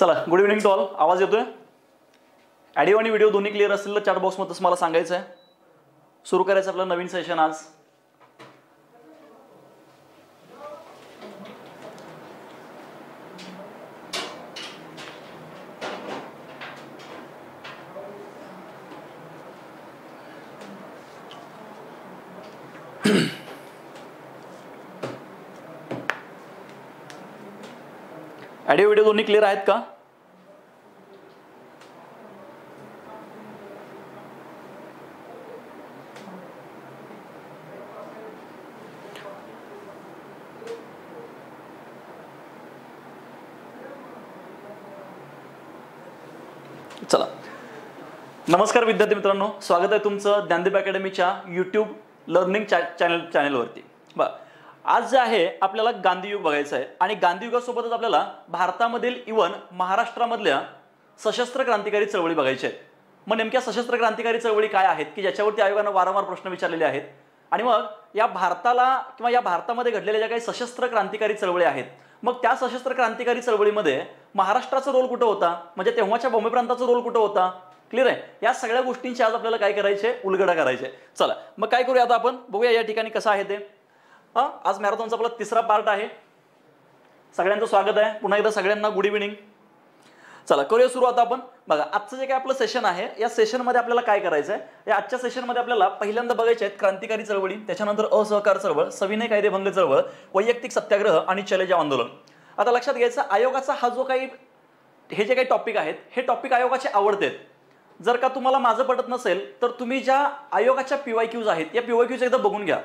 चला good evening to all आवाज येतोय ॲडिओ आणि व्हिडिओ दोन्ही क्लिअर तर चॅट बॉक्समध्ये मला सांगायचं आहे सुरू करायचं आपलं नवीन सेशन आज ऑडिओ व्हिडिओ दोन्ही क्लिअर आहेत का चला नमस्कार विद्यार्थी मित्रांनो स्वागत आहे तुमचं ज्ञानदीप अकॅडमीच्या युट्यूब लर्निंग चॅ चॅनल चॅनेलवरती आज जे आहे आपल्याला गांधीयुग बघायचं आहे आणि गांधीयुगासोबतच आपल्याला भारतामधील इवन महाराष्ट्रामधल्या सशस्त्र क्रांतिकारी चळवळी बघायची आहेत मग नेमक्या सशस्त्र क्रांतिकारी चळवळी काय आहेत की ज्याच्यावरती आयोगानं वारंवार प्रश्न विचारलेले आहेत आणि मग या भारताला किंवा या भारतामध्ये घडलेल्या ज्या काही सशस्त्र क्रांतिकारी चळवळी आहेत मग त्या सशस्त्र क्रांतिकारी चळवळीमध्ये महाराष्ट्राचा रोल कुठं होता म्हणजे तेव्हाच्या बॉम्बे प्रांताचा रोल कुठं होता क्लिअर आहे या सगळ्या गोष्टींची आज आपल्याला काय करायचे उलगडा करायचे चला मग काय करूया आता आपण बघूया या ठिकाणी कसं आहे ते हां आज मॅरेथॉनचा आपला तिसरा पार्ट आहे सगळ्यांचं स्वागत आहे पुन्हा एकदा सगळ्यांना गुड इव्हिनिंग चला करूया सुरुवात आपण बघा आजचं जे काय आपलं सेशन आहे या सेशनमध्ये आपल्याला काय करायचं आहे या आजच्या सेशनमध्ये आपल्याला पहिल्यांदा बघायचे आहेत क्रांतिकारी चळवळी त्याच्यानंतर असहकार चळवळ सविनय कायदेभंग चळवळ वैयक्तिक सत्याग्रह आणि चलेजाव आंदोलन आता लक्षात घ्यायचं आयोगाचा हा जो काही हे जे काही टॉपिक आहेत हे टॉपिक आयोगाचे आवडतेत जर का तुम्हाला माझं पटत नसेल तर तुम्ही ज्या आयोगाच्या पीवाय क्यूज आहेत या पीवाय क्यूज एकदा बघून घ्या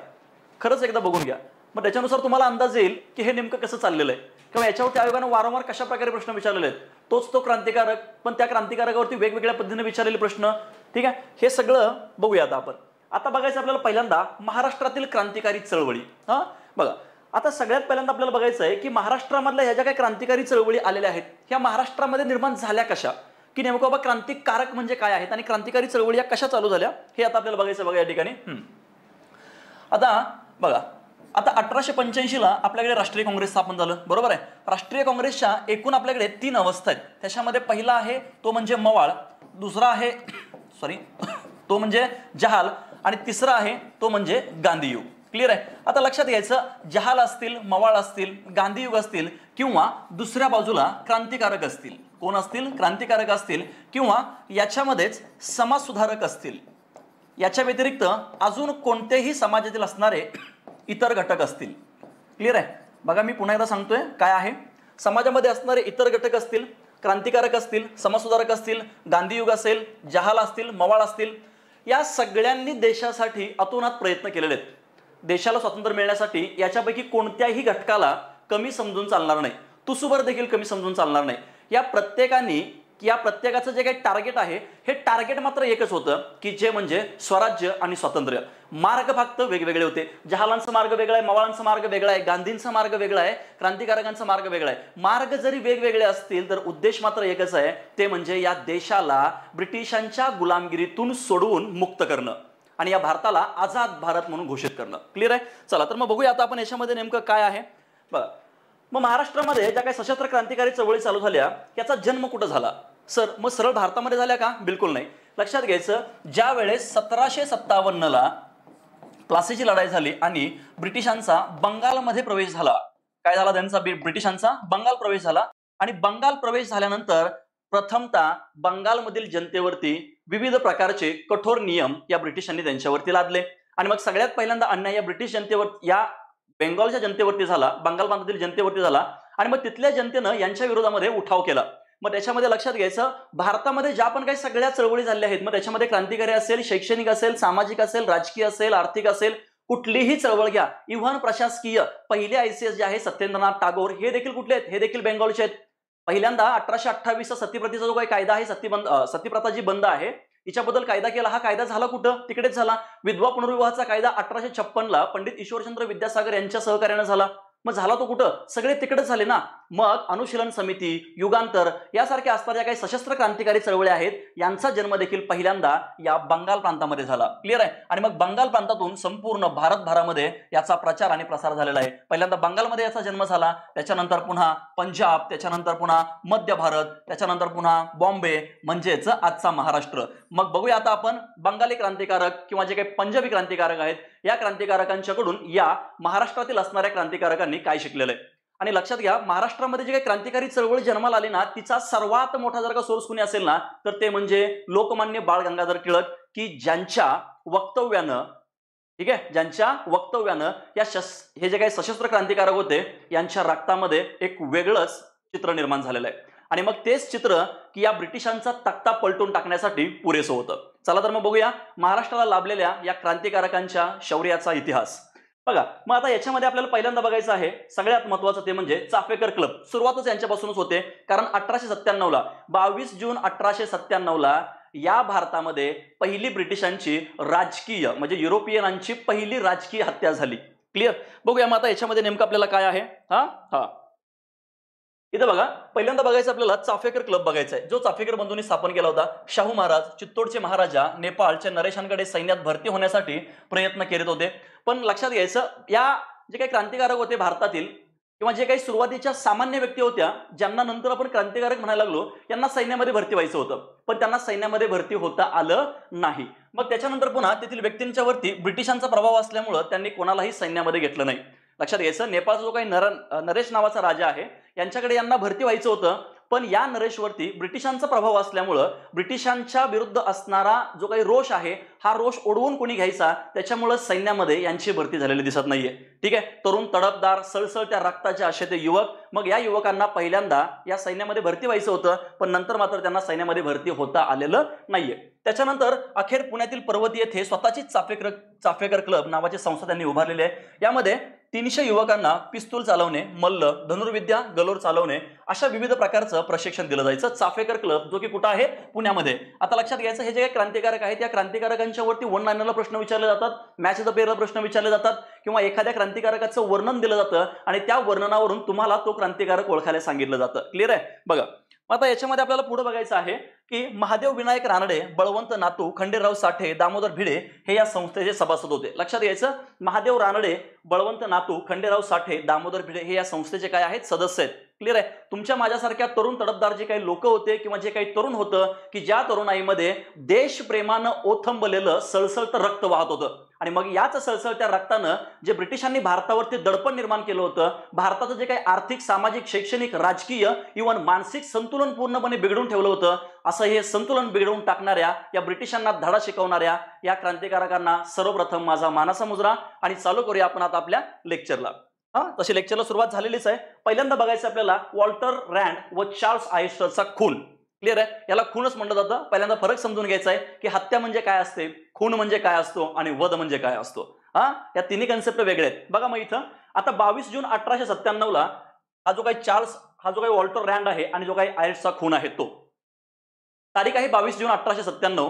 खरंच एकदा बघून घ्या मग त्याच्यानुसार तुम्हाला अंदाज येईल की हे नेमकं कसं चाललेलं आहे किंवा याच्यावरती आयोगानं वारंवार कशा प्रकारे प्रश्न विचारलेले आहेत तोच तो क्रांतिकारक पण त्या क्रांतिकारकावरती वेगवेगळ्या पद्धतीने विचारलेले प्रश्न ठीक आहे हे सगळं बघूया आता आपण आता बघायचं आपल्याला पहिल्यांदा महाराष्ट्रातील क्रांतिकारी चळवळी हां बघा आता सगळ्यात पहिल्यांदा आपल्याला बघायचं आहे की महाराष्ट्रामधल्या ह्या ज्या काही क्रांतिकारी चळवळी आलेल्या आहेत ह्या महाराष्ट्रामध्ये निर्माण झाल्या कशा की नेमकं बाबा क्रांतिकारक म्हणजे काय आहेत आणि क्रांतिकारी चळवळी या कशा चालू झाल्या हे आता आपल्याला बघायचं बघा या ठिकाणी आता बघा आता अठराशे पंच्याऐंशीला आपल्याकडे राष्ट्रीय काँग्रेस स्थापन झालं बरोबर आहे राष्ट्रीय काँग्रेसच्या एकूण आपल्याकडे तीन अवस्था आहेत त्याच्यामध्ये पहिला आहे तो म्हणजे मवाळ दुसरा आहे सॉरी तो म्हणजे जहाल आणि तिसरा आहे तो म्हणजे गांधीयुग क्लिअर आहे आता लक्षात घ्यायचं जहाल असतील मवाळ असतील गांधीयुग असतील किंवा दुसऱ्या बाजूला क्रांतिकारक असतील कोण असतील क्रांतिकारक असतील किंवा याच्यामध्येच समाजसुधारक असतील याच्या व्यतिरिक्त अजून कोणतेही समाजातील असणारे इतर घटक असतील क्लिअर आहे बघा मी पुन्हा एकदा सांगतोय काय आहे समाजामध्ये असणारे इतर घटक असतील क्रांतिकारक असतील समाजसुधारक असतील गांधीयुग असेल जहाल असतील मवाळ असतील या सगळ्यांनी देशासाठी अतोनात प्रयत्न केलेले आहेत देशाला स्वातंत्र्य मिळण्यासाठी याच्यापैकी कोणत्याही घटकाला कमी समजून चालणार नाही तुसुभर देखील कमी समजून चालणार नाही या प्रत्येकाने की या प्रत्येकाचं जे काही टार्गेट आहे हे टार्गेट मात्र एकच होतं की जे म्हणजे स्वराज्य आणि स्वातंत्र्य मार्ग फक्त वेगवेगळे होते जहालांचा मार्ग वेगळा आहे मवाळांचा मार्ग वेगळा आहे गांधींचा मार्ग वेगळा आहे क्रांतिकारकांचा मार्ग वेगळा आहे मार्ग जरी वेगवेगळे असतील तर उद्देश मात्र एकच आहे ते म्हणजे या देशाला ब्रिटिशांच्या गुलामगिरीतून सोडवून मुक्त करणं आणि या भारताला आझाद भारत म्हणून घोषित करणं क्लिअर आहे चला तर मग बघूया आता आपण याच्यामध्ये नेमकं काय आहे बघा मग महाराष्ट्रामध्ये ज्या काही सशस्त्र क्रांतिकारी चळवळी चालू झाल्या त्याचा जन्म कुठं झाला सर मग सरळ भारतामध्ये झाल्या का बिलकुल नाही लक्षात घ्यायचं ज्या वेळेस सतराशे सत्तावन्नला प्लासीची लढाई झाली आणि ब्रिटिशांचा बंगालमध्ये प्रवेश झाला काय झाला त्यांचा ब्रिटिशांचा बंगाल प्रवेश झाला आणि बंगाल प्रवेश झाल्यानंतर प्रथमता बंगालमधील जनतेवरती विविध प्रकारचे कठोर नियम या ब्रिटिशांनी त्यांच्यावरती लादले आणि मग सगळ्यात पहिल्यांदा अन्याय या ब्रिटिश जनतेवर या बेंगॉलच्या जनतेवरती झाला बंगाल प्रांतातील जनतेवरती झाला आणि मग तिथल्या जनतेनं यांच्या विरोधामध्ये उठाव केला मग त्याच्यामध्ये लक्षात घ्यायचं भारतामध्ये ज्या पण काही सगळ्या चळवळी झाल्या आहेत मग त्याच्यामध्ये क्रांतिकारी असेल शैक्षणिक असेल सामाजिक असेल राजकीय असेल आर्थिक असेल कुठलीही चळवळ घ्या इव्हन प्रशासकीय पहिले आयसीएस जे आहे सत्येंद्रनाथ टागोर हे देखील कुठले आहेत हे देखील बेंगॉलचे आहेत पहिल्यांदा अठराशे अठ्ठावीसचा सतीप्रतीचा जो काही कायदा आहे सतीबंद सतीप्रथा जी बंद आहे हिच्याबद्दल कायदा केला हा कायदा झाला कुठं तिकडेच झाला विधवा पुनर्विवाहाचा कायदा अठराशे छप्पनला पंडित ईश्वरचंद्र विद्यासागर यांच्या सहकार्यानं झाला मग झाला तो कुठं सगळे तिकडे झाले ना मग अनुशीलन समिती युगांतर यासारख्या असणाऱ्या काही सशस्त्र क्रांतिकारी चळवळ्या आहेत यांचा जन्म देखील पहिल्यांदा या बंगाल प्रांतामध्ये झाला क्लिअर आहे आणि मग बंगाल प्रांतातून संपूर्ण भारतभरामध्ये याचा प्रचार आणि प्रसार झालेला आहे पहिल्यांदा बंगालमध्ये याचा जन्म झाला त्याच्यानंतर पुन्हा पंजाब त्याच्यानंतर पुन्हा मध्य भारत त्याच्यानंतर पुन्हा बॉम्बे म्हणजेच आजचा महाराष्ट्र मग बघूया आता आपण बंगाली क्रांतिकारक किंवा जे काही पंजाबी क्रांतिकारक आहेत या क्रांतिकारकांच्याकडून या महाराष्ट्रातील असणाऱ्या क्रांतिकारकांनी काय शिकलेलं आहे आणि लक्षात घ्या महाराष्ट्रामध्ये जे काही क्रांतिकारी चळवळ जन्माला आली ना तिचा सर्वात मोठा जर का सोर्स कुणी असेल ना तर ते म्हणजे लोकमान्य बाळ गंगाधर टिळक की ज्यांच्या वक्तव्यानं ठीक आहे ज्यांच्या वक्तव्यानं या शस हे जे काही सशस्त्र क्रांतिकारक होते यांच्या रक्तामध्ये एक वेगळंच चित्र निर्माण झालेलं आहे आणि मग तेच चित्र की या ब्रिटिशांचा तक्ता पलटून टाकण्यासाठी पुरेसं होतं चला तर मग बघूया महाराष्ट्राला लाभलेल्या या क्रांतिकारकांच्या शौर्याचा इतिहास बघा मग आता याच्यामध्ये आपल्याला पहिल्यांदा बघायचं आहे सगळ्यात महत्वाचं ते म्हणजे चाफेकर क्लब सुरुवातच यांच्यापासूनच होते कारण अठराशे सत्त्याण्णवला बावीस जून अठराशे सत्त्याण्णवला या भारतामध्ये पहिली ब्रिटिशांची राजकीय म्हणजे युरोपियनांची पहिली राजकीय हत्या झाली क्लिअर बघूया मग आता याच्यामध्ये नेमकं आपल्याला काय आहे हा हा इथं बघा पहिल्यांदा बघायचं आपल्याला चाफेकर क्लब बघायचा आहे जो चाफेकर बंधूंनी स्थापन केला होता शाहू महाराज चित्तोडचे महाराजा नेपाळच्या नरेशांकडे सैन्यात भरती होण्यासाठी प्रयत्न करीत होते पण लक्षात घ्यायचं या जे काही क्रांतिकारक होते भारतातील किंवा जे काही सुरुवातीच्या सामान्य व्यक्ती होत्या ज्यांना नंतर आपण क्रांतिकारक म्हणायला लागलो यांना सैन्यामध्ये भरती व्हायचं होतं पण त्यांना सैन्यामध्ये भरती होता आलं नाही मग त्याच्यानंतर पुन्हा तेथील व्यक्तींच्या वरती ब्रिटिशांचा प्रभाव असल्यामुळं त्यांनी कोणालाही सैन्यामध्ये घेतलं नाही लक्षात घ्यायचं नेपाळचा जो काही नर नरेश नावाचा राजा आहे यांच्याकडे यांना भरती व्हायचं होतं पण या नरेशवरती ब्रिटिशांचा प्रभाव असल्यामुळं ब्रिटिशांच्या विरुद्ध असणारा जो काही रोष आहे हा रोष ओढवून कोणी घ्यायचा त्याच्यामुळं सैन्यामध्ये यांची भरती झालेली दिसत नाहीये ठीक आहे तरुण तडपदार सळसळ त्या रक्ताचे असे ते युवक मग या युवकांना पहिल्यांदा या सैन्यामध्ये भरती व्हायचं होतं पण नंतर मात्र त्यांना सैन्यामध्ये भरती होता आलेलं नाहीये त्याच्यानंतर अखेर पुण्यातील पर्वती येथे स्वतःची चाफेकर चाफेकर क्लब नावाची संस्था त्यांनी उभारलेली आहे यामध्ये तीनशे युवकांना पिस्तूल चालवणे मल्ल धनुर्विद्या गलोर चालवणे अशा विविध प्रकारचं प्रशिक्षण दिलं जायचं चाफेकर क्लब जो की कुठं आहे पुण्यामध्ये आता लक्षात घ्यायचं हे जे काही क्रांतिकारक आहेत त्या क्रांतिकारकांच्या वरती वन प्रश्न विचारले जातात मॅच द पेरला प्रश्न विचारले जातात किंवा एखाद्या क्रांतिकारकाचं वर्णन दिलं जातं आणि त्या वर्णनावरून तुम्हाला तो क्रांतिकारक ओळखायला सांगितलं जातं क्लिअर आहे बघा आता याच्यामध्ये आपल्याला पुढे बघायचं आहे की महादेव विनायक रानडे बळवंत नातू खंडेराव साठे दामोदर भिडे हे या संस्थेचे सभासद होते लक्षात यायचं महादेव रानडे बळवंत नातू खंडेराव साठे दामोदर भिडे हे या संस्थेचे काय आहेत सदस्य आहेत क्लिअर आहे तुमच्या माझ्यासारख्या तरुण तडफदार जे काही लोक होते किंवा जे काही तरुण होतं की ज्या तरुणाईमध्ये देशप्रेमानं ओथंबलेलं सळसळतं रक्त वाहत होतं आणि मग याच सळसळत्या रक्तानं जे ब्रिटिशांनी भारतावरती दडपण निर्माण केलं होतं भारताचं जे काही आर्थिक सामाजिक शैक्षणिक राजकीय इवन मानसिक संतुलन पूर्णपणे बिघडून ठेवलं होतं असं हे संतुलन बिघडवून टाकणाऱ्या या ब्रिटिशांना धडा शिकवणाऱ्या या क्रांतिकारकांना सर्वप्रथम माझा मानाचा मुजरा आणि चालू करूया आपण आता आपल्या लेक्चरला हा तशी लेक्चरला सुरुवात झालेलीच आहे पहिल्यांदा बघायचं आपल्याला वॉल्टर रँड व चार्ल्स आयस्टरचा खून क्लिअर आहे याला खूनच म्हणलं जातं पहिल्यांदा फरक समजून घ्यायचा आहे की हत्या म्हणजे काय असते खून म्हणजे काय असतो आणि वध म्हणजे काय असतो हा या तिन्ही कन्सेप्ट वेगळे आहेत बघा मग इथं आता बावीस जून अठराशे सत्त्याण्णवला हा जो काही चार्ल्स हा जो काही वॉल्टर रँड आहे आणि जो काही आयर्सचा खून आहे तो तारीख आहे बावीस जून अठराशे सत्त्याण्णव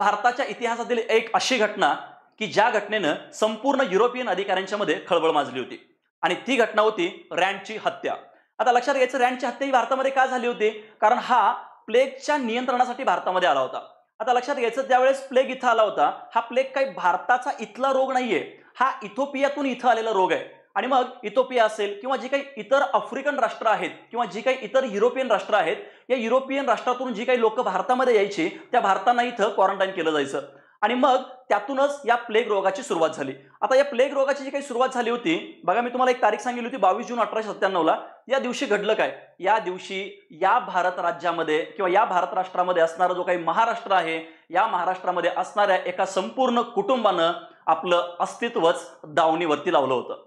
भारताच्या इतिहासातील एक अशी घटना की ज्या घटनेनं संपूर्ण युरोपियन अधिकाऱ्यांच्या मध्ये खळबळ माजली होती आणि ती घटना होती रँडची हत्या आता लक्षात घ्यायचं रँडची हत्या ही भारतामध्ये का झाली होती कारण हा प्लेगच्या नियंत्रणासाठी भारतामध्ये आला होता आता लक्षात घ्यायचं त्यावेळेस प्लेग इथं आला होता हा प्लेग काही भारताचा इथला रोग नाहीये हा इथोपियातून इथं आलेला रोग आहे आणि मग इथोपिया असेल किंवा जी काही इतर आफ्रिकन राष्ट्र आहेत किंवा जी काही इतर युरोपियन राष्ट्र आहेत या युरोपियन राष्ट्रातून जी काही लोक भारतामध्ये यायची त्या भारतांना इथं क्वारंटाईन केलं जायचं आणि मग त्यातूनच या प्लेग रोगाची सुरुवात झाली आता या प्लेग रोगाची जी काही सुरुवात झाली होती बघा मी तुम्हाला एक तारीख सांगितली होती बावीस जून अठराशे सत्त्याण्णवला या दिवशी घडलं काय या दिवशी या भारत राज्यामध्ये किंवा या भारत राष्ट्रामध्ये असणारा जो काही महाराष्ट्र आहे या महाराष्ट्रामध्ये असणाऱ्या एका संपूर्ण कुटुंबानं आपलं अस्तित्वच दावणीवरती लावलं होतं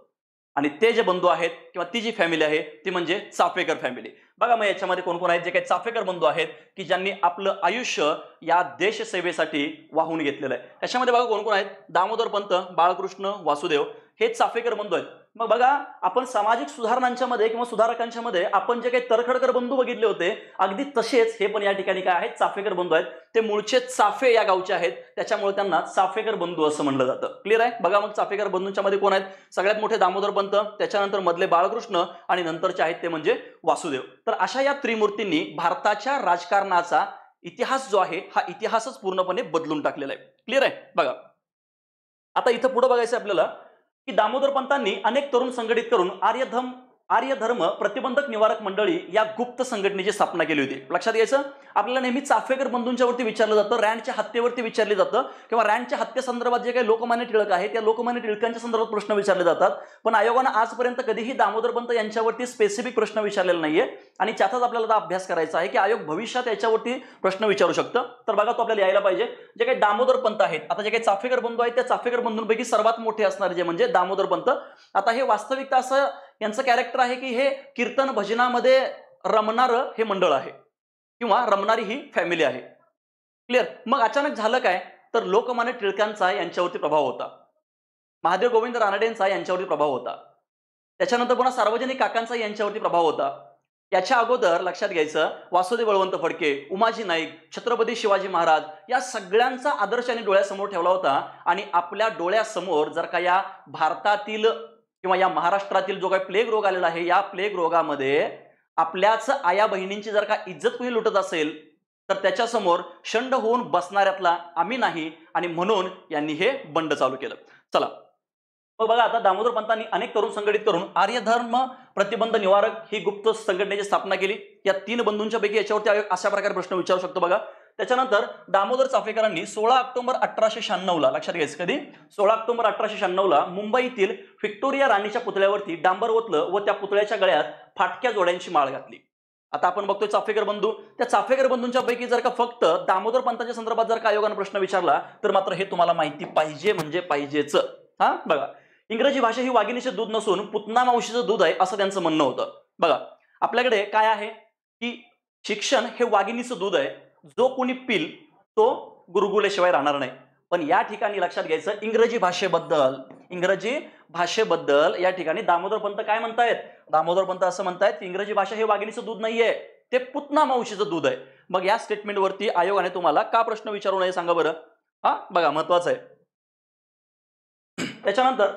आणि ते जे बंधू आहेत किंवा ती जी फॅमिली आहे ती म्हणजे चाफेकर फॅमिली बघा मग याच्यामध्ये कोण कोण आहेत जे काही चाफेकर बंधू आहेत की ज्यांनी आपलं आयुष्य या देशसेवेसाठी वाहून घेतलेलं आहे त्याच्यामध्ये बघा कोण कोण आहेत दामोदर पंत बाळकृष्ण वासुदेव हे चाफेकर बंधू आहेत मग बघा आपण सामाजिक सुधारणांच्या मध्ये किंवा सुधारकांच्या मध्ये आपण जे काही तरखडकर बंधू बघितले होते अगदी तसेच हे पण या ठिकाणी काय आहेत चाफेकर बंधू आहेत ते मूळचे चाफे या गावचे आहेत त्याच्यामुळे त्यांना चाफेकर बंधू असं म्हणलं जातं क्लिअर आहे बघा मग चाफेकर बंधूंच्या मध्ये कोण आहेत सगळ्यात मोठे दामोदर पंत त्याच्यानंतर मधले बाळकृष्ण आणि नंतरचे आहेत ते म्हणजे वासुदेव तर अशा या त्रिमूर्तींनी भारताच्या राजकारणाचा इतिहास जो आहे हा इतिहासच पूर्णपणे बदलून टाकलेला आहे क्लिअर आहे बघा आता इथं पुढे बघायचं आपल्याला की दामोदर पंतांनी अनेक तरुण संघटित करून आर्यधम आर्यधर्म प्रतिबंधक निवारक मंडळी या गुप्त संघटनेची स्थापना केली होती लक्षात यायचं आपल्याला नेहमी चाफेकर बंधूंच्या वरती विचारलं जातं रँडच्या हत्येवरती विचारले जातं किंवा रँडच्या हत्येसंदर्भात जे काही लोकमान्य टिळक आहेत त्या लोकमान्य टिळकांच्या संदर्भात प्रश्न विचारले जातात पण आयोगानं आजपर्यंत कधीही दामोदर पंत यांच्यावरती स्पेसिफिक प्रश्न विचारलेला नाहीये आणि त्याचाच आपल्याला अभ्यास करायचा आहे की आयोग भविष्यात याच्यावरती प्रश्न विचारू शकतं तर बघा तो आपल्याला यायला पाहिजे जे काही दामोदर पंत आहेत आता जे काही चाफेकर बंधू आहेत त्या चाफेकर बंधूंपैकी सर्वात मोठे असणारे जे म्हणजे दामोदर पंत आता हे वास्तविकता असं यांचं कॅरेक्टर आहे की हे कीर्तन भजनामध्ये रमणारं हे मंडळ आहे किंवा रमणारी ही फॅमिली आहे क्लिअर मग अचानक झालं काय तर लोकमान्य टिळकांचा यांच्यावरती प्रभाव होता महादेव गोविंद रानडेंचा यांच्यावरती प्रभाव होता त्याच्यानंतर पुन्हा सार्वजनिक काकांचा यांच्यावरती प्रभाव होता याच्या अगोदर लक्षात घ्यायचं वासुदेव बळवंत फडके उमाजी नाईक छत्रपती शिवाजी महाराज या सगळ्यांचा आदर्श आणि डोळ्यासमोर ठेवला होता आणि आपल्या डोळ्यासमोर जर का या भारतातील किंवा या महाराष्ट्रातील जो काही प्लेग रोग आलेला आहे या प्लेग रोगामध्ये आपल्याच आया बहिणींची जर का इज्जत कोणी लुटत असेल तर त्याच्यासमोर शंड होऊन बसणाऱ्यातला आम्ही नाही आणि म्हणून यांनी हे बंड चालू केलं चला मग बघा आता दामोदर पंतांनी अनेक तरुण संघटित करून आर्यधर्म प्रतिबंध निवारक ही गुप्त संघटनेची स्थापना केली या तीन बंधूंच्या पैकी याच्यावरती अशा प्रकारे प्रश्न विचारू शकतो बघा त्याच्यानंतर दामोदर चाफेकरांनी सोळा ऑक्टोबर अठराशे शहाण्णवला लक्षात घ्यायचं कधी सोळा ऑक्टोबर अठराशे शहाण्णवला मुंबईतील व्हिक्टोरिया राणीच्या पुतळ्यावरती डांबर ओतलं व त्या पुतळ्याच्या गळ्यात फाटक्या जोड्यांची माळ घातली आता आपण बघतोय चाफेकर बंधू त्या चाफेकर बंधूंच्या पैकी जर का फक्त दामोदर पंतांच्या संदर्भात जर का आयोगानं प्रश्न विचारला तर मात्र हे तुम्हाला माहिती पाहिजे म्हणजे पाहिजेच हा बघा इंग्रजी भाषा ही वाघिणीचे दूध नसून पुतना मावशीचं दूध आहे असं त्यांचं म्हणणं होतं बघा आपल्याकडे काय आहे की शिक्षण हे वाघिणीचं दूध आहे जो कोणी पिल तो गुरुगुलेशिवाय राहणार नाही पण या ठिकाणी लक्षात घ्यायचं इंग्रजी भाषेबद्दल इंग्रजी भाषेबद्दल या ठिकाणी दामोदर पंत काय म्हणतायत दामोदर पंत असं म्हणतायत की इंग्रजी भाषा हे वाघिणीचं दूध नाहीये ते पुतना मावशीचं दूध आहे मग या स्टेटमेंटवरती आयोगाने तुम्हाला का प्रश्न विचारू नये सांगा बरं हा बघा महत्वाचं आहे त्याच्यानंतर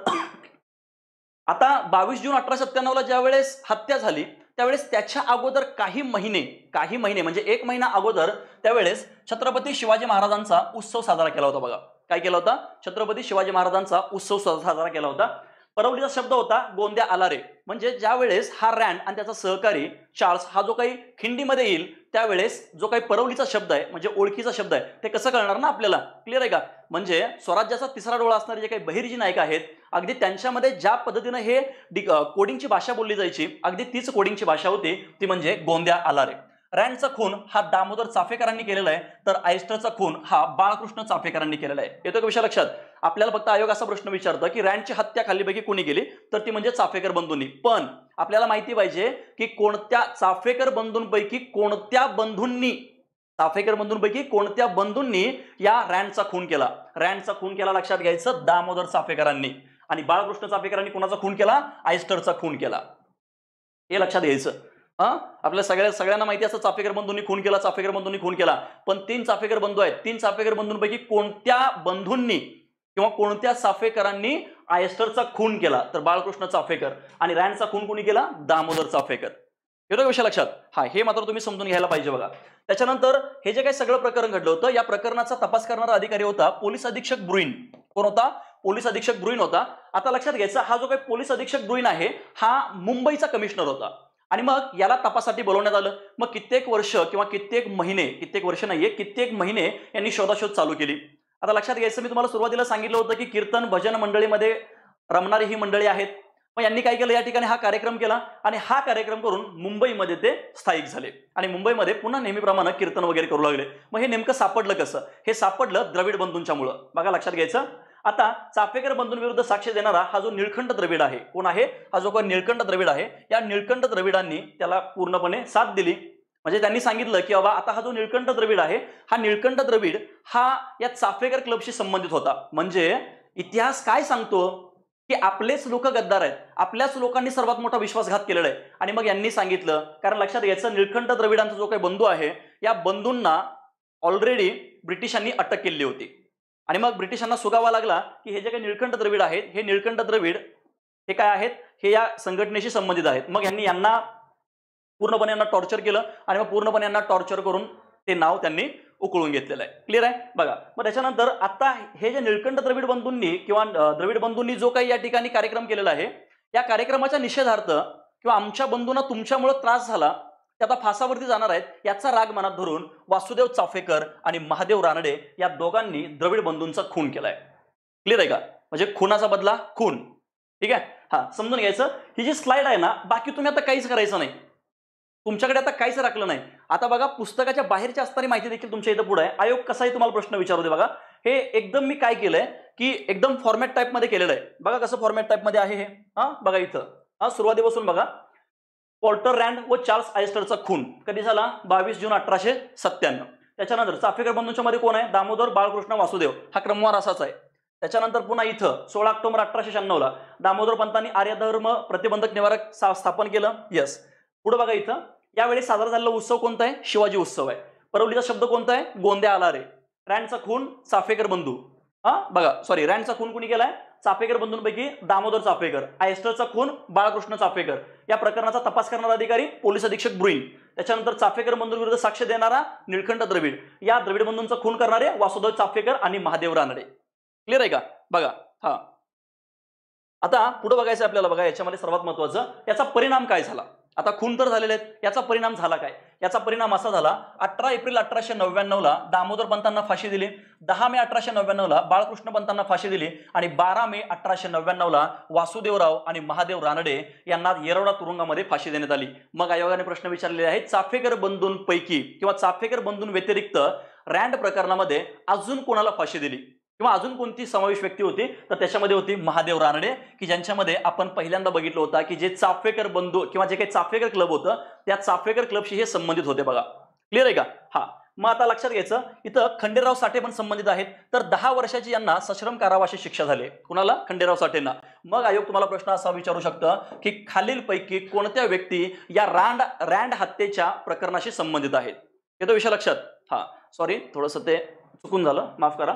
आता बावीस जून अठराशे सत्त्याण्णवला ज्या वेळेस हत्या झाली त्यावेळेस त्याच्या अगोदर काही महिने काही महिने म्हणजे एक महिना अगोदर त्यावेळेस छत्रपती शिवाजी महाराजांचा उत्सव साजरा केला होता बघा काय केला होता छत्रपती शिवाजी महाराजांचा उत्सव साजरा केला होता परवलीचा शब्द होता गोंद्या आलारे म्हणजे ज्यावेळेस हा रँड आणि त्याचा सहकारी चार्ल्स हा जो काही खिंडीमध्ये येईल त्यावेळेस जो काही परवलीचा शब्द आहे म्हणजे ओळखीचा शब्द आहे ते कसं कळणार ना आपल्याला क्लिअर आहे का म्हणजे स्वराज्याचा तिसरा डोळा असणारे जे काही बहिर्जी नायक आहेत अगदी त्यांच्यामध्ये ज्या पद्धतीनं हे कोडिंगची भाषा बोलली जायची अगदी तीच कोडिंगची भाषा होती ती म्हणजे गोंद्या आलारे रँडचा खून हा दामोदर चाफेकरांनी केलेला आहे तर आयस्टरचा खून हा बाळकृष्ण चाफेकरांनी केलेला आहे येतो का विषय लक्षात आपल्याला फक्त आयोग असा प्रश्न विचारतो की रँडची हत्या खालीपैकी कोणी केली तर ती म्हणजे चाफेकर बंधूंनी पण आपल्याला माहिती पाहिजे की कोणत्या चाफेकर बंधूंपैकी कोणत्या बंधूंनी चाफेकर बंधूंपैकी कोणत्या बंधूंनी या रँडचा खून केला रँडचा खून केला लक्षात घ्यायचं दामोदर चाफेकरांनी आणि बाळकृष्ण चाफेकरांनी कोणाचा खून केला आयस्टरचा खून केला हे लक्षात घ्यायचं हां आपल्या सगळ्या सगळ्यांना माहिती असं चाफेकर बंधूंनी खून केला चाफेकर बंधूंनी खून केला पण तीन चाफेकर बंधू आहेत तीन चाफेकर बंधूंपैकी कोणत्या बंधूंनी किंवा कोणत्या चाफेकरांनी आयस्टरचा खून केला तर बाळकृष्ण चाफेकर आणि रॅनचा खून कोणी केला दामोदर चाफेकर येतो विषय लक्षात हा हे मात्र तुम्ही समजून घ्यायला पाहिजे बघा त्याच्यानंतर हे जे काही सगळं प्रकरण घडलं होतं या प्रकरणाचा तपास करणारा अधिकारी होता पोलीस अधीक्षक ब्रुईन कोण होता पोलीस अधीक्षक ब्रुईन होता आता लक्षात घ्यायचं हा जो काही पोलीस अधीक्षक ब्रुईन आहे हा मुंबईचा कमिशनर होता आणि मग याला तपासासाठी बोलवण्यात आलं मग कित्येक वर्ष किंवा कित्येक महिने कित्येक वर्ष नाहीये कित्येक महिने यांनी शोधाशोध चालू केली आता लक्षात घ्यायचं मी तुम्हाला सुरुवातीला सांगितलं होतं की कीर्तन भजन मंडळीमध्ये रमणारी ही मंडळी आहेत मग यांनी काय केलं या ठिकाणी हा कार्यक्रम केला आणि हा कार्यक्रम करून मुंबईमध्ये ते स्थायिक झाले आणि मुंबईमध्ये पुन्हा नेहमीप्रमाणे कीर्तन वगैरे करू लागले मग हे नेमकं सापडलं कसं हे सापडलं द्रविड बंधूंच्यामुळं बघा लक्षात घ्यायचं आता चाफेकर बंधूंविरुद्ध साक्ष देणारा हा जो निळखंड द्रविड आहे कोण आहे हा जो काही निळखंड द्रविड आहे या निळखंड द्रविडांनी त्याला पूर्णपणे साथ दिली म्हणजे त्यांनी सांगितलं की बाबा आता हा जो निळखंड द्रविड आहे हा निळखंड द्रविड हा या चाफेकर क्लबशी संबंधित होता म्हणजे इतिहास काय सांगतो की आपलेच लोक गद्दार आहेत आपल्याच लोकांनी सर्वात मोठा विश्वासघात केलेला आहे आणि मग यांनी सांगितलं कारण लक्षात घ्यायचं निळकंठ द्रविडांचा जो काही बंधू आहे या बंधूंना ऑलरेडी ब्रिटिशांनी अटक केली होती आणि मग ब्रिटिशांना सुगावा लागला की हे जे काही निळकंठ द्रविड आहेत हे निळकंठ द्रविड हे काय आहेत हे या संघटनेशी संबंधित आहेत मग यांनी यांना पूर्णपणे यांना टॉर्चर केलं आणि मग पूर्णपणे यांना टॉर्चर करून ते नाव त्यांनी उकळून घेतलेलं आहे क्लिअर आहे बघा मग त्याच्यानंतर आता हे जे निळकंठ द्रविड बंधूंनी किंवा द्रविड बंधूंनी जो काही या ठिकाणी कार्यक्रम केलेला आहे या कार्यक्रमाच्या निषेधार्थ किंवा आमच्या बंधूंना तुमच्यामुळे त्रास झाला आता फासावरती जाणार आहेत याचा राग मनात धरून वासुदेव चाफेकर आणि महादेव रानडे या दोघांनी द्रविड बंधूंचा खून केलाय क्लिअर आहे का म्हणजे खुनाचा बदला खून ठीक आहे हा समजून घ्यायचं ही जी स्लाइड आहे ना बाकी तुम्ही आता काहीच करायचं नाही तुमच्याकडे आता काहीच राखलं नाही आता बघा पुस्तकाच्या बाहेरच्या असताना माहिती देखील तुमच्या इथं पुढे आहे आयोग कसाही तुम्हाला प्रश्न विचारू दे बघा हे एकदम मी काय केलंय की एकदम फॉर्मॅट टाईपमध्ये केलेलं आहे बघा कसं फॉर्मॅट टाईपमध्ये आहे हे हा बघा इथं हा सुरुवातीपासून बघा पॉल्टर रँड व चार्ल्स आयस्टरचा खून कधी झाला बावीस जून अठराशे सत्त्याण्णव त्याच्यानंतर चाफेकर बंधूंच्या मध्ये कोण आहे दामोदर बाळकृष्ण वासुदेव हा क्रमवार असाच आहे त्याच्यानंतर पुन्हा इथं सोळा ऑक्टोबर अठराशे शहाण्णवला दामोदर पंतांनी आर्यधर्म प्रतिबंधक निवारक स्थापन केलं यस पुढे बघा इथं यावेळी साजरा झालेला उत्सव कोणता आहे शिवाजी उत्सव आहे परवलीचा शब्द कोणता आहे गोंद्या आला रे रँडचा खून साफेकर बंधू हा बघा सॉरी रँडचा खून कुणी केलाय चाफेकर बंधूंपैकी दामोदर चाफेकर आयस्टरचा खून बाळकृष्ण चाफेकर या प्रकरणाचा तपास करणारा अधिकारी पोलीस अधीक्षक ब्रुईन त्याच्यानंतर चाफेकर बंधूंविरुद्ध साक्ष देणारा निळखंड द्रविड या द्रविड बंधूंचा खून करणारे वासुदेव चाफेकर आणि महादेव रानडे क्लिअर आहे का बघा हा आता पुढे बघायचं आपल्याला बघा याच्यामध्ये सर्वात महत्वाचं याचा परिणाम काय झाला आता खून तर झालेले आहेत याचा परिणाम झाला काय याचा परिणाम असा झाला अठरा एप्रिल अठराशे नव्याण्णवला दामोदर पंतांना फाशी दिली दहा मे अठराशे नव्याण्णवला बाळकृष्ण पंतांना फाशी दिली आणि बारा मे अठराशे नव्याण्णवला वासुदेवराव आणि महादेव रानडे यांना येरवडा तुरुंगामध्ये फाशी देण्यात आली मग आयोगाने प्रश्न विचारलेले आहे चाफेकर बंधूंपैकी किंवा चाफेकर बंधूं व्यतिरिक्त रँड प्रकरणामध्ये अजून कोणाला फाशी दिली किंवा अजून कोणती समावेश व्यक्ती होती तर त्याच्यामध्ये होती महादेव रानडे की ज्यांच्यामध्ये आपण पहिल्यांदा बघितलं होता की जे चाफेकर बंधू किंवा जे काही चाफेकर क्लब होतं त्या चाफेकर क्लबशी हे संबंधित होते बघा क्लिअर आहे का हा मग आता लक्षात घ्यायचं इथं खंडेराव साठे पण संबंधित आहेत तर दहा वर्षाची यांना सश्रम कारावाशी शिक्षा झाली कुणाला खंडेराव साठेंना मग आयोग तुम्हाला प्रश्न असा विचारू शकतं की खालीलपैकी कोणत्या व्यक्ती या रांड रँड हत्येच्या प्रकरणाशी संबंधित आहेत येतो विषय लक्षात हा सॉरी थोडस ते चुकून झालं माफ करा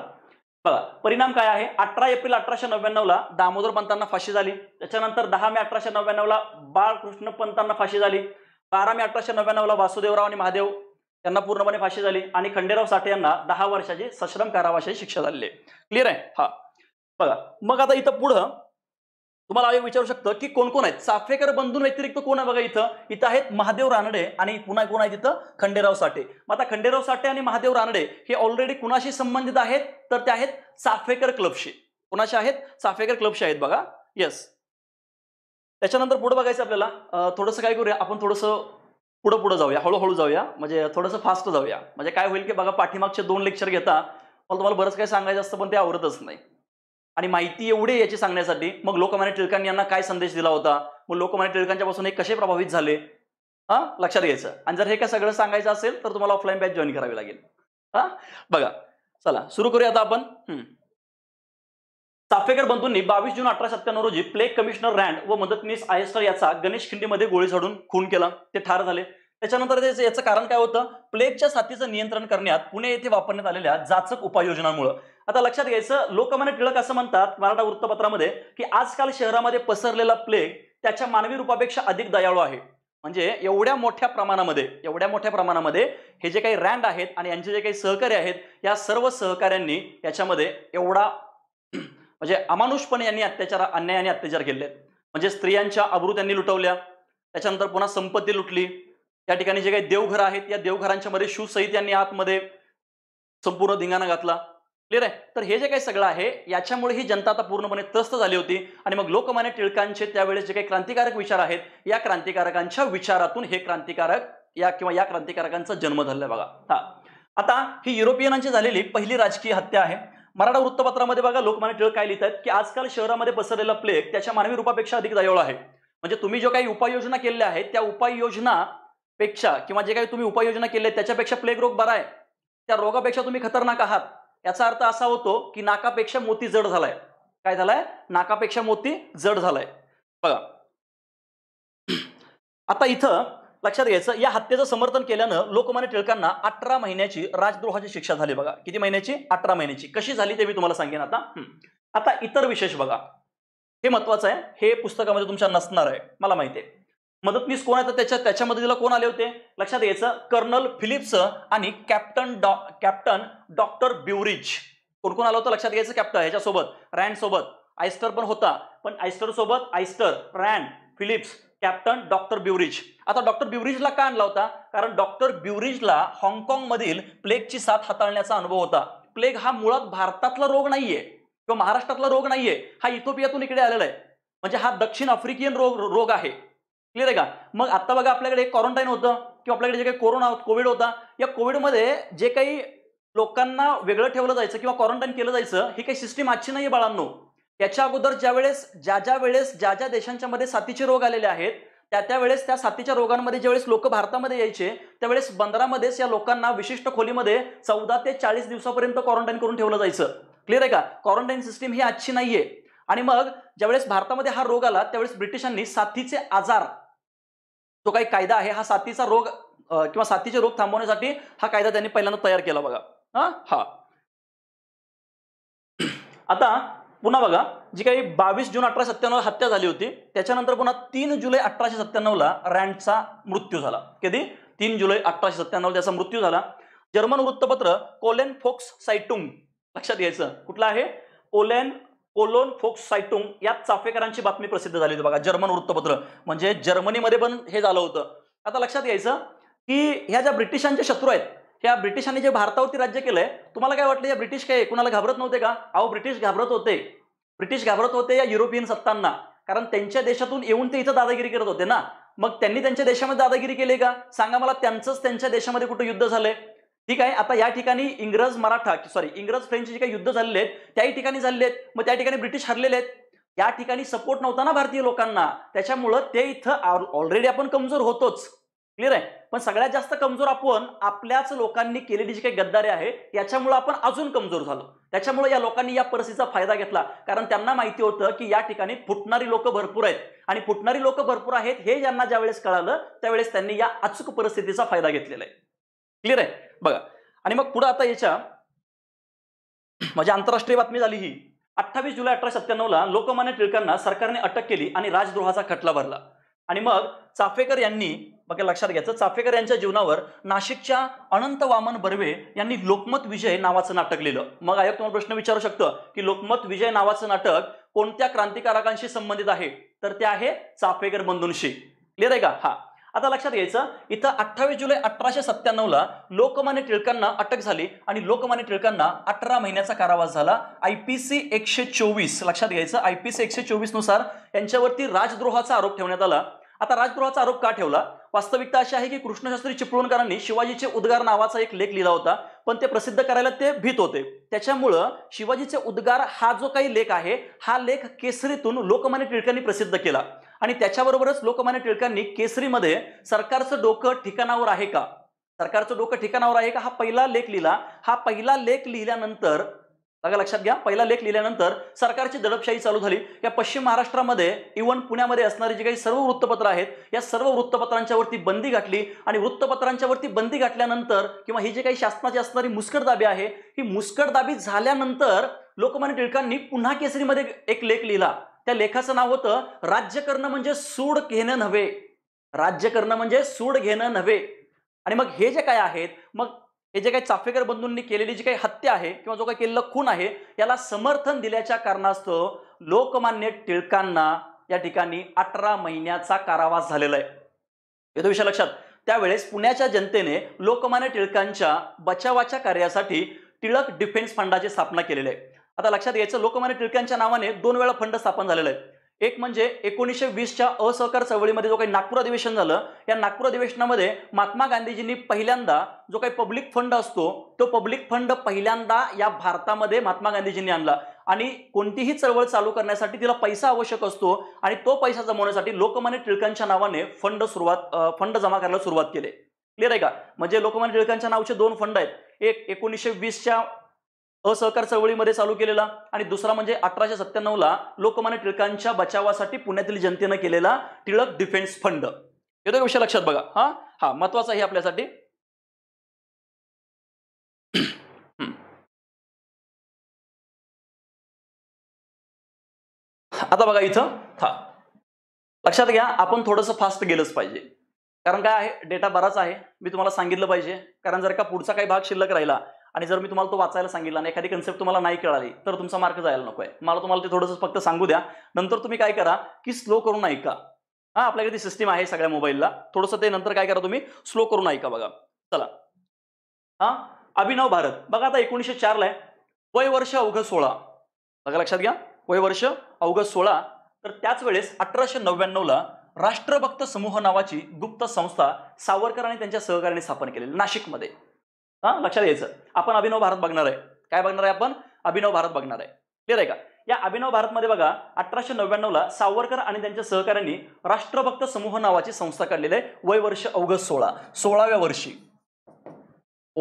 बघा परिणाम काय आहे अठरा एप्रिल अठराशे ला दामोदर पंतांना फाशी झाली त्याच्यानंतर दहा मे अठराशे ला बाळकृष्ण पंतांना फाशी झाली बारा मे अठराशे नव्याण्णवला वासुदेवराव आणि महादेव यांना पूर्णपणे फाशी झाली आणि खंडेराव साठे यांना दहा वर्षाची सश्रम कारावासाची शिक्षा झालेली क्लिअर आहे हा बघा मग आता इथं पुढं तुम्हाला आयोग विचारू शकतं की कोण कोण आहेत साफेकर बंधू व्यतिरिक्त कोण आहे बघा इथं इथं आहेत महादेव रानडे आणि पुन्हा कोण आहे तिथं खंडेराव साठे मग आता खंडेराव साठे आणि महादेव रानडे हे ऑलरेडी कुणाशी संबंधित आहेत तर ते आहेत साफेकर क्लबशी कुणाशी आहेत साफेकर क्लबशी आहेत बघा येस त्याच्यानंतर पुढे बघायचं आपल्याला थोडंसं काय करूया आपण थोडंसं पुढं पुढं जाऊया हळूहळू जाऊया म्हणजे थोडंसं फास्ट जाऊया म्हणजे काय होईल की बघा पाठीमागचे दोन लेक्चर घेता मला तुम्हाला बरंच काही सांगायचं असतं पण ते आवडतच नाही आणि माहिती एवढी याची सांगण्यासाठी मग लोकमान्य टिळकांनी यांना काय संदेश दिला होता मग लोकमान्य टिळकांच्या पासून हे कसे प्रभावित झाले हां लक्षात घ्यायचं आणि जर हे काय सगळं सांगायचं असेल तर तुम्हाला ऑफलाईन बॅच जॉईन करावी लागेल हां बघा चला सुरू करूया आता आपण चाफेकर बंधूंनी बावीस जून अठरा सत्त्याण्णव रोजी प्लेग कमिशनर रँड व मदतनीस आयस्टर याचा गणेश खिंडीमध्ये गोळी झाडून खून केला ते ठार झाले त्याच्यानंतर याचं कारण काय होतं प्लेगच्या साथीचं नियंत्रण करण्यात पुणे येथे वापरण्यात आलेल्या जाचक उपाययोजनांमुळे आता लक्षात घ्यायचं लोकमान्य टिळक असं म्हणतात मराठा वृत्तपत्रामध्ये की आजकाल शहरामध्ये पसरलेला प्लेग त्याच्या मानवी रूपापेक्षा अधिक दयाळू आहे म्हणजे एवढ्या मोठ्या प्रमाणामध्ये एवढ्या मोठ्या प्रमाणामध्ये हे जे काही रँड आहेत आणि यांचे जे काही सहकार्य आहेत या सर्व सहकाऱ्यांनी याच्यामध्ये एवढा म्हणजे अमानुषपणे यांनी अत्याचार अन्यायाने अत्याचार केले म्हणजे स्त्रियांच्या अब्रू त्यांनी लुटवल्या त्याच्यानंतर पुन्हा संपत्ती लुटली त्या ठिकाणी जे काही देवघर आहेत या देवघरांच्या मध्ये शिवसहित यांनी आतमध्ये संपूर्ण धिंगाणा घातला क्लिअर आहे तर हे जे काही सगळं आहे याच्यामुळे ही जनता आता पूर्णपणे त्रस्त झाली होती आणि मग लोकमान्य टिळकांचे त्यावेळेस जे काही क्रांतिकारक विचार आहेत या क्रांतिकारकांच्या विचारातून हे क्रांतिकारक या किंवा या क्रांतिकारकांचा जन्म झाला बघा हा आता ही युरोपियनांची झालेली पहिली राजकीय हत्या आहे मराठा वृत्तपत्रामध्ये बघा लोकमान्य टिळक काय लिहित आहेत की आजकाल शहरामध्ये पसरलेला प्लेग त्याच्या मानवी रूपापेक्षा अधिक जायवळ आहे म्हणजे तुम्ही जो काही उपाययोजना केल्या आहेत त्या उपाययोजना पेक्षा किंवा जे काही तुम्ही उपाययोजना केल्या त्याच्यापेक्षा प्लेग रोग बरा आहे त्या रोगापेक्षा तुम्ही खतरनाक आहात याचा अर्थ असा होतो की नाकापेक्षा मोती जड झालाय काय झालाय नाकापेक्षा मोती जड झालाय बघा आता इथं लक्षात घ्यायचं या हत्येचं समर्थन केल्यानं लोकमान्य टिळकांना अठरा महिन्याची राजद्रोहाची शिक्षा झाली बघा किती महिन्याची अठरा महिन्याची कशी झाली ते मी तुम्हाला सांगेन आता आता इतर विशेष बघा हे महत्वाचं आहे हे पुस्तकामध्ये तुमच्या नसणार आहे मला माहिती आहे मदतनीस कोण आहे त्याच्या त्याच्या मदतीला कोण आले होते लक्षात घ्यायचं कर्नल फिलिप्स आणि कॅप्टन डॉ कॅप्टन डॉक्टर ब्युरिज कोण कोण आलं होतं लक्षात घ्यायचं कॅप्टन ह्याच्यासोबत रँड सोबत आयस्टर पण होता पण आयस्टर सोबत आयस्टर रँड फिलिप्स कॅप्टन डॉक्टर ब्युरिज आता डॉक्टर ब्युरिजला का आणला होता कारण डॉक्टर ब्युरिजला हाँगकाँग मधील प्लेगची साथ हाताळण्याचा अनुभव होता प्लेग हा मुळात भारतातला रोग नाहीये किंवा महाराष्ट्रातला रोग नाहीये हा इथोपियातून इकडे आलेला आहे म्हणजे हा दक्षिण आफ्रिकियन रोग रोग आहे क्लिअर आहे का मग आता बघा आपल्याकडे क्वारंटाईन होतं किंवा आपल्याकडे जे काही कोरोना कोविड होता या कोविडमध्ये जे काही लोकांना वेगळं ठेवलं जायचं किंवा क्वारंटाईन केलं जायचं ही काही सिस्टीम आजची नाही बाळांनो याच्या अगोदर ज्या वेळेस ज्या ज्या वेळेस ज्या ज्या देशांच्या मध्ये साथीचे रोग आलेले आहेत त्या त्यावेळेस त्या साथीच्या रोगांमध्ये ज्यावेळेस लोक भारतामध्ये यायचे त्यावेळेस बंदरामध्येच या लोकांना विशिष्ट खोलीमध्ये चौदा ते चाळीस दिवसापर्यंत क्वारंटाईन करून ठेवलं जायचं क्लिअर आहे का क्वारंटाईन सिस्टीम ही आजची नाहीये आणि मग ज्यावेळेस भारतामध्ये हा रोग आला त्यावेळेस ब्रिटिशांनी साथीचे आजार जो काही कायदा आहे हा साथीचा रोग किंवा साथीचे रोग थांबवण्यासाठी हा कायदा त्यांनी पहिल्यांदा तयार केला बघा हा आता पुन्हा बघा जी काही बावीस जून अठराशे सत्त्याण्णव हत्या झाली होती त्याच्यानंतर पुन्हा तीन जुलै अठराशे सत्त्याण्णवला रँडचा मृत्यू झाला कधी तीन जुलै अठराशे सत्त्याण्णव त्याचा मृत्यू झाला जर्मन वृत्तपत्र कोलेन फोक्स सायटुंग लक्षात घ्यायचं कुठलं आहे कोलेन कोलोन फोक्स सायटुंग या चाफेकरांची बातमी प्रसिद्ध झाली होती बघा जर्मन वृत्तपत्र म्हणजे जर्मनीमध्ये पण हे झालं होतं आता लक्षात घ्यायचं की ह्या ज्या ब्रिटिशांचे शत्रू आहेत ह्या ब्रिटिशांनी जे भारतावरती राज्य केलंय तुम्हाला काय वाटलं या ब्रिटिश काय कुणाला घाबरत नव्हते का अहो ब्रिटिश घाबरत होते ब्रिटिश घाबरत होते या युरोपियन सत्तांना कारण त्यांच्या देशातून येऊन ते इथं दादागिरी करत होते ना मग त्यांनी त्यांच्या देशामध्ये दादागिरी केली का सांगा मला त्यांचंच त्यांच्या देशामध्ये कुठं युद्ध झालंय ठीक आहे आता या ठिकाणी इंग्रज मराठा सॉरी इंग्रज फ्रेंच जे काही युद्ध झालेले आहेत त्याही ठिकाणी झालेले आहेत मग त्या ठिकाणी ब्रिटिश हरलेले आहेत या ठिकाणी सपोर्ट नव्हता ना भारतीय लोकांना त्याच्यामुळं ते इथं ऑलरेडी आपण कमजोर होतोच क्लिअर आहे पण सगळ्यात जास्त कमजोर आपण आपल्याच लोकांनी केलेली जी काही गद्दारी आहे याच्यामुळं आपण अजून कमजोर झालो त्याच्यामुळे या लोकांनी या परिस्थितीचा फायदा घेतला कारण त्यांना माहिती होतं की या ठिकाणी फुटणारी लोक भरपूर आहेत आणि फुटणारी लोक भरपूर आहेत हे ज्यांना ज्यावेळेस कळालं त्यावेळेस त्यांनी या अचूक परिस्थितीचा फायदा घेतलेला आहे क्लिअर आहे बघा आणि मग पुढं आता याच्या म्हणजे आंतरराष्ट्रीय बातमी झाली ही अठ्ठावीस जुलै अठराशे सत्त्याण्णवला लोकमान्य टिळकांना सरकारने अटक केली आणि राजद्रोहाचा खटला भरला आणि मग चाफेकर यांनी बघा लक्षात घ्यायचं चाफेकर यांच्या जीवनावर नाशिकच्या अनंत वामन बर्वे यांनी लोकमत विजय नावाचं नाटक लिहिलं मग आयोग तुम्हाला प्रश्न विचारू शकतं की लोकमत विजय नावाचं नाटक कोणत्या क्रांतिकारकांशी संबंधित आहे तर ते आहे चाफेकर बंधूंशी क्लिअर आहे का हा आता लक्षात घ्यायचं इथं अठ्ठावीस जुलै अठराशे ला लोकमान्य टिळकांना अटक झाली आणि लोकमान्य टिळकांना अठरा महिन्याचा कारावास झाला आयपीसी एकशे चोवीस लक्षात घ्यायचं आयपीसी एकशे चोवीस नुसार यांच्यावरती राजद्रोहाचा आरोप ठेवण्यात आला आता राजद्रोहाचा आरोप का ठेवला वास्तविकता अशी आहे की कृष्णशास्त्री चिपळूणकरांनी शिवाजीचे उद्गार नावाचा एक लेख लिहिला होता पण ते प्रसिद्ध करायला ते भीत होते त्याच्यामुळं शिवाजीचे उद्गार हा जो काही लेख आहे हा लेख केसरीतून लोकमान्य टिळकांनी प्रसिद्ध केला आणि त्याच्याबरोबरच लोकमान्य टिळकांनी केसरीमध्ये सरकारचं डोकं ठिकाणावर आहे का सरकारचं डोकं ठिकाणावर आहे का हा पहिला लेख लिहिला हा पहिला लेख लिहिल्यानंतर बघा लक्षात घ्या पहिला लेख लिहिल्यानंतर सरकारची दडपशाही चालू झाली या पश्चिम महाराष्ट्रामध्ये इव्हन पुण्यामध्ये असणारी जी काही सर्व वृत्तपत्र आहेत या सर्व वृत्तपत्रांच्यावरती बंदी घातली आणि वृत्तपत्रांच्यावरती बंदी घातल्यानंतर किंवा ही जी काही शासनाची असणारी मुस्कटदाबी आहे ही मुस्कटदाबी झाल्यानंतर लोकमान्य टिळकांनी पुन्हा केसरीमध्ये एक लेख लिहिला त्या लेखाचं नाव होतं राज्य करणं म्हणजे सूड घेणं नव्हे राज्य करणं म्हणजे सूड घेणं नव्हे आणि मग हे जे काय आहेत मग हे जे काही चाफेकर बंधूंनी केलेली जी काही हत्या आहे किंवा जो काही केलेला खून आहे याला समर्थन दिल्याच्या कारणास्तव लोकमान्य टिळकांना या ठिकाणी अठरा महिन्याचा कारावास झालेला आहे येतो विषय लक्षात त्यावेळेस पुण्याच्या जनतेने लोकमान्य टिळकांच्या बचावाच्या कार्यासाठी टिळक डिफेन्स फंडाची स्थापना केलेली आहे आता लक्षात यायचं लोकमान्य टिळकांच्या नावाने दोन वेळा फंड स्थापन झालेला आहे एक म्हणजे एकोणीसशे वीसच्या असहकार चळवळीमध्ये जो काही नागपूर अधिवेशन झालं या नागपूर अधिवेशनामध्ये महात्मा गांधीजींनी पहिल्यांदा जो काही पब्लिक फंड असतो तो पब्लिक फंड पहिल्यांदा या भारतामध्ये महात्मा गांधीजींनी आणला आणि कोणतीही चळवळ चालू करण्यासाठी तिला पैसा आवश्यक असतो आणि तो पैसा जमवण्यासाठी लोकमान्य टिळकांच्या नावाने फंड सुरुवात फंड जमा करायला सुरुवात केली क्लिअर आहे का म्हणजे लोकमान्य टिळकांच्या नावचे दोन फंड आहेत एक एकोणीसशे वीसच्या असहकार चळवळीमध्ये चालू केलेला आणि दुसरा म्हणजे अठराशे ला लोकमान्य टिळकांच्या बचावासाठी पुण्यातील जनतेनं केलेला टिळक डिफेन्स फंड येतो विषय लक्षात बघा हा हा महत्वाचा आहे आपल्यासाठी आता बघा इथं हा लक्षात घ्या आपण थोडंसं फास्ट गेलंच पाहिजे कारण काय आहे डेटा बराच आहे मी तुम्हाला सांगितलं पाहिजे कारण जर का पुढचा काही भाग शिल्लक राहिला आणि जर मी तुम्हाला तो वाचायला सांगितलं आणि एखादी कन्सेप्ट तुम्हाला नाही कळाली तर तुमचा मार्क जायला नको आहे मला तुम्हाला ते थोडंसं फक्त सांगू द्या नंतर तुम्ही काय करा की स्लो करून ऐका हा आपल्याकडे ती सिस्टीम आहे सगळ्या मोबाईलला थोडंसं ते नंतर काय करा तुम्ही स्लो करून ऐका बघा चला हा अभिनव भारत बघा आता एकोणीसशे चारला आहे वय वर्ष अवघ सोळा बघा लक्षात घ्या वय वर्ष अवघ सोळा तर त्याच वेळेस अठराशे नव्याण्णवला राष्ट्रभक्त समूह नावाची गुप्त संस्था सावरकर आणि त्यांच्या सहकार्याने स्थापन केलेली नाशिकमध्ये हां लक्षात यायचं आपण अभिनव भारत बघणार आहे काय बघणार आहे आपण अभिनव भारत बघणार आहे क्लिअर आहे का या अभिनव भारतमध्ये बघा अठराशे नव्याण्णवला सावरकर आणि त्यांच्या सहकाऱ्यांनी राष्ट्रभक्त समूह नावाची संस्था काढलेली आहे वय वर्ष सोळा सोळाव्या वर्षी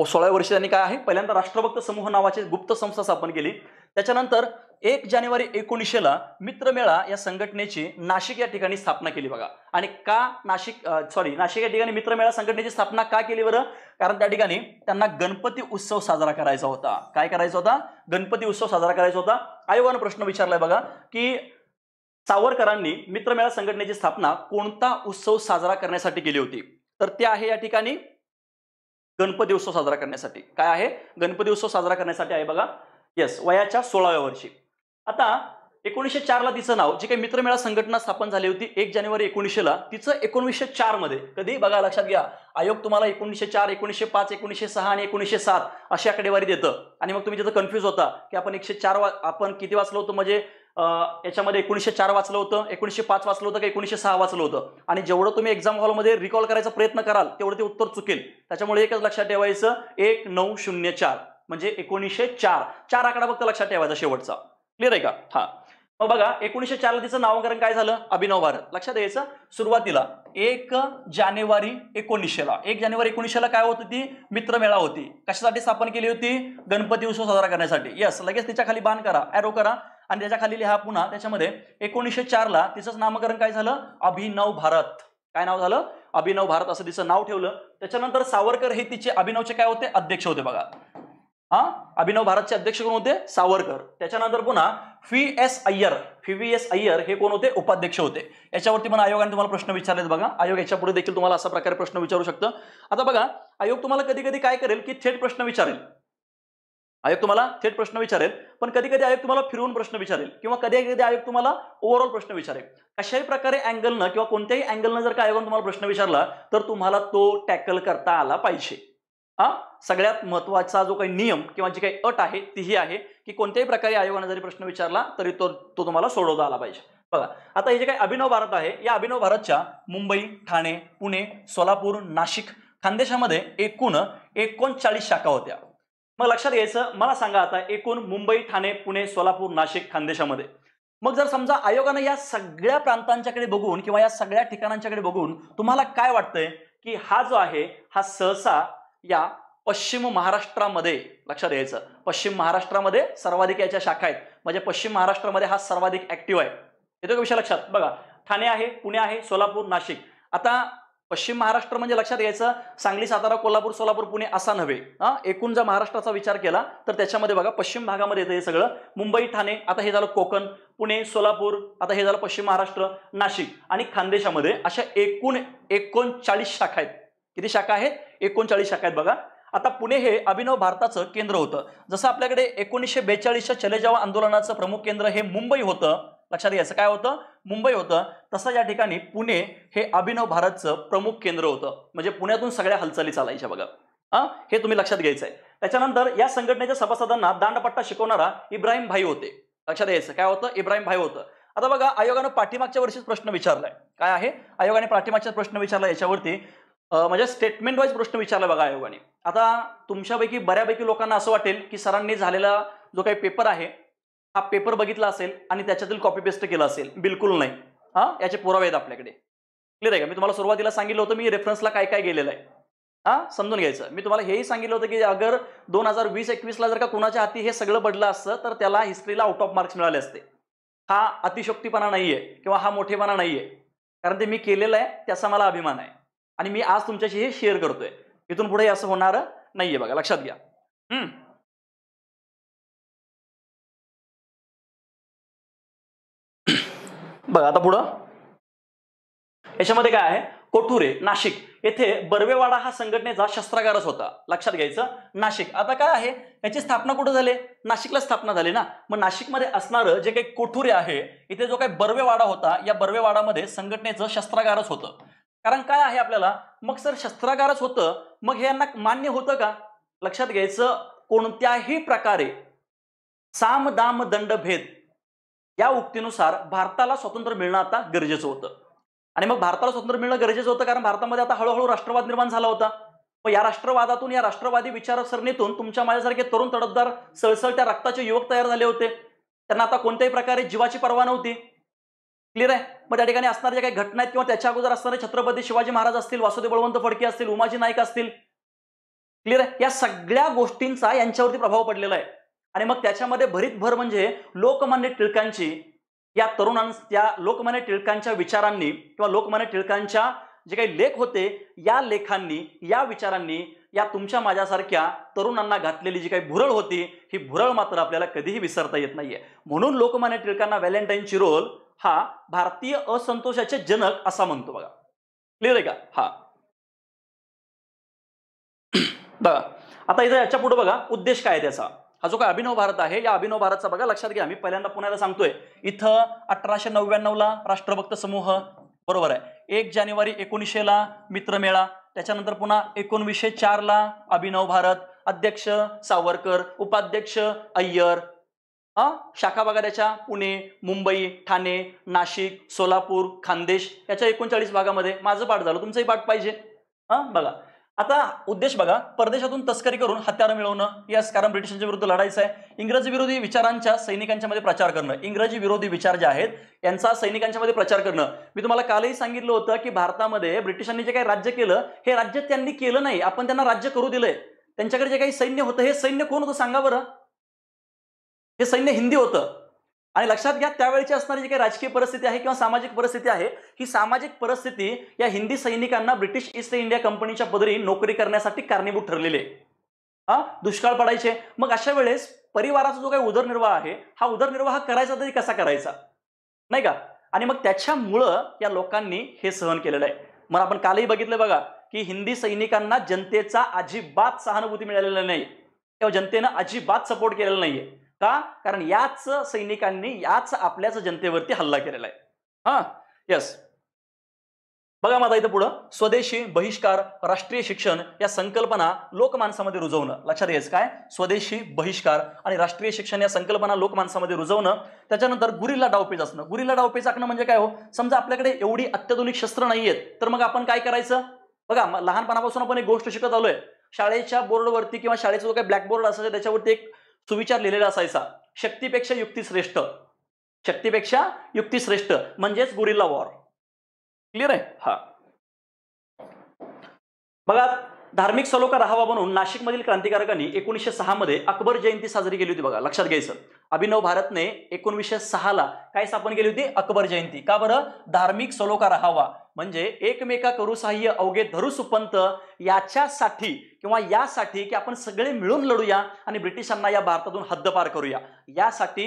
सोळाव्या वर्षी त्यांनी काय आहे पहिल्यांदा राष्ट्रभक्त समूह नावाची गुप्त संस्था स्थापन केली त्याच्यानंतर एक जानेवारी एकोणीसशेला मित्रमेळा या संघटनेची नाशिक या ठिकाणी स्थापना केली बघा आणि का नाशिक सॉरी नाशिक या ठिकाणी मित्रमेळा संघटनेची स्थापना का केली बरं कारण त्या ठिकाणी त्यांना गणपती उत्सव साजरा करायचा होता काय करायचा होता गणपती उत्सव साजरा करायचा होता आयोगानं प्रश्न विचारलाय बघा की सावरकरांनी मित्रमेळा संघटनेची स्थापना कोणता उत्सव साजरा करण्यासाठी केली होती तर ते आहे या ठिकाणी गणपती उत्सव साजरा करण्यासाठी काय आहे गणपती उत्सव साजरा करण्यासाठी आहे बघा येस वयाच्या सोळाव्या वर्षी आता एकोणीसशे चारला तिचं नाव जी काही मित्रमेळा संघटना स्थापन झाली होती एक जानेवारी एकोणीसशेला तिचं एकोणीसशे मध्ये कधी बघा लक्षात घ्या आयोग तुम्हाला एकोणीसशे चार एकोणीसशे पाच एकोणीसशे सहा आणि एकोणीसशे सात अशी आकडेवारी देतं आणि मग तुम्ही तिथं कन्फ्यूज होता की आपण एकशे चार वा आपण किती वाचलं होतं म्हणजे याच्यामध्ये एकोणीसशे चार वाचलं होतं एकोणीसशे पाच वाचलं होतं का एकोणीसशे सहा वाचलं होतं आणि जेवढं तुम्ही एक्झाम हॉलमध्ये रिकॉल करायचा प्रयत्न कराल तेवढं ते उत्तर चुकेल त्याच्यामुळे एकच लक्षात ठेवायचं एक नऊ शून्य चार म्हणजे एकोणीसशे चार चार आकडा फक्त लक्षात ठेवायचा शेवटचा क्लिअर आहे का हा मग बघा एकोणीसशे ला तिचं नामकरण काय झालं अभिनव भारत लक्षात यायचं सुरुवातीला एक जानेवारी एकोणीसशेला एक जानेवारी एकोणीसशेला काय होत होती मित्रमेळा होती कशासाठी स्थापन केली होती गणपती उत्सव साजरा करण्यासाठी यस लगेच तिच्या खाली बाण करा ऍरो करा आणि त्याच्या खाली लिहा पुन्हा त्याच्यामध्ये एकोणीसशे चारला तिचंच नामकरण काय झालं अभिनव भारत काय नाव झालं अभिनव भारत असं तिचं नाव ठेवलं त्याच्यानंतर सावरकर हे तिचे अभिनवचे काय होते अध्यक्ष होते बघा हा अभिनव भारतचे अध्यक्ष कोण होते सावरकर त्याच्यानंतर पुन्हा V S Aiyar V V S Aiyar हे कोण होते उपाध्यक्ष होते याच्यावरती पण आयोगाने तुम्हाला प्रश्न विचारलेत बघा आयोग याच्या पुढे देखील तुम्हाला असा प्रकारे प्रश्न विचारू शकतं आता बघा आयोग तुम्हाला कधी कधी काय करेल की थेट प्रश्न विचारेल आयोग तुम्हाला थेट प्रश्न विचारेल पण कधी कधी आयोग तुम्हाला फिरवून प्रश्न विचारेल किंवा कधी कधी आयोग तुम्हाला ओव्हरऑल प्रश्न विचारेल कशाही प्रकारे अँगलनं किंवा कोणत्याही अँगलनं जर का आयोगानं तुम्हाला प्रश्न विचारला तर तुम्हाला तो टॅकल करता आला पाहिजे हा सगळ्यात महत्वाचा जो काही नियम किंवा जी काही अट आहे ती ही आहे की कोणत्याही प्रकारे आयोगाने जरी प्रश्न विचारला तरी तो तो तुम्हाला सोडवता आला पाहिजे बघा आता हे जे काही अभिनव भारत आहे या अभिनव भारतच्या मुंबई ठाणे पुणे सोलापूर नाशिक खानदेशामध्ये एकूण एकोणचाळीस शाखा होत्या मग लक्षात घ्यायचं मला सांगा आता एकूण मुंबई ठाणे पुणे सोलापूर नाशिक खानदेशामध्ये मग जर समजा आयोगानं या सगळ्या प्रांतांच्याकडे बघून किंवा या सगळ्या ठिकाणांच्याकडे बघून तुम्हाला काय वाटतंय की हा जो आहे हा सहसा या पश्चिम महाराष्ट्रामध्ये लक्षात घ्यायचं पश्चिम महाराष्ट्रामध्ये सर्वाधिक याच्या शाखा आहेत म्हणजे पश्चिम महाराष्ट्रामध्ये हा सर्वाधिक ऍक्टिव्ह आहे येतो का विषय लक्षात बघा ठाणे आहे पुणे आहे सोलापूर नाशिक आता पश्चिम महाराष्ट्र म्हणजे लक्षात घ्यायचं सांगली सातारा कोल्हापूर सोलापूर पुणे असा नव्हे एकूण जर महाराष्ट्राचा विचार केला तर त्याच्यामध्ये बघा पश्चिम भागामध्ये येतं हे सगळं मुंबई ठाणे आता हे झालं कोकण पुणे सोलापूर आता हे झालं पश्चिम महाराष्ट्र नाशिक आणि खानदेशामध्ये अशा एकूण एकोणचाळीस शाखा आहेत किती शाखा आहेत एकोणचाळीस शाखा आहेत बघा आता पुणे हे अभिनव भारताचं केंद्र होतं जसं आपल्याकडे एकोणीसशे बेचाळीसच्या चले आंदोलनाचं प्रमुख केंद्र हे मुंबई होतं लक्षात घ्यायचं काय होतं मुंबई होतं तसं या ठिकाणी पुणे हे अभिनव भारतचं प्रमुख केंद्र होतं म्हणजे पुण्यातून सगळ्या हालचाली चालायच्या बघा हा हे तुम्ही लक्षात घ्यायचं आहे त्याच्यानंतर या संघटनेच्या सभासदांना दांडपट्टा शिकवणारा इब्राहिम भाई होते लक्षात घ्यायचं काय होतं इब्राहिम भाई होतं आता बघा आयोगानं पाठीमागच्या वर्षीच प्रश्न विचारलाय काय आहे आयोगाने पाठीमागचा प्रश्न विचारला याच्यावरती म्हणजे स्टेटमेंट वाईज प्रश्न विचारला बघा आयोगाने आता तुमच्यापैकी बऱ्यापैकी लोकांना असं वाटेल की सरांनी झालेला जो काही पेपर आहे हा पेपर बघितला असेल आणि त्याच्यातील कॉपी पेस्ट केला असेल बिलकुल नाही हां याचे पुरावे आहेत आपल्याकडे क्लिअर आहे का मी तुम्हाला सुरुवातीला सांगितलं होतं मी रेफरन्सला काय काय गेलेलं आहे हां समजून घ्यायचं मी तुम्हाला हेही सांगितलं होतं की अगर दोन हजार वीस एकवीसला जर का कुणाच्या हाती हे सगळं पडलं असतं तर त्याला हिस्ट्रीला आउट ऑफ मार्क्स मिळाले असते हा अतिशक्तीपणा नाही आहे किंवा हा मोठेपणा नाही आहे कारण ते मी केलेलं आहे त्याचा मला अभिमान आहे आणि मी आज तुमच्याशी हे शेअर करतोय इथून पुढे असं होणार नाहीये बघा लक्षात घ्या हम्म बघा आता पुढं याच्यामध्ये काय आहे कोठुरे नाशिक येथे बर्वेवाडा हा संघटनेचा शस्त्रागारच होता लक्षात घ्यायचं नाशिक आता काय आहे याची स्थापना कुठं झाली नाशिकला स्थापना झाली ना मग नाशिकमध्ये असणारं जे काही कोठुरे आहे इथे जो काही बर्वेवाडा होता या बर्वेवाडामध्ये संघटनेचं शस्त्रागारच होतं कारण काय आहे आपल्याला मग सर शस्त्रागारच होतं मग हे यांना मान्य होतं का लक्षात घ्यायचं कोणत्याही प्रकारे साम दाम दंड भेद या उक्तीनुसार भारताला स्वातंत्र्य मिळणं आता गरजेचं होतं आणि मग भारताला स्वातंत्र्य मिळणं गरजेचं होतं कारण भारतामध्ये आता हळूहळू राष्ट्रवाद निर्माण झाला होता मग या राष्ट्रवादातून या राष्ट्रवादी विचारसरणीतून तुमच्या माझ्यासारखे तरुण तडफदार सळसळ त्या रक्ताचे युवक तयार झाले होते त्यांना आता कोणत्याही प्रकारे जीवाची पर्वा नव्हती क्लिअर आहे मग त्या ठिकाणी असणाऱ्या ज्या काही घटना आहेत किंवा त्याच्या अगोदर असणारे छत्रपती शिवाजी महाराज असतील वासुदेव बळवंत फडके असतील उमाजी नाईक असतील क्लिअर आहे या सगळ्या गोष्टींचा यांच्यावरती प्रभाव पडलेला आहे आणि मग त्याच्यामध्ये भरीत भर म्हणजे लोकमान्य टिळकांची या तरुणां लोकमान्य टिळकांच्या विचारांनी किंवा लोकमान्य टिळकांच्या जे काही लेख होते या लेखांनी या विचारांनी या तुमच्या माझ्यासारख्या तरुणांना घातलेली जी काही भुरळ होती ही भुरळ मात्र आपल्याला कधीही विसरता येत नाहीये म्हणून लोकमान्य टिळकांना व्हॅलेंटाईनची रोल हा भारतीय असंतोषाचे जनक असा म्हणतो बघा क्लिअर आहे का हा बघा आता इथं याच्या पुढे बघा उद्देश काय त्याचा हा जो काय अभिनव भारत आहे या अभिनव भारतचा बघा लक्षात घ्या मी पहिल्यांदा पुण्याला सांगतोय इथं अठराशे नव्याण्णवला राष्ट्रभक्त समूह बरोबर आहे एक जानेवारी मित्र मित्रमेळा त्याच्यानंतर पुन्हा एकोणवीसशे ला अभिनव भारत अध्यक्ष सावरकर उपाध्यक्ष अय्यर हां शाखा याच्या पुणे मुंबई ठाणे नाशिक सोलापूर खानदेश याच्या एकोणचाळीस भागामध्ये माझं पाठ झालं तुमचंही पाठ पाहिजे हां बघा आता उद्देश बघा परदेशातून तस्करी करून हत्यारं मिळवणं यास कारण ब्रिटिशांच्या विरुद्ध लढायचं आहे इंग्रजी विरोधी विचारांच्या सैनिकांच्या मध्ये प्रचार करणं इंग्रजी विरोधी विचार जे आहेत यांचा सैनिकांच्या मध्ये प्रचार करणं मी तुम्हाला कालही सांगितलं होतं की भारतामध्ये ब्रिटिशांनी जे काही राज्य केलं हे राज्य त्यांनी केलं नाही आपण त्यांना राज्य करू दिलंय त्यांच्याकडे जे काही सैन्य होतं हे सैन्य कोण होतं सांगा बरं हे सैन्य हिंदी होतं आणि लक्षात घ्या त्यावेळेची असणारी जी काही राजकीय परिस्थिती आहे किंवा सामाजिक परिस्थिती आहे ही सामाजिक परिस्थिती या हिंदी सैनिकांना ब्रिटिश ईस्ट इंडिया कंपनीच्या पदरी नोकरी करण्यासाठी कारणीभूत ठरलेले हा दुष्काळ पडायचे मग अशा वेळेस परिवाराचा जो काही उदरनिर्वाह आहे हा उदरनिर्वाह करायचा तरी कसा करायचा नाही का आणि मग त्याच्यामुळं या लोकांनी हे सहन केलेलं आहे मग आपण कालही बघितलं बघा की हिंदी सैनिकांना जनतेचा अजिबात सहानुभूती मिळालेला नाही किंवा जनतेनं अजिबात सपोर्ट केलेला नाहीये का कारण याच सैनिकांनी याच आपल्याच जनतेवरती हल्ला केलेला आहे हा यस बघा माझा इथं पुढं स्वदेशी बहिष्कार राष्ट्रीय शिक्षण या संकल्पना लोकमानसामध्ये रुजवणं लक्षात घ्यायचं काय स्वदेशी बहिष्कार आणि राष्ट्रीय शिक्षण या संकल्पना लोकमानसामध्ये रुजवणं त्याच्यानंतर गुरिल्ला डावपेच असणं गुरिल्ला डावपेच आखणं म्हणजे काय हो समजा आपल्याकडे एवढी अत्याधुनिक शस्त्र नाहीयेत तर मग आपण काय करायचं बघा लहानपणापासून आपण एक गोष्ट शिकत आलोय शाळेच्या बोर्डवरती किंवा शाळेचा जो काही ब्लॅकबोर्ड असायचा त्याच्यावरती एक सुविचार लिहिलेला असायचा शक्तीपेक्षा युक्ती श्रेष्ठ शक्तीपेक्षा युक्ती श्रेष्ठ म्हणजेच गुरिल्ला वॉर क्लिअर आहे हा बघा धार्मिक सलोका राहावा म्हणून नाशिकमधील क्रांतिकारकांनी एकोणीसशे सहा मध्ये अकबर जयंती साजरी केली होती बघा लक्षात घ्यायचं अभिनव भारतने एकोणवीसशे सहाला काय स्थापन केली होती अकबर जयंती का बरं धार्मिक सलोखा राहावा म्हणजे एकमेका करू साह्य अवघे धरू सुपंत याच्यासाठी किंवा यासाठी की आपण सगळे मिळून लढूया आणि ब्रिटिशांना या भारतातून हद्दपार करूया यासाठी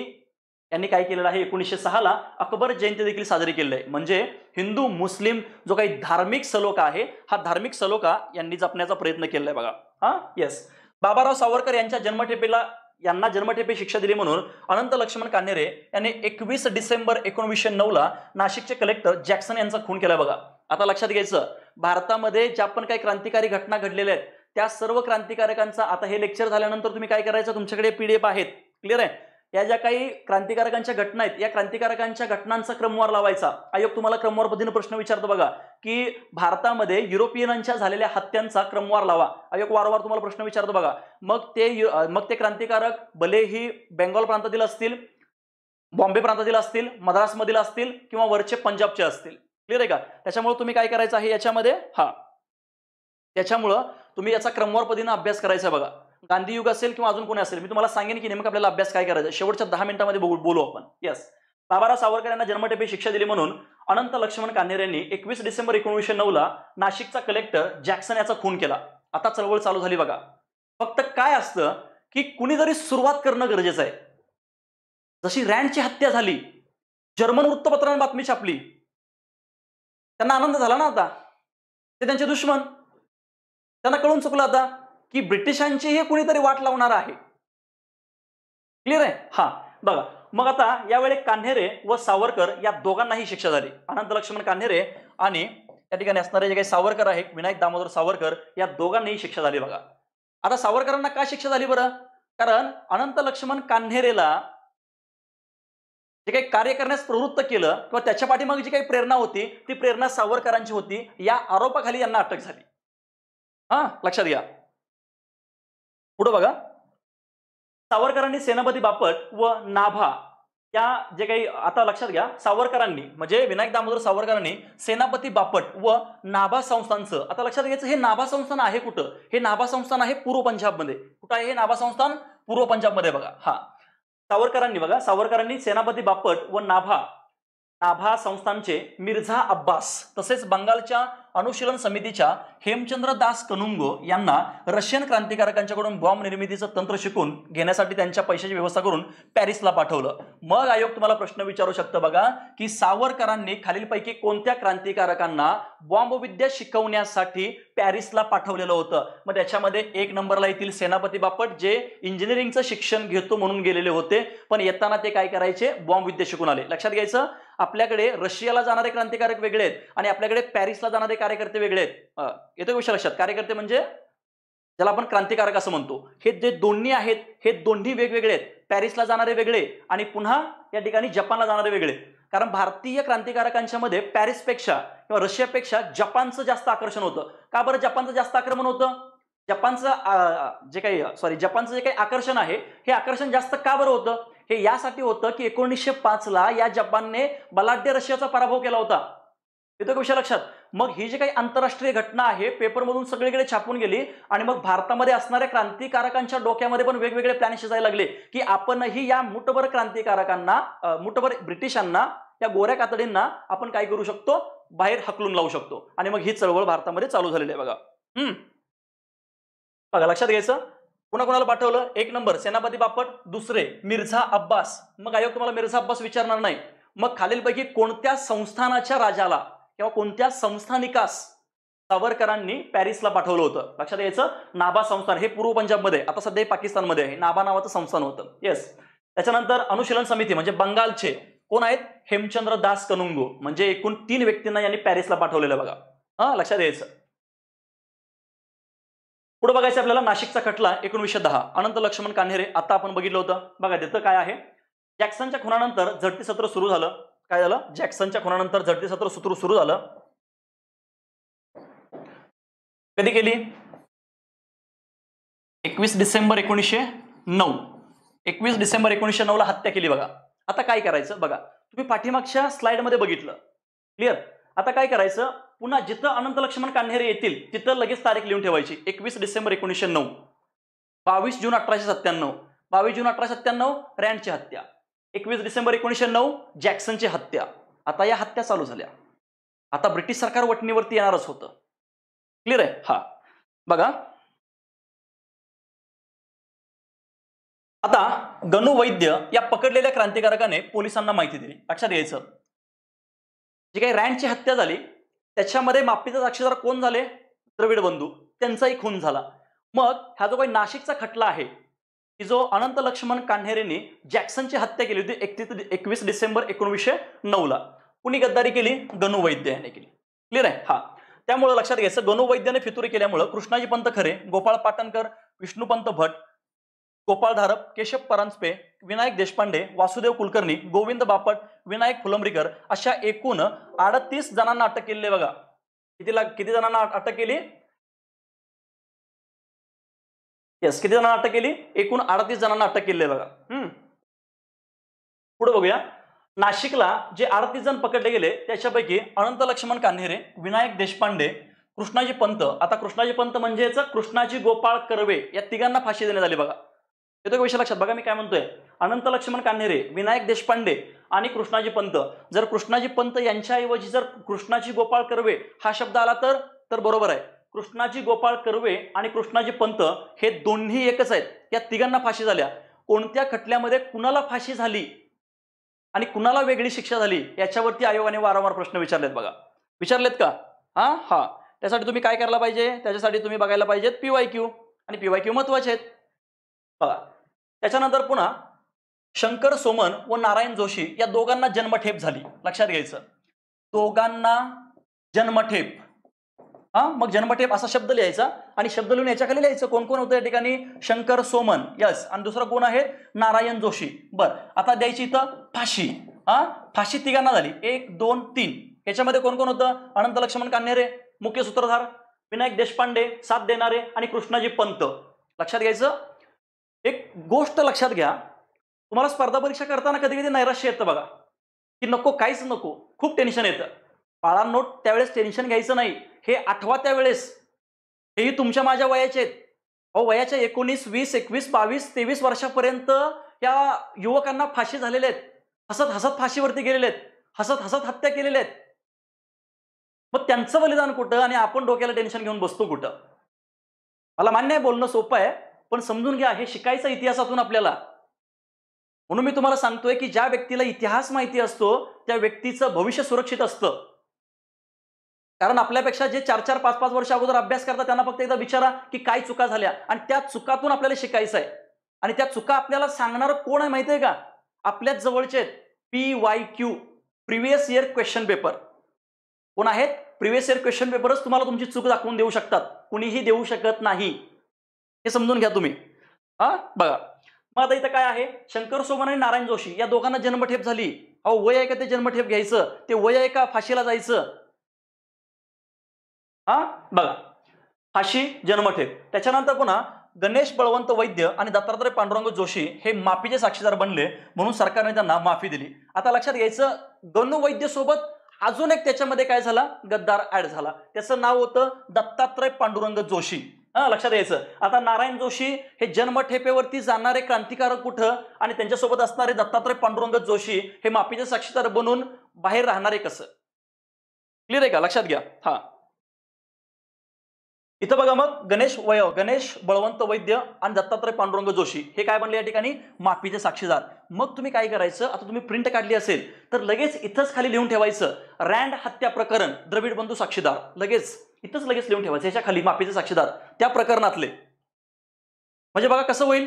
यांनी काय केलेलं आहे एकोणीसशे सहाला अकबर जयंती देखील साजरी केलेली आहे म्हणजे हिंदू मुस्लिम जो काही धार्मिक सलोका आहे हा धार्मिक सलोका यांनी जपण्याचा प्रयत्न केलेला आहे बघा हा येस बाबाराव सावरकर यांच्या जन्मठेपेला यांना जन्मठेपी शिक्षा दिली म्हणून अनंत लक्ष्मण कान्हेरे यांनी एकवीस डिसेंबर एकोणीसशे नऊला नाशिकचे कलेक्टर जॅक्सन यांचा खून केला बघा आता लक्षात घ्यायचं भारतामध्ये ज्या पण काही क्रांतिकारी घटना घडलेल्या आहेत त्या सर्व क्रांतिकारकांचा आता हे लेक्चर झाल्यानंतर तुम्ही काय करायचं तुमच्याकडे पीडीएफ आहेत क्लिअर आहे या ज्या काही क्रांतिकारकांच्या घटना आहेत या क्रांतिकारकांच्या घटनांचा क्रमवार लावायचा आयोग तुम्हाला क्रमवार पद्धतीने प्रश्न विचारतो बघा की भारतामध्ये युरोपियनांच्या झालेल्या हत्यांचा क्रमवार लावा आयोग वारंवार तुम्हाला प्रश्न विचारतो बघा मग ते मग ते क्रांतिकारक भलेही बेंगॉल प्रांतातील असतील बॉम्बे प्रांतातील असतील मद्रासमधील असतील किंवा वरचे पंजाबचे असतील क्लिअर आहे का त्याच्यामुळे तुम्ही काय करायचं आहे याच्यामध्ये हा त्याच्यामुळं तुम्ही याचा क्रमवार पद्धतीनं अभ्यास करायचा बघा गांधी युग असेल किंवा अजून कोणी असेल मी तुम्हाला सांगेन की नेमकं आपल्याला अभ्यास काय करायचा शेवटच्या दहा मिनिटांमध्ये बघू बोलू आपण येस बाबाराव सावरकर यांना जन्मटेपी शिक्षा दिली म्हणून अनंत लक्ष्मण कान्हेर यांनी एकवीस डिसेंबर एकोणीसशे नऊला नाशिकचा कलेक्टर जॅक्सन याचा खून केला आता चळवळ चालू झाली बघा फक्त काय असतं की जरी सुरुवात करणं गरजेचं आहे जशी रँडची हत्या झाली जर्मन वृत्तपत्रांनी बातमी छापली त्यांना आनंद झाला ना आता ते त्यांचे दुश्मन त्यांना कळून चुकलं आता की ब्रिटिशांची हे कुणीतरी वाट लावणार आहे क्लिअर आहे हा बघा मग आता यावेळी कान्हेरे व सावरकर या दोघांनाही शिक्षा झाली अनंत लक्ष्मण कान्हेरे आणि या ठिकाणी असणारे जे काही सावरकर आहेत विनायक दामोदर सावरकर या दोघांनाही शिक्षा झाली बघा आता सावरकरांना काय शिक्षा झाली बरं कारण अनंत लक्ष्मण कान्हेरेला जे काही कार्य करण्यास प्रवृत्त केलं किंवा त्याच्या पाठीमाग जी काही प्रेरणा होती ती प्रेरणा सावरकरांची होती या आरोपाखाली यांना अटक झाली हा लक्षात घ्या पुढे बघा सावरकरांनी सेनापती बापट व नाभा या जे काही आता लक्षात घ्या सावरकरांनी म्हणजे विनायक दामोदर सावरकरांनी सेनापती बापट व नाभा संस्थानचं आता लक्षात घ्यायचं हे नाभा संस्थान आहे कुठं हे नाभा संस्थान आहे पूर्व पंजाबमध्ये कुठं आहे हे नाभा संस्थान पूर्व पंजाबमध्ये बघा हा सावरकरांनी बघा सावरकरांनी सेनापती बापट व नाभा नाभा संस्थानचे मिर्झा अब्बास तसेच बंगालच्या अनुशीलन समितीच्या हेमचंद्र दास कनुंगो यांना रशियन क्रांतिकारकांच्याकडून बॉम्ब निर्मितीचं तंत्र शिकून घेण्यासाठी त्यांच्या पैशाची व्यवस्था करून पॅरिसला पाठवलं मग आयोग तुम्हाला प्रश्न विचारू शकतं बघा की सावरकरांनी खालीलपैकी कोणत्या क्रांतिकारकांना बॉम्ब विद्या शिकवण्यासाठी पॅरिसला पाठवलेलं होतं मग त्याच्यामध्ये एक नंबरला येथील सेनापती बापट जे इंजिनिअरिंगचं शिक्षण घेतो म्हणून गेलेले होते पण येताना ते काय करायचे बॉम्ब विद्या शिकून आले लक्षात घ्यायचं आपल्याकडे रशियाला जाणारे क्रांतिकारक वेगळे आहेत आणि आपल्याकडे पॅरिसला जाणारे कार्यकर्ते वेगळे आहेत येतो विषय लक्षात कार्यकर्ते म्हणजे ज्याला आपण क्रांतिकारक असं म्हणतो हे जे दोन्ही आहेत हे दोन्ही वेगवेगळे आहेत पॅरिसला जाणारे वेगळे आणि पुन्हा या ठिकाणी जपानला जाणारे वेगळे कारण भारतीय क्रांतिकारकांच्या मध्ये पॅरिसपेक्षा किंवा रशियापेक्षा जपानचं जास्त आकर्षण होतं का बरं जपानचं जास्त आक्रमण होतं जपानचं जे काही सॉरी जपानचं जे काही आकर्षण आहे हे आकर्षण जास्त का बरं होतं हे यासाठी होतं की एकोणीसशे ला या जपानने बलाढ्य रशियाचा पराभव केला होता येतो का विषय लक्षात मग ही जी काही आंतरराष्ट्रीय घटना आहे पेपरमधून सगळीकडे छापून गेली आणि मग भारतामध्ये असणाऱ्या क्रांतिकारकांच्या डोक्यामध्ये पण वेगवेगळे प्लॅन शिजायला लागले की आपणही या मुठभर क्रांतिकारकांना मुठभर ब्रिटिशांना या गोऱ्या कातडींना आपण काय करू शकतो बाहेर हकलून लावू शकतो आणि मग ही चळवळ भारतामध्ये चालू झालेली आहे बघा हम्म बघा लक्षात घ्यायचं कुणा कुणाला पाठवलं एक नंबर सेनापती बापट दुसरे मिर्झा अब्बास मग आयोग तुम्हाला मिर्झा अब्बास विचारणार नाही मग खालीलपैकी कोणत्या संस्थानाच्या राजाला तेव्हा कोणत्या संस्थानिकास सावरकरांनी पॅरिसला पाठवलं होतं लक्षात यायचं नाभा संस्थान हे पूर्व पंजाबमध्ये आता सध्या पाकिस्तानमध्ये आहे नाभा नावाचं संस्थान होतं येस त्याच्यानंतर अनुशीलन समिती म्हणजे बंगालचे कोण आहेत हेमचंद्र दास कनुंगो म्हणजे एकूण तीन व्यक्तींना यांनी पॅरिसला पाठवलेलं बघा हा लक्षात यायचं पुढे बघायचं आपल्याला नाशिकचा खटला एकोणीसशे दहा अनंत लक्ष्मण कान्हेरे आता आपण बघितलं होतं बघा तिथं काय आहे जॅक्सनच्या खुनानंतर झडती सत्र सुरू झालं काय झालं जॅक्सनच्या खुनानंतर झडती सत्र सूत्र सुरू झालं कधी केली एकवीस डिसेंबर एकोणीसशे नऊ एकवीस डिसेंबर एकोणीसशे नऊ ला हत्या केली बघा आता काय करायचं बघा तुम्ही पाठीमागच्या स्लाइड मध्ये बघितलं क्लिअर आता काय करायचं पुन्हा जिथं अनंत लक्ष्मण कान्हेरे येतील तिथं लगेच तारीख लिहून ठेवायची एकवीस डिसेंबर एकोणीसशे नऊ बावीस जून अठराशे सत्त्याण्णव बावीस जून अठराशे सत्त्याण्णव रँडची हत्या एकवीस डिसेंबर एकोणीसशे नऊ जॅक्सनची हत्या आता या हत्या चालू झाल्या आता ब्रिटिश सरकार वटणीवरती येणारच होतं क्लिअर आहे हा बघा आता गणू वैद्य या पकडलेल्या क्रांतिकारकाने पोलिसांना माहिती दिली लक्षात यायचं जी काही रँडची हत्या झाली त्याच्यामध्ये मापीचा साक्षीदार कोण झाले द्रविड बंधू त्यांचाही खून झाला मग हा जो काही नाशिकचा खटला आहे की जो अनंत लक्ष्मण कान्हेरेने जॅक्सनची हत्या केली होती एकतीस एकवीस डिसेंबर एकोणीसशे नऊला कुणी गद्दारी केली गणू वैद्य केली क्लिअर आहे हा त्यामुळे लक्षात घ्यायचं गणू वैद्याने फितुरी केल्यामुळं कृष्णाजी पंत खरे गोपाळ पाटणकर विष्णुपंत भट गोपाळ धारप केशव परांजपे विनायक देशपांडे वासुदेव कुलकर्णी गोविंद बापट विनायक फुलंब्रीकर अशा एकूण अडतीस जणांना अटक केली बघा कितीला किती जणांना अटक केली येस किती जणांना अटक केली एकूण अडतीस जणांना अटक केली बघा हम्म पुढे बघूया नाशिकला जे अडतीस जण पकडले गेले त्याच्यापैकी अनंत लक्ष्मण कान्हेरे विनायक देशपांडे कृष्णाजी पंत आता कृष्णाजी पंत म्हणजेच कृष्णाजी गोपाळ कर्वे या तिघांना फाशी देण्यात आली बघा येतो का विषय लक्षात बघा मी काय म्हणतोय अनंत लक्ष्मण कान्हेरे विनायक देशपांडे आणि कृष्णाजी पंत जर कृष्णाजी पंत यांच्याऐवजी जर कृष्णाजी गोपाळ कर्वे हा शब्द आला तर तर बरोबर आहे कृष्णाजी गोपाळ कर्वे आणि कृष्णाजी पंत हे दोन्ही एकच आहेत या तिघांना फाशी झाल्या कोणत्या खटल्यामध्ये कुणाला फाशी झाली आणि कुणाला वेगळी शिक्षा झाली याच्यावरती आयोगाने वारंवार प्रश्न विचारलेत बघा विचारलेत का हा हा त्यासाठी तुम्ही काय करायला पाहिजे त्याच्यासाठी तुम्ही बघायला पाहिजेत पीवाय क्यू आणि पीवाय क्यू महत्वाचे आहेत बघा त्याच्यानंतर पुन्हा शंकर सोमन व नारायण जोशी या दोघांना जन्मठेप झाली लक्षात घ्यायचं दोघांना जन्मठेप हा मग जन्मठेप असा शब्द लिहायचा आणि शब्द लिहून याच्या खाली लिहायचं कोण कोण होतं या ठिकाणी शंकर सोमन यस आणि दुसरा कोण आहे नारायण जोशी बर आता द्यायची इथं फाशी हा फाशी तिघांना झाली एक दोन तीन याच्यामध्ये कोण कोण होतं अनंत लक्ष्मण कान्हेरे मुख्य सूत्रधार विनायक देशपांडे साथ देणारे आणि कृष्णाजी पंत लक्षात घ्यायचं एक गोष्ट लक्षात घ्या तुम्हाला स्पर्धा परीक्षा करताना कधी कधी नैराश्य येतं बघा की नको काहीच नको खूप टेन्शन येतं नोट त्यावेळेस टेन्शन घ्यायचं नाही हे आठवा त्यावेळेस हेही तुमच्या माझ्या वयाचे आहेत अहो वयाच्या एकोणीस वीस एकवीस बावीस तेवीस वर्षापर्यंत या युवकांना फाशी झालेले आहेत हसत हसत फाशीवरती गेलेले आहेत हसत हसत हत्या केलेल्या आहेत मग त्यांचं बलिदान कुठं आणि आपण डोक्याला टेन्शन घेऊन बसतो कुठं मला मान्य आहे बोलणं सोपं आहे पण समजून घ्या हे शिकायचं इतिहासातून आपल्याला म्हणून मी तुम्हाला सांगतोय की ज्या व्यक्तीला इतिहास माहिती असतो त्या व्यक्तीचं भविष्य सुरक्षित असतं कारण आपल्यापेक्षा जे चार चार पाच पाच वर्ष अगोदर अभ्यास करतात त्यांना फक्त एकदा विचारा की काय चुका झाल्या आणि त्या चुकातून आपल्याला शिकायचं आहे आणि त्या चुका आपल्याला सांगणार कोण आहे माहिती आहे का आपल्याच जवळचे P Y Q previous year question paper कोण आहेत प्रिव्हियस इयर क्वेश्चन पेपरच तुम्हाला तुमची चूक दाखवून देऊ शकतात कुणीही देऊ शकत नाही हे समजून घ्या तुम्ही हा बघा मग आता इथं काय आहे शंकर सोमन आणि नारायण जोशी या दोघांना जन्मठेप झाली अहो वय आहे का ते जन्मठेप घ्यायचं ते वय आहे का फाशीला जायचं हा बघा फाशी जन्मठेप त्याच्यानंतर पुन्हा गणेश बळवंत वैद्य आणि दत्तात्रय पांडुरंग जोशी हे माफीचे साक्षीदार बनले म्हणून सरकारने त्यांना माफी दिली आता लक्षात घ्यायचं गणू वैद्य सोबत अजून एक त्याच्यामध्ये काय झाला गद्दार ऍड झाला त्याचं नाव होतं दत्तात्रय पांडुरंग जोशी हा लक्षात यायचं आता नारायण जोशी हे जन्मठेपेवरती जाणारे क्रांतिकारक कुठं आणि त्यांच्यासोबत असणारे दत्तात्रय पांडुरंग जोशी हे माफीचे साक्षीदार बनून बाहेर राहणारे कसं क्लिअर आहे का लक्षात घ्या हा इथं बघा मग गणेश वय गणेश बळवंत वैद्य आणि दत्तात्रय पांडुरंग जोशी हे काय बनले या ठिकाणी माफीचे साक्षीदार मग तुम्ही काय करायचं आता तुम्ही प्रिंट काढली असेल तर लगेच इथंच खाली लिहून ठेवायचं रँड हत्या प्रकरण द्रविड बंधू साक्षीदार लगेच इथंच लगेच लिहून ठेवायचं याच्या खाली माफीचे साक्षीदार त्या प्रकरणातले म्हणजे बघा कसं होईल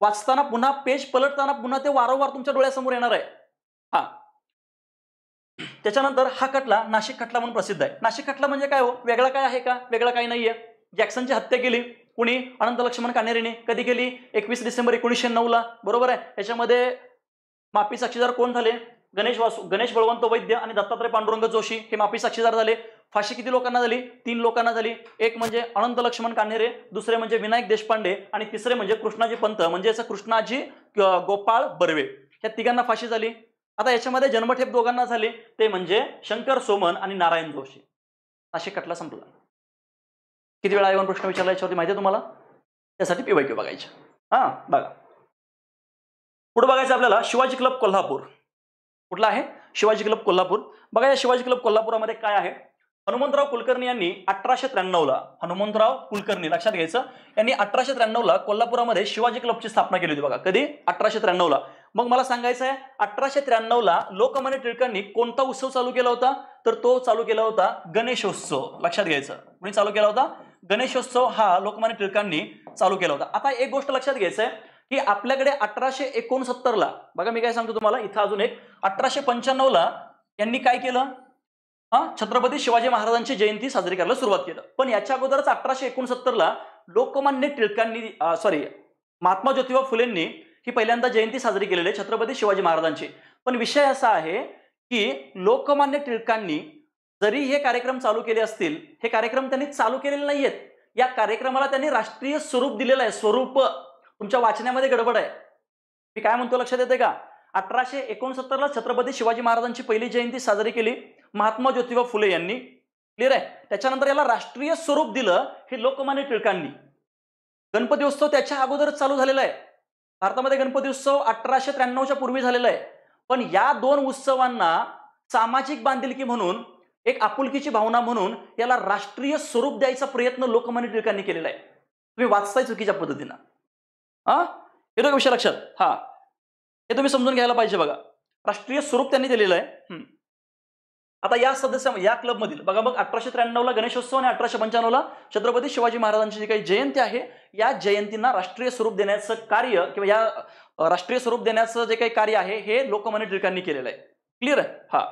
वाचताना पुन्हा पेज पलटताना पुन्हा ते वारंवार तुमच्या डोळ्यासमोर येणार आहे हा त्याच्यानंतर हा खटला नाशिक खटला म्हणून प्रसिद्ध आहे नाशिक खटला म्हणजे काय हो वेगळा काय आहे का वेगळा काय नाहीये जॅक्सनची हत्या केली कुणी अनंत लक्ष्मण कानेरीने कधी केली एकवीस डिसेंबर एकोणीसशे नऊला बरोबर आहे याच्यामध्ये माफी साक्षीदार कोण झाले गणेश वासू गणेश बळवंत वैद्य आणि दत्तात्रय पांडुरंग जोशी हे माफी साक्षीदार झाले फाशी किती लोकांना झाली तीन लोकांना झाली एक म्हणजे अनंत लक्ष्मण कान्हेरे दुसरे म्हणजे विनायक देशपांडे आणि तिसरे म्हणजे कृष्णाजी पंत म्हणजे कृष्णाजी गोपाळ बर्वे या तिघांना फाशी झाली आता याच्यामध्ये जन्मठेप दोघांना झाले ते म्हणजे शंकर सोमन आणि नारायण जोशी असे कटला संपला किती वेळा आयोगाने प्रश्न विचारला याच्यावरती माहिती आहे तुम्हाला त्यासाठी पिवायक्यू बघायचे हा बघा पुढे बघायचं आपल्याला शिवाजी क्लब कोल्हापूर कुठला आहे शिवाजी क्लब कोल्हापूर बघा या शिवाजी क्लब कोल्हापुरामध्ये काय आहे हनुमंतराव कुलकर्णी यांनी अठराशे त्र्याण्णवला हनुमंतराव कुलकर्णी लक्षात घ्यायचं यांनी अठराशे त्र्याण्णवला कोल्हापुरामध्ये शिवाजी क्लबची स्थापना केली होती बघा कधी अठराशे त्र्याण्णवला मग मला सांगायचं आहे अठराशे त्र्याण्णवला लोकमान्य टिळकांनी कोणता उत्सव चालू केला होता तर तो चालू केला होता गणेशोत्सव लक्षात घ्यायचं कोणी चालू केला होता गणेशोत्सव हा लोकमान्य टिळकांनी चालू केला होता आता एक गोष्ट लक्षात घ्यायचं आहे की आपल्याकडे अठराशे एकोणसत्तरला बघा मी काय सांगतो तुम्हाला इथं अजून एक अठराशे पंच्याण्णवला यांनी काय केलं हा छत्रपती शिवाजी महाराजांची जयंती साजरी करायला सुरुवात केलं पण याच्या अगोदरच अठराशे एकोणसत्तरला लोकमान्य टिळकांनी सॉरी महात्मा ज्योतिबा फुलेंनी ही पहिल्यांदा जयंती साजरी केलेली आहे छत्रपती शिवाजी महाराजांची पण विषय असा आहे की लोकमान्य टिळकांनी जरी हे कार्यक्रम चालू केले असतील हे कार्यक्रम त्यांनी चालू केलेले नाहीयेत या कार्यक्रमाला त्यांनी राष्ट्रीय स्वरूप दिलेलं आहे स्वरूप तुमच्या वाचण्यामध्ये गडबड आहे मी काय म्हणतो लक्षात येते का अठराशे एकोणसत्तरला छत्रपती शिवाजी महाराजांची पहिली जयंती साजरी केली महात्मा ज्योतिबा फुले यांनी क्लिअर आहे त्याच्यानंतर याला राष्ट्रीय स्वरूप दिलं हे लोकमान्य टिळकांनी गणपती उत्सव त्याच्या अगोदरच चालू झालेला आहे भारतामध्ये गणपती उत्सव अठराशे त्र्याण्णवच्या पूर्वी झालेला आहे पण या दोन उत्सवांना सामाजिक बांधिलकी म्हणून एक आपुलकीची भावना म्हणून याला राष्ट्रीय स्वरूप द्यायचा प्रयत्न लोकमान्य टिळकांनी केलेला आहे तुम्ही वाचताय चुकीच्या पद्धतीनं हा येतो का विषय लक्षात हा हे तुम्ही समजून घ्यायला पाहिजे बघा राष्ट्रीय स्वरूप त्यांनी दिलेलं आहे आता या सदस्य या क्लबमधील बघा मग अठराशे त्र्याण्णवला गणेशोत्सव आणि अठराशे पंच्याण्णवला छत्रपती शिवाजी महाराजांची जी काही जयंती आहे या जयंतींना राष्ट्रीय स्वरूप देण्याचं कार्य किंवा या राष्ट्रीय स्वरूप देण्याचं जे काही कार्य आहे हे लोकमान्य टिळकांनी केलेलं आहे क्लिअर आहे हा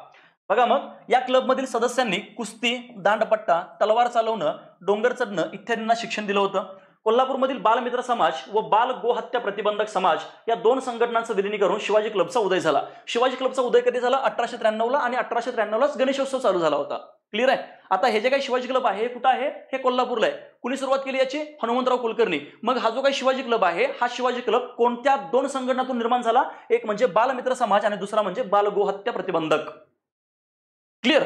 बघा मग या क्लबमधील सदस्यांनी कुस्ती दांडपट्टा तलवार चालवणं डोंगर चढणं इत्यादींना शिक्षण दिलं होतं कोल्हापूरमधील बालमित्र समाज व बाल गोहत्या प्रतिबंधक समाज या दोन संघटनांचं विलिनीकरण शिवाजी क्लबचा उदय झाला शिवाजी क्लबचा उदय कधी झाला अठराशे त्र्याण्णवला आणि अठराशे त्र्याण्णवलाच गणेशोत्सव चालू झाला होता क्लिअर आहे आता हे जे काही शिवाजी क्लब आहे हे कुठं आहे हे कोल्हापूरला आहे कुणी सुरुवात केली याची हनुमंतराव कुलकर्णी मग हा जो काही शिवाजी क्लब आहे हा शिवाजी क्लब कोणत्या दोन संघटनातून निर्माण झाला एक म्हणजे बालमित्र समाज आणि दुसरा म्हणजे बाल गोहत्या प्रतिबंधक क्लिअर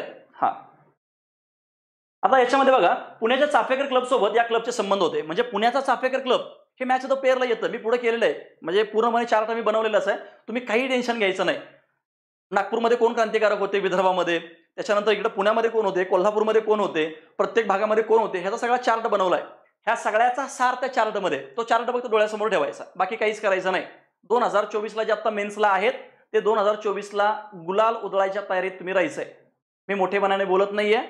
आता याच्यामध्ये बघा पुण्याच्या चाफेकर सोबत या क्लबचे संबंध होते म्हणजे पुण्याचा चाफेकर क्लब हे मॅच आता पेअरला येतं मी पुढे केलेलं आहे म्हणजे पूर्णपणे चार्ट मी बनवलेलाच आहे तुम्ही काही टेन्शन घ्यायचं नाही नागपूरमध्ये कोण क्रांतिकारक होते विदर्भामध्ये त्याच्यानंतर इकडे पुण्यामध्ये कोण होते कोल्हापूरमध्ये कोण होते प्रत्येक भागामध्ये कोण होते ह्याचा सगळा चार्ट बनवलाय ह्या सगळ्याचा सार त्या चार्टमध्ये तो चार्ट फक्त डोळ्यासमोर ठेवायचा बाकी काहीच करायचं नाही दोन हजार चोवीसला जे आता मेन्सला आहेत ते दोन हजार चोवीसला गुलाल उधळायच्या तयारीत तुम्ही राहायचंय मी मोठेपणाने बोलत नाहीये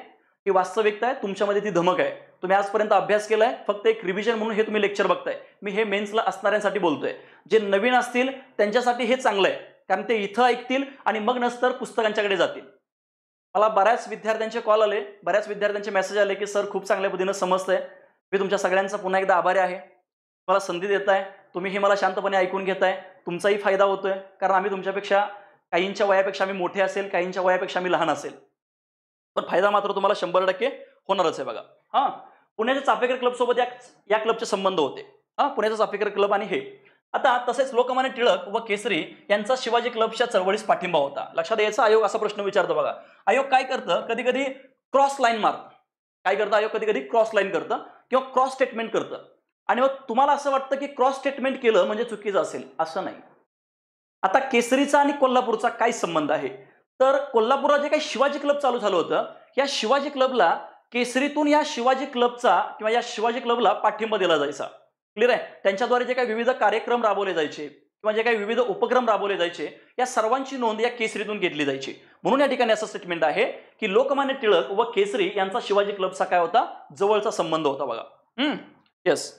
ही वास्तविकता आहे तुमच्यामध्ये ती धमक आहे तुम्ही आजपर्यंत अभ्यास केलाय फक्त एक रिव्हिजन म्हणून हे तुम्ही लेक्चर बघताय मी हे मेन्सला असणाऱ्यांसाठी बोलतोय जे नवीन असतील त्यांच्यासाठी हे चांगलं आहे कारण ते इथं ऐकतील आणि मग नसतर पुस्तकांच्याकडे जातील मला बऱ्याच विद्यार्थ्यांचे कॉल आले बऱ्याच विद्यार्थ्यांचे मेसेज आले की सर खूप चांगल्या पद्धतीनं समजतंय मी तुमच्या सगळ्यांचा पुन्हा एकदा आभारी आहे मला संधी देत आहे तुम्ही हे मला शांतपणे ऐकून घेताय तुमचाही फायदा होतोय कारण आम्ही तुमच्यापेक्षा काहींच्या वयापेक्षा आम्ही मोठे असेल काहींच्या वयापेक्षा आम्ही लहान असेल पण फायदा मात्र तुम्हाला शंभर टक्के होणारच आहे बघा हा पुण्याच्या चाफेकर क्लबसोबत या या क्लबचे संबंध होते हा पुण्याचा चाफेकर क्लब आणि हे आता तसेच लोकमान्य टिळक व केसरी यांचा शिवाजी क्लबच्या चळवळीस पाठिंबा होता लक्षात यायचा आयोग असा प्रश्न विचारतो बघा आयोग काय करतं कधी कधी क्रॉस लाईन मारत काय करतं आयोग कधी कधी क्रॉस लाईन करतं किंवा क्रॉस स्टेटमेंट करतं आणि मग तुम्हाला असं वाटतं की क्रॉस स्टेटमेंट केलं म्हणजे चुकीचं असेल असं नाही आता केसरीचा आणि कोल्हापूरचा काय संबंध आहे तर कोल्हापुरात जे काही शिवाजी क्लब चालू झालं होतं या शिवाजी क्लबला केसरीतून या शिवाजी क्लबचा किंवा या शिवाजी क्लबला पाठिंबा दिला जायचा क्लिअर आहे त्यांच्याद्वारे जे काही विविध कार्यक्रम राबवले जायचे किंवा जे काही विविध उपक्रम राबवले जायचे या सर्वांची नोंद या केसरीतून घेतली जायची म्हणून या ठिकाणी असं स्टेटमेंट आहे की लोकमान्य टिळक व केसरी यांचा शिवाजी क्लबचा काय होता जवळचा संबंध होता बघा येस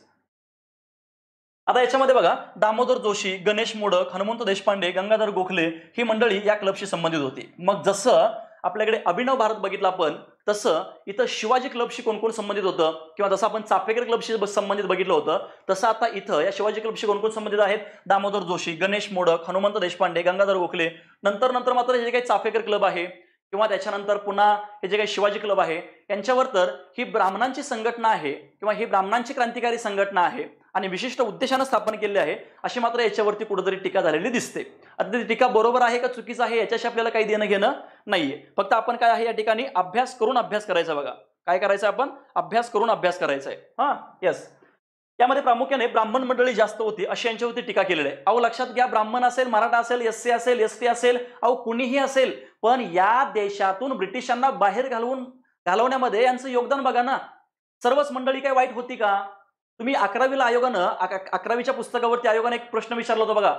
आता याच्यामध्ये बघा दामोदर जोशी गणेश मोडक हनुमंत देशपांडे गंगाधर गोखले ही मंडळी या क्लबशी संबंधित होती मग जसं आपल्याकडे अभिनव भारत बघितला आपण तसं इथं शिवाजी क्लबशी कोण कोण संबंधित होतं किंवा जसं आपण चाफेकर क्लबशी संबंधित बघितलं होतं तसं आता इथं या शिवाजी क्लबशी कोण कोण संबंधित आहेत दामोदर जोशी गणेश मोडक हनुमंत देशपांडे गंगाधर गोखले नंतर नंतर मात्र हे जे काही चाफेकर क्लब आहे किंवा त्याच्यानंतर पुन्हा हे जे काही शिवाजी क्लब आहे यांच्यावर तर ही ब्राह्मणांची संघटना आहे किंवा ही ब्राह्मणांची क्रांतिकारी संघटना आहे आणि विशिष्ट उद्देशानं स्थापन केले आहे अशी मात्र याच्यावरती कुठेतरी टीका झालेली दिसते आता ती टीका बरोबर आहे का चुकीचं आहे याच्याशी आपल्याला काही देणं घेणं नाहीये फक्त आपण काय आहे या ठिकाणी अभ्यास करून अभ्यास करायचा बघा काय करायचं आपण अभ्यास करून अभ्यास करायचा आहे हा येस यामध्ये प्रामुख्याने ब्राह्मण मंडळी जास्त होती अशी यांच्यावरती टीका केलेली आहे अहो लक्षात घ्या ब्राह्मण असेल मराठा असेल एस सी असेल एस असेल अहो कुणीही असेल पण या देशातून ब्रिटिशांना बाहेर घालवून घालवण्यामध्ये यांचं योगदान बघा ना सर्वच मंडळी काय वाईट होती का तुम्ही अकरावीला आयोगानं अकरावीच्या पुस्तकावरती आयोगानं एक प्रश्न विचारला होता बघा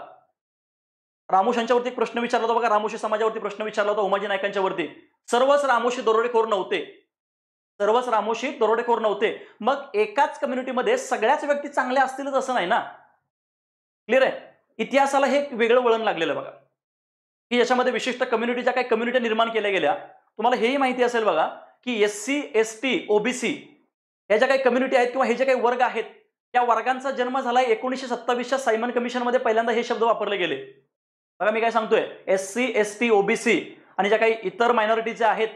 रामोशांच्यावरती एक प्रश्न विचारला होता बघा रामोशी समाजावरती प्रश्न विचारला होता उमाजी नायकांच्यावरती सर्वच रामोशी दरोडेखोर नव्हते सर्वच रामोशी दरोडेखोर नव्हते मग एकाच कम्युनिटीमध्ये सगळ्याच व्यक्ती चांगल्या असतीलच असं नाही ना क्लिअर आहे इतिहासाला हे वेगळं वळण लागलेलं बघा की याच्यामध्ये विशिष्ट कम्युनिटीच्या काही कम्युनिटी निर्माण केल्या गेल्या तुम्हाला हेही माहिती असेल बघा की S C S T OBC या ज्या काही कम्युनिटी आहेत किंवा हे जे काही वर्ग आहेत त्या वर्गांचा जन्म झाला एकोणीसशे सत्तावीसच्या सायमन कमिशनमध्ये पहिल्यांदा हे शब्द वापरले गेले बघा मी काय सांगतोय S C S T OBC आणि ज्या काही इतर मायनॉरिटीचे आहेत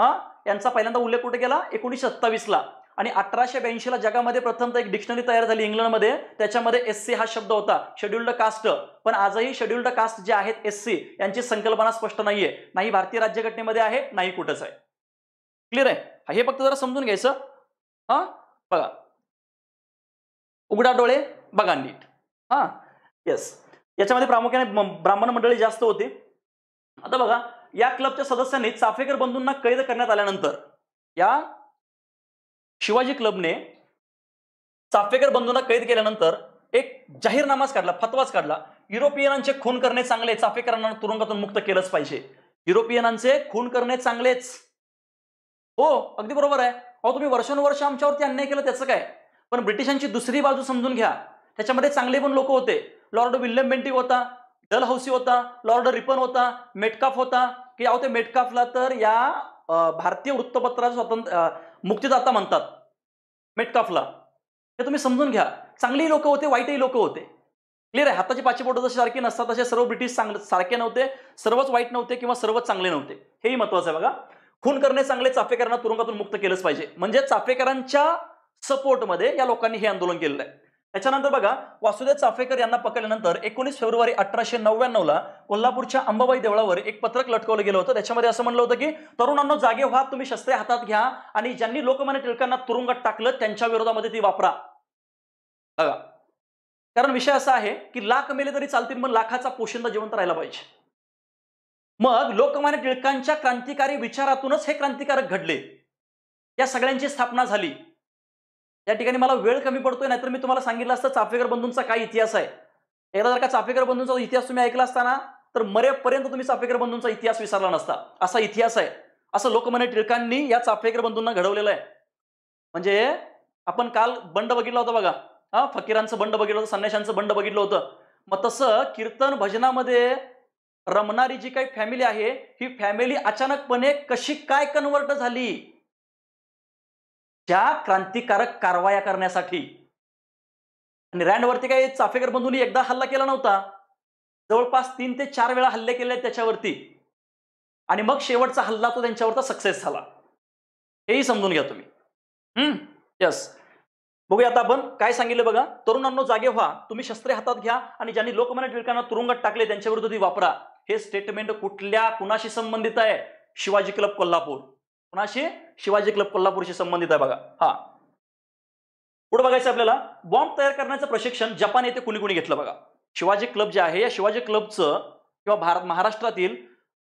हा यांचा पहिल्यांदा उल्लेख कुठे केला एकोणीसशे सत्तावीसला आणि अठराशे ब्याऐंशीला जगामध्ये प्रथमतः एक डिक्शनरी तयार झाली इंग्लंडमध्ये त्याच्यामध्ये एस सी हा शब्द होता शेड्युल्ड कास्ट पण आजही शेड्युल्ड कास्ट जे आहेत एस सी यांची संकल्पना स्पष्ट नाहीये नाही भारतीय राज्यघटनेमध्ये आहे नाही कुठंच आहे क्लिअर आहे हे फक्त जरा समजून घ्यायचं हा बघा उघडा डोळे बघा नीट हा येस याच्यामध्ये प्रामुख्याने ब्राह्मण मंडळी जास्त होते आता बघा या क्लबच्या सदस्यांनी चाफेकर बंधूंना कैद करण्यात आल्यानंतर या शिवाजी क्लबने चाफेकर बंधूंना कैद केल्यानंतर एक जाहीरनामाच काढला फतवाच काढला युरोपियनांचे खून करणे चांगले चाफेकरांना तुरुंगातून मुक्त केलंच पाहिजे युरोपियनांचे खून करणे चांगलेच हो अगदी बरोबर आहे अहो तुम्ही वर्षानुवर्ष आमच्यावरती अन्याय केला त्याचं काय पण ब्रिटिशांची दुसरी बाजू समजून घ्या त्याच्यामध्ये चांगले पण लोक होते लॉर्ड विल्यम बेंटी होता डल हाऊसी होता लॉर्ड रिपन होता मेटकाफ होता की अहो ते मेटकाफला तर या भारतीय वृत्तपत्राचं स्वतंत्र मुक्तीदाता म्हणतात मेटकाफला हे तुम्ही समजून घ्या चांगलेही लोक होते वाईटही लोक होते क्लिअर आहे हाताची पाचीपोटं जसे सारखी नसतात तसे सर्व ब्रिटिश चांगले सारखे नव्हते सर्वच वाईट नव्हते किंवा सर्वच चांगले नव्हते हेही महत्वाचं आहे बघा खून करणे चांगले चाफेकरांना तुरुंगातून मुक्त केलंच पाहिजे म्हणजे चाफेकरांच्या सपोर्टमध्ये या लोकांनी हे आंदोलन केलेलं आहे त्याच्यानंतर बघा वासुदेव चाफेकर यांना पकडल्यानंतर एकोणीस फेब्रुवारी अठराशे नव्याण्णवला कोल्हापूरच्या अंबाबाई देवळावर एक पत्रक लटकवलं गेलं होतं त्याच्यामध्ये असं म्हणलं होतं की तरुणांना जागे व्हा तुम्ही शस्त्रे हातात घ्या आणि ज्यांनी लोकमान्य टिळकांना तुरुंगात टाकलं त्यांच्या विरोधामध्ये ती वापरा बघा कारण विषय असा आहे की लाख मेले तरी चालतील मग लाखाचा पोशिंदा जिवंत राहिला पाहिजे मग लोकमान्य टिळकांच्या क्रांतिकारी विचारातूनच हे क्रांतिकारक घडले या सगळ्यांची स्थापना झाली या ठिकाणी मला वेळ कमी पडतोय नाहीतर मी तुम्हाला सांगितलं असतं चाफेकर बंधूंचा काय इतिहास आहे एकदा जर का चाफेकर बंधूंचा इतिहास तुम्ही ऐकला असताना तर मरेपर्यंत तुम्ही चाफेकर बंधूंचा इतिहास विसरला नसता असा इतिहास आहे असं लोकमान्य टिळकांनी या चाफेकर बंधूंना घडवलेलं आहे म्हणजे आपण काल बंड बघितला होता बघा हा फकीरांचं बंड बघितलं होतं संन्याशांचं बंड बघितलं होतं मग तसं कीर्तन भजनामध्ये रमणारी जी काही फॅमिली आहे ही फॅमिली अचानकपणे कशी काय कन्वर्ट झाली ज्या क्रांतिकारक कारवाया करण्यासाठी आणि रँडवरती काही चाफेकर बंधूंनी एकदा हल्ला केला नव्हता जवळपास तीन ते चार वेळा हल्ले केले त्याच्यावरती आणि मग शेवटचा हल्ला तो त्यांच्यावरचा सक्सेस झाला हेही समजून घ्या तुम्ही यस बघूया आता आपण काय सांगितलं बघा तरुणांनो जागे व्हा तुम्ही शस्त्रे हातात घ्या आणि ज्यांनी लोकमान्य टिळकांना तुरुंगात टाकले त्यांच्याविरुद्ध ती वापरा हे स्टेटमेंट कुठल्या कुणाशी संबंधित आहे शिवाजी क्लब कोल्हापूर कुणाशी शिवाजी क्लब कोल्हापूरशी संबंधित आहे बघा हा पुढे बघायचं आपल्याला बॉम्ब तयार करण्याचं प्रशिक्षण जपान येथे कुणी कुणी घेतलं बघा शिवाजी क्लब जे आहे या शिवाजी क्लबचं किंवा भारत महाराष्ट्रातील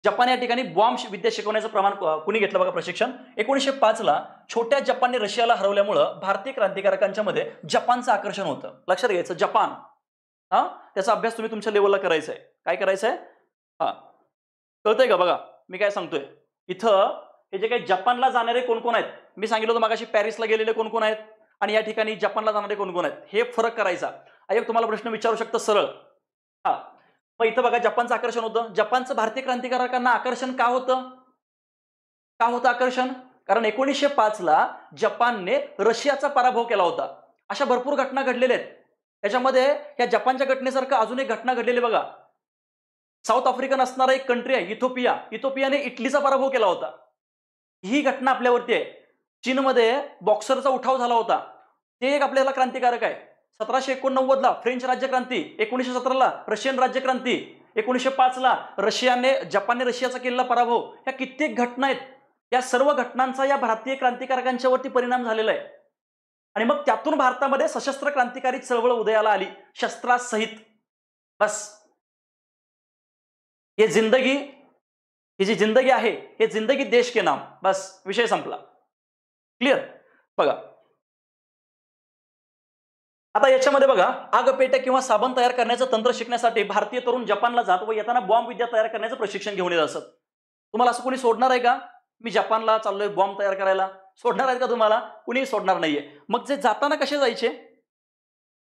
जपान या ठिकाणी बॉम्ब विद्या शिकवण्याचं प्रमाण कुणी घेतलं बघा प्रशिक्षण एकोणीसशे पाचला छोट्या जपानने रशियाला हरवल्यामुळं भारतीय क्रांतिकारकांच्या मध्ये जपानचं आकर्षण होतं लक्षात घ्यायचं जपान हा त्याचा अभ्यास तुम्ही तुमच्या लेवलला करायचा आहे काय करायचं आहे हा कळतंय का बघा मी काय सांगतोय इथं हे जे काही जपानला जाणारे कोण कोण आहेत मी सांगितलं होतं मागाशी पॅरिसला गेलेले कोण कोण आहेत आणि या ठिकाणी जपानला जाणारे कोण कोण आहेत हे फरक करायचा एक तुम्हाला प्रश्न विचारू शकतं सरळ हा मग इथं बघा जपानचं आकर्षण होतं जपानचं भारतीय क्रांतिकारकांना आकर्षण का होतं का होतं आकर्षण कारण एकोणीसशे ला जपानने रशियाचा पराभव केला होता अशा भरपूर घटना घडलेल्या आहेत त्याच्यामध्ये या जपानच्या घटनेसारखं अजून एक घटना घडलेली बघा साऊथ आफ्रिकन असणारा एक कंट्री आहे इथोपिया इथोपियाने इटलीचा पराभव केला होता ही घटना आपल्यावरती आहे चीनमध्ये बॉक्सरचा उठाव झाला होता ते एक आपल्याला क्रांतिकारक आहे सतराशे एकोणनव्वदला फ्रेंच राज्यक्रांती एकोणीसशे सतराला रशियन राज्यक्रांती एकोणीसशे पाचला रशियाने जपानने रशियाचा केलेला पराभव ह्या कित्येक घटना आहेत या सर्व घटनांचा या भारतीय क्रांतिकारकांच्यावरती परिणाम झालेला आहे आणि मग त्यातून भारतामध्ये सशस्त्र क्रांतिकारी चळवळ उदयाला आली शस्त्रासहित बस हे जिंदगी ही जी जिंदगी आहे हे जिंदगी देश के नाम बस विषय संपला क्लिअर बघा आता याच्यामध्ये बघा आगपेट्या किंवा साबण तयार करण्याचं तंत्र शिकण्यासाठी भारतीय तरुण जपानला जात व येताना बॉम्ब विद्या तयार करण्याचं प्रशिक्षण घेऊन येत असत तुम्हाला असं कोणी सोडणार आहे का मी जपानला चाललोय बॉम्ब तयार करायला सोडणार आहेत का तुम्हाला कुणीही सोडणार नाहीये मग जे जाताना कसे जायचे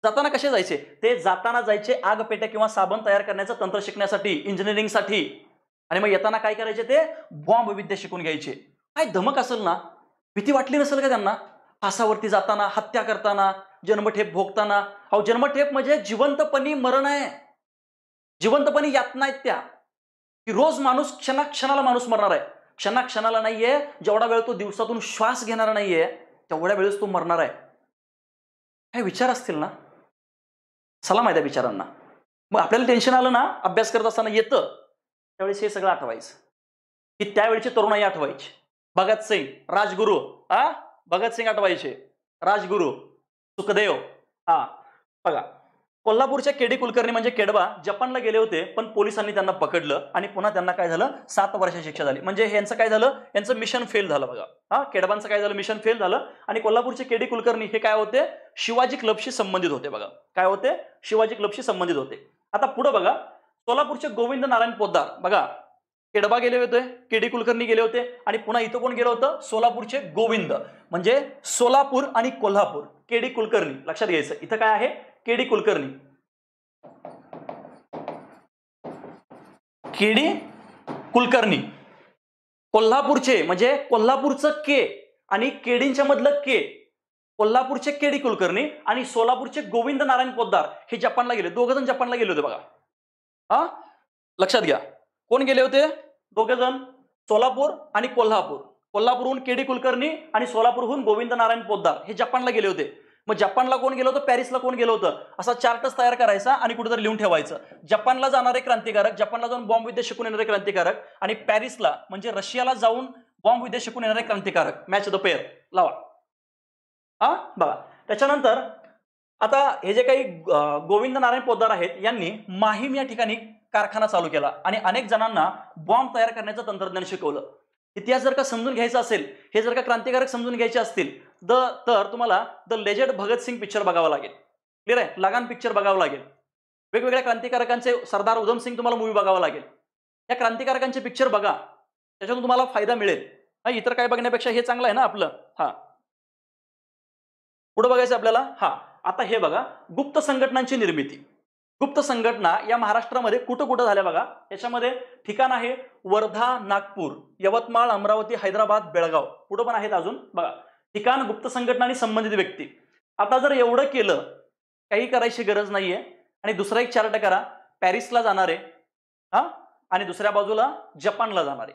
जाताना कसे जायचे ते जाताना जायचे आगपेट्या किंवा साबण तयार करण्याचं तंत्र शिकण्यासाठी इंजिनिअरिंगसाठी आणि मग येताना काय करायचे ते बॉम्ब विद्या शिकून घ्यायचे काय धमक असेल ना भीती वाटली नसेल का त्यांना फासावरती जाताना हत्या करताना जन्मठेप भोगताना अहो जन्मठेप म्हणजे जिवंतपणी मरण आहे जिवंतपणी यातना आहेत त्या की रोज माणूस क्षणाक्षणाला माणूस मरणार आहे क्षणाक्षणाला नाहीये जेवढा वेळ तो दिवसातून श्वास घेणार नाहीये तेवढ्या वेळेस तो मरणार आहे काय विचार असतील ना सलाम आहे त्या विचारांना मग आपल्याला टेन्शन आलं ना अभ्यास करत असताना येतं त्यावेळेस हे सगळं आठवायचं की त्यावेळेची तरुणाई आठवायची भगत सिंग राजगुरू आ भगतसिंग आठवायचे राजगुरु सुखदेव हा बघा कोल्हापूरच्या केडी कुलकर्णी म्हणजे केडबा जपानला गेले होते पण पोलिसांनी त्यांना पकडलं आणि पुन्हा त्यांना काय झालं सात वर्षाची शिक्षा झाली म्हणजे यांचं काय झालं यांचं मिशन फेल झालं बघा हा केडबांचं काय झालं मिशन फेल झालं आणि कोल्हापूरचे केडी कुलकर्णी हे काय होते शिवाजी क्लबशी संबंधित होते बघा काय होते शिवाजी क्लबशी संबंधित होते आता पुढे बघा सोलापूरचे गोविंद नारायण पोद्दार बघा केडबा गेले होते केडी कुलकर्णी गेले होते आणि पुन्हा इथं कोण गेलं होतं सोलापूरचे गोविंद म्हणजे सोलापूर आणि कोल्हापूर केडी कुलकर्णी लक्षात घ्यायचं इथं काय आहे केडी कुलकर्णी केडी कुलकर्णी कोल्हापूरचे म्हणजे कोल्हापूरचं के आणि केडींच्या मधलं के कोल्हापूरचे केडी कुलकर्णी आणि सोलापूरचे गोविंद नारायण पोद्दार हे जपानला गेले दोघ जण जपानला गेले होते बघा हा लक्षात घ्या कोण गेले होते दोघे जण सोलापूर आणि कोल्हापूर कोल्हापूरहून के डी कुलकर्णी आणि सोलापूरहून गोविंद नारायण पोद्दार हे जपानला गेले होते मग जपानला कोण गेलं होतं पॅरिसला कोण गेलं होतं असा चार्टच तयार करायचा आणि कुठेतरी लिहून ठेवायचं जपानला जाणारे क्रांतिकारक जपानला जाऊन बॉम्ब विद्या शिकून येणारे क्रांतिकारक आणि पॅरिसला म्हणजे रशियाला जाऊन बॉम्ब विद्या शिकून येणारे क्रांतिकारक मॅच द पेअर लावा हा बघा त्याच्यानंतर आता हे जे काही गोविंद नारायण पोद्दार आहेत यांनी माहीम या ठिकाणी कारखाना चालू केला आणि अनेक जणांना बॉम्ब तयार करण्याचं तंत्रज्ञान शिकवलं इतिहास जर का समजून घ्यायचा असेल हे जर का क्रांतिकारक समजून घ्यायचे असतील द तर तुम्हाला द लेजेंड भगतसिंग पिक्चर बघावा लागेल क्लिअर आहे लगान पिक्चर बघावं लागेल वेगवेगळ्या क्रांतिकारकांचे सरदार उधमसिंग तुम्हाला मूवी बघावा लागेल या क्रांतिकारकांचे पिक्चर बघा त्याच्यातून तुम्हाला फायदा मिळेल हा इतर काय बघण्यापेक्षा हे चांगलं आहे ना आपलं हा पुढे बघायचं आपल्याला हा आता हे बघा गुप्त संघटनांची निर्मिती गुप्त संघटना या महाराष्ट्रामध्ये कुठं कुठं झाल्या बघा याच्यामध्ये ठिकाण आहे वर्धा नागपूर यवतमाळ अमरावती हैदराबाद बेळगाव कुठं पण आहेत अजून बघा ठिकाण गुप्त संघटना आणि संबंधित व्यक्ती आता जर एवढं केलं काही करायची गरज नाहीये आणि दुसरा एक चार्ट करा पॅरिसला जाणारे हा आणि दुसऱ्या बाजूला जपानला जाणारे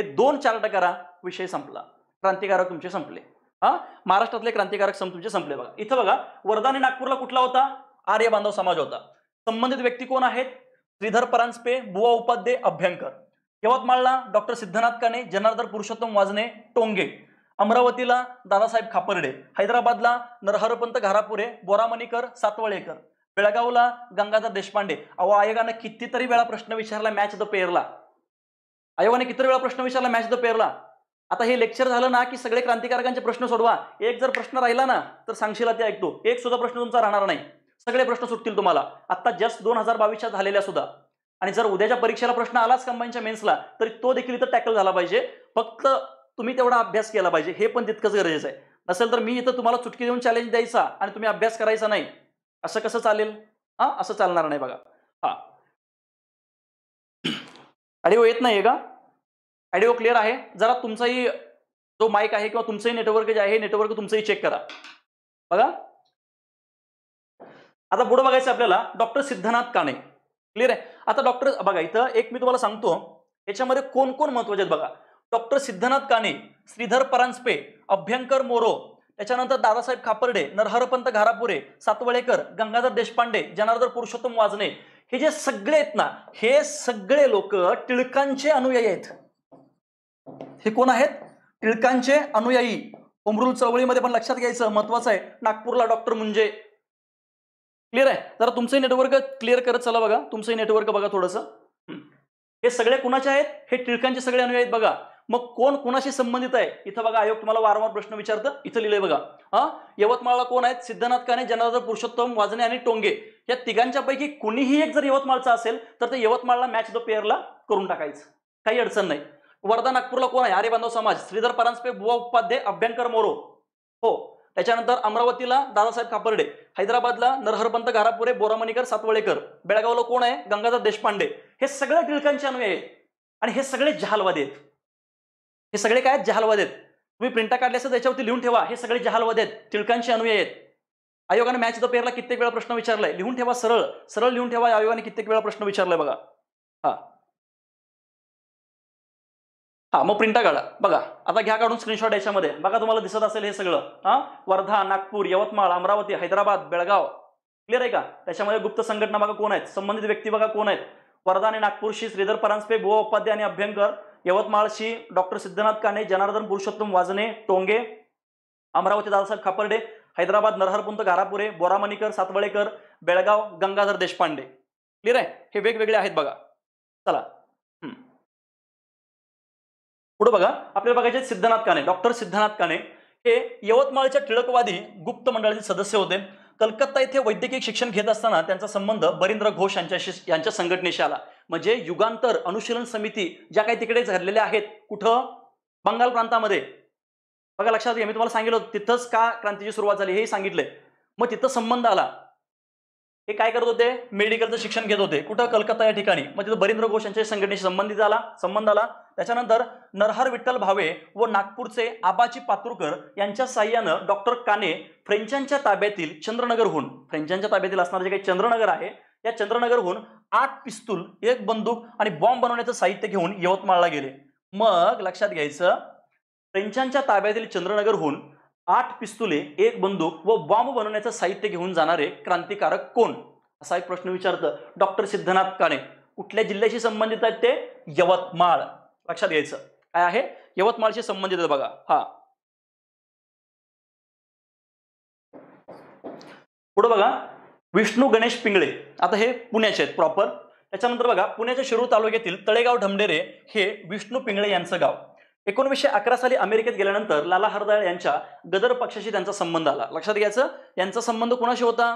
हे दोन चार्ट करा विषय संपला क्रांतिकारक तुमचे संपले हा महाराष्ट्रातले क्रांतिकारक तुमचे संपले बघा इथं बघा वर्धा आणि नागपूरला कुठला होता आर्य बांधव समाज होता संबंधित व्यक्ती कोण आहेत श्रीधर परांजपे बुवा उपाध्ये अभ्यंकर यवतमाळला डॉक्टर सिद्धनाथ काने जनार्दन पुरुषोत्तम वाजने टोंगे अमरावतीला दादासाहेब खापर्डे हैदराबादला नरहरपंत घारापुरे बोरामणीकर सातवळेकर बेळगावला गंगाधर देशपांडे अहो आयोगानं कितीतरी वेळा प्रश्न विचारला मॅच द पेरला आयोगाने किती वेळा प्रश्न विचारला मॅच द पेरला आता हे लेक्चर झालं ना की सगळे क्रांतिकारकांचे प्रश्न सोडवा एक जर प्रश्न राहिला ना तर सांगशील ते ऐकतो एक सुद्धा प्रश्न तुमचा राहणार नाही सगळे प्रश्न सुटतील तुम्हाला आता जस्ट दोन हजार बावीसच्या झालेल्या सुद्धा आणि जर उद्याच्या परीक्षेला प्रश्न आलाच कंबाईनच्या मेन्सला तरी तो देखील इथं टॅकल झाला पाहिजे फक्त तुम्ही तेवढा अभ्यास केला पाहिजे हे पण तितकंच गरजेचं आहे नसेल तर मी इथं तुम्हाला चुटकी देऊन चॅलेंज द्यायचा आणि तुम्ही अभ्यास करायचा नाही असं कसं चालेल हा असं चालणार नाही बघा हा ऑडिओ येत नाहीये का ऑडिओ क्लिअर आहे जरा तुमचाही जो माईक आहे किंवा तुमचंही नेटवर्क जे आहे नेटवर्क तुमचंही चेक करा बघा आता पुढे बघायचं आपल्याला डॉक्टर सिद्धनाथ काणे क्लिअर आहे आता डॉक्टर बघा इथं एक मी तुम्हाला सांगतो याच्यामध्ये कोण कोण महत्वाचे आहेत बघा डॉक्टर सिद्धनाथ काणे श्रीधर परांजपे अभ्यंकर मोरो त्याच्यानंतर दादासाहेब खापर्डे नरहरपंत घारापुरे सातवळेकर गंगाधर देशपांडे जनार्दन पुरुषोत्तम वाजने हे जे सगळे आहेत ना हे सगळे लोक टिळकांचे अनुयायी आहेत हे कोण आहेत टिळकांचे अनुयायी उमरुल चळवळीमध्ये पण लक्षात घ्यायचं महत्वाचं आहे नागपूरला डॉक्टर मुंजे क्लिअर आहे जरा तुमचंही नेटवर्क क्लिअर करत चला बघा तुमचंही नेटवर्क बघा थोडंसं हे सगळे कुणाचे आहेत हे टिळकांचे सगळे अनुयायी आहेत बघा मग कोण कोणाशी संबंधित आहे इथं बघा आयोग तुम्हाला वारंवार प्रश्न विचारतं इथं लिहिलंय बघा हा यवतमाळला कोण आहेत सिद्धनाथ काने जनार्दन पुरुषोत्तम वाजणे आणि टोंगे या तिघांच्या पैकी कुणीही एक जर यवतमाळचा असेल तर ते यवतमाळला मॅच द पेअरला करून टाकायचं काही अडचण नाही वर्धा नागपूरला कोण आहे आर्य बांधव समाज श्रीधर परांजपे बुवा उपाध्ये अभ्यंकर मोरो हो त्याच्यानंतर अमरावतीला दादासाहेब कापर्डे हैदराबादला नरहरपंत घारापुरे बोरामणीकर सातवळेकर बेळगावला कोण आहे गंगाधर देशपांडे हे सगळे टिळकांचे अनुय आहेत आणि हे सगळे जहालवादी आहेत हे सगळे काय आहेत आहेत तुम्ही प्रिंटा काढले असतात त्याच्यावरती लिहून ठेवा हे सगळे जहालवादी आहेत टिळकांचे अनुय आहेत आयोगाने मॅच द पेअरला कित्येक वेळा प्रश्न विचारलाय लिहून ठेवा सरळ सरळ लिहून ठेवा आयोगाने कित्येक वेळा प्रश्न विचारलाय बघा हा हा मग प्रिंटा काढा बघा आता घ्या काढून स्क्रीनशॉट याच्यामध्ये बघा तुम्हाला दिसत असेल हे सगळं वर्धा नागपूर यवतमाळ अमरावती हैदराबाद बेळगाव क्लिअर आहे का त्याच्यामध्ये गुप्त संघटना बघा कोण आहेत संबंधित व्यक्ती बघा कोण आहेत वर्धा आणि नागपूरशी श्रीधर परांजपे भुवा उपाध्याय आणि अभ्यंकर यवतमाळशी डॉक्टर सिद्धनाथ काने जनार्दन पुरुषोत्तम वाजने टोंगे अमरावती दादासाहेब खापर्डे हैदराबाद नरहरपुंत घारापुरे बोरामणीकर सातवळेकर बेळगाव गंगाधर देशपांडे क्लिअर आहे हे वेगवेगळे आहेत बघा चला पुढे बघा आपल्याला बघायचे सिद्धनाथ काने डॉक्टर सिद्धनाथ काने हे यवतमाळच्या टिळकवादी गुप्त मंडळाचे सदस्य होते कलकत्ता येथे वैद्यकीय शिक्षण घेत असताना त्यांचा संबंध बरिंद्र घोष यांच्याशी यांच्या संघटनेशी आला म्हणजे युगांतर अनुशीलन समिती ज्या काही तिकडे झालेल्या आहेत कुठं बंगाल प्रांतामध्ये बघा लक्षात घ्या मी तुम्हाला सांगितलं तिथंच का क्रांतीची सुरुवात झाली हे सांगितलंय मग तिथं संबंध आला हे काय करत होते मेडिकलचं शिक्षण घेत होते कुठं कलकत्ता या ठिकाणी मग तिथं बरेंद्र घोष यांच्या संघटनेशी संबंधित आला संबंध आला त्याच्यानंतर नरहर विठ्ठल भावे व नागपूरचे आबाजी पातुरकर यांच्या साह्यानं डॉक्टर काने फ्रेंचांच्या ताब्यातील चंद्रनगरहून फ्रेंचांच्या ताब्यातील असणारं जे काही चंद्रनगर आहे या चंद्रनगरहून आठ पिस्तूल एक बंदूक आणि बॉम्ब बनवण्याचं साहित्य घेऊन यवतमाळला गेले मग लक्षात घ्यायचं फ्रेंचांच्या ताब्यातील चंद्रनगरहून आठ पिस्तुले एक बंदूक व बॉम्ब बनवण्याचं साहित्य घेऊन जाणारे क्रांतिकारक कोण असा एक प्रश्न विचारतं डॉक्टर सिद्धनाथ काणे कुठल्या जिल्ह्याशी संबंधित आहेत ते यवतमाळ लक्षात घ्यायचं काय आहे यवतमाळशी संबंधित आहे बघा हा पुढे बघा विष्णू गणेश पिंगळे आता हे पुण्याचे आहेत प्रॉपर त्याच्यानंतर बघा पुण्याच्या शिरूर तालुक्यातील तळेगाव ढमडेरे हे विष्णू पिंगळे यांचं गाव एकोणीसशे अकरा साली अमेरिकेत गेल्यानंतर लाला हरदाळ यांच्या गदर पक्षाशी त्यांचा संबंध आला लक्षात घ्यायचं यांचा संबंध कोणाशी होता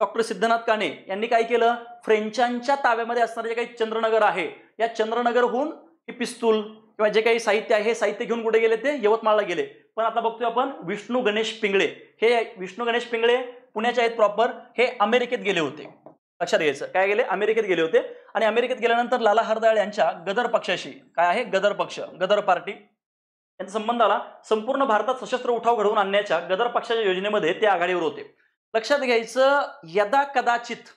डॉक्टर सिद्धनाथ काने यांनी काय केलं फ्रेंचांच्या ताब्यामध्ये असणारे जे काही चंद्रनगर आहे या चंद्रनगरहून हे पिस्तूल किंवा जे काही साहित्य आहे हे साहित्य घेऊन कुठे गेले ते यवतमाळला गेले पण आता बघतोय आपण विष्णू गणेश पिंगळे हे विष्णू गणेश पिंगळे पुण्याचे आहेत प्रॉपर हे अमेरिकेत गेले होते लक्षात घ्यायचं काय गेले अमेरिकेत गेले होते आणि अमेरिकेत गेल्यानंतर लाला हरदळ यांच्या गदर पक्षाशी काय आहे गदर पक्ष गदर पार्टी यांचा संबंध आला संपूर्ण भारतात सशस्त्र उठाव घडवून आणण्याच्या गदर पक्षाच्या योजनेमध्ये ते आघाडीवर होते लक्षात घ्यायचं यदा कदाचित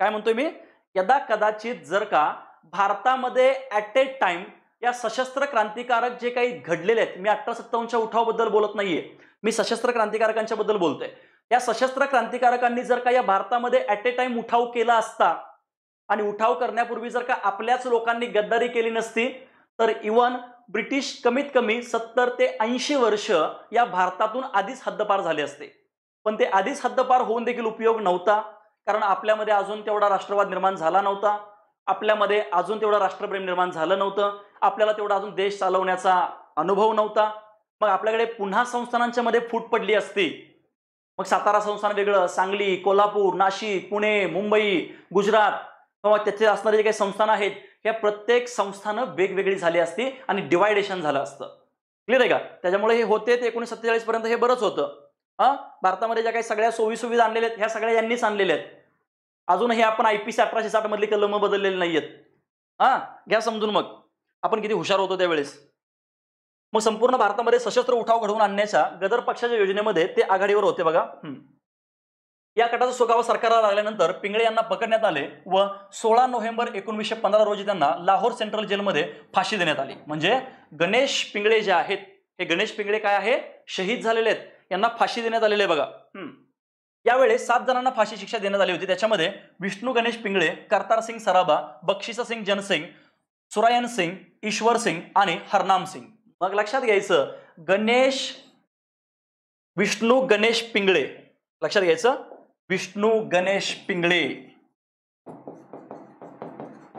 काय म्हणतोय मी यदा कदाचित जर का भारतामध्ये ॲट ए टाइम या सशस्त्र क्रांतिकारक जे काही घडलेले आहेत मी अठरा सत्तावन्नच्या उठावाबद्दल बोलत नाहीये मी सशस्त्र क्रांतिकारकांच्या बद्दल बोलतोय या सशस्त्र क्रांतिकारकांनी जर का या भारतामध्ये ॲट ए टाइम उठाव केला असता आणि उठाव करण्यापूर्वी जर का आपल्याच लोकांनी गद्दारी केली नसती तर इवन ब्रिटिश कमीत कमी सत्तर ते ऐंशी वर्ष या भारतातून आधीच हद्दपार झाले असते पण ते आधीच हद्दपार होऊन देखील उपयोग नव्हता कारण आपल्यामध्ये अजून तेवढा राष्ट्रवाद निर्माण झाला नव्हता आपल्यामध्ये अजून तेवढं राष्ट्रप्रेम निर्माण झालं नव्हतं आपल्याला तेवढा अजून देश चालवण्याचा अनुभव नव्हता मग आपल्याकडे पुन्हा संस्थानांच्या मध्ये फूट पडली असती मग सातारा संस्थान वेगळं सांगली कोल्हापूर नाशिक पुणे मुंबई गुजरात किंवा त्याचे असणारे जे काही संस्थानं आहेत या प्रत्येक संस्थानं वेगवेगळी झाली असती आणि डिवायडेशन झालं असतं क्लिअर आहे का त्याच्यामुळे हे होते ते एकोणीस सत्तेचाळीस पर्यंत हे बरंच होतं हा भारतामध्ये ज्या काही सगळ्या सोयी सुविधा आणलेल्या आहेत ह्या सगळ्या यांनीच आणलेल्या आहेत अजूनही आपण आय पी सी अठराशे साठमधली कलमं बदललेली नाही आहेत हा घ्या समजून मग आपण किती हुशार होतो त्यावेळेस मग संपूर्ण भारतामध्ये सशस्त्र उठाव घडवून आणण्याच्या गदर पक्षाच्या योजनेमध्ये ते आघाडीवर होते बघा या गटाचा सुगावा सरकारला लागल्यानंतर पिंगळे यांना पकडण्यात आले व सोळा नोव्हेंबर एकोणीसशे पंधरा रोजी त्यांना लाहोर सेंट्रल जेलमध्ये फाशी देण्यात आली म्हणजे गणेश पिंगळे जे आहेत हे गणेश पिंगळे काय आहे शहीद झालेले आहेत यांना फाशी देण्यात आलेले आहे बघा यावेळी सात जणांना फाशी शिक्षा देण्यात आली होती त्याच्यामध्ये विष्णू गणेश पिंगळे करतार सिंग सराबा बक्षिसा सिंग जनसिंग सुरायन सिंग ईश्वर सिंग आणि हरनाम सिंग मग लक्षात घ्यायचं गणेश विष्णू गणेश पिंगळे लक्षात घ्यायचं विष्णू गणेश पिंगळे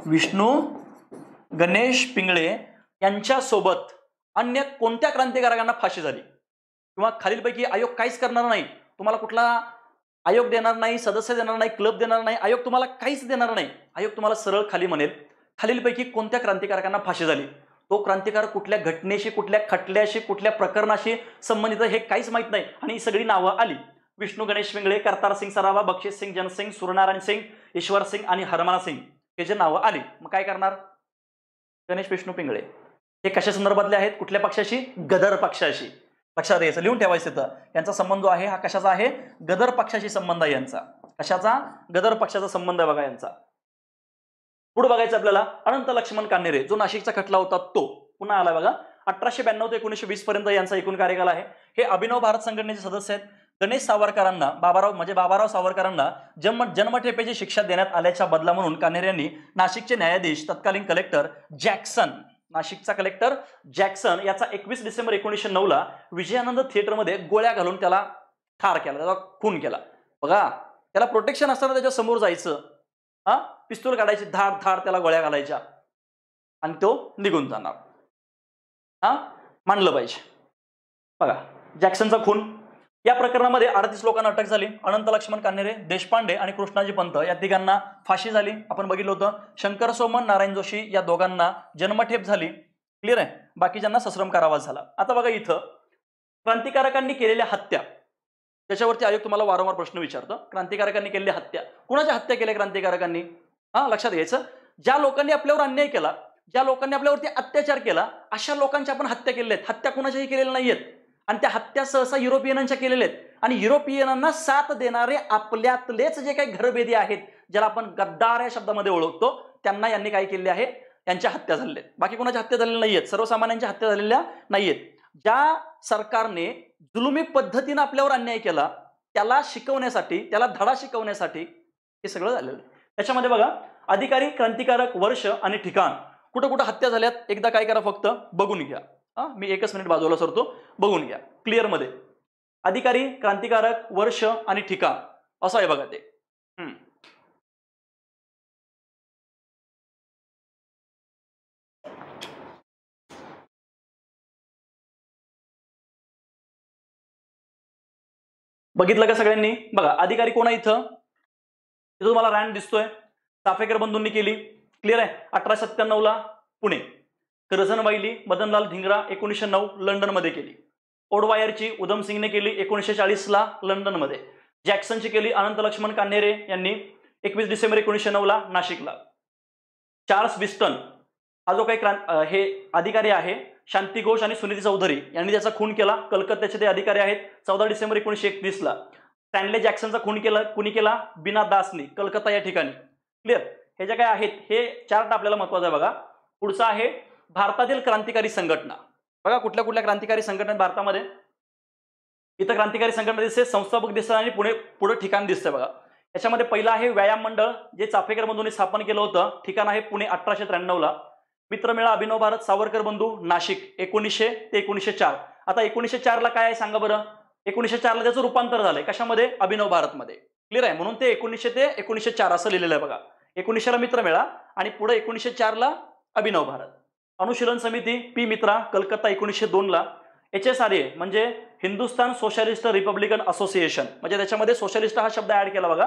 विष्णू गणेश पिंगळे यांच्या सोबत अन्य कोणत्या क्रांतिकारकांना फाशी झाली किंवा खालीलपैकी आयोग काहीच करणार नाही तुम्हाला कुठला आयोग देणार नाही सदस्य देणार नाही क्लब देणार नाही आयोग तुम्हाला काहीच देणार नाही आयोग तुम्हाला सरळ खाली म्हणेल खालीलपैकी कोणत्या क्रांतिकारकांना फाशी झाली तो क्रांतिकारक कुठल्या घटनेशी कुठल्या खटल्याशी कुठल्या प्रकरणाशी संबंधित हे काहीच माहीत नाही आणि ही सगळी नावं आली विष्णू गणेश विंगळे करतार सिंग सरावा बक्षीस सिंग जनसिंग सूर्यनारायण सिंग ईश्वर सिंग आणि हरमाना सिंग हे जे नावं आली मग काय करणार गणेश विष्णू पिंगळे हे कशा संदर्भातले आहेत कुठल्या पक्षाशी गदर पक्षाशी लक्षात यायचं लिहून ठेवायचं तर यांचा संबंध जो आहे हा कशाचा आहे गदर पक्षाशी संबंध आहे यांचा कशाचा गदर पक्षाचा संबंध आहे बघा यांचा पुढे बघायचं आपल्याला अनंत लक्ष्मण कान्हेरे जो नाशिकचा खटला होता तो पुन्हा आला बघा अठराशे ब्याण्णव ते एकोणीशे वीस पर्यंत यांचा एकूण कार्यकाल आहे हे अभिनव भारत संघटनेचे सदस्य आहेत गणेश सावरकरांना बाबाराव म्हणजे बाबाराव सावरकरांना जन्म जन्मठेपेची शिक्षा देण्यात आल्याच्या बदला म्हणून कान्हेरे यांनी नाशिकचे न्यायाधीश तत्कालीन कलेक्टर जॅक्सन नाशिकचा कलेक्टर जॅक्सन याचा एकवीस डिसेंबर एकोणीसशे नऊला विजयानंद थिएटरमध्ये गोळ्या घालून त्याला ठार केला त्याचा खून केला बघा त्याला प्रोटेक्शन असताना त्याच्या समोर जायचं हा पिस्तूल काढायची धाड धाड त्याला गोळ्या घालायच्या आणि तो निघून जाणार हा मानलं पाहिजे बघा जॅक्सनचा खून या प्रकरणामध्ये अडतीस लोकांना अटक झाली अनंत लक्ष्मण कान्हेरे देशपांडे आणि कृष्णाजी पंत या तिघांना फाशी झाली आपण बघितलं होतं शंकर सोमन नारायण जोशी या दोघांना जन्मठेप झाली क्लिअर आहे बाकीच्यांना सश्रम कारावास झाला आता बघा इथं क्रांतिकारकांनी केलेल्या हत्या त्याच्यावरती आयोग तुम्हाला वारंवार प्रश्न विचारतो क्रांतिकारकांनी केलेली हत्या कुणाच्या हत्या केल्या क्रांतिकारकांनी हा लक्षात घ्यायचं ज्या लोकांनी आपल्यावर अन्याय केला ज्या लोकांनी आपल्यावरती अत्याचार केला अशा लोकांच्या आपण हत्या केलेल्या आहेत हत्या कुणाच्याही केलेल्या नाहीयेत आणि त्या हत्या सहसा युरोपियनांच्या केलेल्या आहेत आणि युरोपियनांना साथ देणारे आपल्यातलेच जे काही घरभेदी आहेत ज्याला आपण गद्दार या शब्दामध्ये ओळखतो त्यांना यांनी काय केले आहे यांच्या हत्या झालेल्या आहेत बाकी कोणाच्या हत्या झालेल्या नाहीयेत सर्वसामान्यांच्या हत्या झालेल्या नाहीयेत ज्या सरकारने जुलुमी पद्धतीनं आपल्यावर अन्याय केला त्याला शिकवण्यासाठी त्याला धडा शिकवण्यासाठी हे सगळं झालेलं त्याच्यामध्ये बघा अधिकारी क्रांतिकारक वर्ष आणि ठिकाण कुठं कुठं हत्या झाल्यात एकदा काय करा फक्त बघून घ्या मी एकच मिनिट बाजूला सरतो बघून घ्या क्लिअरमध्ये अधिकारी क्रांतिकारक वर्ष आणि ठिकाण असं आहे बघा ते बघितलं का सगळ्यांनी बघा अधिकारी आहे इथं इथं तुम्हाला रँड दिसतोय चाफेकर बंधूंनी केली क्लिअर आहे अठराशे सत्त्याण्णव ला पुणे करझनवाईली मदनलाल धिंगरा एकोणीसशे नऊ लंडनमध्ये केली ओडवायरची उधमसिंगने केली एकोणीसशे चाळीसला लंडनमध्ये जॅक्सनची केली अनंत लक्ष्मण कान्हेरे यांनी एकवीस डिसेंबर एकोणीसशे ला नाशिकला चार्ल्स विस्टन हा जो काही हे अधिकारी आहे शांती घोष आणि सुनीती चौधरी यांनी त्याचा खून केला कलकत्त्याचे ते अधिकारी आहेत चौदा डिसेंबर एकोणीशे ला स्टॅनले जॅक्सनचा खून केला कुणी केला बिना दासने कलकत्ता या ठिकाणी क्लिअर हे जे काय आहेत हे चार्ट आपल्याला महत्वाचं आहे बघा पुढचा आहे भारतातील क्रांतिकारी संघटना बघा कुठल्या कुठल्या क्रांतिकारी संघटना भारतामध्ये इथं क्रांतिकारी संघटना दिसते संस्थापक दिसतात आणि पुणे पुढे ठिकाण दिसतंय बघा याच्यामध्ये पहिलं आहे व्यायाम मंडळ जे चाफेकर मधून स्थापन केलं होतं ठिकाण आहे पुणे अठराशे ला मित्रमेळा अभिनव भारत सावरकर बंधू नाशिक एकोणीसशे ते एकोणीसशे चार आता एकोणीसशे चारला काय आहे सांगा बरं एकोणीसशे चारला त्याचं रूपांतर झालंय कशामध्ये अभिनव भारत मध्ये क्लिअर आहे म्हणून ते एकोणीसशे ते एकोणीसशे चार असं लिहिलेलं आहे बघा एकोणीसशेला मित्रमेळा आणि पुढे एकोणीसशे चारला अभिनव भारत अनुशीलन समिती पी मित्रा कलकत्ता एकोणीसशे दोनला एच एस आर म्हणजे हिंदुस्थान सोशलिस्ट रिपब्लिकन असोसिएशन म्हणजे त्याच्यामध्ये सोशलिस्ट हा शब्द ऍड केला बघा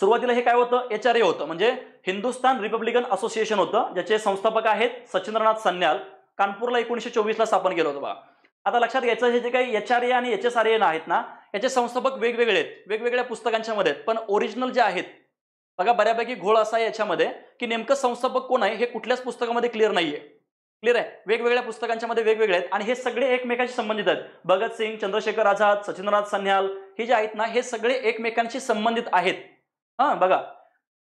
सुरुवातीला हे काय होतं एच आर ए होतं म्हणजे हिंदुस्थान रिपब्लिकन असोसिएशन होतं ज्याचे संस्थापक आहेत सचिंद्रनाथ सन्याल कानपूरला एकोणीशे चोवीसला स्थापन केलं होतं बघा आता लक्षात घ्यायचं हे जे काही एच आर ए आणि एच एस आर ए आहेत ना याचे संस्थापक वेगवेगळे आहेत वेगवेगळ्या पुस्तकांच्या मध्ये आहेत पण ओरिजिनल जे आहेत बघा बऱ्यापैकी घोळ असा आहे याच्यामध्ये की नेमकं संस्थापक कोण आहे हे कुठल्याच पुस्तकामध्ये क्लिअर नाहीये क्लिअर आहे वेगवेगळ्या पुस्तकांच्या मध्ये वेगवेगळे आहेत आणि हे सगळे एकमेकांशी संबंधित आहेत भगतसिंग चंद्रशेखर आझाद सचिंद्रनाथ सन्याल हे जे आहेत ना हे सगळे एकमेकांशी संबंधित आहेत हा बघा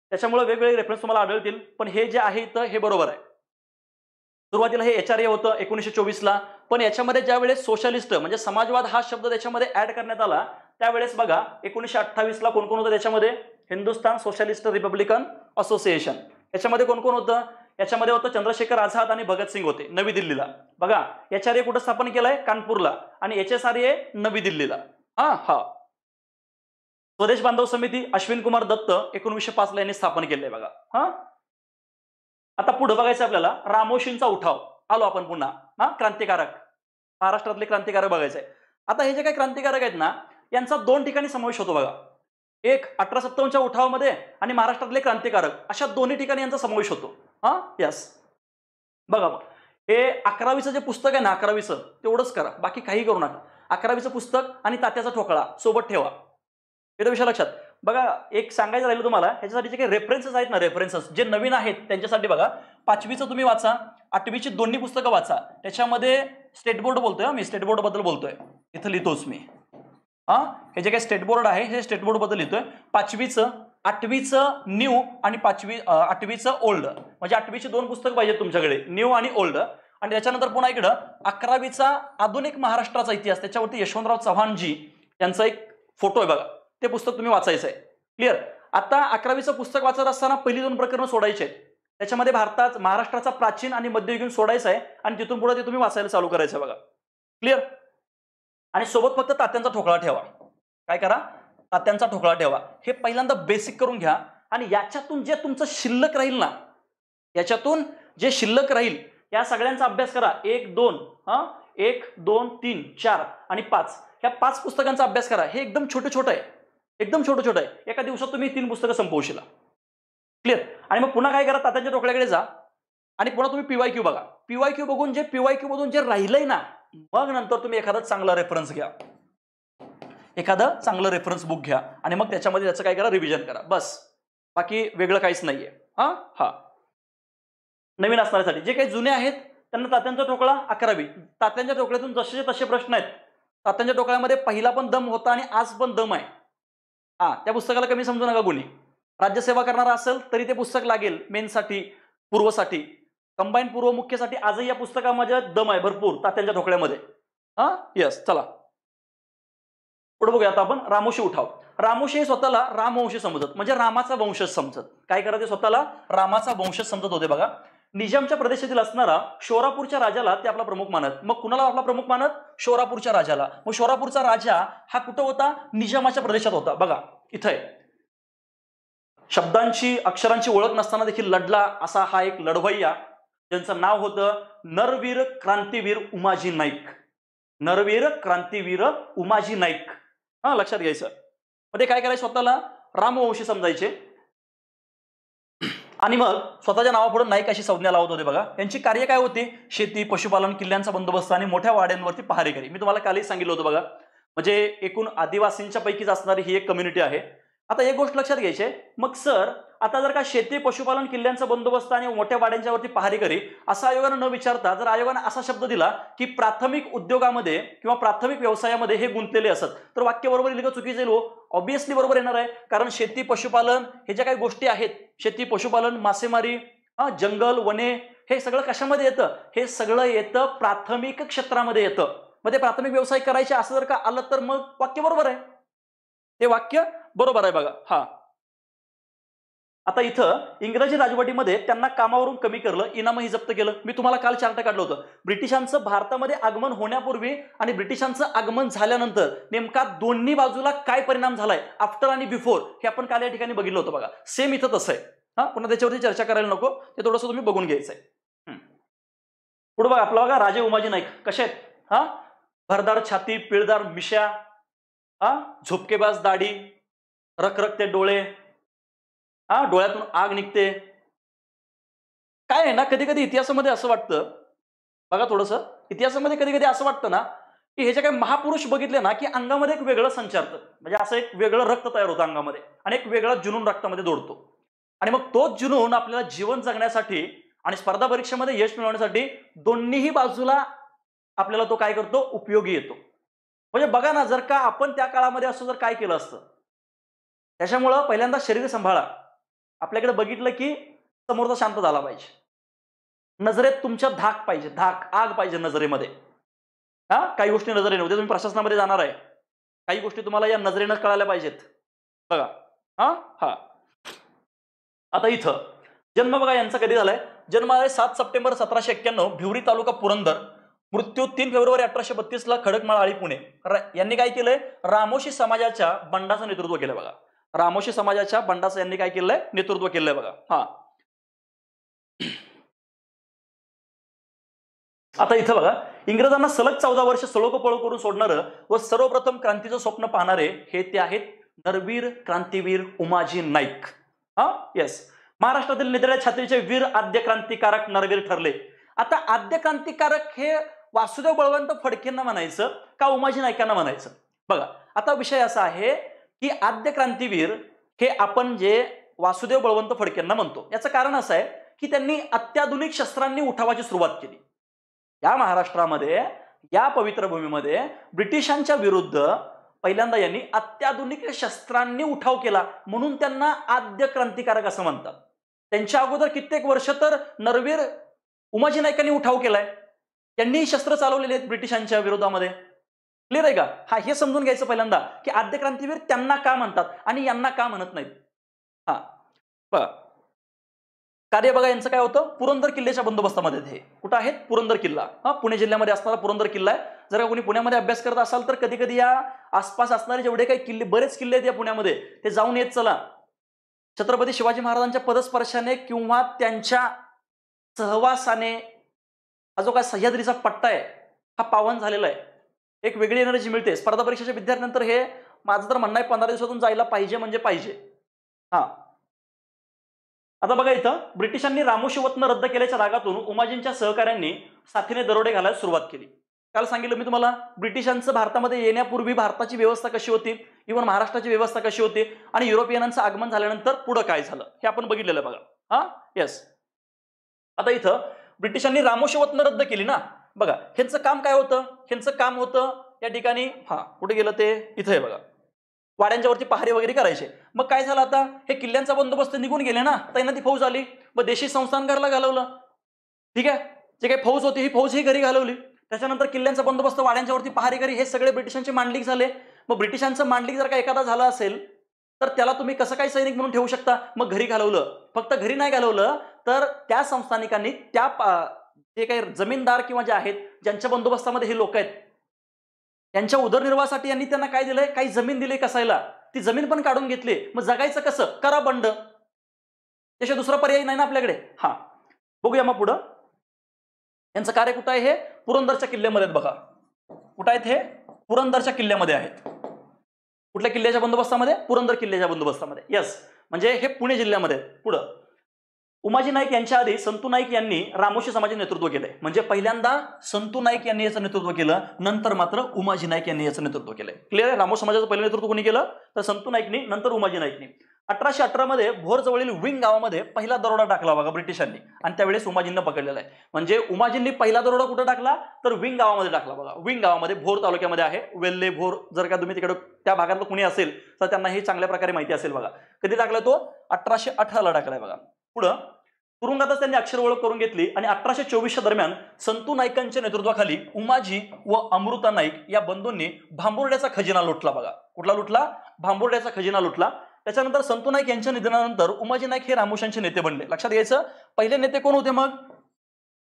त्याच्यामुळे वेगवेगळे रेफरन्स तुम्हाला आढळतील पण हे जे आहे इथं हे बरोबर आहे सुरुवातीला हे एच आर ए होतं एकोणीसशे चोवीसला पण याच्यामध्ये ज्यावेळेस सोशलिस्ट म्हणजे समाजवाद हा शब्द त्याच्यामध्ये ऍड करण्यात आला त्यावेळेस बघा एकोणीसशे अठ्ठावीसला कोण कोण होतं त्याच्यामध्ये हिंदुस्थान सोशलिस्ट रिपब्लिकन असोसिएशन याच्यामध्ये कोण कोण होतं याच्यामध्ये होतं चंद्रशेखर आझाद आणि भगतसिंग होते नवी दिल्लीला बघा एच आर ए कुठं स्थापन केलंय कानपूरला आणि एच एस आर ए नवी दिल्लीला हा हा स्वदेश बांधव समिती अश्विन कुमार दत्त एकोणीसशे पाच ला यांनी स्थापन केले बघा हा आता पुढे बघायचं आपल्याला रामोशींचा उठाव आलो आपण पुन्हा हा क्रांतिकारक महाराष्ट्रातले क्रांतिकारक बघायचे आता हे जे काही क्रांतिकारक आहेत ना यांचा दोन ठिकाणी समावेश होतो बघा एक अठरा सत्तावन्नच्या उठावामध्ये आणि महाराष्ट्रातले क्रांतिकारक अशा दोन्ही ठिकाणी यांचा समावेश होतो हा यस बघा बघ हे अकरावीचं जे पुस्तक आहे ना अकरावीचं तेवढंच करा बाकी काही करू नका अकरावीचं पुस्तक आणि तात्याचा ठोकळा सोबत ठेवा येतो विषय लक्षात बघा एक सांगायचं राहिलं तुम्हाला ह्याच्यासाठी जे काही रेफरन्सेस आहेत ना रेफरन्सेस जे नवीन आहेत त्यांच्यासाठी बघा पाचवीचं तुम्ही वाचा आठवीची दोन्ही पुस्तकं वाचा त्याच्यामध्ये स्टेट बोर्ड बोलतोय मी स्टेट बोर्डबद्दल बोलतोय इथं लिहितोच मी हा हे जे काही स्टेट बोर्ड आहे हे स्टेट बोर्डबद्दल लिहितोय पाचवीचं आठवीचं न्यू आणि पाचवी आठवीचं ओल्ड म्हणजे आठवीची दोन पुस्तकं पाहिजेत तुमच्याकडे न्यू आणि ओल्ड आणि त्याच्यानंतर पुन्हा इकडं अकरावीचा आधुनिक महाराष्ट्राचा इतिहास त्याच्यावरती यशवंतराव चव्हाणजी यांचा एक फोटो आहे बघा ते पुस्तक तुम्ही वाचायचं आहे क्लिअर आता अकरावीचं पुस्तक वाचत असताना पहिली दोन प्रकरणं सोडायचे आहेत त्याच्यामध्ये भारतात महाराष्ट्राचा प्राचीन आणि मध्ययुगीन सोडायचं आहे आणि तिथून पुढे ते तुम्ही वाचायला चालू करायचं बघा क्लिअर आणि सोबत फक्त तात्यांचा ठोकळा ठेवा काय करा तात्यांचा ठोकळा ठेवा हे पहिल्यांदा बेसिक करून घ्या आणि याच्यातून जे तुमचं शिल्लक राहील ना याच्यातून जे शिल्लक राहील या सगळ्यांचा अभ्यास करा एक दोन हां एक दोन तीन चार आणि पाच ह्या पाच पुस्तकांचा अभ्यास करा हे एकदम छोटे छोटं आहे एकदम छोटं छोटं आहे एका दिवसात तुम्ही तीन पुस्तकं संपवू शिला क्लिअर आणि मग पुन्हा काय करा तात्यांच्या तोकड्याकडे जा आणि पुन्हा तुम्ही पीवाय क्यू बघा पीवाय क्यू बघून जे पीवाय क्यू मधून जे राहिलंय ना मग नंतर तुम्ही एखादा चांगला रेफरन्स घ्या एखादं चांगलं रेफरन्स बुक घ्या आणि मग त्याच्यामध्ये त्याचं काय करा रिव्हिजन करा बस बाकी वेगळं काहीच नाहीये हा हां नवीन असणाऱ्यासाठी जे काही जुने आहेत त्यांना तात्यांचा टोकळा अकरावी तात्यांच्या टोकळ्यातून जसेचे तसे प्रश्न आहेत तात्यांच्या टोकळ्यामध्ये पहिला पण दम होता आणि आज पण दम आहे हा त्या पुस्तकाला कमी समजू नका गुन्हे राज्यसेवा करणारा असेल तरी ते पुस्तक लागेल मेनसाठी पूर्वसाठी कंबाईन पूर्व मुख्यसाठी आजही या पुस्तकामध्ये दम आहे भरपूर तात्यांच्या ठोकळ्यामध्ये हा यस चला पुढे बघूया आता आपण रामोशी उठाव रामोशी स्वतःला रामवंशी समजत म्हणजे रामाचा वंशज समजत काय करायचे स्वतःला रामाचा वंशज समजत होते बघा निजामच्या प्रदेशातील असणारा शोरापूरच्या राजाला ते आपला प्रमुख मानत मग कुणाला आपला प्रमुख मानत शोरापूरच्या राजाला मग शोरापूरचा राजा हा कुठं होता निजामाच्या प्रदेशात होता बघा इथं शब्दांची अक्षरांची ओळख नसताना देखील लढला असा हा एक लढवय्या ज्यांचं नाव होतं नरवीर क्रांतीवीर उमाजी नाईक नरवीर क्रांतीवीर उमाजी नाईक हा लक्षात घ्यायचं मग ते काय करायचं स्वतःला रामवंशी समजायचे आणि मग स्वतःच्या नावापुढे नाईक अशी संज्ञा लावत होते बघा यांची कार्य काय होती शेती पशुपालन किल्ल्यांचा बंदोबस्त आणि मोठ्या वाड्यांवरती करी मी तुम्हाला कालही सांगितलं होतं बघा म्हणजे एकूण आदिवासींच्या पैकीच असणारी ही एक कम्युनिटी आहे आता एक गोष्ट लक्षात घ्यायची मग सर आता जर का शेती पशुपालन किल्ल्यांचा बंदोबस्त आणि मोठ्या वाड्यांच्यावरती पहारी करी असं आयोगानं न विचारता जर आयोगानं असा शब्द दिला की प्राथमिक उद्योगामध्ये किंवा प्राथमिक व्यवसायामध्ये हे गुंतलेले असत तर वाक्य बरोबर लिहिलं चुकीचे हो ऑब्विसली बरोबर येणार आहे कारण शेती पशुपालन हे ज्या काही गोष्टी आहेत शेती पशुपालन मासेमारी जंगल वने हे सगळं कशामध्ये येतं हे सगळं येतं प्राथमिक क्षेत्रामध्ये येतं मग प्राथमिक व्यवसाय करायचे असं जर का आलं तर मग वाक्य बरोबर आहे ते वाक्य बरोबर आहे बघा हा आता इथं इंग्रजी राजवटीमध्ये त्यांना कामावरून कमी करलं इनामही जप्त केलं मी तुम्हाला काल चार्ट काढलं होतं ब्रिटिशांचं भारतामध्ये आगमन होण्यापूर्वी आणि ब्रिटिशांचं आगमन झाल्यानंतर नेमका दोन्ही बाजूला काय परिणाम झालाय आफ्टर आणि बिफोर हे आपण काल या ठिकाणी बघितलं होतं बघा सेम इथं तसं आहे हा पुन्हा त्याच्यावरती चर्चा करायला नको ते थोडंसं तुम्ही बघून घ्यायचं आहे पुढे बघा आपला बघा राजे उमाजी नाईक कसे आहेत हा भरदार छाती पिळदार मिशा हा झोपकेबाज दाढी रखरखते डोळे हा डोळ्यातून आग निघते काय आहे ना कधी कधी इतिहासामध्ये असं वाटतं बघा थोडस इतिहासामध्ये कधी कधी असं वाटतं ना की हे जे काही महापुरुष बघितले ना की अंगामध्ये एक वेगळं संचारत म्हणजे असं एक वेगळं रक्त तयार होतं अंगामध्ये आणि एक वेगळा जुनून रक्तामध्ये दोडतो आणि मग तोच जुनून आपल्याला जीवन जगण्यासाठी आणि स्पर्धा परीक्षेमध्ये यश मिळवण्यासाठी दोन्हीही बाजूला आपल्याला तो काय करतो उपयोगी येतो म्हणजे बघा ना जर का आपण त्या काळामध्ये असं जर काय केलं असतं त्याच्यामुळं पहिल्यांदा शरीर सांभाळा आपल्याकडे बघितलं की समोरचा शांत झाला पाहिजे नजरेत तुमच्या धाक पाहिजे धाक आग पाहिजे नजरेमध्ये हा काही गोष्टी नजरेने उद्या तुम्ही प्रशासनामध्ये जाणार आहे काही गोष्टी तुम्हाला या नजरेनं कळायला पाहिजेत बघा हा हा आता इथं जन्म बघा यांचा कधी झालाय जन्म आहे सात सप्टेंबर सतराशे एक्क्याण्णव भिवरी तालुका पुरंदर मृत्यू तीन फेब्रुवारी अठराशे बत्तीस ला खडकमाळ आळी पुणे यांनी काय केलंय रामोशी समाजाच्या बंडाचं नेतृत्व केलं बघा रामोशी समाजाच्या बंडास यांनी काय केलंय नेतृत्व केलंय बघा हा आता इथं बघा इंग्रजांना सलग चौदा वर्ष पळो करून सोडणारं व सर्वप्रथम क्रांतीचं स्वप्न पाहणारे हे ते आहेत नरवीर क्रांतीवीर उमाजी नाईक हा येस महाराष्ट्रातील निधड्या छात्रीचे वीर आद्य क्रांतिकारक नरवीर ठरले आता आद्य क्रांतिकारक हे वासुदेव बळवंत फडकेंना म्हणायचं का उमाजी नाईकांना म्हणायचं बघा आता विषय असा आहे की आद्य क्रांतीवीर हे आपण जे वासुदेव बळवंत फडकेंना म्हणतो याचं कारण असं आहे की त्यांनी अत्याधुनिक शस्त्रांनी उठावाची सुरुवात केली या महाराष्ट्रामध्ये या पवित्र भूमीमध्ये ब्रिटिशांच्या विरुद्ध पहिल्यांदा यांनी अत्याधुनिक शस्त्रांनी उठाव केला म्हणून त्यांना आद्य क्रांतिकारक असं म्हणतात त्यांच्या अगोदर कित्येक वर्ष तर नरवीर उमाजी नायकांनी उठाव केलाय त्यांनी शस्त्र चालवलेले आहेत ब्रिटिशांच्या विरोधामध्ये क्लिअर आहे का हा हे समजून घ्यायचं पहिल्यांदा की आद्य क्रांतीवीर त्यांना का म्हणतात आणि यांना का म्हणत नाहीत हा बघा कार्य बघा यांचं काय होतं पुरंदर किल्ल्याच्या बंदोबस्तामध्ये हे कुठं आहेत पुरंदर किल्ला हा पुणे जिल्ह्यामध्ये असणारा पुरंदर किल्ला आहे जर का कोणी पुण्यामध्ये अभ्यास करत असाल तर कधी कधी या आसपास असणारे जेवढे काही किल्ले बरेच किल्ले आहेत या पुण्यामध्ये ते जाऊन येत चला छत्रपती शिवाजी महाराजांच्या पदस्पर्शाने किंवा त्यांच्या सहवासाने हा जो काय सह्याद्रीचा पट्टा आहे हा पावन झालेला आहे एक वेगळी एनर्जी मिळते स्पर्धा परीक्षेच्या विद्यार्थ्यांनंतर हे माझं तर म्हणणं आहे पंधरा दिवसातून जायला पाहिजे म्हणजे पाहिजे हा आता बघा इथं ब्रिटिशांनी वतन रद्द केल्याच्या रागातून उमाजींच्या सहकाऱ्यांनी साथीने दरोडे घालायला सुरुवात केली काल सांगितलं मी तुम्हाला ब्रिटिशांचं भारतामध्ये येण्यापूर्वी भारताची व्यवस्था कशी होती इव्हन महाराष्ट्राची व्यवस्था कशी होती आणि युरोपियनांचं आगमन झाल्यानंतर पुढं काय झालं हे आपण बघितलेलं बघा हा येस आता इथं ब्रिटिशांनी रामोशिवत्न रद्द केली ना बघा ह्यांचं काम काय होतं ह्यांचं काम होतं या ठिकाणी हा कुठे गेलं ते इथं आहे बघा वाड्यांच्यावरती पहारी पहारे वगैरे करायचे मग काय झालं आता हे किल्ल्यांचा बंदोबस्त निघून गेले ना ती फौज आली मग देशी संस्थानगारला घालवलं ठीक आहे जे काही फौज होती ही फौज ही घरी घालवली त्याच्यानंतर किल्ल्यांचा बंदोबस्त वाड्यांच्यावरती पहारी पहारेकरी हे सगळे ब्रिटिशांचे मांडलिक झाले मग ब्रिटिशांचं मांडलिक जर का एखादा झालं असेल तर त्याला तुम्ही कसं काय सैनिक म्हणून ठेवू शकता मग घरी घालवलं फक्त घरी नाही घालवलं तर त्या संस्थानिकांनी त्या हे काही जमीनदार किंवा जे आहेत ज्यांच्या बंदोबस्तामध्ये हे लोक आहेत त्यांच्या उदरनिर्वाहासाठी यांनी त्यांना काय दिलंय काही जमीन दिली कसायला ती जमीन पण काढून घेतली मग जगायचं कसं करा बंड त्याशिवाय दुसरा पर्याय नाही ना आपल्याकडे हा बघूया मग पुढं यांचं कार्य कुठं आहे हे पुरंदरच्या किल्ल्यामध्ये बघा कुठं आहेत हे पुरंदरच्या किल्ल्यामध्ये आहेत कुठल्या किल्ल्याच्या बंदोबस्तामध्ये पुरंदर किल्ल्याच्या बंदोबस्तामध्ये यस म्हणजे हे पुणे जिल्ह्यामध्ये पुढं उमाजी नाईक यांच्या आधी संतू नाईक यांनी रामोशी समाजाचे नेतृत्व केलंय म्हणजे पहिल्यांदा संतू नाईक यांनी याचं नेतृत्व केलं नंतर मात्र उमाजी नाईक यांनी याचं नेतृत्व केलंय क्लिअर आहे रामोशी समाजाचं पहिलं नेतृत्व कोणी केलं तर संतू नाईकनी नंतर उमाजी नाईकनी अठराशे अठरामध्ये भोरजवळील विंग गावामध्ये पहिला दरोडा टाकला बघा ब्रिटिशांनी आणि त्यावेळेस उमाजींना पकडलेला आहे म्हणजे उमाजींनी पहिला दरोडा कुठं टाकला तर विंग गावामध्ये टाकला बघा विंग गावामध्ये भोर तालुक्यामध्ये आहे वेल्ले भोर जर का तुम्ही तिकडे त्या भागातलं कुणी असेल तर त्यांना हे चांगल्या प्रकारे माहिती असेल बघा कधी टाकला तो अठराशे अठराला टाकलाय बघा पुढं तुरुंगातच त्यांनी अक्षर ओळख करून घेतली आणि अठराशे चोवीसच्या दरम्यान संतू नाईकांच्या नेतृत्वाखाली उमाजी व अमृता नाईक या बंधूंनी भांबुर्ड्याचा खजिना लुटला बघा कुठला लुटला भांबुर्ड्याचा खजिना लुटला त्याच्यानंतर संतू नाईक यांच्या निधनानंतर उमाजी नाईक हे रामोशांचे नेते बनले लक्षात घ्यायचं पहिले नेते कोण होते मग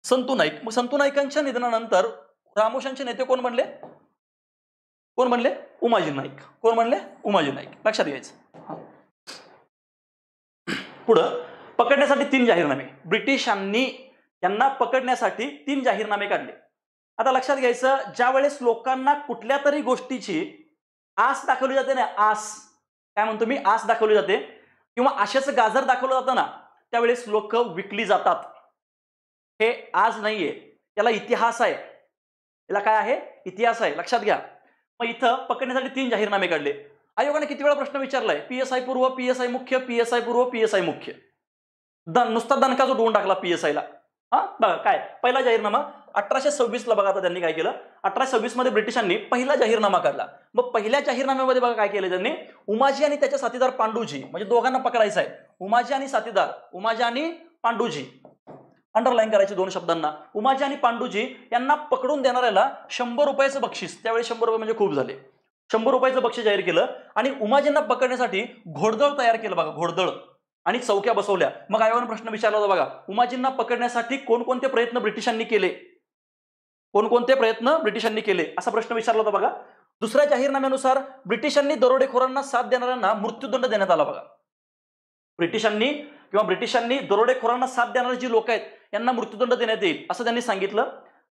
संतू नाईक मग संतू नाईकांच्या निधनानंतर रामोशांचे नेते कोण बनले कोण म्हणले उमाजी नाईक कोण म्हणले उमाजी नाईक लक्षात घ्यायचं पुढं पकडण्यासाठी तीन जाहीरनामे ब्रिटिशांनी यांना पकडण्यासाठी तीन जाहीरनामे काढले आता लक्षात घ्यायचं ज्या वेळेस लोकांना कुठल्या तरी गोष्टीची आस दाखवली जाते ना आस काय म्हणतो मी आस दाखवली जाते किंवा आशेचं गाजर दाखवलं जातं ना त्यावेळेस लोक विकली जातात हे आज नाहीये याला इतिहास आहे याला काय आहे इतिहास आहे लक्षात घ्या मग इथं पकडण्यासाठी तीन जाहीरनामे काढले आयोगाने किती वेळा प्रश्न विचारलाय पीएसआय पूर्व पीएसआय मुख्य पीएसआय पूर्व पीएसआय मुख्य दन नुसता दणका जो दोन टाकला पीएसआयला हा बघा काय पहिला जाहीरनामा अठराशे सव्वीसला बघा आता त्यांनी काय केलं अठराशे सव्वीस मध्ये ब्रिटिशांनी पहिला जाहीरनामा काढला मग पहिल्या जाहीरनाम्यामध्ये बघा काय केलं त्यांनी उमाजी आणि त्याच्या साथीदार पांडूजी म्हणजे दोघांना पकडायचं आहे उमाजी आणि साथीदार उमाजी आणि पांडूजी अंडरलाईन करायचे दोन शब्दांना उमाजी आणि पांडूजी यांना पकडून देणाऱ्याला शंभर रुपयाचं बक्षीस त्यावेळी शंभर रुपये म्हणजे खूप झाले शंभर रुपयाचं बक्षीस जाहीर केलं आणि उमाजींना पकडण्यासाठी घोडदळ तयार केलं बघा घोडदळ आणि चौक्या बसवल्या मग आयोगानं प्रश्न विचारला होता बघा उमाजींना पकडण्यासाठी कोणकोणते प्रयत्न ब्रिटिशांनी केले कोणकोणते प्रयत्न ब्रिटिशांनी केले असा प्रश्न विचारला होता बघा दुसऱ्या जाहीरनाम्यानुसार ब्रिटिशांनी दरोडेखोरांना साथ देणाऱ्यांना मृत्यूदंड देण्यात आला बघा ब्रिटिशांनी किंवा ब्रिटिशांनी दरोडेखोरांना साथ देणारे जी लोक आहेत यांना मृत्यूदंड देण्यात येईल असं त्यांनी सांगितलं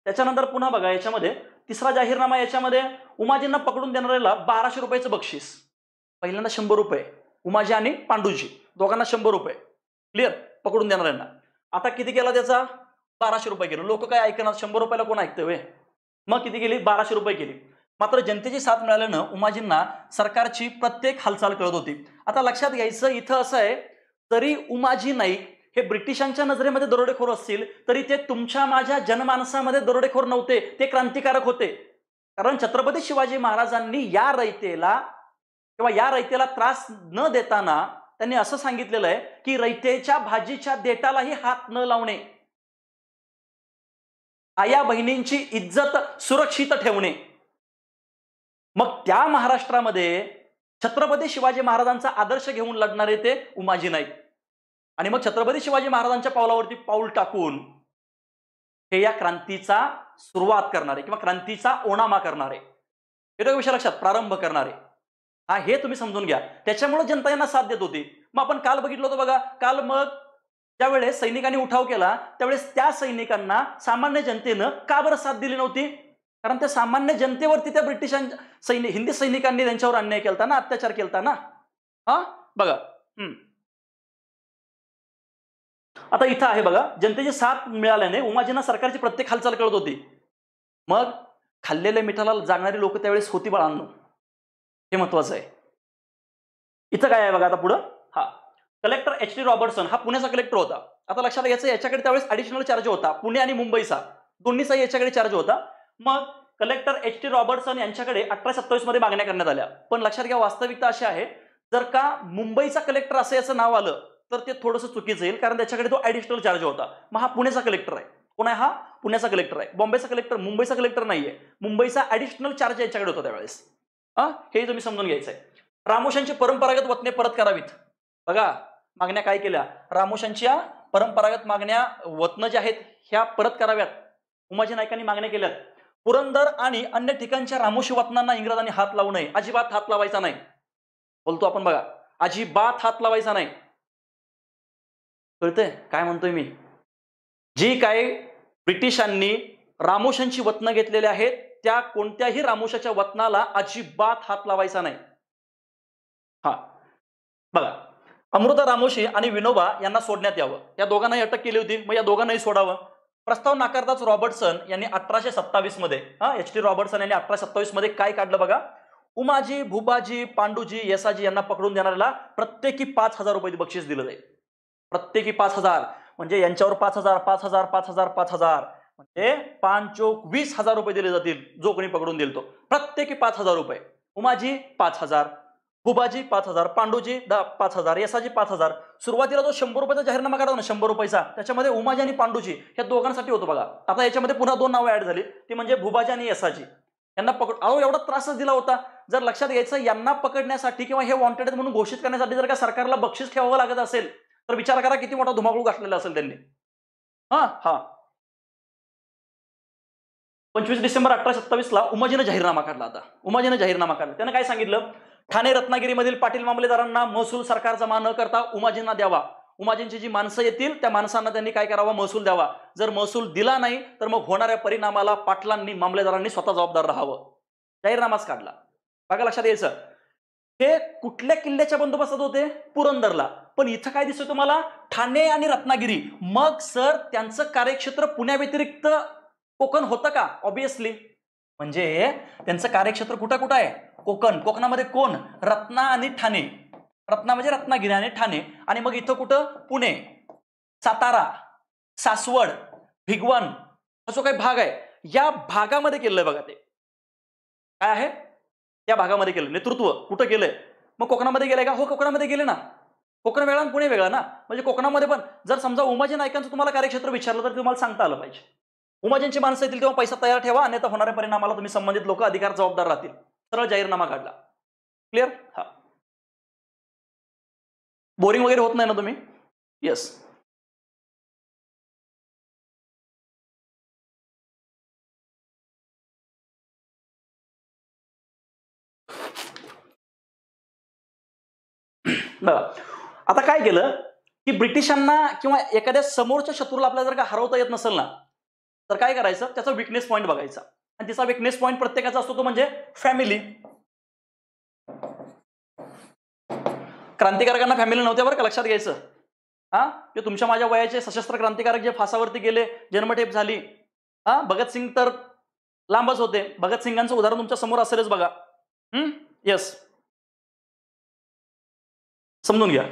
त्याच्यानंतर पुन्हा बघा याच्यामध्ये तिसरा जाहीरनामा याच्यामध्ये उमाजींना पकडून देणाऱ्याला बाराशे रुपयाचं बक्षीस पहिल्यांदा शंभर रुपये उमाजी आणि पांडूजी दोघांना शंभर रुपये क्लिअर पकडून देणार यांना आता किती केला त्याचा बाराशे रुपये केलं लोक काय ऐकणार शंभर रुपयाला कोण ऐकतं वे मग किती केली बाराशे रुपये केली मात्र जनतेची साथ मिळाल्यानं उमाजींना सरकारची प्रत्येक हालचाल कळत होती आता लक्षात घ्यायचं इथं असं आहे तरी उमाजी नाईक हे ब्रिटिशांच्या नजरेमध्ये दरोडेखोर असतील तरी ते तुमच्या माझ्या जनमानसामध्ये दरोडेखोर नव्हते ते क्रांतिकारक होते कारण छत्रपती शिवाजी महाराजांनी या रयतेला किंवा या रयतेला त्रास न देताना त्यांनी असं सांगितलेलं आहे की रैतेच्या भाजीच्या देटालाही हात न लावणे आया बहिणींची इज्जत सुरक्षित ठेवणे मग त्या महाराष्ट्रामध्ये छत्रपती शिवाजी महाराजांचा आदर्श घेऊन लढणारे ते उमाजी नाईक आणि मग छत्रपती शिवाजी महाराजांच्या पावलावरती पाऊल टाकून हे या क्रांतीचा सुरुवात करणारे किंवा क्रांतीचा ओणामा करणारे हे विषय लक्षात प्रारंभ करणारे हा हे तुम्ही समजून घ्या त्याच्यामुळे जनता यांना साथ देत होती मग आपण काल बघितलं होतं बघा काल मग ज्यावेळेस सैनिकांनी उठाव केला त्यावेळेस त्या सैनिकांना सामान्य जनतेनं का बरं साथ दिली नव्हती कारण त्या सामान्य जनतेवरती त्या ब्रिटिशांच्या सैनिक हिंदी सैनिकांनी त्यांच्यावर अन्याय केला ना अत्याचार केला ना हा बघा आता इथं आहे बघा जनतेची साथ मिळाल्याने उमाजींना सरकारची प्रत्येक हालचाल कळत होती मग खाल्लेल्या मिठाला जाणारी लोक त्यावेळेस होती बाळांना हे महत्वाचं आहे इथं काय आहे बघा आता पुढं हा कलेक्टर एच डी रॉबर्टसन हा पुण्याचा कलेक्टर होता आता लक्षात घ्यायचं याच्याकडे त्यावेळेस अडिशनल चार्ज होता पुणे आणि मुंबईचा दोन्हीचा याच्याकडे चार्ज होता मग कलेक्टर एच टी रॉबर्टसन यांच्याकडे अठरा सत्तावीस मध्ये मागण्या करण्यात आल्या पण लक्षात घ्या वास्तविकता अशी आहे जर का मुंबईचा कलेक्टर असं याचं नाव आलं तर ते थोडंसं चुकीचं येईल कारण त्याच्याकडे तो ॲडिशनल चार्ज होता मग हा पुण्याचा कलेक्टर आहे कोण आहे हा पुण्याचा कलेक्टर आहे बॉम्बेचा कलेक्टर मुंबईचा कलेक्टर नाहीये मुंबईचा ॲडिशनल चार्ज याच्याकडे होता त्यावेळेस हे तुम्ही समजून घ्यायचंय रामोशांची परंपरागत वतने परत करावीत बघा मागण्या काय केल्या रामोशांच्या परंपरागत मागण्या वतनं ज्या आहेत ह्या परत कराव्यात उमाजी नायकांनी मागण्या केल्यात पुरंदर आणि अन्य ठिकाणच्या रामोशी वतनांना इंग्रजांनी हात लावू नये अजिबात हात लावायचा नाही बोलतो आपण बघा अजिबात हात लावायचा नाही कळतंय काय म्हणतोय मी जी काही ब्रिटिशांनी रामोशांची वतनं घेतलेली आहेत त्या कोणत्याही रामोशाच्या वतनाला अजिबात हात लावायचा नाही हा बघा अमृता रामोशी आणि विनोबा यांना सोडण्यात यावं या दोघांनाही अटक केली होती मग या दोघांनाही सोडावं प्रस्ताव नाकारताच रॉबर्टसन यांनी अठराशे सत्तावीस मध्ये हा एच टी रॉबर्टसन यांनी अठराशे सत्तावीस मध्ये काय काढलं बघा उमाजी भुबाजी पांडूजी येसाजी यांना पकडून देणाऱ्याला प्रत्येकी पाच हजार रुपये बक्षीस दिलं जाईल प्रत्येकी पाच हजार म्हणजे यांच्यावर पाच हजार पाच हजार पाच हजार पाच हजार म्हणजे पाच चोक वीस हजार रुपये दिले जातील जो कोणी पकडून दिल तो प्रत्येकी पाच हजार रुपये उमाजी पाच हजार हुबाजी पाच हजार पांडूजी पाच हजार यसाजी पाच हजार सुरुवातीला जो शंभर रुपयाचा जाहीरनामा काढा ना शंभर रुपयाचा त्याच्यामध्ये उमाजी आणि पांडूजी ह्या दोघांसाठी होतो बघा आता याच्यामध्ये पुन्हा दोन नावं ऍड झाली ती म्हणजे भुबाजी आणि यसाजी यांना पकड अहो एवढा त्रासच दिला होता जर लक्षात घ्यायचं यांना पकडण्यासाठी किंवा हे वॉन्टेड म्हणून घोषित करण्यासाठी जर का सरकारला बक्षीस ठेवावं लागत असेल तर विचार करा किती मोठा धुमाकूळ घातलेला असेल त्यांनी हा हा पंचवीस डिसेंबर अठराशे सत्तावीसला उमाजीनं जाहीरनामा काढला होता उमाजीनं जाहीरनामा काढला त्यानं काय सांगितलं ठाणे रत्नागिरीमधील पाटील मामलेदारांना महसूल सरकार जमा न करता उमाजींना द्यावा उमाजींची जी माणसं येतील त्या माणसांना त्यांनी काय करावा महसूल द्यावा जर महसूल दिला नाही तर मग होणाऱ्या परिणामाला पाटलांनी मामलेदारांनी स्वतः जबाबदार राहावं जाहीरनामाच काढला बघा लक्षात यायचं हे कुठल्या किल्ल्याच्या बंदोबस्तात होते पुरंदरला पण इथं काय दिसतं तुम्हाला ठाणे आणि रत्नागिरी मग सर त्यांचं कार्यक्षेत्र पुण्याव्यतिरिक्त कोकण होतं का ऑब्विसली म्हणजे त्यांचं कार्यक्षेत्र कुठं कुठं आहे कोकण कोकणामध्ये कोण रत्ना आणि ठाणे रत्ना म्हणजे रत्नागिरी आणि ठाणे आणि मग इथं कुठं पुणे सातारा सासवड भिगवण हा जो काही भाग आहे या भागामध्ये केलेलं बघा ते काय आहे या भागामध्ये केलं नेतृत्व कुठं केलंय मग कोकणामध्ये गेलंय का हो कोकणामध्ये गेले ना कोकण वेगळा पुणे वेगळा ना म्हणजे कोकणामध्ये पण जर समजा उमाजी नायकांचं तुम्हाला कार्यक्षेत्र विचारलं तर तुम्हाला सांगता आलं पाहिजे उमाजींची माणसं येतील तेव्हा पैसा तयार ठेवा अन्यथा होणाऱ्या परिणामाला तुम्ही संबंधित लोक अधिकार जबाबदार राहतील सरळ जाहीरनामा काढला क्लिअर हा बोरिंग वगैरे होत नाही ना तुम्ही येस आता काय केलं की ब्रिटिशांना किंवा एखाद्या समोरच्या शत्रूला आपल्याला जर का हरवता येत नसेल ना तर काय करायचं त्याचा विकनेस पॉईंट बघायचा आणि तिचा विकनेस पॉईंट प्रत्येकाचा असतो तो म्हणजे फॅमिली क्रांतिकारकांना फॅमिली नव्हत्या बरं का लक्षात घ्यायचं हा ते तुमच्या माझ्या वयाचे सशस्त्र क्रांतिकारक जे फासावरती गेले जन्मठेप झाली हा भगतसिंग तर लांबच होते भगतसिंगांचं उदाहरण तुमच्या समोर असेलच बघा हम्म येस समजून घ्या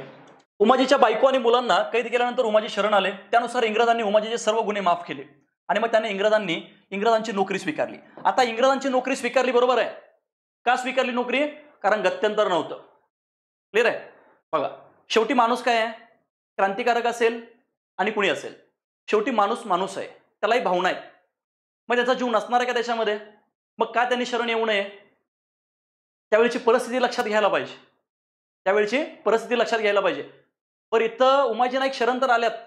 उमाजीच्या बायको आणि मुलांना कैद केल्यानंतर उमाजी शरण आले त्यानुसार इंग्रजांनी उमाजीचे सर्व गुन्हे माफ केले आणि मग त्यांनी इंग्रजांनी इंग्रजांची नोकरी स्वीकारली आता इंग्रजांची नोकरी स्वीकारली बरोबर आहे का स्वीकारली नोकरी कारण गत्यंतर नव्हतं क्लिअर आहे बघा शेवटी माणूस काय आहे क्रांतिकारक असेल आणि कुणी असेल शेवटी माणूस माणूस आहे त्यालाही भावना आहेत मग त्याचा जीव नसणार आहे का त्याच्यामध्ये मग का त्यांनी शरण येऊ नये त्यावेळीची परिस्थिती लक्षात घ्यायला पाहिजे त्यावेळची परिस्थिती लक्षात घ्यायला पाहिजे पण इथं उमाजी नाईक शरण तर आल्यात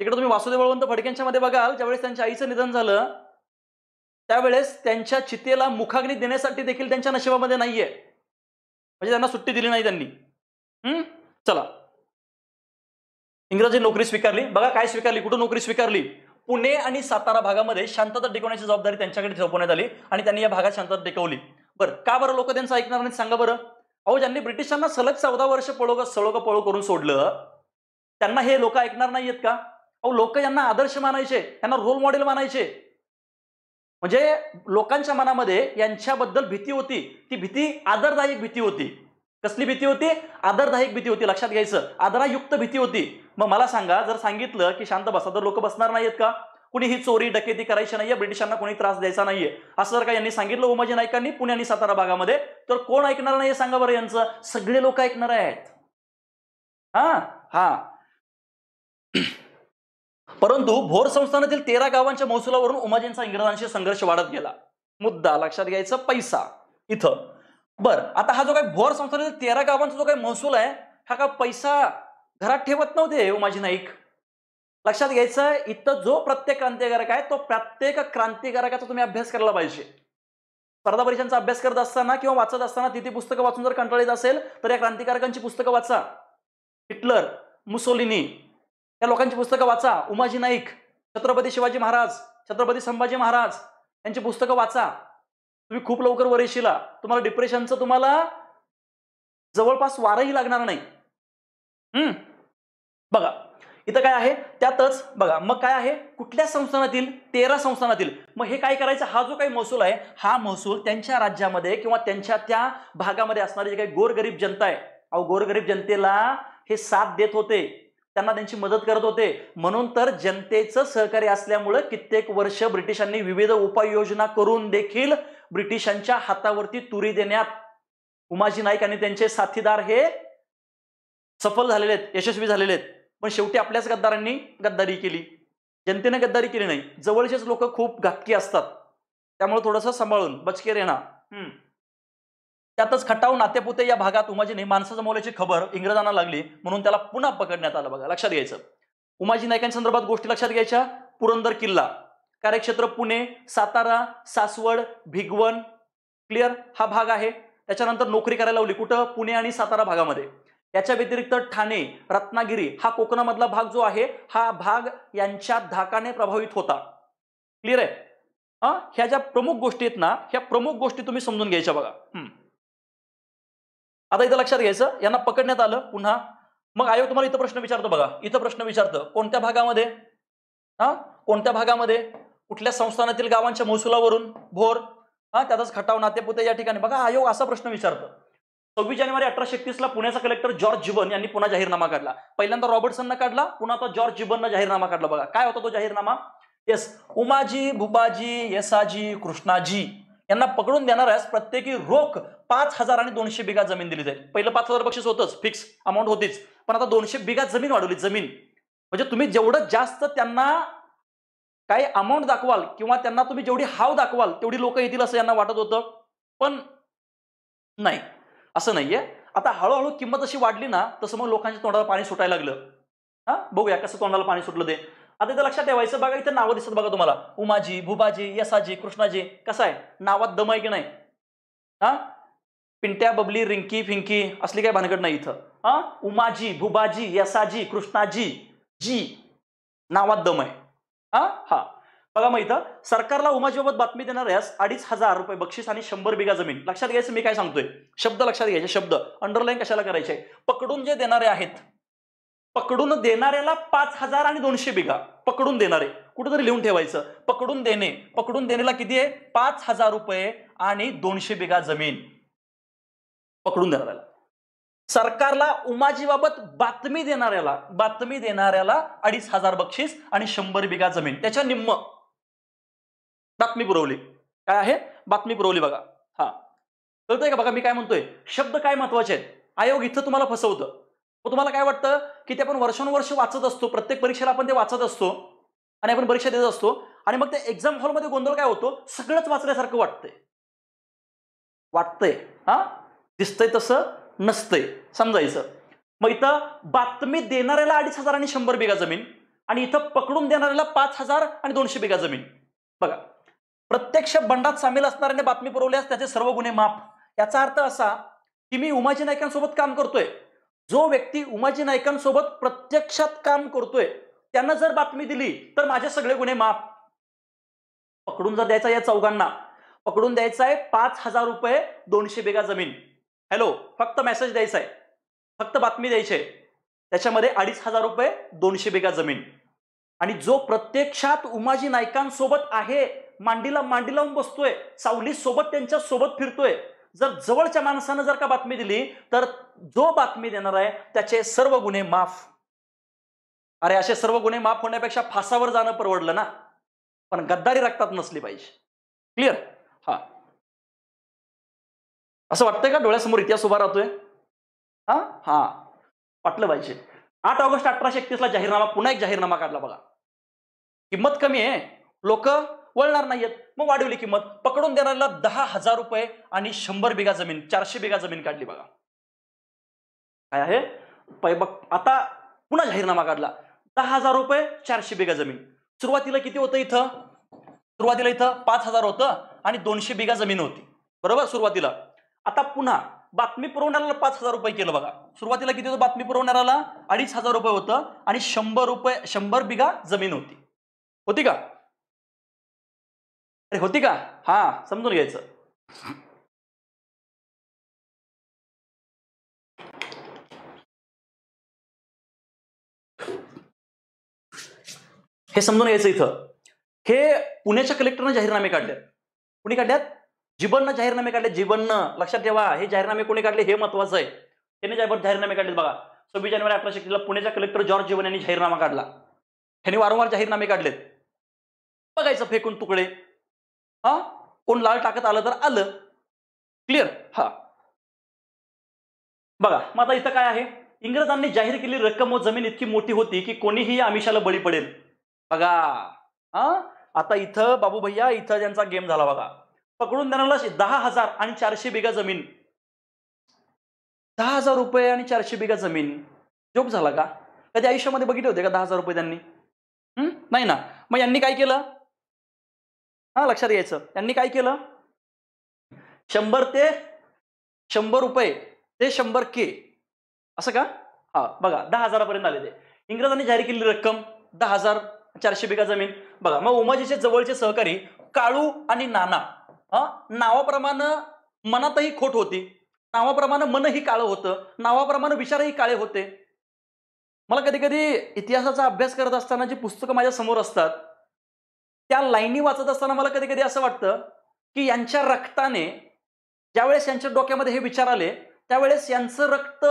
तिकडे तुम्ही वासुदेव बळवंत फडक्यांच्या मध्ये बघाल ज्यावेळेस त्यांच्या आईचं निधन झालं त्यावेळेस त्यांच्या चितेला मुखाग्नी देण्यासाठी देखील त्यांच्या नशिबामध्ये नाहीये म्हणजे त्यांना सुट्टी दिली नाही त्यांनी हम्म चला इंग्रजी नोकरी स्वीकारली बघा काय स्वीकारली कुठं नोकरी स्वीकारली पुणे आणि सातारा भागामध्ये शांतता टिकवण्याची जबाबदारी त्यांच्याकडे सोपवण्यात आली आणि त्यांनी या भागात शांतता टिकवली बरं का बरं लोक त्यांचं ऐकणार नाही सांगा बरं अहो ज्यांनी ब्रिटिशांना सलग चौदा वर्ष पळोग सळोग पळो करून सोडलं त्यांना हे लोक ऐकणार नाहीयेत का अहो लोक यांना आदर्श मानायचे यांना रोल मॉडेल मानायचे म्हणजे लोकांच्या मनामध्ये यांच्याबद्दल भीती होती ती भीती आदरदायक भीती होती कसली भीती होती आदरदायक भीती होती लक्षात घ्यायचं आदरायुक्त भीती होती मग मला सांगा जर सांगितलं की शांत बसा तर लोक बसणार नाहीत का कुणी ही चोरी डकेती करायची नाहीये ब्रिटिशांना कोणी त्रास द्यायचा नाहीये असं जर का यांनी सांगितलं उमाजी नायकांनी पुणे आणि सातारा भागामध्ये तर कोण ऐकणार नाही सांगा बरं यांचं सगळे लोक ऐकणार आहेत हा हा परंतु भोर संस्थानातील तेरा गावांच्या महसुलावरून उमाजींचा इंग्रजांशी संघर्ष वाढत गेला मुद्दा लक्षात घ्यायचा पैसा इथं बर आता हा जो काही भोर संस्थानातील तेरा गावांचा जो काही महसूल आहे हा का पैसा घरात ठेवत नव्हते उमाजी नाईक लक्षात घ्यायचं इथं जो प्रत्येक क्रांतिकारक आहे तो प्रत्येक क्रांतिकारकाचा तुम्ही अभ्यास करायला पाहिजे स्पर्धा परीक्षांचा अभ्यास करत असताना किंवा वाचत असताना तिथे पुस्तकं वाचून जर कंटाळीत असेल तर या क्रांतिकारकांची पुस्तकं वाचा हिटलर मुसोलिनी या लोकांची पुस्तकं वाचा उमाजी नाईक छत्रपती शिवाजी महाराज छत्रपती संभाजी महाराज यांची पुस्तकं वाचा तुम्ही खूप लवकर वर तुम्हाला डिप्रेशनचं तुम्हाला जवळपास वारही लागणार नाही हम्म बघा इथं काय आहे त्यातच बघा मग काय आहे कुठल्या संस्थानातील तेरा संस्थानातील मग हे काय करायचं हा जो काही महसूल आहे हा महसूल त्यांच्या राज्यामध्ये किंवा त्यांच्या त्या भागामध्ये असणारी जे काही गोरगरीब जनता आहे अहो गोरगरीब जनतेला हे साथ देत होते त्यांना त्यांची मदत करत होते म्हणून तर जनतेचं सहकार्य असल्यामुळं कित्येक वर्ष ब्रिटिशांनी विविध उपाययोजना करून देखील ब्रिटिशांच्या हातावरती तुरी देण्यात उमाजी नाईक आणि त्यांचे साथीदार हे सफल झालेले आहेत यशस्वी झालेले आहेत पण शेवटी आपल्याच गद्दारांनी गद्दारी केली जनतेने गद्दारी केली नाही जवळचेच लोक खूप घातकी असतात त्यामुळे थोडंसं सांभाळून बचके येणार त्यातच खटाव नातेपुते या भागात उमाजीने माणसं जमवल्याची खबर इंग्रजांना लागली म्हणून त्याला पुन्हा पकडण्यात आलं बघा लक्षात घ्यायचं उमाजी नायकांसंदर्भात गोष्टी लक्षात घ्यायच्या पुरंदर किल्ला कार्यक्षेत्र पुणे सातारा सासवड भिगवण क्लिअर हा भाग आहे त्याच्यानंतर नोकरी करायला लावली कुठं पुणे आणि सातारा भागामध्ये याच्या व्यतिरिक्त ठाणे रत्नागिरी हा कोकणामधला भाग जो आहे हा भाग यांच्या धाकाने प्रभावित होता क्लिअर आहे ह्या ज्या प्रमुख गोष्टी आहेत ना ह्या प्रमुख गोष्टी तुम्ही समजून घ्यायच्या बघा आता इथं लक्षात घ्यायचं यांना पकडण्यात आलं पुन्हा मग आयोग तुम्हाला इथं प्रश्न विचारतो बघा इथं प्रश्न विचारतो कोणत्या भागामध्ये हा कोणत्या भागामध्ये कुठल्या संस्थानातील गावांच्या महसुलावरून भोर हा त्यातच खटाव नातेपुते या ठिकाणी बघा आयोग असा प्रश्न विचारतो सव्वीस जानेवारी अठराशे एकतीसला पुण्याचा कलेक्टर जॉर्ज जिबन यांनी पुन्हा जाहीरनामा काढला पहिल्यांदा न काढला पुन्हा आता जॉर्ज जिबननं जाहीरनामा काढला बघा काय होता तो जाहीरनामा येस उमाजी भुबाजी येसाजी कृष्णाजी यांना पकडून देणाऱ्यास प्रत्येकी रोख पाच हजार आणि दोनशे बिघा जमीन दिली जाईल पहिलं पाच हजार बक्षीस होतच फिक्स अमाऊंट होतीच पण आता दोनशे बिघा जमीन वाढवली जमीन म्हणजे तुम्ही जेवढं जास्त त्यांना काही अमाऊंट दाखवाल किंवा त्यांना तुम्ही जेवढी हाव दाखवाल तेवढी लोक येतील असं यांना वाटत होतं पण नाही असं नाहीये आता हळूहळू किंमत अशी वाढली ना तसं मग लोकांच्या तोंडाला पाणी सुटायला लागलं हा बघूया कसं तोंडाला पाणी सुटलं ते आता इथं लक्षात ठेवायचं बघा इथं नावं दिसत बघा तुम्हाला उमाजी भुबाजी यसाजी कृष्णाजी कसं आहे नावात दम आहे की नाही हा पिंट्या बबली रिंकी फिंकी असली काय भानगड नाही इथं हा उमाजी भुबाजी यसाजी कृष्णाजी जी नावात दम आहे हा हा बघा मग इथं सरकारला उमाजीबाबत बातमी देणारे अडीच हजार रुपये बक्षीस आणि शंभर बिघा जमीन लक्षात घ्यायचं मी काय सांगतोय शब्द लक्षात घ्यायचे शब्द अंडरलाईन कशाला करायचे पकडून जे देणारे आहेत पकडून देणाऱ्याला पाच हजार आणि दोनशे बिघा पकडून देणारे कुठेतरी लिहून ठेवायचं पकडून देणे पकडून देण्याला किती आहे पाच हजार रुपये आणि दोनशे बिघा जमीन पकडून धरायला सरकारला उमाजीबाबत बातमी देणाऱ्याला बातमी देणाऱ्याला अडीच हजार बक्षीस आणि शंभर बिघा जमीन त्याच्या निम्म बातमी पुरवली काय आहे बातमी पुरवली बघा हा कळतंय का बघा मी काय म्हणतोय शब्द काय महत्वाचे आहेत आयोग इथं तुम्हाला फसवतं मग तुम्हाला काय वाटतं की ते आपण वर्षानुवर्ष वाचत असतो प्रत्येक परीक्षेला आपण ते वाचत असतो आणि आपण परीक्षा देत असतो आणि मग ते एक्झाम हॉलमध्ये गोंधळ काय होतो सगळंच वाचल्यासारखं वाटतंय वाटतंय हा दिसतंय तसं नसतंय समजायचं मग इथं बातमी देणाऱ्याला अडीच हजार आणि शंभर बिघा जमीन आणि इथं पकडून देणाऱ्याला पाच हजार आणि दोनशे बिघा जमीन बघा प्रत्यक्ष बंडात सामील असणाऱ्याने बातमी पुरवल्यास त्याचे सर्व गुन्हे माफ याचा अर्थ असा की मी उमाजी नायकांसोबत काम करतोय जो व्यक्ती उमाजी नायकांसोबत प्रत्यक्षात काम करतोय त्यांना जर बातमी दिली तर माझे सगळे गुन्हे माफ पकडून जर द्यायचा या चौघांना पकडून द्यायचा आहे पाच हजार रुपये दोनशे बेगा जमीन हॅलो फक्त मेसेज द्यायचा आहे फक्त बातमी द्यायची आहे त्याच्यामध्ये अडीच हजार रुपये दोनशे बिघा जमीन आणि जो प्रत्यक्षात उमाजी नायकांसोबत आहे मांडीला मांडी लावून बसतोय सावली सोबत त्यांच्या सोबत फिरतोय जर जवळच्या माणसानं जर का बातमी दिली तर जो बातमी देणार आहे त्याचे सर्व गुन्हे माफ अरे असे सर्व गुन्हे माफ होण्यापेक्षा फासावर जाणं परवडलं ना पण गद्दारी रक्तात नसली पाहिजे क्लिअर हा असं वाटतंय का डोळ्यासमोर इतिहास उभा राहतोय हा हा वाटलं पाहिजे आठ ऑगस्ट अठराशे एकतीसला जाहीरनामा पुन्हा एक जाहीरनामा काढला बघा किंमत कमी आहे लोक वळणार नाहीयेत मग वाढवली किंमत पकडून देणाऱ्याला दहा हजार रुपये आणि शंभर बिघा जमीन चारशे बिघा जमीन काढली बघा काय आहे आता पुन्हा जाहीरनामा काढला दहा हजार रुपये चारशे बिघा जमीन सुरुवातीला किती होतं इथं सुरुवातीला इथं पाच हजार होतं आणि दोनशे बिघा जमीन होती बरोबर सुरुवातीला आता पुन्हा बातमी पुरवणाऱ्याला पाच हजार रुपये केलं बघा सुरुवातीला किती होतं बातमी पुरवणाऱ्याला अडीच हजार रुपये होतं आणि शंभर रुपये शंभर बिघा जमीन होती होती का अरे होती का हा समजून घ्यायचं हे समजून घ्यायचं इथं हे पुण्याच्या कलेक्टरने जाहीरनामे काढले कुणी काढल्यात जीवन जाहीरनामे काढले जीवननं लक्षात ठेवा हे जाहीरनामे कोणी काढले हे महत्वाचं आहे त्यांनी जाहीरनामे काढले बघा सव्वीस जानेवारी अठराशे एकला पुण्याचा कलेक्टर जॉर्ज जीवन यांनी जाहीरनामा काढला त्यांनी वारंवार जाहीरनामे काढलेत बघायचं फेकून तुकडे हा कोण लाल टाकत आलं तर आलं क्लिअर हा बघा मग आता इथं काय आहे इंग्रजांनी जाहीर केली रक्कम व जमीन इतकी मोठी होती की कोणीही आमिषाला बळी पडेल बघा हा आता इथं बाबू भैया इथं ज्यांचा गेम झाला बघा पकडून लक्ष दहा हजार आणि चारशे बिघा जमीन दहा हजार रुपये आणि चारशे बिघा जमीन जोप झाला का कधी आयुष्यामध्ये बघितले होते का दहा हजार रुपये त्यांनी नाही ना मग यांनी काय केलं हा लक्षात घ्यायचं यांनी काय केलं शंभर ते शंभर रुपये ते शंभर के असं का हा बघा दहा हजारापर्यंत आले ते इंग्रजांनी जाहीर केलेली रक्कम दहा हजार चारशे बिघा जमीन बघा मग उमाजीचे जवळचे सहकारी काळू आणि नाना नावाप्रमाणे मनातही खोट होती नावाप्रमाणे मनही काळं होतं नावाप्रमाणे विचारही काळे होते मला कधी कधी इतिहासाचा अभ्यास करत असताना जी पुस्तकं माझ्या समोर असतात त्या लाईनी वाचत असताना मला कधी कधी असं वाटतं की यांच्या रक्ताने ज्यावेळेस यांच्या डोक्यामध्ये हे विचार आले त्यावेळेस यांचं रक्त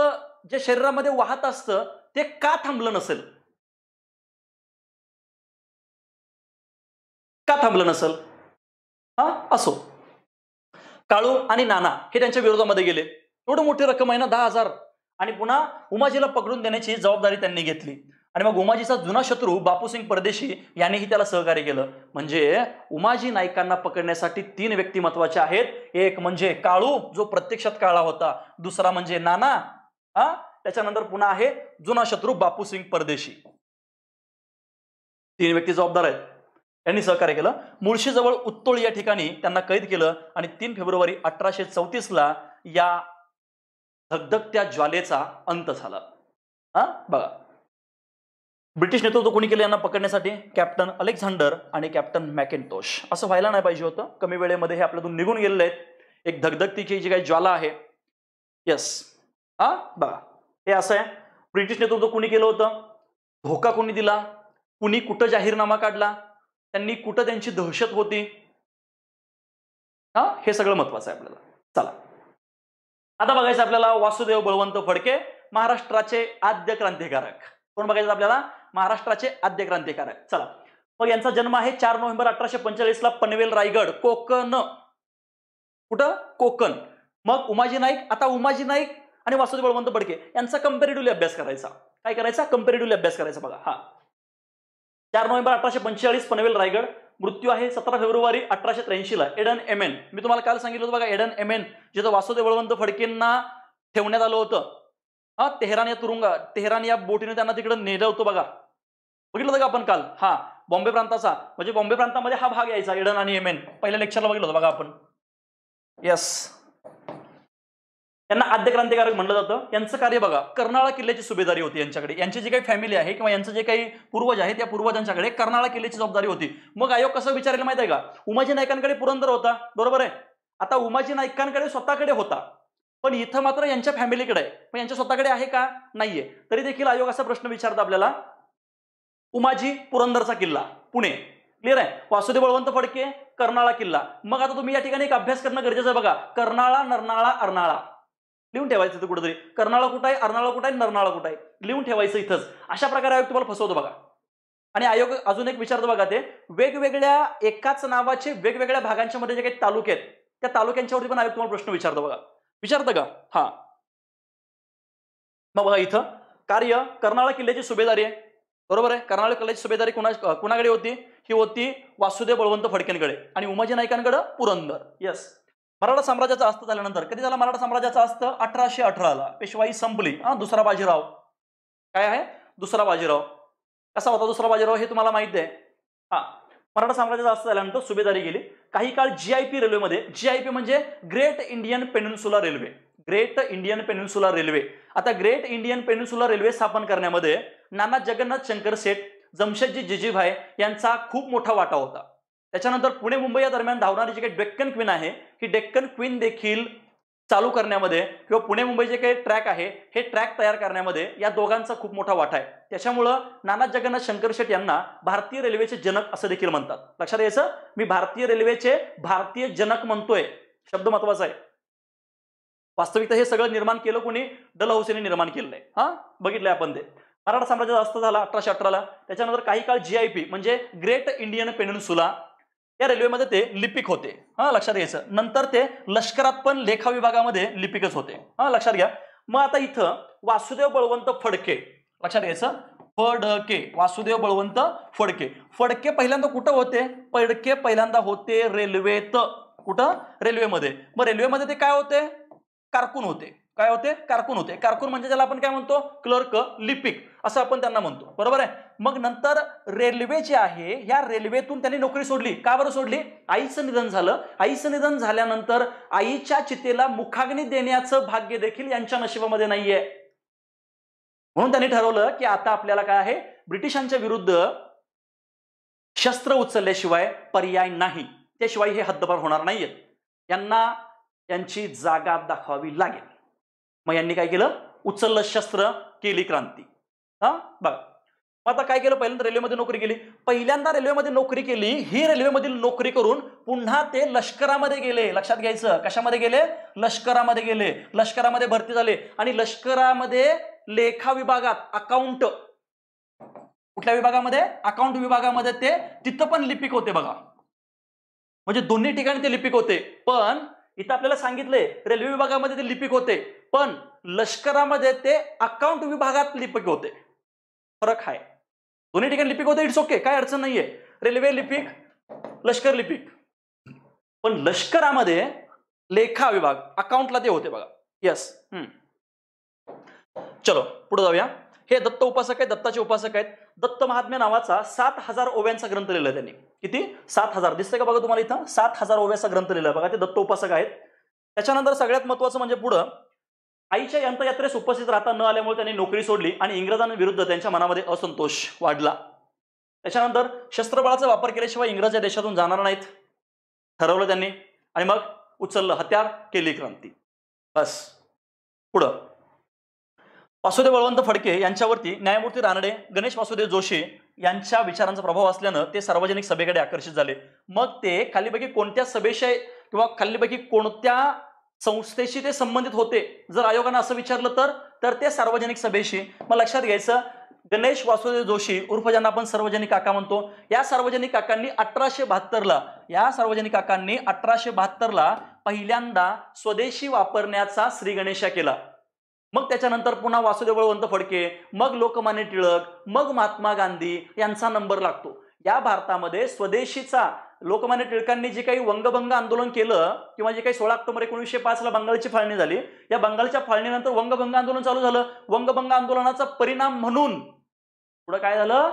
जे शरीरामध्ये वाहत असतं ते का थांबलं नसेल का थांबलं नसेल हा असो काळू आणि नाना हे त्यांच्या विरोधामध्ये गेले एवढं मोठी रक्कम आहे ना दहा हजार आणि पुन्हा उमाजीला पकडून देण्याची जबाबदारी त्यांनी घेतली आणि मग उमाजीचा जुना शत्रू बापूसिंग परदेशी यांनीही त्याला सहकार्य केलं म्हणजे उमाजी नाईकांना पकडण्यासाठी तीन महत्वाचे आहेत एक म्हणजे काळू जो प्रत्यक्षात काळा होता दुसरा म्हणजे नाना हा त्याच्यानंतर पुन्हा आहे जुना शत्रू बापूसिंग परदेशी तीन व्यक्ती जबाबदार आहेत यांनी सहकार्य केलं मुळशीजवळ उत्तोळ या ठिकाणी त्यांना कैद केलं आणि तीन फेब्रुवारी अठराशे ला या धगधगत्या ज्वालेचा अंत झाला हा बघा ब्रिटिश नेतृत्व कोणी केलं यांना पकडण्यासाठी कॅप्टन अलेक्झांडर आणि कॅप्टन मॅकेंटोश असं व्हायला नाही पाहिजे होतं कमी वेळेमध्ये हे आपल्यातून निघून गेलेले आहेत एक धगधगतीची जी काही ज्वाला आहे येस हा बघा हे असं आहे ब्रिटिश नेतृत्व कोणी केलं होतं धोका कोणी दिला कुणी कुठं जाहीरनामा काढला त्यांनी कुठं त्यांची दहशत होती हा हे सगळं महत्वाचं आहे आपल्याला चला आता बघायचं आपल्याला वासुदेव बळवंत फडके महाराष्ट्राचे आद्य क्रांतिकारक कोण बघायचं आपल्याला महाराष्ट्राचे आद्य क्रांतिकारक चला मग यांचा जन्म आहे चार नोव्हेंबर अठराशे पंचेचाळीसला पनवेल रायगड कोकण कुठं कोकण मग उमाजी नाईक आता उमाजी नाईक आणि वासुदेव बळवंत फडके यांचा कम्पेरेटिव्हली अभ्यास करायचा काय करायचा कम्पेरेटिव्हली अभ्यास करायचा बघा हा चार नोव्हेंबर अठराशे पंचेचाळीस पनवेल रायगड मृत्यू आहे सतरा फेब्रुवारी अठराशे त्र्याऐंशीला एडन एन मी तुम्हाला काल सांगितलं होतं बघा एडन एन जिथं वासुदेव बळवंत फडकेंना ठेवण्यात आलं होतं हा तेहरान या तुरुंगा तेहरान या बोटीने त्यांना तिकडे नेलं होतं बघा बघितलं होतं का आपण काल हा बॉम्बे प्रांताचा म्हणजे बॉम्बे प्रांतामध्ये हा भाग यायचा एडन आणि एम एन पहिल्या लेक्चरला बघितलं होतं बघा आपण येस यांना आद्य क्रांतिकारक म्हणलं जातं यांचं कार्य बघा कर्नाळा किल्ल्याची सुभेदारी होती यांच्याकडे यांची जी काही फॅमिली आहे किंवा यांचं जे काही पूर्वज आहेत त्या पूर्वजांच्याकडे कर्नाळा किल्ल्याची जबाबदारी होती मग आयोग कसं विचारेल माहिती आहे का उमाजी नायकांकडे पुरंदर होता बरोबर आहे आता उमाजी नायकांकडे स्वतःकडे होता पण इथं मात्र यांच्या फॅमिलीकडे पण यांच्या स्वतःकडे आहे का नाहीये तरी देखील आयोग असा प्रश्न विचारतो आपल्याला उमाजी पुरंदरचा किल्ला पुणे क्लिअर आहे वासुदेव बळवंत फडके कर्नाळा किल्ला मग आता तुम्ही या ठिकाणी एक अभ्यास करणं गरजेचं आहे बघा कर्नाळा नरनाळा अर्नाळा लिहून ठेवायचं कुठेतरी कर्नाळा कुठं आहे अर्नाळा कुठं आहे नरनाळा कुठं आहे लिहून ठेवायचं इथंच अशा प्रकारे आयोग तुम्हाला फसवतो बघा आणि आयोग अजून एक विचारतो बघा ते वेगवेगळ्या एकाच नावाचे वेगवेगळ्या भागांच्या मध्ये जे काही तालुके आहेत त्या तालुक्यांच्यावरती पण आयोग तुम्हाला प्रश्न विचारतो बघा विचारतं का हा मग बघा इथं कार्य कर्नाळा किल्ल्याची सुभेदारी आहे बरोबर आहे कर्नाळा किल्ल्याची सुभेदारी कुणा कुणाकडे होती ही होती वासुदेव बळवंत फडकेंकडे आणि उमाजी नाईकांकडे पुरंदर यस मराठा साम्राज्याचा अस्त झाल्यानंतर कधी झाला मराठा साम्राज्याचा अस्त अठराशे अठराला पेशवाई संपली हा दुसरा बाजीराव काय आहे दुसरा बाजीराव कसा होता दुसरा बाजीराव हे तुम्हाला माहिती आहे हा मराठा साम्राज्याचा अस्त झाल्यानंतर सुभेदारी गेली काही काळ जी आय पी रेल्वेमध्ये जी आय पी म्हणजे great Indian peninsula railway great Indian peninsula railway आता ग्रेट इंडियन पेन्युन्सुला रेल्वे स्थापन करण्यामध्ये नाना जगन्नाथ शंकर शेठ जमशेदजी जिजीभाई यांचा खूप मोठा वाटा होता त्याच्यानंतर पुणे मुंबई या दरम्यान धावणारी जी काही डेक्कन क्वीन आहे ही डेक्कन क्वीन देखील चालू करण्यामध्ये किंवा पुणे मुंबई जे काही ट्रॅक आहे हे ट्रॅक तयार करण्यामध्ये या दोघांचा खूप मोठा वाटा आहे त्याच्यामुळं नाना जगन्नाथ शंकर शेट यांना भारतीय रेल्वेचे जनक असं देखील म्हणतात लक्षात यायचं मी भारतीय रेल्वेचे भारतीय जनक म्हणतोय शब्द महत्वाचा आहे वास्तविकता हे सगळं निर्माण केलं कोणी डलहौसेने निर्माण केलं आहे हा बघितलंय आपण ते मराठा साम्राज्याचा अस्त झाला अठराशे अठराला त्याच्यानंतर काही काळ जी आय पी म्हणजे ग्रेट इंडियन पेनिन्सुला या रेल्वेमध्ये ते लिपिक होते हा लक्षात घ्यायचं नंतर ते लष्करात पण लेखा विभागामध्ये लिपिकच होते हा लक्षात घ्या मग आता इथं वासुदेव बळवंत फडके लक्षात घ्यायचं फडके वासुदेव बळवंत फडके फडके पहिल्यांदा कुठं होते फडके पहिल्यांदा होते रेल्वेत कुठं रेल्वेमध्ये मग रेल्वेमध्ये ते काय होते कारकून होते काय होते कारकून होते कारकून म्हणजे ज्याला आपण काय म्हणतो क्लर्क लिपिक असं आपण त्यांना म्हणतो बरोबर आहे मग नंतर रेल्वे जे आहे या रेल्वेतून त्यांनी नोकरी सोडली का बरं सोडली आईचं निधन झालं आईचं निधन झाल्यानंतर आईच्या चितेला मुखाग्नी देण्याचं भाग्य देखील यांच्या नशिबामध्ये नाहीये म्हणून त्यांनी ठरवलं की आता आपल्याला काय आहे ब्रिटिशांच्या विरुद्ध शस्त्र उचलल्याशिवाय पर्याय नाही त्याशिवाय हे हद्दपार होणार नाहीयेत यांना यांची जागा दाखवावी लागेल मग यांनी काय केलं उचललं शस्त्र केली क्रांती हा बघा मग आता काय केलं पहिल्यांदा रेल्वेमध्ये नोकरी केली पहिल्यांदा रेल्वेमध्ये नोकरी केली ही रेल्वेमधील नोकरी करून पुन्हा ते लष्करामध्ये गेले लक्षात घ्यायचं कशामध्ये गेले लष्करामध्ये गेले लष्करामध्ये भरती झाले आणि लष्करामध्ये लेखा विभागात अकाउंट कुठल्या विभागामध्ये अकाउंट विभागामध्ये ते तिथं पण लिपिक होते बघा म्हणजे दोन्ही ठिकाणी ते लिपिक होते पण इथं आपल्याला सांगितलंय रेल्वे विभागामध्ये ते लिपिक होते पण लष्करामध्ये ते अकाउंट विभागात लिपिक होते फरक आहे दोन्ही ठिकाणी लिपिक होते इट्स ओके काय अडचण नाहीये रेल्वे लिपिक लष्कर लिपिक पण लष्करामध्ये लेखा विभाग अकाउंटला ते होते बघा येस चलो पुढे जाऊया हे दत्त उपासक आहेत दत्ताचे उपासक आहेत दत्त महात्म्य नावाचा सात हजार ओव्यांचा ग्रंथ लिहिला त्यांनी किती सात हजार दिसतंय का बघा तुम्हाला इथं सात हजार ओव्याचा ग्रंथ लिहिला बघा ते दत्त उपासक आहेत त्याच्यानंतर सगळ्यात महत्वाचं म्हणजे पुढं आईच्या यंत्रयात्रेस उपस्थित राहता न आल्यामुळे त्यांनी नोकरी सोडली आणि इंग्रजांविरुद्ध त्यांच्या मनामध्ये असंतोष वाढला त्याच्यानंतर शस्त्रबळाचा वापर केल्याशिवाय इंग्रज या देशातून जाणार नाहीत ठरवलं त्यांनी आणि मग उचललं हत्यार केली क्रांती बस पुढं वासुदेव बळवंत फडके यांच्यावरती न्यायमूर्ती रानडे गणेश वासुदेव जोशी यांच्या विचारांचा प्रभाव असल्यानं ते सार्वजनिक सभेकडे आकर्षित झाले मग ते खालीपैकी कोणत्या सभेशी किंवा खालीपैकी कोणत्या संस्थेशी ते संबंधित होते जर आयोगानं असं विचारलं तर तर ते सार्वजनिक सभेशी मग लक्षात घ्यायचं गणेश वासुदेव जोशी उर्फ ज्यांना आपण सार्वजनिक काका म्हणतो या सार्वजनिक काकांनी अठराशे बहात्तरला या सार्वजनिक काकांनी अठराशे बहात्तरला पहिल्यांदा स्वदेशी वापरण्याचा श्री गणेशा केला मग त्याच्यानंतर पुन्हा वासुदेव बळवंत फडके मग लोकमान्य टिळक मग महात्मा गांधी यांचा नंबर लागतो या भारतामध्ये स्वदेशीचा लोकमान्य टिळकांनी जे काही वंगभंग आंदोलन केलं किंवा जे काही सोळा ऑक्टोबर एकोणीसशे पाचला बंगालची फाळणी झाली या बंगालच्या फाळणीनंतर वंगभंग आंदोलन चालू झालं वंगभंग आंदोलनाचा परिणाम म्हणून पुढं काय झालं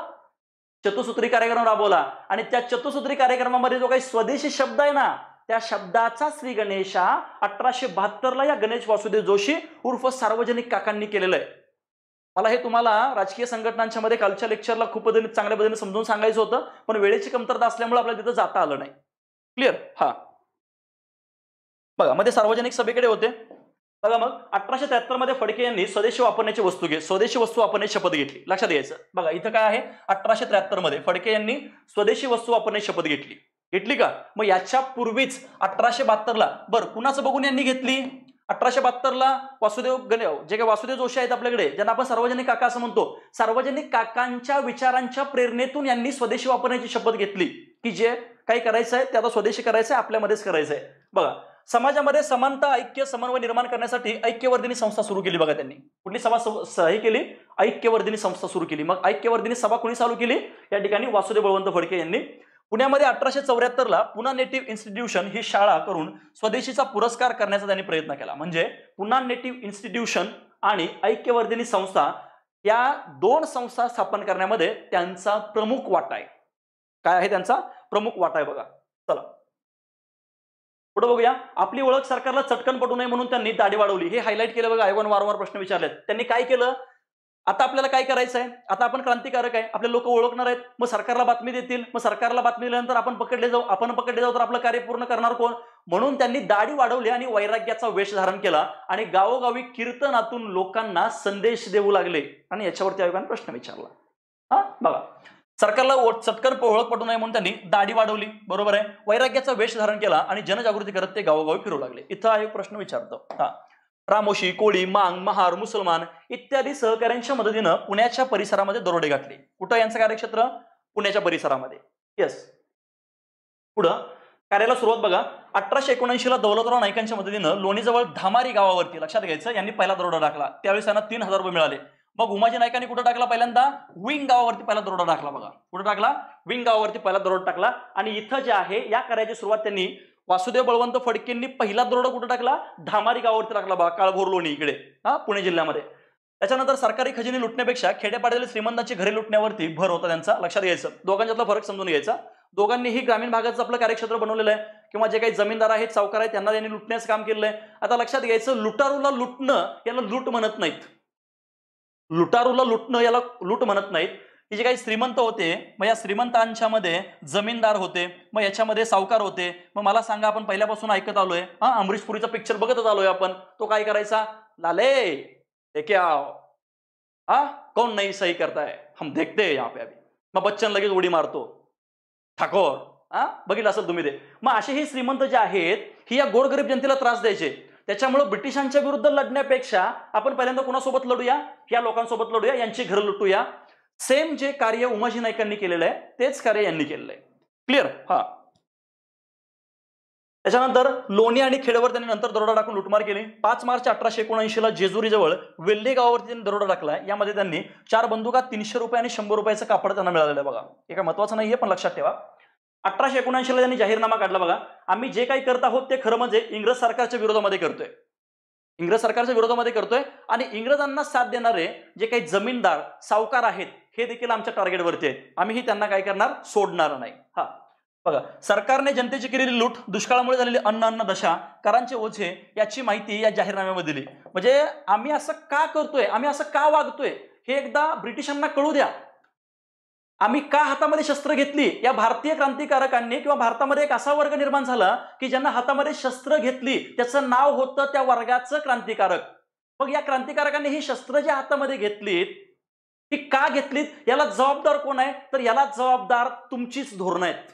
चतुसूत्री कार्यक्रम राबवला आणि त्या चतुसूत्री कार्यक्रमामध्ये जो काही स्वदेशी शब्द आहे ना त्या शब्दाचा श्री गणेशा अठराशे बहात्तरला या गणेश वासुदेव जोशी उर्फ सार्वजनिक काकांनी केलेलं आहे मला हे तुम्हाला राजकीय संघटनांच्या मध्ये कालच्या लेक्चरला खूप पद्धतीने चांगल्या पद्धतीने समजून सांगायचं होतं पण वेळेची कमतरता असल्यामुळे आपल्याला तिथं जाता आलं नाही क्लिअर हा बघा मध्ये सार्वजनिक सभेकडे होते बघा मग अठराशे त्र्याहत्तर मध्ये फडके यांनी स्वदेशी वापरण्याची वस्तू घे स्वदेशी वस्तू वापरण्याची शपथ घेतली लक्षात घ्यायचं बघा इथं काय आहे अठराशे त्र्याहत्तर मध्ये फडके यांनी स्वदेशी वस्तू वापरण्याची शपथ घेतली घेतली का मग याच्या पूर्वीच अठराशे बहात्तरला बरं कुणाचं बघून यांनी घेतली अठराशे बहात्तरला वासुदेव गणे जे काही वासुदेव जोशी आहेत आपल्याकडे ज्यांना आपण सार्वजनिक काका असं म्हणतो सार्वजनिक काकांच्या विचारांच्या प्रेरणेतून यांनी स्वदेशी वापरण्याची शपथ घेतली की जे काही करायचं आहे ते आता स्वदेशी करायचं आहे आपल्यामध्येच करायचं आहे बघा समाजामध्ये समानता ऐक्य समन्वय निर्माण करण्यासाठी ऐक्यवर्धिनी संस्था सुरू केली बघा त्यांनी कुठली सभा सही केली ऐक्यवर्धिनी संस्था सुरू केली मग ऐक्यवर्धिनी सभा कोणी चालू केली या ठिकाणी वासुदेव बळवंत फडके यांनी पुण्यामध्ये अठराशे चौऱ्याहत्तरला पुना नेटिव्ह इन्स्टिट्यूशन ही शाळा करून स्वदेशीचा पुरस्कार करण्याचा त्यांनी प्रयत्न केला म्हणजे पुना नेटिव्ह इन्स्टिट्यूशन आणि ऐक्यवर्धिनी संस्था या दोन संस्था स्थापन करण्यामध्ये त्यांचा प्रमुख वाटा आहे काय आहे त्यांचा प्रमुख वाटा आहे बघा चला पुढे बघूया आपली ओळख सरकारला चटकन पटू नये म्हणून त्यांनी दाढी वाढवली हे हायलाईट केलं बघा आयोगाने वारंवार प्रश्न विचारलेत त्यांनी काय केलं आता आपल्याला काय करायचं आहे आता आपण क्रांतिकारक आहे आपले लोक ओळखणार आहेत मग सरकारला बातमी देतील मग सरकारला बातमी दिल्यानंतर आपण पकडले जाऊ आपण पकडले जाऊ तर आपलं कार्य पूर्ण करणार कोण म्हणून त्यांनी दाढी वाढवली आणि वैराग्याचा वेश धारण केला आणि गावोगावी कीर्तनातून लोकांना संदेश देऊ लागले आणि याच्यावरती आयोगाने प्रश्न विचारला हा बघा सरकारला चटकन ओळख पडू नये म्हणून त्यांनी दाढी वाढवली बरोबर आहे वैराग्याचा वेश धारण केला आणि जनजागृती करत ते गावोगावी फिरू लागले इथं आयोग प्रश्न विचारतो हा रामोशी कोळी मांग महार मुसलमान इत्यादी सहकाऱ्यांच्या मदतीनं पुण्याच्या परिसरामध्ये दरोडे घातले कुठं यांचं कार्यक्षेत्र पुण्याच्या परिसरामध्ये येस पुढं कार्याला सुरुवात बघा अठराशे एकोणऐंशी ला दौलतराव नाईकांच्या मदतीनं लोणीजवळ धामारी गावावरती लक्षात घ्यायचं यांनी पहिला दरोडा टाकला त्यावेळेस त्यांना तीन हजार रुपये मिळाले मग उमाजी नाईकांनी कुठं टाकला पहिल्यांदा विंग गावावरती पहिला दरोडा टाकला बघा कुठं टाकला विंग गावावरती पहिला दरोडा टाकला आणि इथं जे आहे या कार्याची सुरुवात त्यांनी वासुदेव बळवंत फडकेंनी पहिला दरोडा कुठं टाकला धामारी गावावरती टाकला बा काळभोर लोणी इकडे हा पुणे जिल्ह्यामध्ये त्याच्यानंतर सरकारी खजिनी लुटण्यापेक्षा खेड्यापाड्यातील श्रीमंतांची घरे लुटण्यावरती भर होता त्यांचा लक्षात घ्यायचं दोघांच्यातला फरक समजून घ्यायचा दोघांनीही ग्रामीण भागाचं आपलं कार्यक्षेत्र बनवलेलं आहे किंवा जे काही जमीनदार आहेत सावकार आहेत त्यांना त्यांनी लुटण्याचं काम केलेलं आहे आता लक्षात घ्यायचं लुटारूला लुटणं याला लूट म्हणत नाहीत लुटारूला लुटणं याला लूट म्हणत नाहीत हे जे काही श्रीमंत होते मग या श्रीमंतांच्या मध्ये जमीनदार होते मग याच्यामध्ये सावकार होते मग मला सांगा आपण पहिल्यापासून ऐकत आलोय हा अमरीशपुरीचा पिक्चर बघतच आलोय आपण तो काय करायचा लाले देखे आओ हा कोण नाही सही करताय हम देखते यहाँ पे अभी मग बच्चन लगेच उडी मारतो ठाकोर हा बघितलं असेल तुम्ही ते मग असे हे श्रीमंत जे आहेत ही या गोरगरीब जनतेला त्रास द्यायचे त्याच्यामुळे ब्रिटिशांच्या विरुद्ध लढण्यापेक्षा आपण पहिल्यांदा कोणासोबत लढूया या लोकांसोबत लढूया यांची घरं लुटूया सेम जे कार्य उमाजी नाईकांनी केलेलं आहे तेच कार्य यांनी केलेलं आहे क्लिअर हा त्याच्यानंतर लोणी आणि खेडवर त्यांनी नंतर दरोडा टाकून लुटमार केली पाच मार्च अठराशे एकोणऐंशीला जेजुरीजवळ वेल्ले गावावर त्यांनी दरोडा टाकला यामध्ये त्यांनी चार बंदुका तीनशे रुपये आणि शंभर रुपयाचं कापड त्यांना मिळालेलं बघा एका महत्वाचं नाही हे पण लक्षात ठेवा अठराशे एकोणऐंशीला त्यांनी जाहीरनामा काढला बघा आम्ही जे काही करत आहोत ते खरं म्हणजे इंग्रज सरकारच्या विरोधामध्ये करतोय इंग्रज सरकारच्या विरोधामध्ये करतोय आणि इंग्रजांना साथ देणारे जे काही जमीनदार सावकार आहेत हे देखील आमच्या टार्गेटवरती आहेत ही त्यांना काय करणार सोडणार नाही हा बघा सरकारने जनतेची केलेली लूट दुष्काळामुळे झालेली अन्न अन्न दशा करांचे ओझे याची माहिती या जाहीरनाम्यामध्ये दिली म्हणजे आम्ही असं का करतोय आम्ही असं का वागतोय हे एकदा ब्रिटिशांना कळू द्या आम्ही का हातामध्ये शस्त्र घेतली या भारतीय क्रांतिकारकांनी किंवा भारतामध्ये एक असा वर्ग निर्माण झाला की ज्यांना हातामध्ये शस्त्र घेतली त्याचं नाव होतं त्या वर्गाचं क्रांतिकारक मग या क्रांतिकारकांनी ही शस्त्र जी हातामध्ये घेतलीत ती का घेतलीत याला जबाबदार कोण आहे तर याला जबाबदार तुमचीच धोरणं आहेत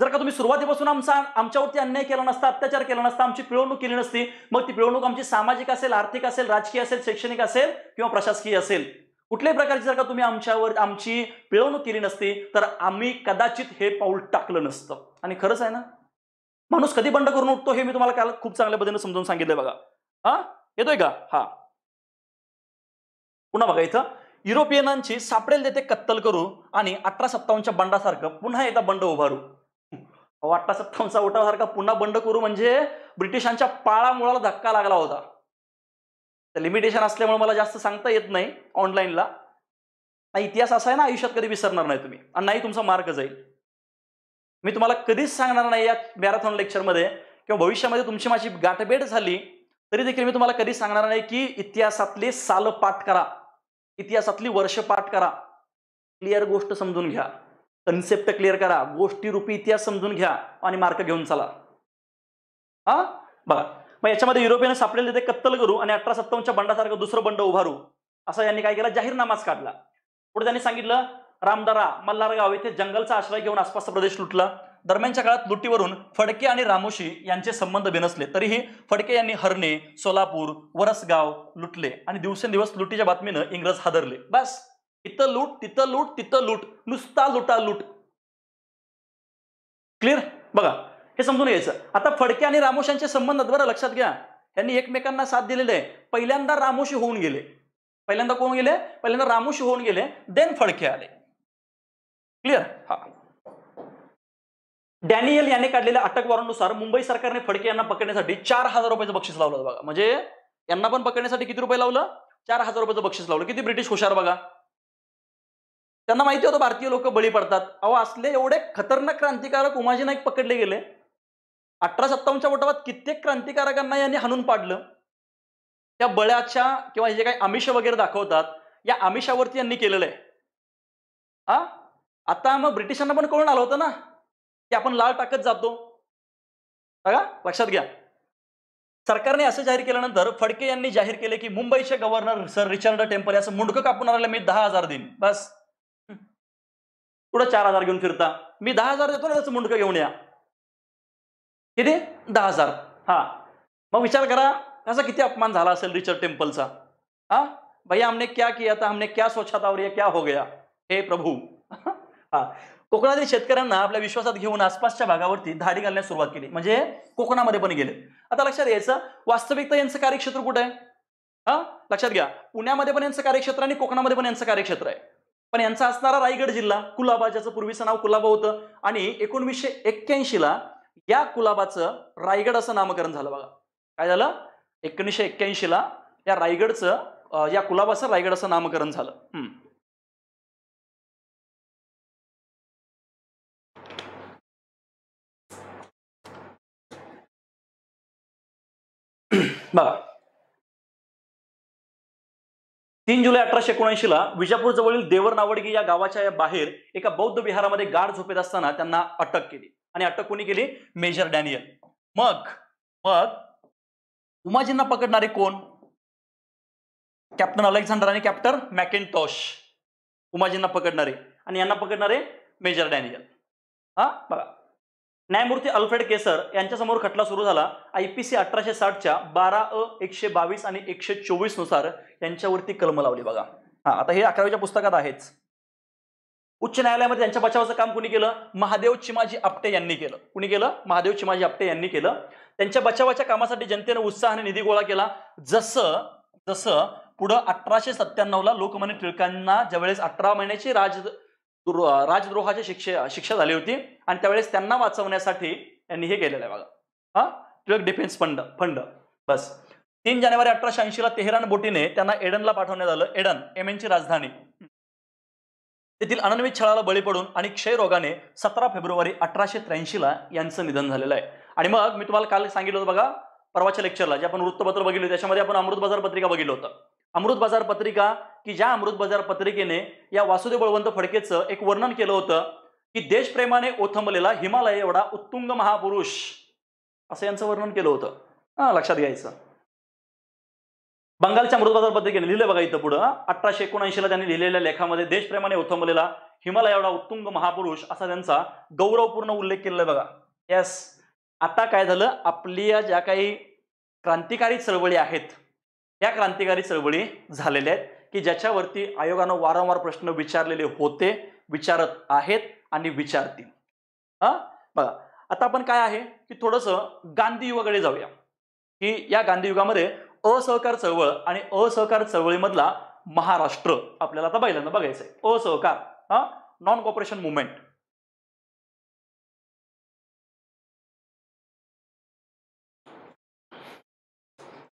जर का तुम्ही सुरुवातीपासून आमचा आमच्यावरती अन्याय केला नसता अत्याचार केला नसता आमची पिळवणूक केली नसती मग ती पिळवणूक आमची सामाजिक असेल आर्थिक असेल राजकीय असेल शैक्षणिक असेल किंवा प्रशासकीय असेल कुठल्याही प्रकारची जर का तुम्ही आमच्यावर आमची पिळवणूक केली नसती तर आम्ही कदाचित हे पाऊल टाकलं नसतं आणि खरंच आहे ना माणूस कधी बंड करून उठतो हे मी तुम्हाला काल खूप चांगल्या पद्धतीने समजून सांगितलंय बघा हा येतोय का हा पुन्हा बघा इथं युरोपियनांची सापडेल देते कत्तल करू आणि अठरा सत्तावनच्या बंडासारखं पुन्हा एकदा बंड उभारू अठरा सत्तावन्नचा ओटासारखा पुन्हा बंड करू म्हणजे ब्रिटिशांच्या पाळामुळाला धक्का लागला होता लिमिटेशन असल्यामुळे मला जास्त सांगता येत नाही ऑनलाईनला इतिहास असा आहे ना आयुष्यात कधी विसरणार नाही तुम्ही आणि नाही तुमचा मार्ग जाईल मी तुम्हाला कधीच सांगणार नाही या मॅरेथॉन लेक्चरमध्ये किंवा भविष्यामध्ये तुमची माझी गाठभेट झाली तरी देखील मी तुम्हाला कधीच सांगणार नाही की इतिहासातले साल पाठ करा इतिहासातली वर्ष पाठ करा क्लिअर गोष्ट समजून घ्या कन्सेप्ट क्लिअर करा गोष्टीरूपी इतिहास समजून घ्या आणि मार्क घेऊन चला हा बघा मग याच्यामध्ये युरोपियन सापडलेले ते कत्तल करू आणि अठरा सत्तावन्नच्या बंडासारखं दुसरं बंड उभारू असं यांनी काय केलं जाहीरनामाच काढला पुढे त्यांनी सांगितलं रामदारा गाव येथे जंगलचा आश्रय घेऊन आसपासचा प्रदेश लुटला दरम्यानच्या काळात लुटीवरून फडके आणि रामोशी यांचे संबंध बिनसले तरीही फडके यांनी हरणे सोलापूर वरसगाव लुटले आणि दिवसेंदिवस लुटीच्या बातमीनं इंग्रज हादरले बस इथं लूट तिथं लूट तिथं लूट नुसता लुटा लूट क्लिअर बघा हे समजून घ्यायचं आता फडके आणि रामोशांचे संबंध बरं लक्षात घ्या यांनी एकमेकांना साथ दिलेले आहे पहिल्यांदा रामोशी होऊन गेले पहिल्यांदा कोण गेले पहिल्यांदा रामोशी होऊन गेले देन फडके आले क्लिअर हा डॅनियल यांनी काढलेल्या अटक वॉरंटनुसार मुंबई सरकारने फडके यांना पकडण्यासाठी चार हजार रुपयाचं बक्षीस लावलं बघा म्हणजे यांना पण पकडण्यासाठी किती रुपये लावलं चार हजार रुपयाचं बक्षीस लावलं किती ब्रिटिश हुशार बघा त्यांना माहिती होतं भारतीय लोक बळी पडतात अहो असले एवढे खतरनाक क्रांतिकारक उमाजी नाईक पकडले गेले अठरा सत्तावन्नच्या वटावात कित्येक क्रांतिकारकांना यांनी हाणून पाडलं त्या बळ्याच्या किंवा जे काही आमिष वगैरे दाखवतात या आमिषावरती यांनी केलेलं आहे हा आता मग ब्रिटिशांना पण कळून आलं होतं ना की आपण लाल टाकत जातो बघा लक्षात घ्या सरकारने असं जाहीर केल्यानंतर फडके यांनी जाहीर केले की मुंबईचे गव्हर्नर सर रिचर्ड टेम्पल याचं मुंडकं कापून मी दहा हजार देईन बस पुढं चार हजार घेऊन फिरता मी दहा हजार देतो ना त्याचं मुंडकं घेऊन या किती दहा हजार हा मग विचार करा असा किती अपमान झाला असेल रिचर्ड टेम्पलचा हा भैया हमने क्या किया था हमने क्या सोचा था और ये क्या हो गया हे प्रभू हा कोकणातील शेतकऱ्यांना आपल्या विश्वासात घेऊन आसपासच्या भागावरती धाडी घालण्यास सुरुवात केली म्हणजे कोकणामध्ये पण गेले आता लक्षात घ्यायचं वास्तविकता यांचं कार्यक्षेत्र कुठं आहे हा लक्षात घ्या पुण्यामध्ये पण यांचं कार्यक्षेत्र आणि कोकणामध्ये पण यांचं कार्यक्षेत्र आहे पण यांचा असणारा रायगड जिल्हा कुलाबा ज्याचं पूर्वीचं नाव कुलाबा होतं आणि एकोणवीसशे एक्क्याऐंशीला या कुलाबाचं रायगड असं नामकरण झालं बघा काय झालं एकोणीसशे एक्क्याऐंशीला या रायगडचं या कुलाबाचं रायगड असं नामकरण झालं बघा तीन जुलै अठराशे एकोणऐंशी ला विजापूर जवळील देवर नावडगी या गावाच्या या बाहेर एका बौद्ध विहारामध्ये गाढ झोपेत असताना त्यांना अटक केली आणि अटक कोणी केली मेजर डॅनियल मग मग उमाजींना पकडणारे कोण कॅप्टन अलेक्झांडर आणि कॅप्टन टॉश उमाजींना पकडणारे आणि यांना पकडणारे मेजर डॅनियल हा बघा न्यायमूर्ती अल्फ्रेड केसर यांच्यासमोर खटला सुरू झाला आय पी सी अठराशे साठच्या बारा अ एकशे बावीस आणि एकशे चोवीस नुसार यांच्यावरती कलम लावली बघा हा आता हे अकराव्याच्या पुस्तकात आहेच उच्च न्यायालयामध्ये त्यांच्या बचावाचं काम कुणी केलं महादेव चिमाजी आपटे यांनी केलं कुणी केलं महादेव चिमाजी आपटे यांनी केलं त्यांच्या बचावाच्या कामासाठी जनतेनं उत्साहाने निधी गोळा केला जसं जसं पुढं अठराशे ला लोकमान्य टिळकांना ज्यावेळेस अठरा महिन्याची राज राजद्रोहाची शिक्षे शिक्षा झाली होती आणि त्यावेळेस त्यांना वाचवण्यासाठी यांनी हे केलेलं आहे बघा हा टिळक डिफेन्स फंड फंड बस तीन जानेवारी अठराशे ऐंशीला तेहरान बोटीने त्यांना एडनला पाठवण्यात आलं एडन ची राजधानी तेथील अनन्वित छळाला बळी पडून आणि क्षयरोगाने सतरा फेब्रुवारी अठराशे त्र्याऐंशीला यांचं निधन झालेलं आहे आणि मग मी तुम्हाला काल सांगितलं होतं बघा परवाच्या लेक्चरला जे आपण वृत्तपत्र बघितलं त्याच्यामध्ये आपण अमृत बाजार पत्रिका बघितलं होतं अमृत बाजार पत्रिका की ज्या अमृत बाजार पत्रिकेने या वासुदेव बळवंत फडकेचं एक वर्णन केलं होतं की देशप्रेमाने ओथंबलेला हिमालय एवढा उत्तुंग महापुरुष असं यांचं वर्णन केलं होतं हां लक्षात घ्यायचं बंगालच्या मृदबाजार गेलं लिहिलं बघा इथं पुढं अठराशे एकोणऐंशीला त्यांनी लिहिलेल्या लेखामध्ये देशप्रेमाने ओथंबलेला हिमालय एवढा उत्तुंग महापुरुष असा त्यांचा गौरवपूर्ण उल्लेख केलेला बघा येस आता काय झालं आपल्या ज्या काही क्रांतिकारी चळवळी आहेत या क्रांतिकारी चळवळी झालेल्या आहेत की ज्याच्यावरती आयोगानं वारंवार प्रश्न विचारलेले होते विचारत आहेत आणि विचारतील हा बघा आता आपण काय आहे की थोडंसं गांधी युगाकडे जाऊया की या गांधी युगामध्ये असहकार चळवळ आणि असहकार चळवळीमधला महाराष्ट्र आपल्याला आता पहिल्यांदा बघायचं आहे असहकार हा नॉन कॉपरेशन मुवमेंट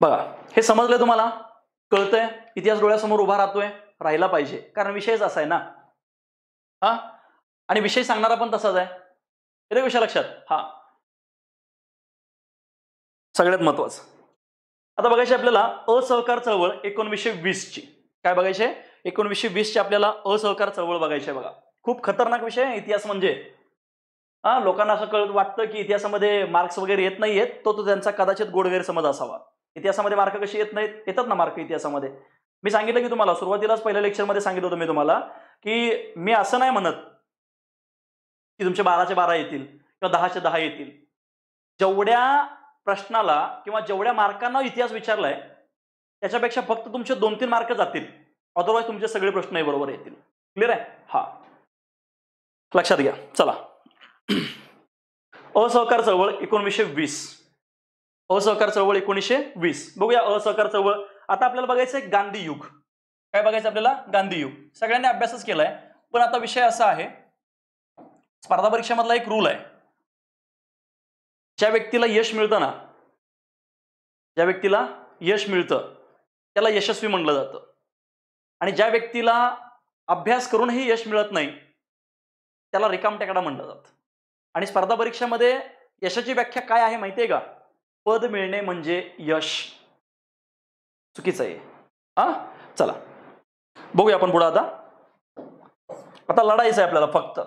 बघा हे समजलंय तुम्हाला कळतंय इतिहास डोळ्यासमोर उभा राहतोय राहिला पाहिजे कारण विषयच असा आहे ना हा आणि विषय सांगणारा पण तसाच आहे रे विषय लक्षात हा सगळ्यात महत्वाचं आता बघायचे आपल्याला असहकार चळवळ एकोणवीसशे वीसची काय बघायचे एकोणवीसशे वीसची आपल्याला असहकार चळवळ बघायची बघा खूप खतरनाक विषय आहे इतिहास म्हणजे हा लोकांना असं कळत वाटतं की इतिहासामध्ये मार्क्स वगैरे येत नाहीयेत तो तो त्यांचा कदाचित गोड गैरसमज असावा इतिहासामध्ये मार्क कशी येत नाहीत येतात ना मार्क इतिहासामध्ये मी सांगितलं की तुम्हाला सुरुवातीलाच पहिल्या लेक्चरमध्ये सांगितलं होतं मी तुम्हाला की मी असं नाही म्हणत की तुमचे बाराचे बारा येतील किंवा दहाचे दहा येतील जेवढ्या प्रश्नाला किंवा जेवढ्या मार्कांना इतिहास विचारलाय त्याच्यापेक्षा फक्त तुमचे दोन तीन मार्क जातील अदरवाइज तुमचे सगळे प्रश्न बरोबर येतील क्लिअर आहे हा लक्षात घ्या चला असहकार चळवळ एकोणीसशे वीस असहकार चळवळ एकोणीसशे वीस बघूया असहकार चळवळ आता आपल्याला बघायचंय गांधी युग काय बघायचं आपल्याला गांधी युग सगळ्यांनी अभ्यासच केलाय पण आता विषय असा आहे स्पर्धा परीक्षेमधला एक रूल आहे ज्या व्यक्तीला यश मिळतं ना ज्या व्यक्तीला यश मिळतं त्याला यशस्वी म्हणलं जातं आणि ज्या व्यक्तीला अभ्यास करूनही यश मिळत नाही त्याला रिकामटेकडा म्हणलं जात आणि स्पर्धा परीक्षेमध्ये यशाची व्याख्या काय आहे माहिती आहे का पद मिळणे म्हणजे यश चुकीचं आहे हा चला बघूया आपण पुढं आता आता लढायचं आहे आपल्याला फक्त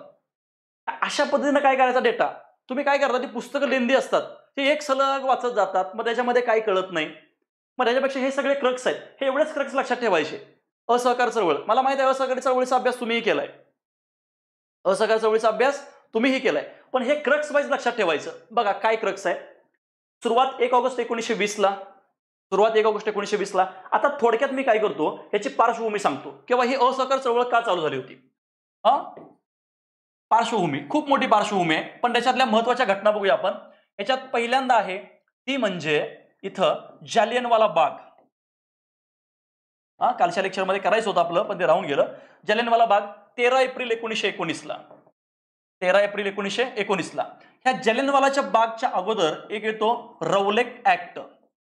अशा पद्धतीनं काय करायचा डेटा तुम्ही काय करता ती पुस्तकं लेंदी असतात ते एक सलग वाचत जातात मग त्याच्यामध्ये काय कळत नाही मग त्याच्यापेक्षा हे सगळे क्रक्स आहेत हे एवढेच क्रक्स लक्षात ठेवायचे असहकार चळवळ मला माहिती आहे असहकारी चळवळीचा अभ्यास तुम्हीही केलाय असहकार चळवळीचा अभ्यास तुम्हीही केलाय पण हे क्रक्स वाईज लक्षात ठेवायचं बघा काय क्रक्स आहे सुरुवात एक ऑगस्ट एकोणीसशे वीसला सुरुवात एक ऑगस्ट एकोणीसशे ला आता थोडक्यात मी काय करतो याची पार्श्वभूमी सांगतो किंवा ही असहकार चळवळ का चालू झाली होती हा पार्श्वभूमी खूप मोठी पार्श्वभूमी आहे पण त्याच्यातल्या महत्वाच्या घटना बघूया आपण याच्यात पहिल्यांदा आहे ती म्हणजे इथं जालियनवाला बाग हा कालच्या लेक्चरमध्ये करायचं होतं आपलं पण ते राहून गेलं जालियनवाला बाग तेरा एप्रिल एकोणीसशे एकोणीसला तेरा एप्रिल एकोणीसशे एकोणीसला ह्या जालियनवालाच्या बागच्या अगोदर एक येतो रौलेक ऍक्ट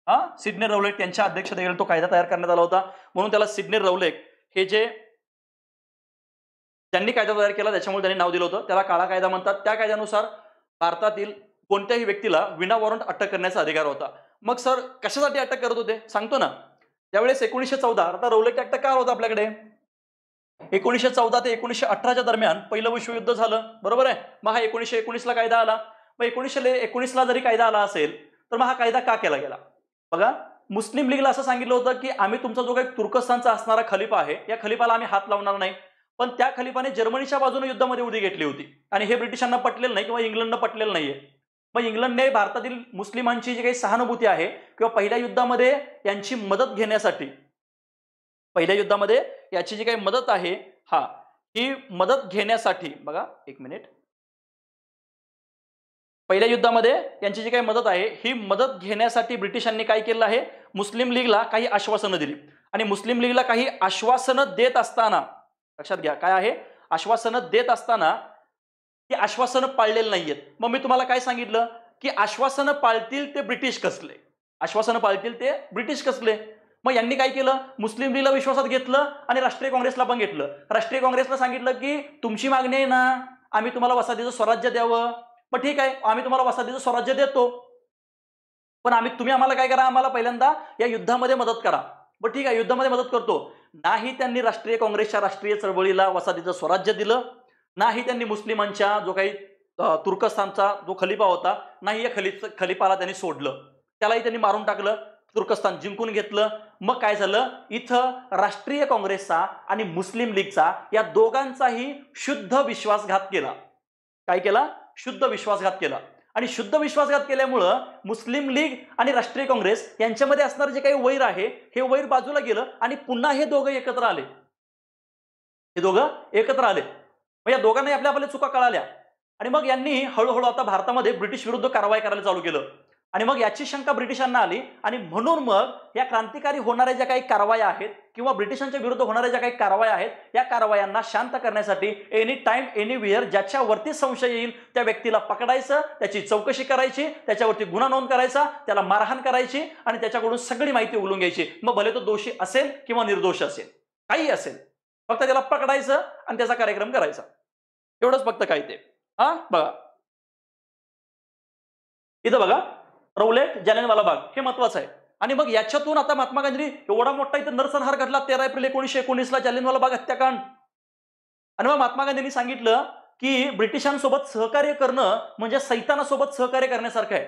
हा सिडने रौलेक यांच्या अध्यक्षतेखाली तो कायदा तयार करण्यात आला होता म्हणून त्याला सिडने रौलेक हे जे त्यांनी कायदा तयार केला त्याच्यामुळे त्यांनी नाव दिलं होतं त्याला काळा कायदा म्हणतात त्या कायद्यानुसार भारतातील कोणत्याही व्यक्तीला विना वॉरंट अटक करण्याचा अधिकार होता मग सर कशासाठी अटक करत होते सांगतो ना त्यावेळेस एकोणीसशे चौदा आता रौलट ऍक्ट काय होता आपल्याकडे एकोणीसशे चौदा ते एकोणीसशे अठराच्या दरम्यान पहिलं विश्वयुद्ध झालं बरोबर आहे मग हा एकोणीसशे एकोणीसला कायदा आला मग एकोणीसशे एकोणीसला जरी कायदा आला असेल तर मग हा कायदा का केला गेला बघा मुस्लिम लीगला असं सांगितलं होतं की आम्ही तुमचा जो काही तुर्कस्तानचा असणारा खलिफा आहे या खलिफाला आम्ही हात लावणार नाही पण त्या खलिफाने जर्मनीच्या बाजूने युद्धामध्ये उडी घेतली होती आणि हे ब्रिटिशांना पटलेलं नाही किंवा इंग्लंडनं पटलेलं नाहीये मग इंग्लंडने भारतातील मुस्लिमांची जी काही सहानुभूती आहे किंवा पहिल्या युद्धामध्ये यांची मदत घेण्यासाठी पहिल्या युद्धामध्ये याची जी काही मदत आहे हा ही मदत घेण्यासाठी बघा एक मिनिट पहिल्या युद्धामध्ये यांची जी काही मदत आहे ही मदत घेण्यासाठी ब्रिटिशांनी काय केलं आहे मुस्लिम लीगला काही आश्वासनं दिली आणि मुस्लिम लीगला काही आश्वासनं देत असताना लक्षात घ्या काय आहे आश्वासनं देत असताना की आश्वासनं पाळलेली आहेत मग मी तुम्हाला काय सांगितलं की आश्वासनं पाळतील ते ब्रिटिश कसले आश्वासनं पाळतील ते ब्रिटिश कसले मग यांनी काय केलं मुस्लिम लीगला विश्वासात घेतलं आणि राष्ट्रीय काँग्रेसला पण घेतलं राष्ट्रीय काँग्रेसला सांगितलं की तुमची मागणी आहे ना आम्ही तुम्हाला वसादीचं स्वराज्य द्यावं पण ठीक आहे आम्ही तुम्हाला वसादीचं स्वराज्य देतो पण आम्ही तुम्ही आम्हाला काय करा आम्हाला पहिल्यांदा या युद्धामध्ये मदत करा बट ठीक आहे युद्धामध्ये मदत करतो नाही त्यांनी राष्ट्रीय काँग्रेसच्या राष्ट्रीय चळवळीला वसाहतीचं स्वराज्य दिलं नाही त्यांनी मुस्लिमांच्या जो काही तुर्कस्तानचा जो खलिफा होता नाही या खलि खलिफाला त्यांनी सोडलं त्यालाही त्यांनी मारून टाकलं तुर्कस्तान जिंकून घेतलं मग काय झालं इथं राष्ट्रीय काँग्रेसचा आणि मुस्लिम लीगचा या दोघांचाही शुद्ध विश्वासघात केला काय केला शुद्ध विश्वासघात केला आणि शुद्ध विश्वासघात केल्यामुळं मुस्लिम लीग आणि राष्ट्रीय काँग्रेस यांच्यामध्ये असणारं जे काही वैर आहे हे वैर बाजूला गेलं आणि पुन्हा हे दोघं एकत्र आले हे दोघं एकत्र आले मग या दोघांनाही आपल्या आपल्या चुका कळाल्या आणि मग यांनी हळूहळू आता भारतामध्ये ब्रिटिश विरुद्ध कारवाई करायला चालू केलं आणि मग याची शंका ब्रिटिशांना आली आणि म्हणून मग या क्रांतिकारी होणाऱ्या ज्या काही कारवाया आहेत किंवा ब्रिटिशांच्या विरुद्ध होणाऱ्या ज्या काही कारवाया आहेत या कारवायांना शांत करण्यासाठी एनी टाइम वेअर ज्याच्यावरती संशय येईल त्या व्यक्तीला पकडायचं त्याची चौकशी करायची त्याच्यावरती गुन्हा नोंद करायचा त्याला मारहाण करायची आणि त्याच्याकडून सगळी माहिती उलून घ्यायची मग भले तो दोषी असेल किंवा निर्दोष असेल काही असेल फक्त त्याला पकडायचं आणि त्याचा कार्यक्रम करायचा एवढंच फक्त काय ते हा बघा इथं बघा रौलेट जालियनवाला बाग हे महत्वाचं आहे आणि मग याच्यातून आता महात्मा गांधी एवढा मोठा इथं नरसंहार घडला तेरा एप्रिल एकोणीशे एकोणीसला जालियनवाला बाग हत्याकांड आणि मग महात्मा गांधींनी सांगितलं की ब्रिटिशांसोबत सहकार्य करणं म्हणजे सैतानासोबत सहकार्य करण्यासारखं आहे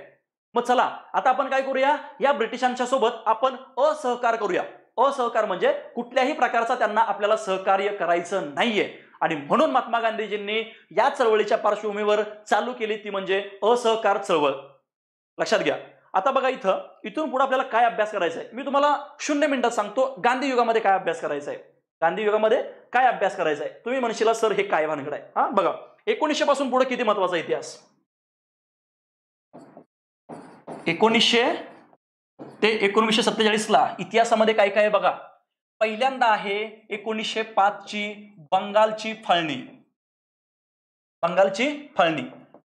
मग चला आता आपण काय करूया या ब्रिटिशांच्या सोबत आपण असहकार करूया असहकार म्हणजे कुठल्याही प्रकारचा त्यांना आपल्याला सहकार्य करायचं नाहीये आणि म्हणून महात्मा गांधीजींनी या चळवळीच्या पार्श्वभूमीवर चालू केली ती म्हणजे असहकार चळवळ लक्षात घ्या आता बघा इथं इथून पुढे आपल्याला काय अभ्यास करायचा आहे मी तुम्हाला शून्य मिनिटात सांगतो गांधी युगामध्ये काय अभ्यास करायचा आहे गांधी युगामध्ये काय अभ्यास करायचा आहे तुम्ही म्हणशीला सर हे काय भानगड आहे हा बघा एकोणीसशे पासून पुढे किती महत्वाचा इतिहास एकोणीसशे ते एकोणीसशे ला इतिहासामध्ये काय काय बघा पहिल्यांदा आहे एकोणीसशे पाच ची बंगालची फळणी बंगालची फळणी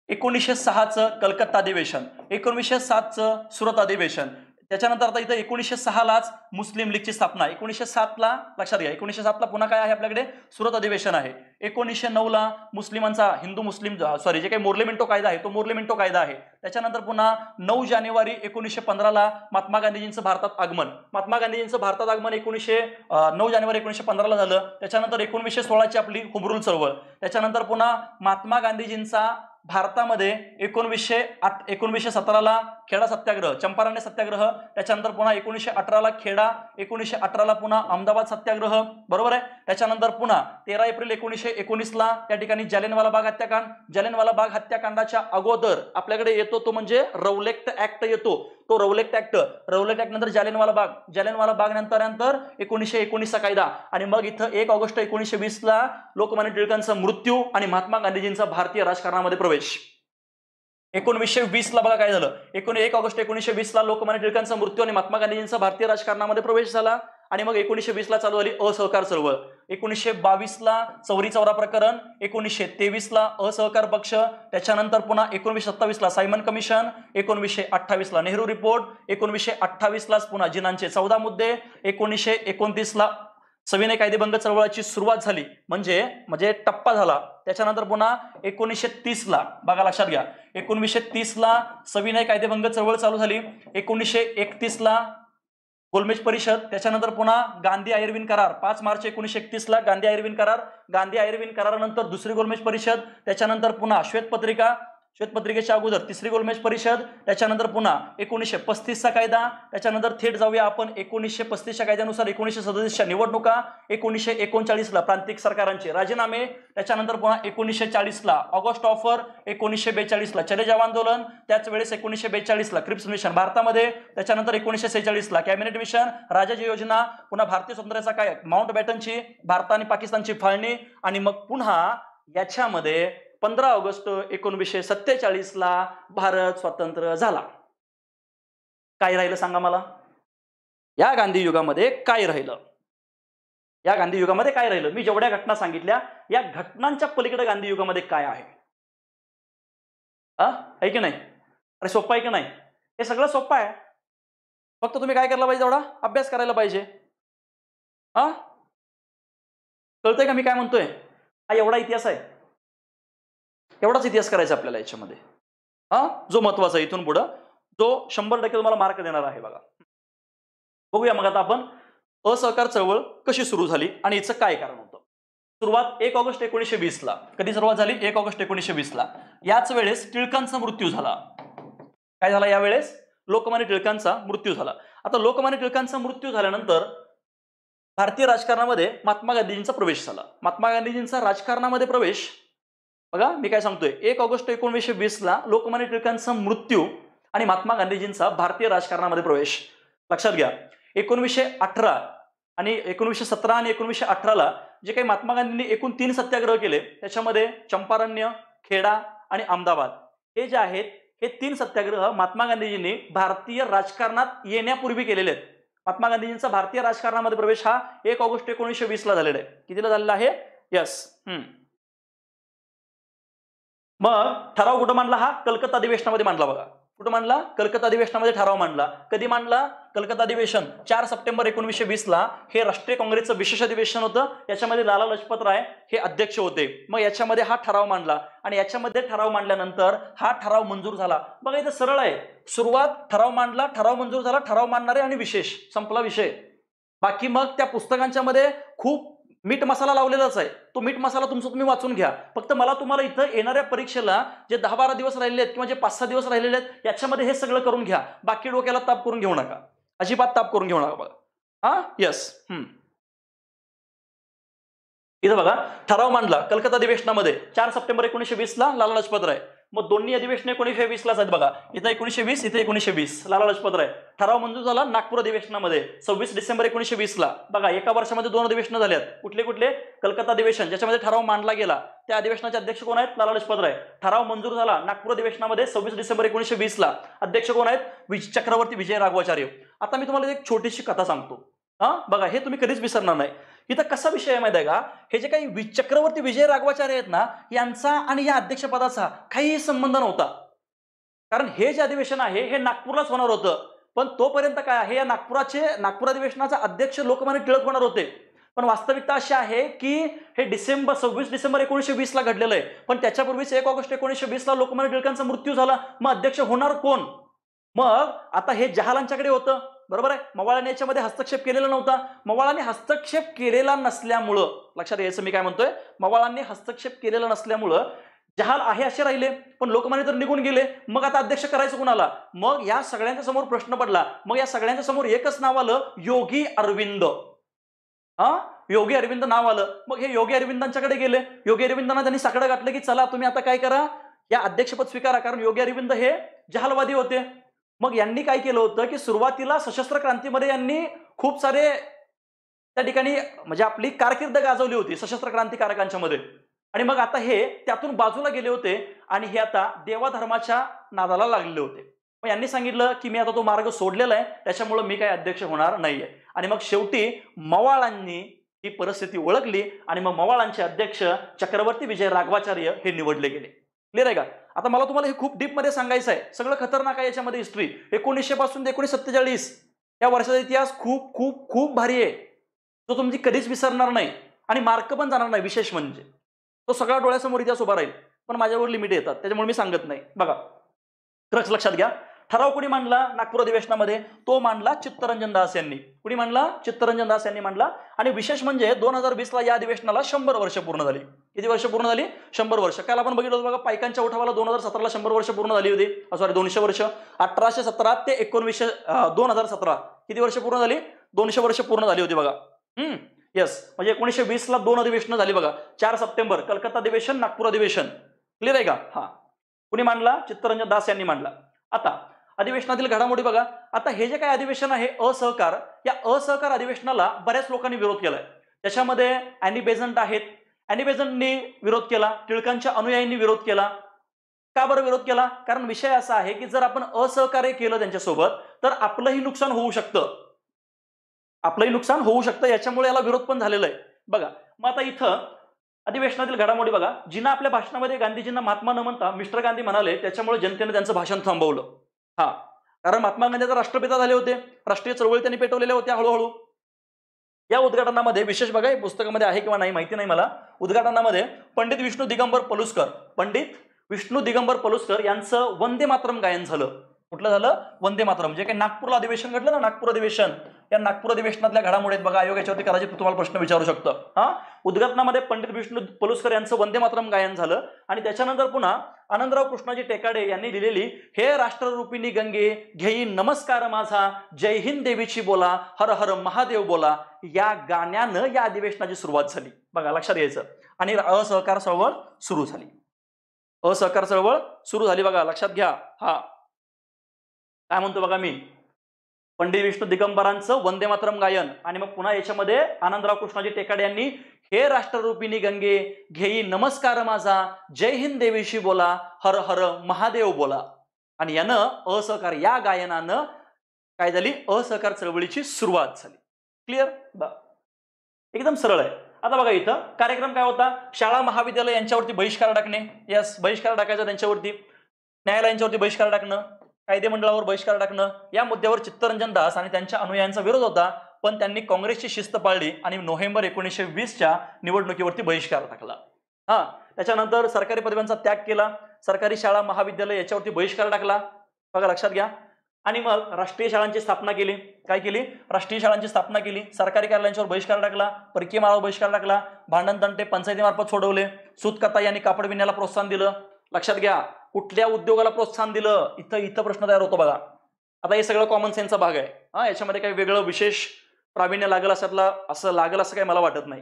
एकोणीसशे सहाचं कलकत्ता अधिवेशन एकोणीसशे सातचं सुरत अधिवेशन त्याच्यानंतर आता इथं एकोणीसशे सहालाच मुस्लिम लीगची स्थापना एकोणीसशे सातला लक्षात घ्या एकोणीसशे सातला पुन्हा काय आहे आपल्याकडे सुरत अधिवेशन आहे एकोणीसशे नऊला मुस्लिमांचा हिंदू मुस्लिम सॉरी जे काही मोर्ले मिंटो कायदा आहे तो मोर्ले मिंटो कायदा आहे त्याच्यानंतर पुन्हा नऊ जानेवारी एकोणीसशे पंधराला महात्मा गांधीजींचं भारतात आगमन महात्मा गांधीजींचं भारतात आगमन एकोणीसशे नऊ जानेवारी एकोणीसशे पंधराला झालं त्याच्यानंतर एकोणीसशे सोळाची आपली हुबरुल चळवळ त्याच्यानंतर पुन्हा महात्मा गांधीजींचा भारतामध्ये एकोणवीसशे आठ एकोणवीसशे सतराला खेडा सत्याग्रह चंपारण्य सत्याग्रह त्याच्यानंतर पुन्हा एकोणीसशे अठराला खेडा एकोणीसशे अठराला पुन्हा अहमदाबाद सत्याग्रह बरोबर आहे त्याच्यानंतर पुन्हा तेरा एप्रिल एकोणीसशे एकोणीसला त्या ठिकाणी जालेनवाला बाग हत्याकांड जालेनवाला बाग हत्याकांडाच्या अगोदर आपल्याकडे येतो तो म्हणजे रौलेक्ट ऍक्ट येतो तो रौलेक्ट ऍक्ट रौलेक्ट ऍक्ट नंतर जालियनवाला बाग जालियनवाला बाग नंतर नंतर एकोणीसशे एकोणीसचा कायदा आणि मग इथं एक ऑगस्ट एकोणीसशे वीसला लोकमान्य टिळकांचा मृत्यू आणि महात्मा गांधीजींचा भारतीय राजकारणामध्ये प्रवेश एकोणीसशे वीसला बघा काय झालं एकोण एक ऑगस्ट एकोणीसशे वीसला लोकमान्य टिळकांचा मृत्यू आणि महात्मा गांधीजींचा भारतीय राजकारणामध्ये प्रवेश झाला आणि मग एकोणीसशे वीस ला चालू झाली असहकार चळवळ एकोणीसशे बावीसला चौरी चौरा प्रकरण एकोणीसशे तेवीसला असहकार पक्ष त्याच्यानंतर पुन्हा एकोणीसशे सत्तावीसला सायमन कमिशन अठ्ठावीस ला नेहरू रिपोर्ट अठ्ठावीस अठ्ठावीसलाच पुन्हा जिनांचे चौदा मुद्दे एकोणीसशे एकोणतीस ला सविनय कायदेभंग चळवळाची सुरुवात झाली म्हणजे म्हणजे टप्पा झाला त्याच्यानंतर पुन्हा एकोणीसशे तीस ला बघा लक्षात घ्या एकोणीसशे ला सविनय कायदेभंग चळवळ चालू झाली एकोणीसशे एकतीस ला गोलमेज परिषद त्याच्यानंतर पुन्हा गांधी आयर्विन करार पाच मार्च एकोणीसशे एकतीसला गांधी आयर्विन करार गांधी आयुर्विन करारानंतर दुसरी गोलमेज परिषद त्याच्यानंतर पुन्हा श्वेतपत्रिका श्वेतपत्रिकेच्या अगोदर तिसरी गोलमेज परिषद त्याच्यानंतर पुन्हा एकोणीसशे पस्तीसचा कायदा त्याच्यानंतर थेट जाऊया आपण एकोणीसशे पस्तीसच्या कायद्यानुसार एकोणीसशे सदतीसच्या निवडणुका एकोणीसशे एकोणचाळीसला प्रांतिक सरकारांचे राजीनामे त्याच्यानंतर पुन्हा एकोणीसशे चाळीसला ऑगस्ट ऑफर एकोणीसशे बेचाळीसला जाव आंदोलन त्याच वेळेस एकोणीसशे बेचाळीसला क्रिप्स मिशन भारतामध्ये त्याच्यानंतर एकोणीसशे सेहेचाळीसला कॅबिनेट मिशन राजाजी योजना पुन्हा भारतीय स्वातंत्र्याचा काय माउंट बॅटनची भारत आणि पाकिस्तानची फाळणी आणि मग पुन्हा याच्यामध्ये पंधरा ऑगस्ट एकोणवीसशे सत्तेचाळीसला भारत स्वतंत्र झाला काय राहिलं सांगा मला या गांधी युगामध्ये काय राहिलं या गांधी युगामध्ये काय राहिलं मी जेवढ्या घटना सांगितल्या या घटनांच्या पलीकडे गांधी युगामध्ये काय आहे आहे की नाही अरे सोपं आहे की नाही हे सगळं सोपं आहे फक्त तुम्ही काय करायला पाहिजे एवढा अभ्यास करायला पाहिजे हा कळतंय का मी काय म्हणतोय हा एवढा इतिहास आहे एवढाच इतिहास करायचा आपल्याला याच्यामध्ये हा जो महत्वाचा इथून पुढं जो शंभर टक्के तुम्हाला मार्क देणार आहे बघा बघूया मग आता आपण असहकार चळवळ कशी सुरू झाली आणि याचं काय कारण होतं सुरुवात एक ऑगस्ट एकोणीशे वीसला कधी सुरुवात झाली एक ऑगस्ट एकोणीशे वीसला याच वेळेस टिळकांचा मृत्यू झाला काय झाला यावेळेस लोकमान्य टिळकांचा मृत्यू झाला आता लोकमान्य टिळकांचा मृत्यू झाल्यानंतर भारतीय राजकारणामध्ये महात्मा गांधीजींचा प्रवेश झाला महात्मा गांधीजींचा राजकारणामध्ये प्रवेश बघा मी काय सांगतोय एक ऑगस्ट एकोणीसशे वीसला लोकमान्य टिळकांचा मृत्यू आणि महात्मा गांधीजींचा भारतीय राजकारणामध्ये प्रवेश लक्षात घ्या एकोणीसशे अठरा आणि एकोणीसशे सतरा आणि एकोणीसशे अठराला जे काही महात्मा गांधींनी एकूण तीन सत्याग्रह केले त्याच्यामध्ये चंपारण्य खेडा आणि अहमदाबाद हे जे आहेत हे तीन सत्याग्रह महात्मा गांधीजींनी भारतीय राजकारणात येण्यापूर्वी केलेले आहेत महात्मा गांधीजींचा भारतीय राजकारणामध्ये प्रवेश हा एक ऑगस्ट एकोणीसशे वीसला झालेला आहे कितीला झालेला आहे यस मग ठराव कुठं मांडला हा कलकत्ता अधिवेशनामध्ये मांडला बघा कुठं मांडला कलकत्ता अधिवेशनामध्ये ठराव मांडला कधी मांडला कलकत्ता अधिवेशन चार सप्टेंबर एकोणीसशे वीसला हे राष्ट्रीय काँग्रेसचं विशेष अधिवेशन होतं याच्यामध्ये लाला लजपत राय हे अध्यक्ष होते मग याच्यामध्ये हा ठराव मांडला आणि याच्यामध्ये ठराव मांडल्यानंतर हा ठराव मंजूर झाला बघा इथं सरळ आहे सुरुवात ठराव मांडला ठराव मंजूर झाला ठराव मांडणारे आणि विशेष संपला विषय बाकी मग त्या पुस्तकांच्या मध्ये खूप मीठ मसाला लावलेलाच आहे तो मीठ मसाला तुमचा तुम्ही वाचून घ्या फक्त मला तुम्हाला इथं येणाऱ्या परीक्षेला जे दहा बारा दिवस राहिलेले आहेत किंवा जे पाच सहा दिवस राहिलेले आहेत याच्यामध्ये हे सगळं करून घ्या बाकी डोक्याला ताप करून घेऊ नका अजिबात ताप करून घेऊ नका बघा हा येस इथं बघा ठराव मांडला कलकत्ता अधिवेशनामध्ये चार सप्टेंबर एकोणीसशे वीसला लाला लजपत राय मग दोन्ही अधिवेशन एकोणीशे ला आहेत बघा इथं एकोणीशे वीस इथे एकोणीशे वीस लाला लजपत राय ठराव मंजूर झाला नागपूर अधिवेशनामध्ये सव्वीस डिसेंबर एकोणीशे ला बघा एका वर्षामध्ये दोन झाले आहेत कुठले कुठले कलकत्ता अधिवेशन ज्याच्यामध्ये ठराव मांडला गेला त्या अधिवेशनाचे अध्यक्ष कोण आहेत लाला लजपत राय ठराव मंजूर झाला नागपूर अधिवेशनामध्ये सव्वीस डिसेंबर एकोणीशे वीसला अध्यक्ष कोण आहेत चक्रवर्ती विजय राघवाचार्य आता मी तुम्हाला एक छोटीशी कथा सांगतो हा बघा हे तुम्ही कधीच विसरणार नाही इथं कसा विषय आहे माहिती आहे का हे जे काही चक्रवर्ती विजय राघवाचार्य आहेत ना यांचा आणि या अध्यक्षपदाचा काहीही संबंध नव्हता कारण हे जे अधिवेशन आहे हे नागपूरलाच होणार होतं पण तोपर्यंत काय आहे या नागपुराचे नागपूर अधिवेशनाचा अध्यक्ष लोकमान्य टिळक होणार होते पण वास्तविकता अशी आहे की हे डिसेंबर सव्वीस डिसेंबर एकोणीशे ला घडलेलं आहे पण त्याच्यापूर्वीच एक ऑगस्ट एकोणीसशे ला लोकमान्य टिळकांचा मृत्यू झाला मग अध्यक्ष होणार कोण मग आता हे जहालांच्याकडे होतं बरोबर आहे मवाळाने याच्यामध्ये हस्तक्षेप केलेला नव्हता मवाळाने हस्तक्षेप केलेला नसल्यामुळं लक्षात यायचं मी काय म्हणतोय मवाळांनी हस्तक्षेप केलेला नसल्यामुळं जहाल आहे असे राहिले पण लोकमान्य तर निघून गेले मग आता अध्यक्ष करायचं कोणाला मग या सगळ्यांच्या समोर प्रश्न पडला मग या सगळ्यांच्या समोर एकच नाव आलं योगी अरविंद हा योगी अरविंद नाव आलं मग हे योगी अरविंदांच्याकडे गेले योगी अरविंदांना त्यांनी साकडं घातलं की चला तुम्ही आता काय करा या अध्यक्षपद स्वीकारा कारण योगी अरविंद हे जहालवादी होते मग यांनी काय केलं होतं की सुरुवातीला सशस्त्र क्रांतीमध्ये यांनी खूप सारे त्या ठिकाणी म्हणजे आपली कारकीर्द गाजवली होती सशस्त्र क्रांतिकारकांच्या मध्ये आणि मग आता हे त्यातून बाजूला गेले होते आणि हे आता देवाधर्माच्या नादाला लागलेले होते मग यांनी सांगितलं की मी आता तो मार्ग सोडलेला आहे त्याच्यामुळे मी काही अध्यक्ष होणार नाहीये आणि मग शेवटी मवाळांनी ही परिस्थिती ओळखली आणि मग मवाळांचे अध्यक्ष चक्रवर्ती विजय राघवाचार्य हे निवडले गेले क्लिअर आहे का आता मला तुम्हाला हे खूप डीपमध्ये सांगायचं आहे सगळं खतरनाक आहे याच्यामध्ये हिस्ट्री एकोणीसशे पासून ते एकोणीस सत्तेचाळीस या वर्षाचा इतिहास खूप खूप खूप भारी आहे तो तुमची कधीच विसरणार नाही आणि मार्क पण जाणार नाही विशेष म्हणजे तो सगळा डोळ्यासमोर इतिहास उभा राहील पण माझ्यावर लिमिट येतात त्याच्यामुळे मी सांगत नाही बघा क्रक्स लक्षात घ्या ठराव कुणी मांडला नागपूर अधिवेशनामध्ये तो मांडला चित्तरंजन दास यांनी कुणी मांडला चित्तरंजन दास यांनी मांडला आणि विशेष म्हणजे दोन हजार वीसला या अधिवेशनाला शंभर वर्ष पूर्ण झाली किती वर्ष पूर्ण झाली शंभर वर्ष काल आपण बघितलं होतं बघा पायकांच्या उठावाला दोन हजार सतराला शंभर वर्ष पूर्ण झाली होती सॉरी दोनशे वर्ष अठराशे सतरा ते एकोणवीसशे दोन हजार सतरा किती वर्ष पूर्ण झाली दोनशे वर्ष पूर्ण झाली होती बघा हम्म येस म्हणजे एकोणीशे वीसला दोन अधिवेशनं झाली बघा चार सप्टेंबर कलकत्ता अधिवेशन नागपूर अधिवेशन क्लिअर आहे का हा कुणी मांडला चित्तरंजन दास यांनी मांडला आता अधिवेशनातील घडामोडी बघा आता हे जे काही अधिवेशन आहे असहकार या असहकार अधिवेशनाला बऱ्याच लोकांनी विरोध केलाय त्याच्यामध्ये अँडी बेझंट आहेत अॅनिबेझंटनी विरोध केला टिळकांच्या अनुयायांनी विरोध केला का बरं विरोध केला कारण विषय असा आहे की जर आपण असहकार्य केलं त्यांच्यासोबत तर आपलंही नुकसान होऊ शकतं आपलंही नुकसान होऊ शकतं याच्यामुळे याला विरोध पण झालेला आहे बघा मग आता इथं अधिवेशनातील घडामोडी बघा जिना आपल्या भाषणामध्ये गांधीजींना महात्मा न म्हणता मिस्टर गांधी म्हणाले त्याच्यामुळे जनतेने त्यांचं भाषण थांबवलं हा कारण महात्मा गांधी आता राष्ट्रपिता झाले होते राष्ट्रीय चळवळी त्यांनी पेटवलेल्या होत्या हळूहळू या उद्घाटनामध्ये विशेष बघा पुस्तकामध्ये आहे किंवा नाही माहिती नाही मला उद्घाटनामध्ये पंडित विष्णू दिगंबर पलुसकर पंडित विष्णू दिगंबर पलुसकर यांचं वंदे मातरम गायन झालं कुठलं झालं वंदे मातरम म्हणजे काही नागपूरला अधिवेशन घडलं ना नागपूर अधिवेशन या नागपूर अधिवेशनातल्या घडामुळे बघा आयोग याच्यावरती कदाचित तुम्हाला प्रश्न विचारू शकतं हा उद्घाटनामध्ये पंडित विष्णू पलुसकर यांचं वंदे मातरम गायन झालं आणि त्याच्यानंतर पुन्हा आनंदराव कृष्णाजी टेकाडे यांनी लिहिलेली हे राष्ट्ररूपिणी गंगे घेई नमस्कार माझा जय हिंद देवीची बोला हर हर महादेव बोला या गाण्यानं या अधिवेशनाची सुरुवात झाली बघा लक्षात घ्यायचं आणि असहकार चळवळ सुरू झाली असहकार चळवळ सुरू झाली बघा लक्षात घ्या हा काय म्हणतो बघा मी पंडित विष्णू दिगंबरांचं वंदे मातरम गायन आणि मग पुन्हा याच्यामध्ये आनंदराव कृष्णाजी टेकाडे यांनी हे राष्ट्ररूपिणी गंगे घेई नमस्कार माझा जय हिंद देवीशी बोला हर हर महादेव बोला आणि यानं असहकार या गायनानं काय झाली असहकार चळवळीची सुरुवात झाली क्लिअर बा एकदम सरळ आहे आता बघा इथं कार्यक्रम काय होता शाळा महाविद्यालय यांच्यावरती बहिष्कार टाकणे यस बहिष्कार टाकायचा त्यांच्यावरती न्यायालयांच्यावरती बहिष्कार टाकणं कायदेमंडळावर बहिष्कार टाकणं या मुद्द्यावर चित्तरंजन दास आणि त्यांच्या अनुयायांचा विरोध होता पण त्यांनी काँग्रेसची शिस्त पाळली आणि नोव्हेंबर एकोणीसशे वीसच्या निवडणुकीवरती बहिष्कार टाकला हा त्याच्यानंतर सरकारी पदव्यांचा त्याग केला सरकारी शाळा महाविद्यालय याच्यावरती बहिष्कार टाकला बघा लक्षात घ्या आणि मग राष्ट्रीय शाळांची स्थापना केली काय केली राष्ट्रीय शाळांची स्थापना केली सरकारी कार्यालयांच्यावर बहिष्कार टाकला परकीय माळावर बहिष्कार टाकला भांडण तंटे पंचायतीमार्फत सोडवले सुतकथा यांनी कापड विण्याला प्रोत्साहन दिलं लक्षात घ्या कुठल्या उद्योगाला प्रोत्साहन दिलं इथं इथं प्रश्न तयार होतो बघा आता हे सगळं कॉमन सेन्सचा भाग आहे हा याच्यामध्ये काही वेगळं विशेष प्रावीण्य लागलं असं लागलं असं काही मला वाटत नाही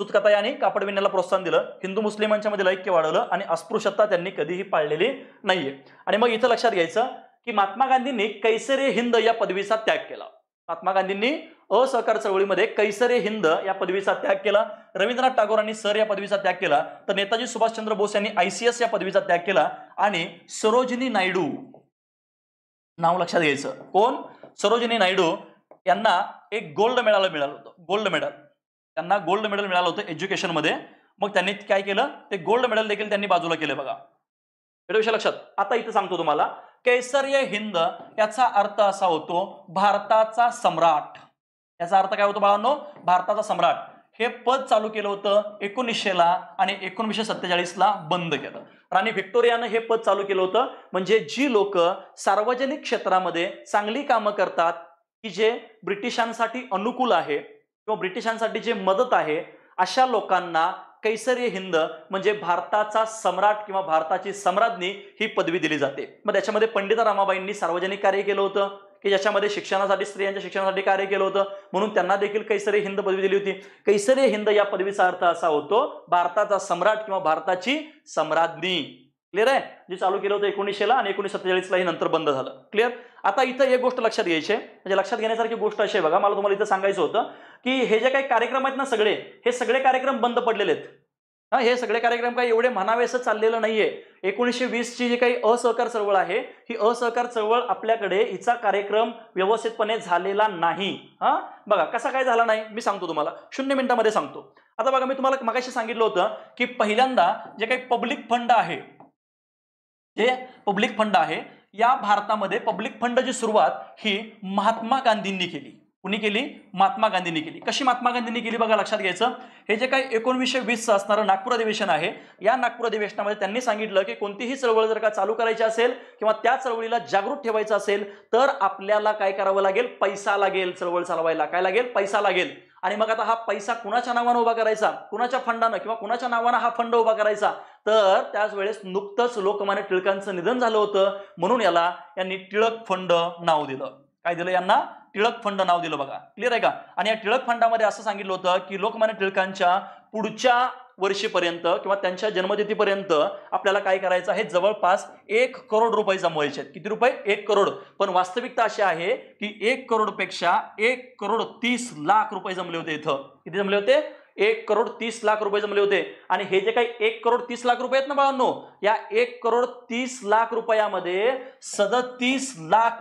सुतकता यांनी कापडविण्याला प्रोत्साहन दिलं हिंदू मुस्लिमांच्या मध्ये ऐक्य वाढवलं आणि अस्पृश्यता त्यांनी कधीही पाळलेली नाहीये आणि मग इथं लक्षात घ्यायचं की महात्मा गांधींनी कैसरे हिंद या पदवीचा त्याग केला महात्मा गांधींनी असहकार चळवळीमध्ये कैसरे हिंद या पदवीचा त्याग केला रवींद्रनाथ टागोरांनी सर या पदवीचा त्याग केला तर नेताजी सुभाषचंद्र बोस यांनी आयसीएस या पदवीचा त्याग केला आणि सरोजिनी नायडू नाव लक्षात घ्यायचं कोण सरोजिनी नायडू यांना एक गोल्ड मेडल मिळालं होतं गोल्ड मेडल त्यांना गोल्ड मेडल मिळालं होतं मध्ये मग त्यांनी काय केलं ते गोल्ड मेडल देखील त्यांनी बाजूला केलं बघा लक्षात आता इथं सांगतो तुम्हाला कैसर्य हिंद याचा अर्थ असा होतो भारताचा सम्राट याचा अर्थ काय होतो बाळांनो भारताचा सम्राट हे पद चालू केलं होतं एकोणीसशेला आणि एकोणीसशे सत्तेचाळीसला बंद केलं राणी व्हिक्टोरियानं हे पद चालू केलं होतं म्हणजे जी लोक सार्वजनिक क्षेत्रामध्ये चांगली कामं करतात की जे ब्रिटिशांसाठी अनुकूल आहे किंवा ब्रिटिशांसाठी जे मदत आहे अशा लोकांना कैसरी हिंद म्हणजे भारताचा सम्राट किंवा भारताची सम्राज्ञी ही पदवी दिली जाते मग त्याच्यामध्ये पंडित रामाबाईंनी सार्वजनिक कार्य केलं होतं की ज्याच्यामध्ये शिक्षणासाठी स्त्रियांच्या शिक्षणासाठी कार्य केलं होतं म्हणून त्यांना देखील कैसरी हिंद पदवी दिली होती कैसरीय हिंद या पदवीचा अर्थ असा होतो भारताचा सम्राट किंवा भारताची सम्राज्ञी क्लिअर आहे जे चालू केलं होतं एकोणीसशेला आणि एकोणीस हे नंतर बंद झालं क्लिअर आता इथं एक गोष्ट लक्षात घ्यायची आहे म्हणजे लक्षात घेण्यासारखी गोष्ट अशी आहे बघा मला तुम्हाला इथं सांगायचं होतं की हे जे काही कार्यक्रम आहेत ना सगळे हे सगळे कार्यक्रम बंद पडलेले आहेत हा हे सगळे कार्यक्रम काही एवढे म्हणावेसं चाललेलं नाहीये एकोणीसशे ची जी काही असहकार चळवळ आहे ही असहकार चळवळ आपल्याकडे हिचा कार्यक्रम व्यवस्थितपणे झालेला नाही हा बघा कसा काय झाला नाही मी सांगतो तुम्हाला शून्य मिनिटामध्ये सांगतो आता बघा मी तुम्हाला मगाशी सांगितलं होतं की पहिल्यांदा जे काही पब्लिक फंड आहे हे पब्लिक फंड आहे या भारतामध्ये पब्लिक फंडची सुरुवात ही महात्मा गांधींनी केली कुणी केली महात्मा गांधींनी केली कशी महात्मा गांधींनी केली बघा लक्षात घ्यायचं हे जे काही एकोणवीसशे वीसचं असणारं नागपूर अधिवेशन आहे या नागपूर अधिवेशनामध्ये त्यांनी सांगितलं की कोणतीही चळवळ जर का चालू करायची असेल किंवा त्या चळवळीला जागृत ठेवायचं असेल तर आपल्याला काय करावं लागेल पैसा लागेल चळवळ चालवायला काय लागेल पैसा लागेल आणि मग आता हा पैसा कुणाच्या नावानं उभा करायचा कुणाच्या फंडानं किंवा कुणाच्या नावानं हा फंड उभा करायचा तर त्याच वेळेस नुकतंच लोकमान्य टिळकांचं निधन झालं होतं म्हणून याला यांनी टिळक फंड नाव दिलं काय दिलं यांना टिळक फंड नाव दिलं बघा क्लिअर आहे का आणि या टिळक फंडामध्ये असं सांगितलं होतं की लोकमान्य टिळकांच्या पुढच्या वर्षीपर्यंत किंवा त्यांच्या जन्मतिथीपर्यंत आपल्याला काय करायचं आहे जवळपास एक करोड रुपये जमवायचे आहेत किती रुपये एक करोड पण वास्तविकता अशी आहे की एक करोडपेक्षा एक करोड तीस लाख रुपये जमले होते इथं किती जमले होते एक करोड तीस लाख रुपये जमले होते आणि हे जे काही एक करोड तीस लाख रुपये आहेत ना बाळांनो या एक करोड तीस लाख रुपयामध्ये सदतीस लाख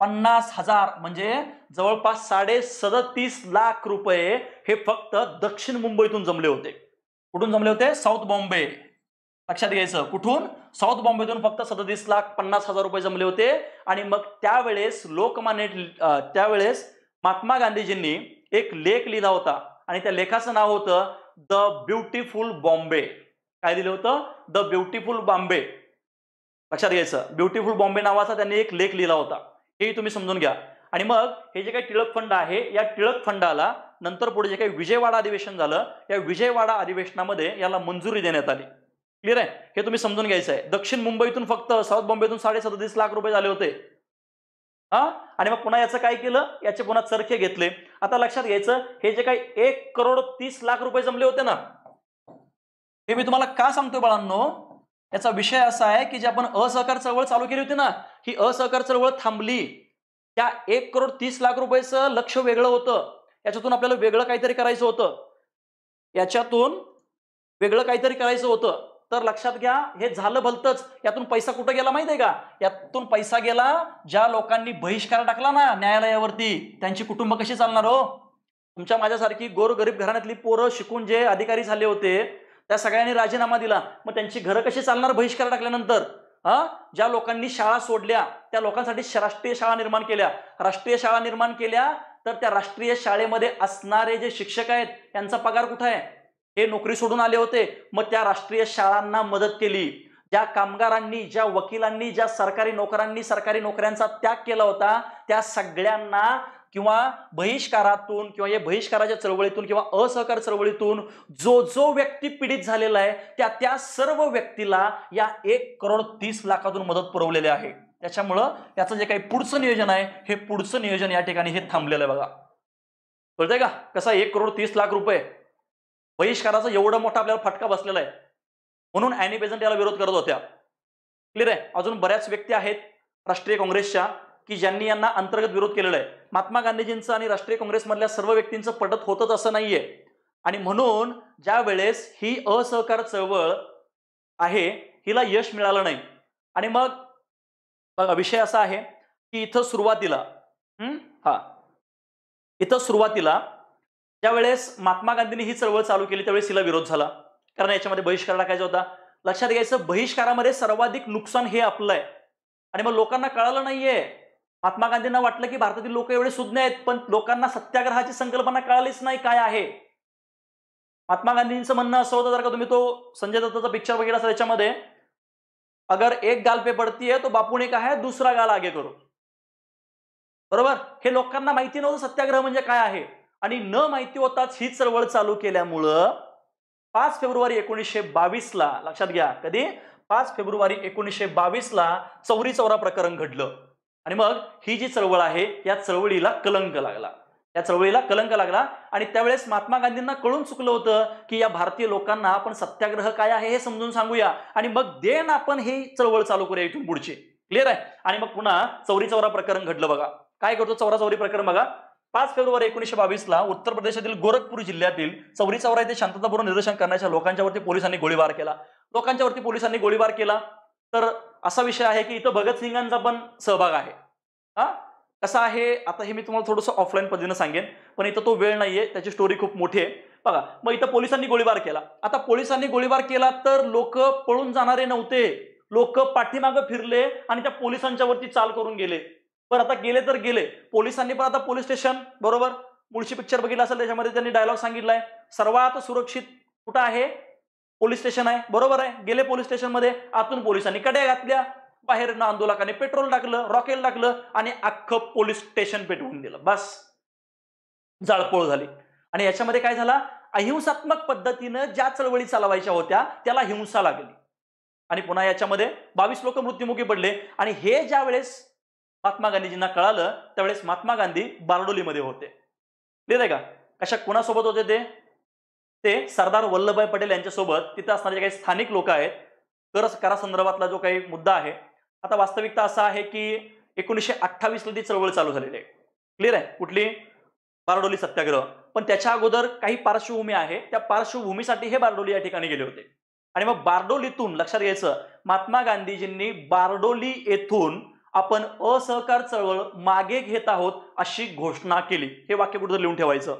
पन्नास हजार म्हणजे जवळपास साडे सदतीस लाख रुपये हे फक्त दक्षिण मुंबईतून जमले होते कुठून जमले होते साऊथ बॉम्बे लक्षात घ्यायचं कुठून साऊथ बॉम्बेतून फक्त सदतीस लाख पन्नास हजार रुपये जमले होते आणि मग त्यावेळेस लोकमान्य त्यावेळेस महात्मा गांधीजींनी एक लेख लिहिला होता आणि त्या लेखाचं नाव होतं द ब्युटिफुल बॉम्बे काय दिलं होतं द ब्युटिफुल बॉम्बे लक्षात घ्यायचं ब्युटिफुल बॉम्बे नावाचा त्यांनी एक लेख लिहिला होता हे तुम्ही समजून घ्या आणि मग हे जे काही टिळक फंड आहे या टिळक फंडाला नंतर पुढे जे काही विजयवाडा अधिवेशन झालं या विजयवाडा अधिवेशनामध्ये याला मंजुरी देण्यात आली क्लिअर आहे हे तुम्ही समजून घ्यायचं आहे दक्षिण मुंबईतून फक्त साऊथ बॉम्बेतून साडे सदतीस लाख रुपये झाले होते हा आणि मग पुन्हा याचं काय केलं याचे पुन्हा चरखे घेतले आता लक्षात घ्यायचं हे जे काही एक करोड तीस लाख रुपये जमले होते ना हे मी तुम्हाला का सांगतोय बाळांनो याचा विषय असा आहे की जे आपण असहकार चळवळ चालू केली होती ना ही असहकार चळवळ थांबली त्या एक करोड तीस लाख रुपयाचं लक्ष वेगळं होतं याच्यातून आपल्याला वेगळं काहीतरी करायचं होतं याच्यातून वेगळं काहीतरी करायचं होतं तर लक्षात घ्या हे झालं भलतच यातून पैसा कुठं गेला माहिती आहे का यातून पैसा गेला ज्या लोकांनी बहिष्कार टाकला ना न्यायालयावरती त्यांची कुटुंब कशी चालणार हो तुमच्या माझ्यासारखी गोरगरीब घराण्यातली पोरं शिकून जे अधिकारी झाले होते त्या सगळ्यांनी राजीनामा दिला मग त्यांची घरं कशी चालणार बहिष्कार टाकल्यानंतर हा ज्या लोकांनी शाळा सोडल्या त्या लोकांसाठी राष्ट्रीय शाळा निर्माण केल्या राष्ट्रीय शाळा निर्माण केल्या तर त्या राष्ट्रीय शाळेमध्ये असणारे जे शिक्षक आहेत त्यांचा पगार कुठं आहे हे नोकरी सोडून आले होते मग त्या राष्ट्रीय शाळांना मदत केली ज्या कामगारांनी ज्या वकिलांनी ज्या सरकारी नोकरांनी सरकारी नोकऱ्यांचा त्याग केला होता त्या सगळ्यांना किंवा बहिष्कारातून किंवा या बहिष्काराच्या चळवळीतून किंवा असहकार चळवळीतून जो जो व्यक्ती पीडित झालेला आहे त्या त्या सर्व व्यक्तीला या एक करोड तीस लाखातून मदत पुरवलेली आहे त्याच्यामुळं त्याचं जे काही पुढचं नियोजन आहे हे पुढचं नियोजन या ठिकाणी हे थांबलेलं आहे बघा कळतंय का कसा एक करोड तीस लाख रुपये बहिष्काराचा एवढा मोठा आपल्याला फटका बसलेला आहे म्हणून अॅनी बेझंट याला विरोध करत होत्या क्लिअर आहे अजून बऱ्याच व्यक्ती आहेत राष्ट्रीय काँग्रेसच्या की ज्यांनी यांना अंतर्गत विरोध केलेला आहे महात्मा गांधीजींचं आणि राष्ट्रीय काँग्रेसमधल्या सर्व व्यक्तींचं पटत होतच असं नाहीये आणि म्हणून ज्या वेळेस ही असहकार चळवळ आहे हिला यश मिळालं नाही आणि मग बघा विषय असा आहे की इथं सुरुवातीला हा इथं सुरुवातीला ज्या वेळेस महात्मा गांधींनी ही चळवळ चालू केली त्यावेळेस हिला विरोध झाला कारण याच्यामध्ये बहिष्कार टाकायचा होता लक्षात घ्यायचं बहिष्कारामध्ये सर्वाधिक नुकसान हे आपलं आहे आणि मग लोकांना कळालं नाहीये महात्मा गांधींना वाटलं की भारतातील लोक एवढे सुज्ञ आहेत पण लोकांना सत्याग्रहाची संकल्पना कळालीच नाही काय आहे महात्मा गांधींचं म्हणणं असं होतं जर का तुम्ही तो संजय दत्ताचा पिक्चर वगैरे असा त्याच्यामध्ये अगर एक गाल पे पडती तो बापूने काय आहे दुसरा गाल आगे करू बरोबर हे लोकांना माहिती नव्हतं सत्याग्रह म्हणजे काय आहे आणि न माहिती होताच ही चळवळ चालू केल्यामुळं पाच फेब्रुवारी एकोणीसशे बावीसला लक्षात घ्या कधी पाच फेब्रुवारी एकोणीसशे बावीसला चौरी चौरा प्रकरण घडलं आणि मग ही जी चळवळ आहे या चळवळीला कलंक लागला या चळवळीला कलंक लागला आणि त्यावेळेस महात्मा गांधींना कळून चुकलं होतं की या भारतीय लोकांना आपण सत्याग्रह काय आहे हे समजून सांगूया आणि मग देन आपण ही चळवळ चालू करूया इथून पुढची क्लिअर आहे आणि मग पुन्हा चौरी चौरा प्रकरण घडलं बघा काय करतो चौरा चौरी प्रकरण बघा पाच फेब्रुवारी एकोणीशे बावीसला उत्तर प्रदेशातील गोरखपूर जिल्ह्यातील चौरी चौरा येथे शांततापूर्ण निदर्शन करण्याच्या लोकांच्यावरती पोलिसांनी गोळीबार केला लोकांच्यावरती पोलिसांनी गोळीबार केला तर असा विषय आहे की इथं भगतसिंगांचा पण सहभाग आहे हा कसा आहे आता हे मी तुम्हाला थोडंसं ऑफलाईन पद्धतीनं सांगेन पण इथं तो वेळ नाहीये त्याची स्टोरी खूप मोठी आहे बघा मग इथं पोलिसांनी गोळीबार केला आता पोलिसांनी गोळीबार केला तर लोक पळून जाणारे नव्हते लोक पाठीमागं फिरले आणि त्या पोलिसांच्या वरती चाल करून गेले पण आता गेले तर गेले पोलिसांनी पण आता पोलीस स्टेशन बरोबर मुळशी पिक्चर बघितला असेल त्याच्यामध्ये त्यांनी डायलॉग सांगितलाय सर्वात सुरक्षित कुठं आहे पोलीस स्टेशन आहे बरोबर आहे गेले पोलीस स्टेशनमध्ये आतून पोलिसांनी कड्या घातल्या बाहेरनं आंदोलकाने पेट्रोल टाकलं रॉकेल टाकलं आणि अख्खं पोलीस स्टेशन पेटवून दिलं बस जाळपोळ झाली आणि याच्यामध्ये काय झाला अहिंसात्मक पद्धतीनं ज्या चळवळी चालवायच्या होत्या त्याला हिंसा लागली आणि पुन्हा याच्यामध्ये बावीस लोक मृत्युमुखी पडले आणि हे ज्या वेळेस महात्मा गांधीजींना कळालं त्यावेळेस महात्मा गांधी बारडोलीमध्ये होते का कशा कुणासोबत होते ते ते सरदार वल्लभभाई पटेल यांच्यासोबत तिथं असणारे जे काही स्थानिक लोक आहेत कर करासंदर्भातला जो काही मुद्दा आहे आता वास्तविकता असा आहे की एकोणीसशे अठ्ठावीसला ती चळवळ चालू झालेली आहे क्लिअर आहे कुठली बारडोली सत्याग्रह पण त्याच्या अगोदर काही पार्श्वभूमी आहे त्या पार्श्वभूमीसाठी हे बारडोली या ठिकाणी गेले होते आणि मग बारडोलीतून लक्षात घ्यायचं महात्मा गांधीजींनी बारडोली येथून आपण असहकार चळवळ मागे घेत आहोत अशी घोषणा केली हे वाक्य कुठं लिहून ठेवायचं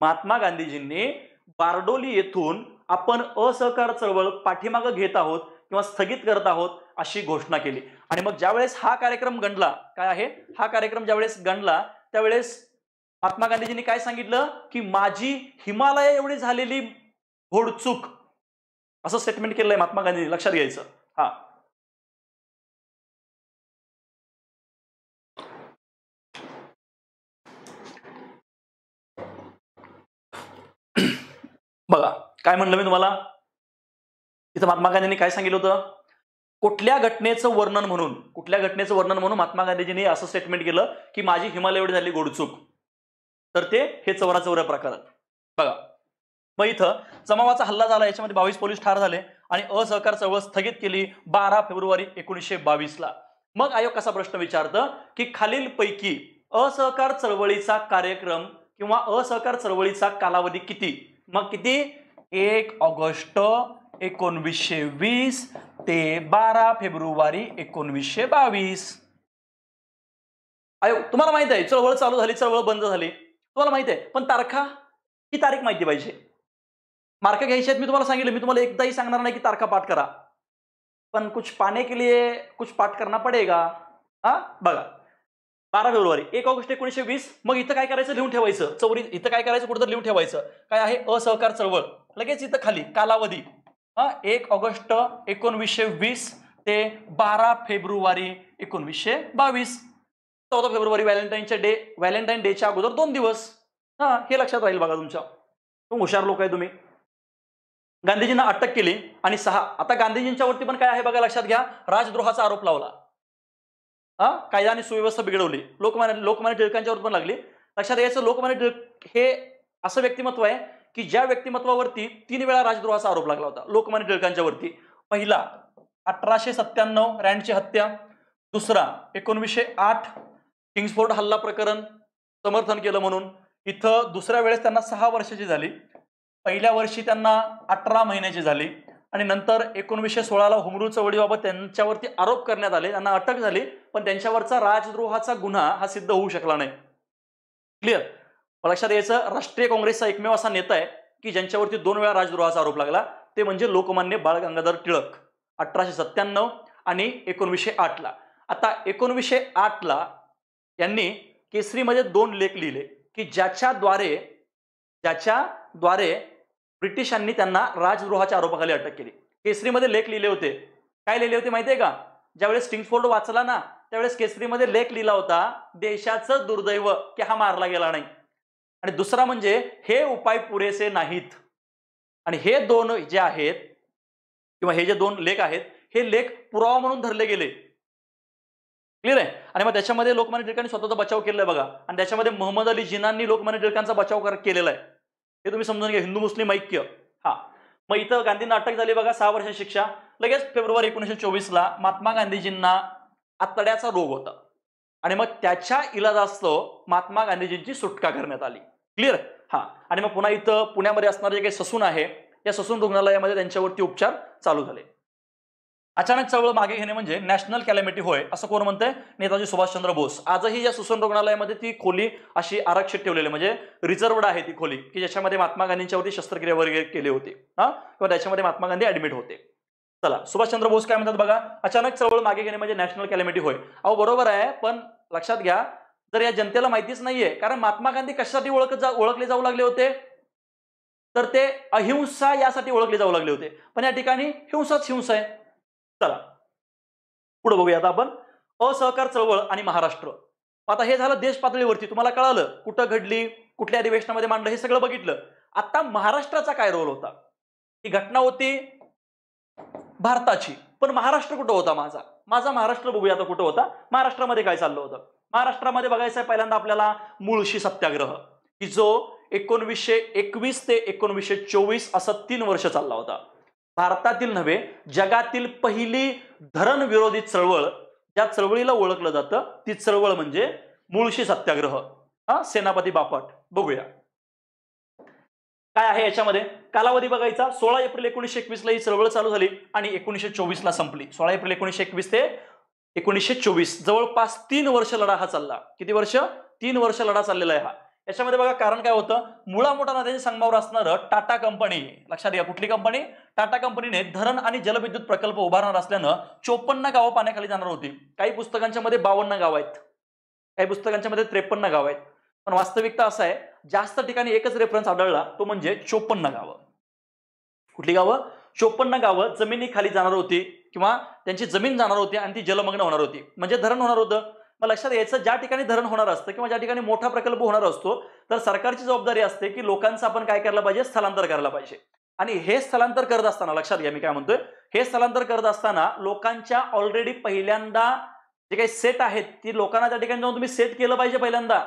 महात्मा गांधीजींनी बारडोली येथून आपण असहकार चळवळ पाठीमागं घेत आहोत किंवा स्थगित करत आहोत अशी घोषणा केली आणि मग ज्यावेळेस हा कार्यक्रम गणला काय आहे हा कार्यक्रम ज्यावेळेस गणला त्यावेळेस महात्मा गांधीजींनी काय सांगितलं की माझी हिमालय एवढी झालेली होडचूक असं स्टेटमेंट केलंय महात्मा गांधीजी लक्षात घ्यायचं हा बघा काय म्हणलं मी तुम्हाला इथं महात्मा गांधींनी काय सांगितलं होतं कुठल्या घटनेचं वर्णन म्हणून कुठल्या घटनेचं वर्णन म्हणून महात्मा गांधीजींनी असं स्टेटमेंट केलं की माझी हिमालयवडी झाली गोडचूक तर ते हे चौरा चौऱ्या प्रकारात बघा मग इथं जमावाचा हल्ला झाला याच्यामध्ये बावीस पोलीस ठार झाले आणि असहकार चळवळ स्थगित केली बारा फेब्रुवारी एकोणीसशे बावीसला मग आयोग कसा प्रश्न विचारतं की खालीलपैकी असहकार चळवळीचा कार्यक्रम किंवा असहकार चळवळीचा कालावधी किती मग किती एक ऑगस्ट एकोणवीसशे वीस ते बारा फेब्रुवारी एकोणवीसशे बावीस अयो तुम्हाला माहित आहे चळवळ चालू झाली चळवळ बंद झाली तुम्हाला माहित आहे पण तारखा ही तारीख माहिती पाहिजे मार्क घ्यायचे आहेत मी तुम्हाला सांगितलं मी तुम्हाला एकदाही सांगणार नाही की तारखा पाठ करा पण कुछ पाने के लिए कुछ पाठ करना पडेगा हा बघा बारा फेब्रुवारी एक ऑगस्ट एकोणीशे वीस मग इथं काय करायचं लिहून ठेवायचं चौरी इथं काय करायचं कुठं लिहून ठेवायचं काय आहे असहकार चळवळ लगेच इथं खाली कालावधी हा एक ऑगस्ट एकोणवीसशे वीस ते बारा फेब्रुवारी एकोणवीसशे बावीस चौदा फेब्रुवारी व्हॅलेंटाईनच्या डे व्हॅलेंटाईन डेच्या अगोदर दोन दिवस हा हे लक्षात राहील बघा तुमच्या तुम हुशार लोक आहे तुम्ही गांधीजींना अटक केली आणि सहा आता गांधीजींच्या वरती पण काय आहे बघा लक्षात घ्या राजद्रोहाचा आरोप लावला हा कायदा आणि सुव्यवस्था बिघडवली लोकमान्य लोकमान्य टिळकांच्यावर पण लागली लक्षात यायचं लोकमान्य टिळक हे असं व्यक्तिमत्व आहे की ज्या व्यक्तिमत्वावरती तीन वेळा राजद्रोहाचा आरोप लागला होता लोकमान्य टिळकांच्यावरती पहिला अठराशे सत्त्याण्णव रँडची हत्या दुसरा एकोणवीसशे आठ किंग्सफोर्ड हल्ला प्रकरण समर्थन केलं म्हणून इथं दुसऱ्या वेळेस त्यांना सहा वर्षाची झाली पहिल्या वर्षी त्यांना अठरा महिन्याची झाली आणि नंतर एकोणवीसशे सोळाला होमरू चवळीबाबत त्यांच्यावरती आरोप करण्यात आले त्यांना अटक झाली पण त्यांच्यावरचा राजद्रोहाचा गुन्हा हा सिद्ध होऊ शकला नाही क्लिअर लक्षात यायचं राष्ट्रीय काँग्रेसचा एकमेव असा नेता आहे की ज्यांच्यावरती दोन वेळा राजद्रोहाचा आरोप लागला ते म्हणजे लोकमान्य बाळ गंगाधर टिळक अठराशे सत्त्याण्णव आणि एकोणवीसशे ला आता एकोणवीसशे ला यांनी केसरीमध्ये दोन लेख लिहिले की ज्याच्याद्वारे ज्याच्याद्वारे ब्रिटिशांनी त्यांना राजद्रोहाच्या आरोपाखाली अटक केली केसरीमध्ये लेख लिहिले होते काय लिहिले होते माहिती आहे का ज्यावेळेस स्टिंगफोर्ड वाचला ना त्यावेळेस केसरीमध्ये लेख लिहिला होता देशाचं दुर्दैव की हा मारला गेला नाही आणि दुसरा म्हणजे हे उपाय पुरेसे नाहीत आणि हे दोन जे आहेत किंवा हे जे दोन लेख आहेत हे लेख पुरावा म्हणून धरले गेले क्लिअर आहे आणि मग त्याच्यामध्ये लोकमान्य टिळकांनी स्वतःचा बचाव केलेला आहे बघा आणि त्याच्यामध्ये मोहम्मद अली जिनांनी लोकमान्य टिळकांचा बचाव केलेला आहे हे तुम्ही समजून घ्या हिंदू मुस्लिम ऐक्य हा मग इथं गांधींना अटक झाली बघा सहा वर्षाची शिक्षा लगेच फेब्रुवारी एकोणीसशे चोवीसला महात्मा गांधीजींना आतड्याचा रोग होता आणि मग त्याच्या इलाजास्त महात्मा गांधीजींची सुटका करण्यात आली क्लिअर हा आणि मग पुन्हा इथं पुण्यामध्ये असणारे जे काही ससून आहे या ससून रुग्णालयामध्ये त्यांच्यावरती उपचार चालू झाले अचानक चळवळ मागे घेणे म्हणजे नॅशनल कॅलॅमिटी होय असं कोण म्हणतंय नेताजी सुभाषचंद्र बोस आजही या ससून रुग्णालयामध्ये ती खोली अशी आरक्षित ठेवलेली म्हणजे रिझर्वड आहे ती खोली की ज्याच्यामध्ये महात्मा गांधींच्यावरती शस्त्रक्रिया वगैरे केली होती हा किंवा त्याच्यामध्ये महात्मा गांधी ऍडमिट होते चला सुभाषचंद्र बोस काय म्हणतात बघा अचानक चळवळ मागे घेणे म्हणजे नॅशनल कॅलॅमिटी होय अहो बरोबर आहे पण लक्षात घ्या जर या जनतेला माहितीच नाहीये कारण महात्मा गांधी कशासाठी ओळख ओळखले जाऊ लागले होते तर ते अहिंसा यासाठी ओळखले जाऊ लागले होते पण या ठिकाणी हिंसाच हिंसा आहे चला पुढे बघूया आता आपण असहकार चळवळ आणि महाराष्ट्र आता हे झालं देश पातळीवरती तुम्हाला कळालं कुठं घडली कुठल्या अधिवेशनामध्ये मांडलं हे सगळं बघितलं आता महाराष्ट्राचा काय रोल होता ही घटना होती भारताची पण महाराष्ट्र कुठं होता माझा माझा महाराष्ट्र बघूया आता कुठं होता महाराष्ट्रामध्ये काय चाललं होतं महाराष्ट्रामध्ये बघायचं आहे पहिल्यांदा आपल्याला मुळशी सत्याग्रह की जो एकोणवीसशे एकवीस ते एकोणवीसशे चोवीस असा तीन वर्ष चालला होता भारतातील नव्हे जगातील पहिली धरणविरोधी चळवळ ज्या चळवळीला ओळखलं जातं ती चळवळ म्हणजे मुळशी सत्याग्रह हा सेनापती बापट बघूया काय आहे याच्यामध्ये कालावधी बघायचा सोळा एप्रिल एकोणीसशे एकवीसला ही चळवळ चालू झाली आणि एकोणीसशे चोवीसला संपली सोळा एप्रिल एकोणीशे एकवीस ते एकोणीसशे चोवीस जवळपास तीन वर्ष लढा हा चालला किती वर्ष तीन वर्ष लढा चाललेला आहे हा याच्यामध्ये बघा कारण काय होतं मुळा मोठा नद्यांच्या संगमावर असणारं टाटा कंपनी लक्षात घ्या कुठली कंपनी टाटा कंपनीने धरण आणि जलविद्युत प्रकल्प उभारणार असल्यानं चोपन्न गावं पाण्याखाली जाणार होती काही पुस्तकांच्या मध्ये बावन्न गाव आहेत काही पुस्तकांच्या मध्ये त्रेपन्न गाव आहेत पण वास्तविकता असं आहे जास्त ठिकाणी एकच रेफरन्स आढळला तो म्हणजे चोपन्न गावं कुठली गावं चोपन्न गावं जमिनी खाली जाणार होती किंवा त्यांची जमीन जाणार होती आणि ती जलमग्न होणार होती म्हणजे धरण होणार होतं मग लक्षात यायचं ज्या ठिकाणी धरण होणार असतं किंवा ज्या ठिकाणी मोठा प्रकल्प होणार असतो तर सरकारची जबाबदारी असते की लोकांचं आपण काय करायला पाहिजे स्थलांतर करायला पाहिजे आणि हे स्थलांतर करत असताना लक्षात घ्या मी काय म्हणतोय हे स्थलांतर करत असताना लोकांच्या ऑलरेडी पहिल्यांदा जे काही सेट आहेत ती लोकांना त्या ठिकाणी जाऊन तुम्ही सेट केलं पाहिजे पहिल्यांदा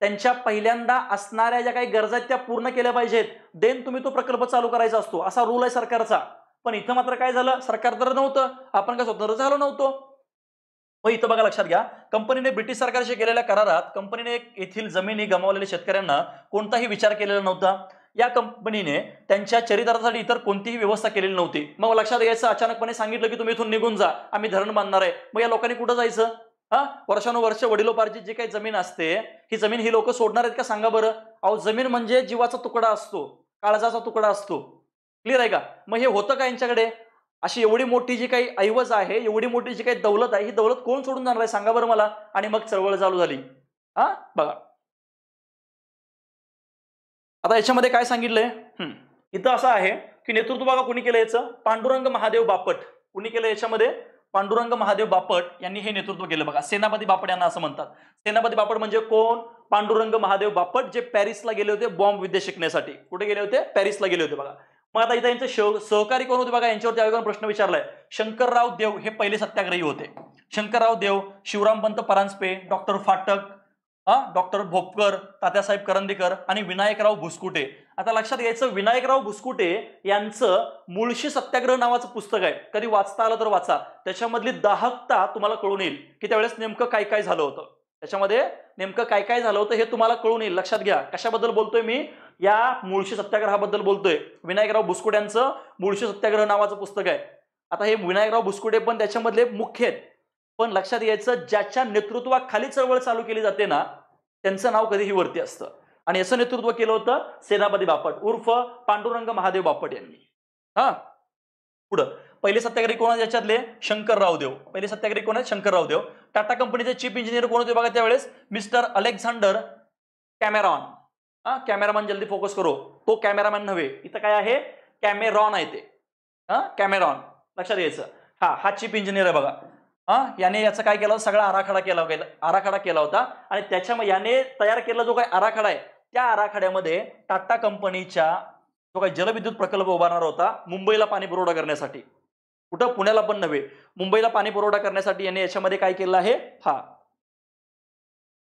त्यांच्या पहिल्यांदा असणाऱ्या ज्या काही गरजा त्या पूर्ण केल्या पाहिजेत देन तुम्ही तो प्रकल्प चालू करायचा असतो असा रूल आहे सरकारचा पण इथं मात्र काय झालं सरकार तर नव्हतं आपण काय स्वतंत्र झालो नव्हतो मग इथं बघा लक्षात घ्या कंपनीने ब्रिटिश सरकारशी केलेल्या करारात कंपनीने येथील जमिनी गमावलेल्या शेतकऱ्यांना कोणताही विचार केलेला नव्हता या कंपनीने त्यांच्या चरितार्थासाठी इतर कोणतीही व्यवस्था केलेली नव्हती मग लक्षात घ्यायचं अचानकपणे सांगितलं की तुम्ही इथून निघून जा आम्ही धरण बांधणार आहे मग या लोकांनी कुठं जायचं हा वर्षानुवर्ष वडिलोपार्जित जी काही जमीन असते ही जमीन ही लोक सोडणार आहेत का सांगा बरं अहो जमीन म्हणजे जीवाचा तुकडा असतो काळजाचा तुकडा असतो क्लिअर आहे का मग हे होतं का यांच्याकडे अशी एवढी मोठी जी काही ऐवज आहे एवढी मोठी जी काही दौलत आहे ही दौलत कोण सोडून जाणार आहे सांगा बरं मला आणि मग चळवळ चालू झाली हा बघा आता याच्यामध्ये काय सांगितलंय इथं असं आहे की नेतृत्व बघा कुणी केलं याचं पांडुरंग महादेव बापट कुणी केलं याच्यामध्ये पांडुरंग महादेव बापट यांनी हे नेतृत्व केलं बघा सेनापती बापट यांना असं म्हणतात सेनापती बापट म्हणजे कोण पांडुरंग महादेव बापट जे पॅरिसला गेले होते बॉम्ब विद्या शिकण्यासाठी कुठे गेले होते पॅरिसला गेले होते बघा मग आता इथे यांचे सहकारी कोण होते बघा यांच्यावरती आयोगाने प्रश्न विचारलाय शंकरराव देव हे पहिले सत्याग्रही होते शंकरराव देव शिवराम पंत परांजपे डॉक्टर फाटक डॉक्टर भोपकर तात्यासाहेब करंदीकर आणि विनायकराव भुसकुटे आता लक्षात घ्यायचं विनायकराव भुसकुटे यांचं मुळशी सत्याग्रह नावाचं पुस्तक आहे कधी वाचता आलं तर वाचा त्याच्यामधली दाहकता तुम्हाला कळून येईल की त्यावेळेस नेमकं काय काय झालं होतं त्याच्यामध्ये नेमकं काय काय झालं होतं हे तुम्हाला कळून येईल लक्षात घ्या कशाबद्दल बोलतोय मी या मुळशी सत्याग्रहाबद्दल बोलतोय विनायकराव यांचं मुळशी सत्याग्रह नावाचं पुस्तक आहे आता हे विनायकराव भुसकुटे पण त्याच्यामधले मुख्य आहेत पण लक्षात यायचं ज्याच्या नेतृत्वाखाली चळवळ चालू केली जाते ना त्यांचं नाव कधीही वरती असतं आणि याचं नेतृत्व केलं होतं सेनापती बापट उर्फ पांडुरंग महादेव बापट यांनी हा पुढं पहिले सत्याग्रही कोण याच्यातले शंकरराव देव पहिले सत्याग्रही कोण आहेत शंकरराव देव टाटा कंपनीचे चीफ इंजिनियर कोण होते बघा त्यावेळेस मिस्टर अलेक्झांडर कॅमेरॉन हा कॅमेरामॅन जल्दी फोकस करो तो कॅमेरामॅन नव्हे इथं काय आहे कॅमेरॉन आहे ते हा कॅमेरॉन लक्षात यायचं हा हा चीफ इंजिनियर आहे बघा हा याने याचा काय केलं सगळा आराखडा केला गेला आराखडा केला होता आणि त्याच्यामध्ये याने तयार केलेला जो काही आराखडा आहे त्या आराखड्यामध्ये टाटा कंपनीच्या जो काही जलविद्युत प्रकल्प उभारणार होता मुंबईला पाणी पुरवठा करण्यासाठी कुठं पुण्याला पण नव्हे मुंबईला पाणी पुरवठा करण्यासाठी याने याच्यामध्ये काय केलं आहे हा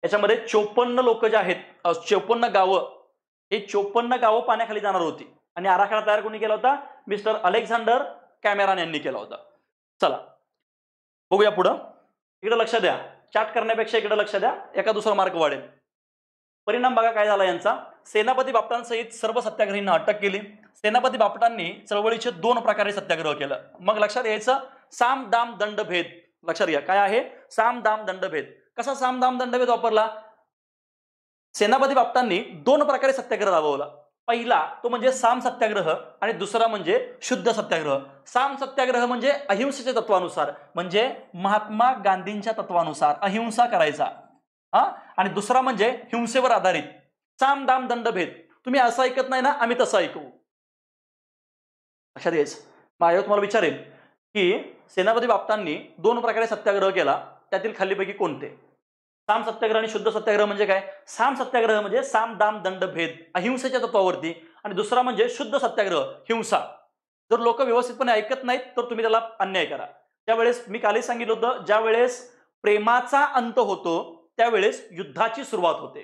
याच्यामध्ये चोपन्न लोक जे आहेत चोपन्न गावं हे चोपन्न गावं पाण्याखाली जाणार होती आणि आराखडा तयार कोणी केला होता मिस्टर अलेक्झांडर कॅमेरान यांनी केला होता चला बघूया पुढं इकडे लक्ष द्या चॅट करण्यापेक्षा इकडे लक्ष द्या एका दुसरा मार्क वाढेल परिणाम बघा काय झाला यांचा सेनापती बापटांसहित सर्व सत्याग्रहींना अटक केली सेनापती बापटांनी चळवळीचे दोन प्रकारे सत्याग्रह केलं मग लक्षात यायचं साम दाम दंडभेद लक्षात घ्या काय आहे साम दाम दंडभेद कसा साम दाम दंडभेद वापरला सेनापती बापटांनी दोन प्रकारे सत्याग्रह राबवला पहिला तो म्हणजे साम सत्याग्रह आणि दुसरा म्हणजे शुद्ध सत्याग्रह साम सत्याग्रह म्हणजे अहिंसेच्या तत्वानुसार म्हणजे महात्मा गांधींच्या तत्वानुसार अहिंसा करायचा हा आणि दुसरा म्हणजे हिंसेवर आधारित साम दाम दंडभेद तुम्ही असं ऐकत नाही ना आम्ही तसं ऐकू लक्षात मग आयोग तुम्हाला विचारेल की सेनापती बाप्तांनी दोन प्रकारे सत्याग्रह केला त्यातील खालीपैकी कोणते साम सत्याग्रह आणि शुद्ध सत्याग्रह म्हणजे काय साम सत्याग्रह म्हणजे साम दाम दंड भेद अहिंसेच्या तत्वावरती आणि दुसरा म्हणजे शुद्ध सत्याग्रह हिंसा जर लोक व्यवस्थितपणे ऐकत नाहीत तर तुम्ही त्याला अन्याय करा त्यावेळेस मी कालही सांगितलं होतं ज्यावेळेस प्रेमाचा अंत होतो त्यावेळेस युद्धाची सुरुवात होते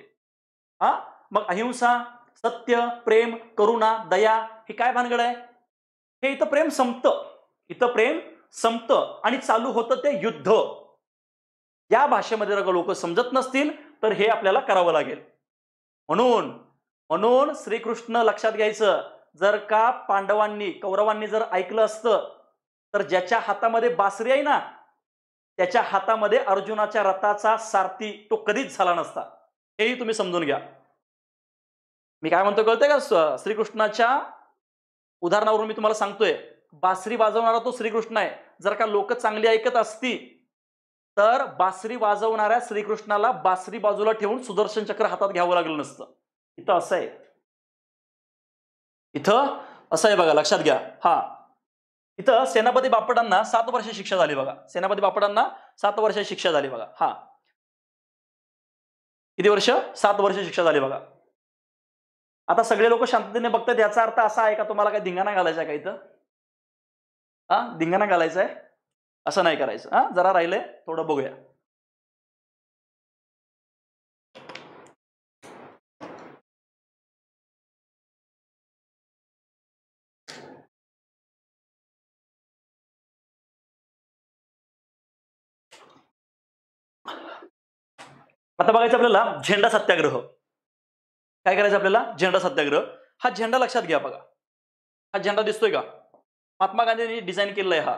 हा मग अहिंसा सत्य प्रेम करुणा दया हे काय भानगड आहे हे इथं प्रेम संपतं इथं प्रेम संपतं आणि चालू होतं ते युद्ध या भाषेमध्ये जर लोक समजत नसतील तर हे आपल्याला करावं लागेल म्हणून म्हणून श्रीकृष्ण लक्षात घ्यायचं जर का पांडवांनी कौरवांनी जर ऐकलं असतं तर ज्याच्या हातामध्ये बासरी आहे ना त्याच्या हातामध्ये अर्जुनाच्या रथाचा सारथी तो कधीच झाला नसता हेही तुम्ही समजून घ्या मी काय म्हणतो कळतंय का श्रीकृष्णाच्या उदाहरणावरून मी तुम्हाला सांगतोय बासरी वाजवणारा तो श्रीकृष्ण आहे जर का लोक चांगली ऐकत असती तर बासरी वाजवणाऱ्या श्रीकृष्णाला बासरी बाजूला ठेवून सुदर्शन चक्र हातात घ्यावं लागलं नसतं इथं असं आहे इथं असं आहे बघा लक्षात घ्या हा इथं सेनापती बापटांना सात वर्ष शिक्षा झाली बघा सेनापती बापटांना सात वर्ष शिक्षा झाली बघा हा किती वर्ष सात वर्ष शिक्षा झाली बघा आता सगळे लोक शांततेने बघतात याचा अर्थ असा आहे का तुम्हाला काय धिंगाणा घालायचा का इथं हा धिंगाणा घालायचा आहे असं नाही करायचं हा जरा राहिलंय थोडं बघूया आता बघायचं आपल्याला झेंडा सत्याग्रह काय करायचं आपल्याला झेंडा सत्याग्रह हा झेंडा लक्षात घ्या बघा हा झेंडा दिसतोय का महात्मा गांधींनी डिझाईन केलेला हा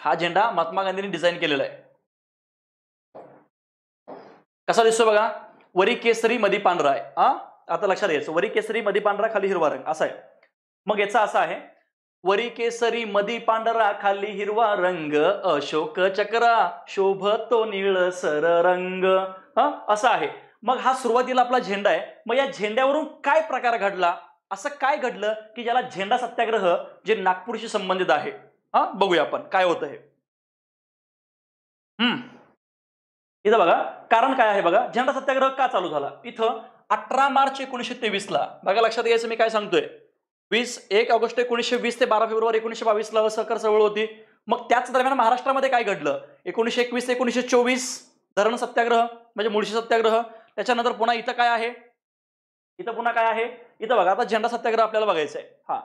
हा झेंडा महात्मा गांधींनी डिझाईन केलेला आहे कसा दिसतो बघा वरी केसरी मधी पांढरा आहे हा आता लक्षात घ्यायचं वरी केसरी मधी पांढरा खाली हिरवा रंग असा आहे मग याचा असा आहे वरी केसरी मधी पांढरा खाली हिरवा रंग अशोक चक्रा शोभतो निळ सर रंग हा असा आहे मग हा सुरुवातीला आपला झेंडा आहे मग या झेंड्यावरून काय प्रकार घडला असं काय घडलं की ज्याला झेंडा सत्याग्रह जे नागपूरशी संबंधित आहे हा बघूया आपण काय होत हे हम्म इथं बघा कारण काय आहे बघा झेंडा सत्याग्रह का चालू झाला इथं अठरा मार्च एकोणीशे तेवीस ला बघा लक्षात घ्यायचं मी काय सांगतोय वीस एक ऑगस्ट एकोणीशे वीस ते बारा फेब्रुवारी एकोणीशे बावीस ला सहकार चळवळ होती मग त्याच दरम्यान महाराष्ट्रामध्ये काय घडलं एकोणीशे एकवीस ते एकोणीसशे चोवीस धरण सत्याग्रह म्हणजे मुळशी सत्याग्रह त्याच्यानंतर पुन्हा इथं काय आहे इथं पुन्हा काय आहे इथं बघा आता झेंडा सत्याग्रह आपल्याला बघायचा आहे हा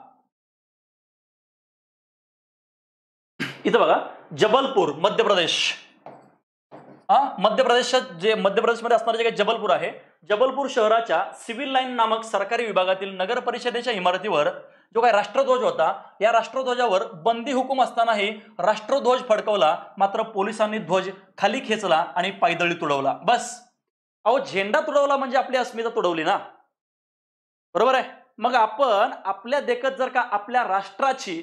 इथं बघा जबलपूर मध्य प्रदेश हा मध्य प्रदेशात जे मध्य प्रदेशमध्ये असणारे जे काही जबलपूर आहे जबलपूर शहराच्या सिव्हिल लाईन नामक सरकारी विभागातील नगर परिषदेच्या इमारतीवर जो काही राष्ट्रध्वज होता या राष्ट्रध्वजावर बंदी हुकूम असतानाही राष्ट्रध्वज फडकवला मात्र पोलिसांनी ध्वज खाली खेचला आणि पायदळी तुडवला बस अहो झेंडा तुडवला म्हणजे आपली अस्मिता तुडवली ना बरोबर आहे मग आपण आपल्या देखत जर का आपल्या राष्ट्राची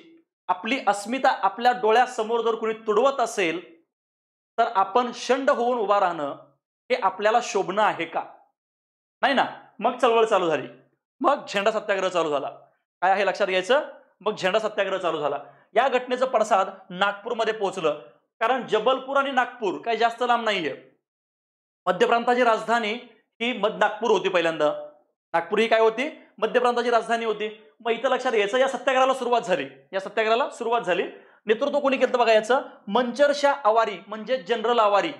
आपली अस्मिता आपल्या डोळ्यासमोर जर कुणी तुडवत असेल तर आपण शंड होऊन उभा राहणं हे आपल्याला शोभणं आहे का नाही ना मग चळवळ चालू झाली मग झेंडा सत्याग्रह चालू झाला काय आहे लक्षात घ्यायचं मग झेंडा सत्याग्रह चालू झाला या घटनेचं पडसाद नागपूरमध्ये पोहोचलं कारण जबलपूर आणि नागपूर काही जास्त लांब नाहीये मध्य प्रांताची राजधानी ही मध नागपूर होती पहिल्यांदा नागपूर ही काय होती मध्य प्रांताची राजधानी होती मग इथं लक्षात घ्यायचं या सत्याग्रहाला सुरुवात झाली या सत्याग्रहाला सुरुवात झाली नेतृत्व कोणी केलं बघा याचं मंचरशा आवारी म्हणजे जनरल आवारी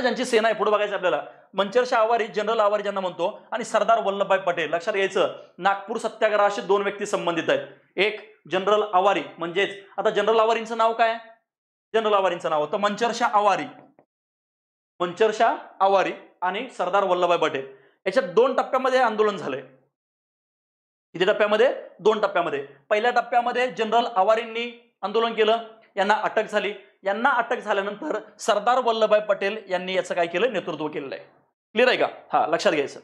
ज्यांची सेना आहे पुढे बघायचं आपल्याला मंचरशा आवारी जनरल आवारी ज्यांना म्हणतो आणि सरदार वल्लभभाई पटेल लक्षात घ्यायचं नागपूर सत्याग्रहाशी दोन व्यक्ती संबंधित आहेत एक जनरल आवारी म्हणजेच आता जनरल आवारींचं नाव काय जनरल आवारींचं नाव होतं मंचरशा आवारी मंचरशा आवारी आणि सरदार वल्लभभाई पटेल याच्यात दोन टप्प्यामध्ये आंदोलन झालंय किती टप्प्यामध्ये दोन टप्प्यामध्ये पहिल्या टप्प्यामध्ये जनरल आवारींनी आंदोलन केलं यांना अटक झाली यांना अटक झाल्यानंतर सरदार वल्लभभाई पटेल यांनी याचं काय केलं नेतृत्व केलेलं आहे क्लिअर आहे का हा लक्षात घ्यायचं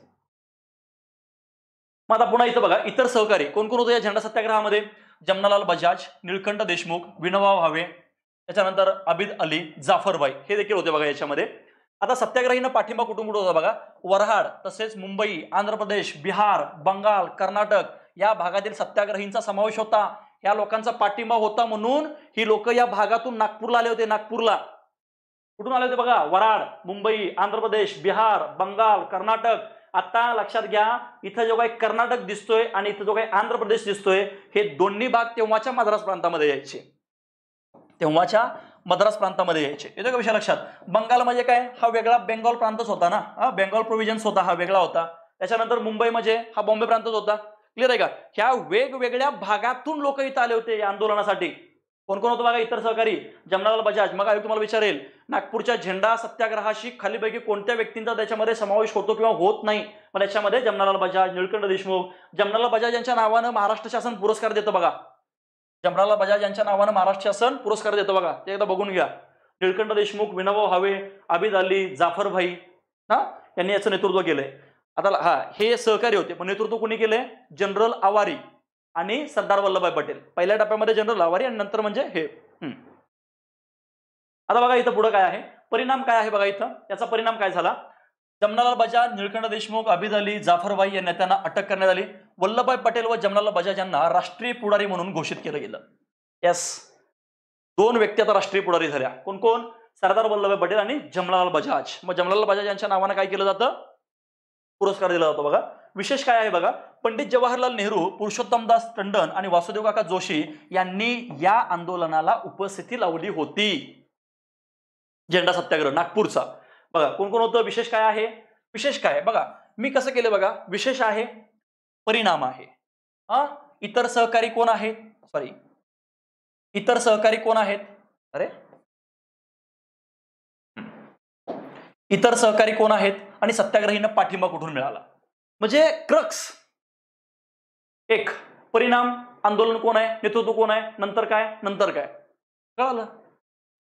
मग आता पुन्हा इथं बघा इतर सहकारी कोण कोण होतं या झेंडा सत्याग्रहामध्ये जमनालाल बजाज निळकंठ देशमुख विनोबा भावे त्याच्यानंतर अबिद अली जाफरबाई हे देखील होते बघा याच्यामध्ये आता सत्याग्रहीनं पाठिंबा कुठून कुठं होता बघा वरहाड तसेच मुंबई आंध्र प्रदेश बिहार बंगाल कर्नाटक या भागातील सत्याग्रहींचा समावेश होता या लोकांचा पाठिंबा होता म्हणून ही लोक या भागातून नागपूरला आले होते नागपूरला कुठून आले होते बघा वराड मुंबई आंध्र प्रदेश बिहार बंगाल कर्नाटक आता लक्षात घ्या इथं जो काही कर्नाटक दिसतोय आणि इथं जो काही आंध्र प्रदेश दिसतोय हे दोन्ही भाग तेव्हाच्या मद्रास प्रांतामध्ये यायचे तेव्हाच्या मद्रास प्रांतामध्ये यायचे येतो का विषय लक्षात बंगाल म्हणजे काय हा वेगळा बेंगॉल प्रांतच होता ना हा बेंगॉल प्रोव्हिजन्स होता हा वेगळा होता त्याच्यानंतर मुंबई म्हणजे हा बॉम्बे प्रांतच होता क्लिअर आहे का ह्या वेगवेगळ्या भागातून लोक इथं आले होते या आंदोलनासाठी कोण कोण होतं बघा इतर सहकारी जमनालाल बजाज मग आयोग तुम्हाला विचारेल नागपूरच्या झेंडा सत्याग्रहाशी खालीपैकी कोणत्या व्यक्तींचा त्याच्यामध्ये समावेश होतो किंवा होत नाही पण याच्यामध्ये जमनालाल बजाज निळकंठ देशमुख जमनालाल बजाज यांच्या नावानं महाराष्ट्र शासन पुरस्कार देतं बघा जमराला बजाज यांच्या नावानं महाराष्ट्र शासन पुरस्कार देतो बघा ते एकदा बघून घ्या निळकंठ देशमुख विनोबा हवे आबिद अली जाफर भाई हा यांनी याचं नेतृत्व केलंय आता हा हे सहकारी होते पण नेतृत्व कोणी केलंय जनरल आवारी आणि सरदार वल्लभभाई पटेल पहिल्या टप्प्यामध्ये जनरल आवारी आणि नंतर म्हणजे हे आता बघा इथं पुढं काय आहे परिणाम काय आहे बघा इथं याचा परिणाम काय झाला जमनालाल बजाज निळकंठ देशमुख अबिद अली जाफरभाई या नेत्यांना अटक करण्यात आली वल्लभभाई पटेल व जमनालाल बजाज यांना राष्ट्रीय पुढारी म्हणून घोषित केलं गेलं यस दोन व्यक्ती आता राष्ट्रीय पुढारी झाल्या कोण कोण सरदार वल्लभभाई पटेल आणि जमनालाल बजाज मग जमनालाल बजाज यांच्या नावानं काय केलं जातं पुरस्कार दिला जातो बघा विशेष काय आहे बघा पंडित जवाहरलाल नेहरू पुरुषोत्तमदास टंडन आणि वासुदेव काका जोशी यांनी या आंदोलनाला उपस्थिती लावली होती झेंडा सत्याग्रह नागपूरचा बघा कोण कोण होतं विशेष काय आहे विशेष काय बघा मी कसं केलं बघा विशेष आहे परिणाम आहे हा इतर सहकारी कोण आहे सॉरी इतर सहकारी कोण आहेत अरे इतर सहकारी कोण आहेत आणि सत्याग्रहींना पाठिंबा कुठून मिळाला म्हणजे क्रक्स एक परिणाम आंदोलन कोण आहे नेतृत्व कोण आहे नंतर काय नंतर काय कळलं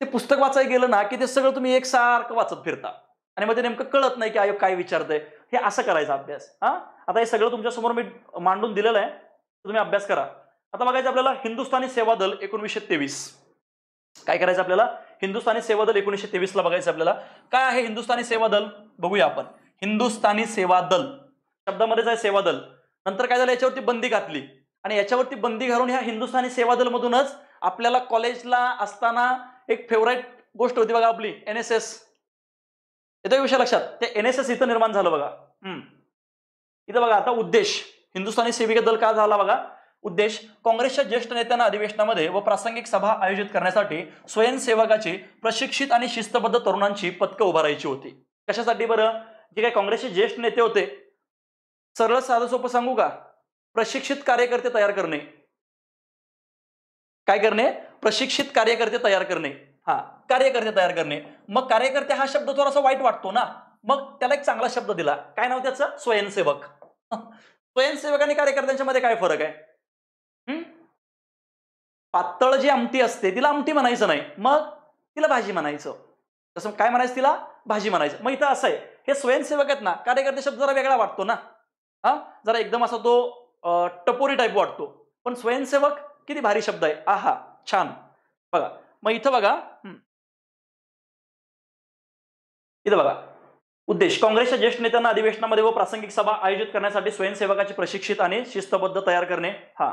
ते पुस्तक वाचायला गेलं ना की ते सगळं तुम्ही एकसारखं वाचत फिरता आणि मग ते नेमकं कळत नाही की आयोग काय विचारतंय हे असं करायचं अभ्यास हा आता हे सगळं तुमच्यासमोर मी मांडून दिलेलं आहे तुम्ही अभ्यास करा आता बघायचं आपल्याला हिंदुस्थानी सेवा दल एकोणीसशे तेवीस काय करायचं आपल्याला हिंदुस्थानी सेवा दल एकोणीसशे ला बघायचं आपल्याला काय आहे हिंदुस्थानी सेवा दल बघूया आपण हिंदुस्थानी सेवा दल शब्दामध्येच आहे सेवा दल नंतर काय झालं याच्यावरती बंदी घातली आणि याच्यावरती बंदी घालून ह्या हिंदुस्थानी सेवा दल मधूनच आपल्याला कॉलेजला असताना एक फेवरेट गोष्ट होती बघा आपली एन एस एस येतो विषय लक्षात ते एन एस एस इथं निर्माण झालं बघा इथं बघा आता उद्देश हिंदुस्थानी सेविका दल का झाला बघा उद्देश काँग्रेसच्या ज्येष्ठ नेत्यांना अधिवेशनामध्ये व प्रासंगिक सभा आयोजित करण्यासाठी स्वयंसेवकाची प्रशिक्षित आणि शिस्तबद्ध तरुणांची पथकं उभारायची होती कशासाठी बरं जे काही काँग्रेसचे ज्येष्ठ नेते होते सरळ साधं सोपं सांगू का प्रशिक्षित कार्यकर्ते तयार करणे काय करणे प्रशिक्षित कार्यकर्ते तयार करणे हा कार्यकर्ते तयार करणे मग कार्यकर्ते हा शब्द थोडासा वाईट वाटतो ना मग त्याला एक चांगला शब्द दिला काय नाव त्याचं स्वयंसेवक स्वयंसेवक आणि कार्यकर्त्यांच्या मध्ये काय फरक आहे पातळ जी आमटी असते तिला आमटी म्हणायचं नाही मग तिला भाजी म्हणायचं तसं काय म्हणायचं तिला भाजी म्हणायचं मग इथं असं आहे हे स्वयंसेवक आहेत ना कार्यकर्ते शब्द जरा वेगळा वाटतो ना हा जरा एकदम असा तो टपोरी टाईप वाटतो पण स्वयंसेवक किती भारी शब्द आहे आहा छान बघा मग इथं बघा इथं बघा उद्देश काँग्रेसच्या ज्येष्ठ नेत्यांना अधिवेशनामध्ये व प्रासंगिक सभा आयोजित करण्यासाठी स्वयंसेवकाचे प्रशिक्षित आणि शिस्तबद्ध तयार करणे हा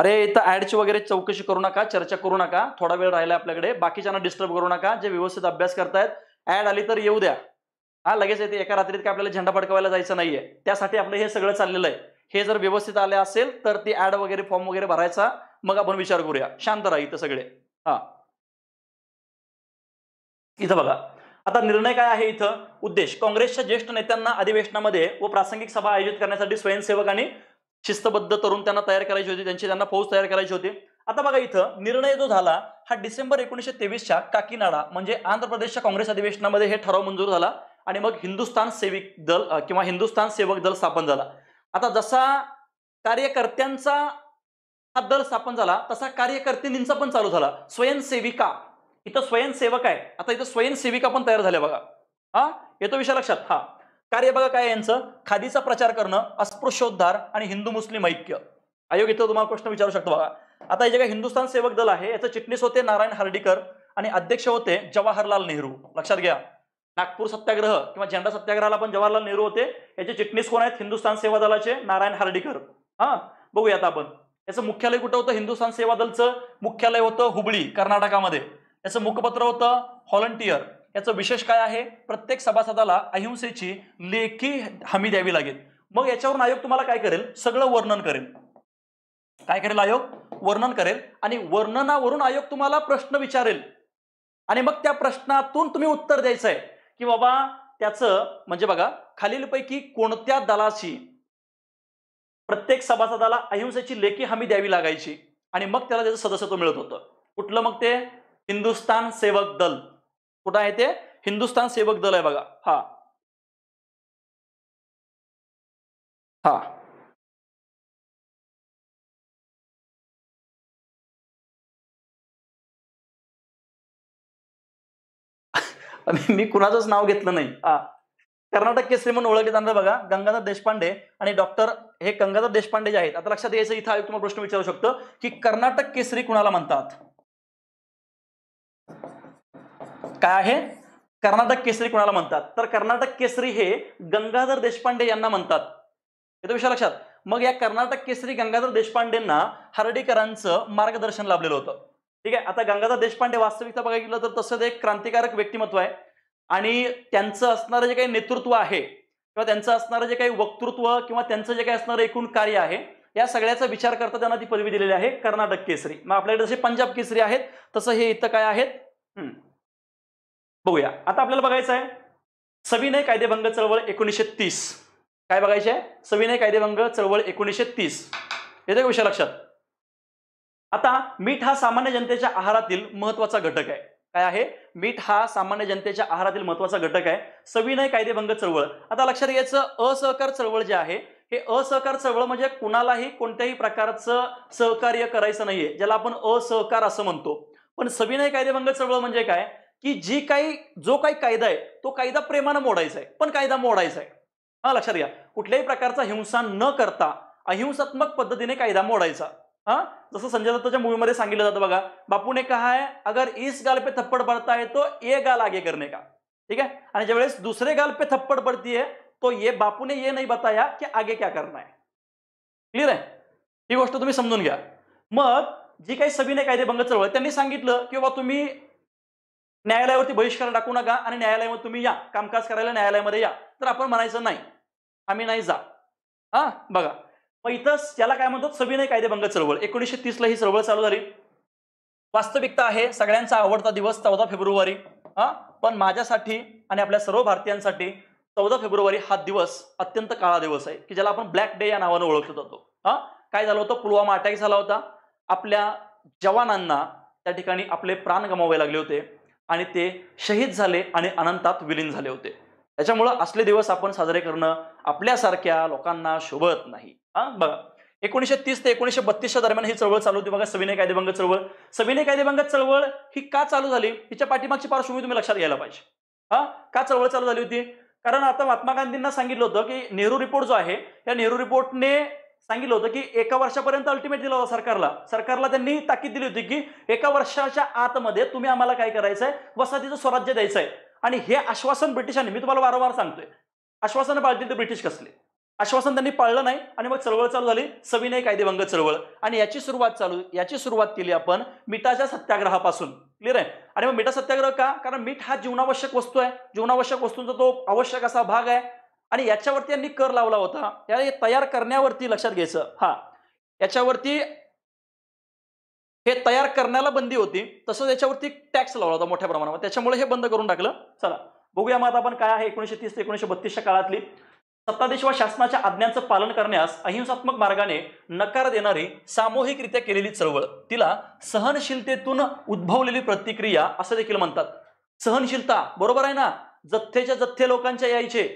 अरे इथं ऍडची वगैरे चौकशी करू नका चर्चा करू नका थोडा वेळ राहिला आपल्याकडे बाकीच्यांना डिस्टर्ब करू नका जे व्यवस्थित अभ्यास करतायत ऍड आली तर येऊ द्या हा लगेच येते एका रात्रीत काय आपल्याला झेंडा फडकवायला जायचं नाहीये त्यासाठी आपलं हे सगळं चाललेलं आहे हे जर व्यवस्थित आले असेल तर ती ऍड वगैरे फॉर्म वगैरे भरायचा मग आपण विचार करूया शांत राहा इथं सगळे हा इथं बघा आता निर्णय काय आहे इथं उद्देश काँग्रेसच्या ज्येष्ठ नेत्यांना अधिवेशनामध्ये व प्रासंगिक सभा आयोजित करण्यासाठी स्वयंसेवक आणि शिस्तबद्ध तरुण त्यांना तयार करायची होती त्यांची त्यांना फौज तयार करायची होती आता बघा इथं निर्णय जो झाला हा डिसेंबर एकोणीसशे तेवीसच्या काकीनाडा म्हणजे आंध्र प्रदेशच्या काँग्रेस अधिवेशनामध्ये हे ठराव मंजूर झाला आणि मग हिंदुस्थान सेविक दल किंवा हिंदुस्थान सेवक दल स्थापन झाला आता जसा कार्यकर्त्यांचा हा दल स्थापन झाला तसा कार्यकर्त्यांचा पण चालू झाला स्वयंसेविका इथं स्वयंसेवक आहे आता इथं स्वयंसेविका पण तयार झाल्या बघा हा येतो विषय लक्षात हा कार्य बघा काय यांचं खादीचा प्रचार करणं अस्पृश्योद्धार आणि हिंदू मुस्लिम ऐक्य आयोग इथं तुम्हाला प्रश्न विचारू शकतो बघा आता हे जे काय हिंदुस्थान सेवक दल आहे याचं चिटणीस होते नारायण हर्डीकर आणि अध्यक्ष होते जवाहरलाल नेहरू लक्षात घ्या नागपूर सत्याग्रह किंवा झेंडा सत्याग्रहाला पण जवाहरलाल नेहरू होते याचे चिटणीस कोण आहेत हिंदुस्थान सेवा दलाचे नारायण हर्डीकर हा बघूयात आपण याचं मुख्यालय कुठं होतं हिंदुस्थान सेवा दलचं मुख्यालय होतं हुबळी कर्नाटकामध्ये याचं मुखपत्र होतं हॉलंटियर याचं विशेष काय आहे प्रत्येक सभासदाला अहिंसेची लेखी हमी द्यावी लागेल मग याच्यावरून आयोग तुम्हाला काय करेल सगळं वर्णन करेल काय करेल आयोग वर्णन करेल आणि वर्णनावरून आयोग तुम्हाला प्रश्न विचारेल आणि मग त्या प्रश्नातून तुम्ही उत्तर द्यायचं आहे की बाबा त्याचं म्हणजे बघा खालीलपैकी कोणत्या दलाशी प्रत्येक सभासदाला अहिंसेची लेखी हमी द्यावी लागायची आणि मग त्याला त्याचं सदस्यत्व मिळत होतं कुठलं मग ते हिंदुस्थान सेवक दल कुठं आहे ते हिंदुस्थान सेवक दल आहे बघा हा हा मी कुणाचंच नाव घेतलं नाही कर्नाटक केसरी म्हणून ओळखले जाणार बघा गंगाधर देशपांडे आणि डॉक्टर हे गंगाधर देशपांडे जे आहेत आता लक्षात यायचं इथं आयुक्त तुम्हाला प्रश्न विचारू शकतो की कर्नाटक केसरी कुणाला म्हणतात काय आहे कर्नाटक केसरी कुणाला म्हणतात तर कर्नाटक केसरी हे गंगाधर देशपांडे यांना म्हणतात येतो विषय लक्षात मग या कर्नाटक केसरी गंगाधर देशपांडेंना हर्डीकरांचं मार्गदर्शन लाभलेलं होतं ठीक आहे आता गंगाधर देशपांडे वास्तविकता बघायला गेलं तर तसं एक क्रांतिकारक व्यक्तिमत्व आहे आणि त्यांचं असणारं जे काही नेतृत्व आहे किंवा त्यांचं असणारं जे काही वक्तृत्व किंवा त्यांचं जे काही असणारं एकूण कार्य आहे या सगळ्याचा विचार करता त्यांना ती पदवी दिलेली आहे कर्नाटक केसरी मग आपल्याकडे जसे पंजाब केसरी आहेत तसं हे इथं काय आहेत बघूया आता आपल्याला बघायचं आहे सविनय कायदेभंग चळवळ एकोणीसशे तीस काय बघायचे आहे सविनय कायदेभंग चळवळ एकोणीसशे तीस येते विषय लक्षात आता मीठ हा सामान्य जनतेच्या आहारातील महत्वाचा घटक आहे काय आहे मीठ हा सामान्य जनतेच्या आहारातील महत्वाचा घटक आहे सविनय कायदेभंग चळवळ आता लक्षात घ्यायचं असहकार चळवळ जे आहे हे असहकार चळवळ म्हणजे कुणालाही कोणत्याही प्रकारचं सहकार्य करायचं नाहीये ज्याला आपण असहकार असं म्हणतो पण सविनय कायदेभंग चळवळ म्हणजे काय की जी काही जो काही कायदा आहे तो कायदा प्रेमानं मोडायचा आहे पण कायदा मोडायचा आहे हा लक्षात घ्या कुठल्याही प्रकारचा हिंसा न करता अहिंसात्मक पद्धतीने कायदा मोडायचा हा जसं संजय दत्ताच्या मूवीमध्ये सांगितलं जातं बघा बापू ने कहा है अगर इस गाल पे थप्पड पडता है तो ये गाल आगे करने का ठीक आहे आणि ज्यावेळेस दुसरे गाल पे थप्पड पडती है तो ये बापू ने ये नाही बताया की आगे क्या करना है क्लिअर आहे ही गोष्ट तुम्ही समजून घ्या मग जी काही कायदे भंग चळवळ त्यांनी सांगितलं की बाबा तुम्ही न्यायालयावरती बहिष्कार टाकू नका आणि न्यायालयामध्ये तुम्ही या कामकाज करायला न्यायालयामध्ये या तर आपण म्हणायचं नाही आम्ही नाही जा हा बघा मग इथं त्याला काय म्हणतो सविनय कायदेभंग चळवळ एकोणीसशे तीसला ही चळवळ चालू झाली वास्तविकता आहे सगळ्यांचा आवडता दिवस चौदा फेब्रुवारी हा पण माझ्यासाठी आणि आपल्या सर्व भारतीयांसाठी चौदा फेब्रुवारी हा दिवस अत्यंत काळा दिवस आहे की ज्याला आपण ब्लॅक डे या नावानं ओळखत जातो काय झालं होतं पुलवामा अटॅक झाला होता आपल्या जवानांना त्या ठिकाणी आपले प्राण गमावे लागले होते आणि ते शहीद झाले आणि अनंतात विलीन झाले होते त्याच्यामुळं असले दिवस आपण साजरे करणं आपल्यासारख्या लोकांना शोभत नाही हा बघा एकोणीशे तीस ते एकोणीशे बत्तीसच्या दरम्यान ही चळवळ चालू होती बघा सविनय कायदेभंग चळवळ सविनय कायदेभंग चळवळ ही का चालू झाली हिच्या पाठीमागची पार्श्वभूमी तुम्ही लक्षात घ्यायला पाहिजे हा का चळवळ चालू झाली होती कारण आता महात्मा गांधींना सांगितलं होतं की नेहरू रिपोर्ट जो आहे या नेहरू रिपोर्टने सांगितलं होतं की एका वर्षापर्यंत अल्टिमेट दिला होता सरकारला सरकारला त्यांनी ताकीद दिली होती की एका वर्षाच्या आतमध्ये तुम्ही आम्हाला काय करायचंय वसाहतीचं स्वराज्य द्यायचंय आणि हे आश्वासन ब्रिटिशांनी मी तुम्हाला वारंवार सांगतोय आश्वासन पाळतील ते ब्रिटिश कसले आश्वासन त्यांनी पाळलं नाही आणि मग चळवळ चालू झाली सविनय कायदेभंग चळवळ आणि याची सुरुवात चालू याची सुरुवात केली आपण मिठाच्या सत्याग्रहापासून क्लिअर आहे आणि मग मिठा सत्याग्रह का कारण मीठ हा जीवनावश्यक वस्तू आहे जीवनावश्यक वस्तूंचा तो आवश्यक असा भाग आहे आणि याच्यावरती यांनी कर लावला होता या तयार करण्यावरती लक्षात घ्यायचं हा याच्यावरती हे तयार करण्याला बंदी होती तसंच याच्यावरती टॅक्स लावला होता मोठ्या प्रमाणावर त्याच्यामुळे हे बंद करून टाकलं चला बघूया मग आपण काय आहे एकोणीशे तीस ते एकोणीशे बत्तीसच्या काळातली सत्ताधीश व शासनाच्या आज्ञांचं पालन करण्यास अहिंसात्मक मार्गाने नकार देणारी सामूहिकरित्या केलेली चळवळ तिला सहनशीलतेतून उद्भवलेली प्रतिक्रिया असं देखील म्हणतात सहनशीलता बरोबर आहे ना जथ्थेच्या जथ्थे लोकांच्या यायचे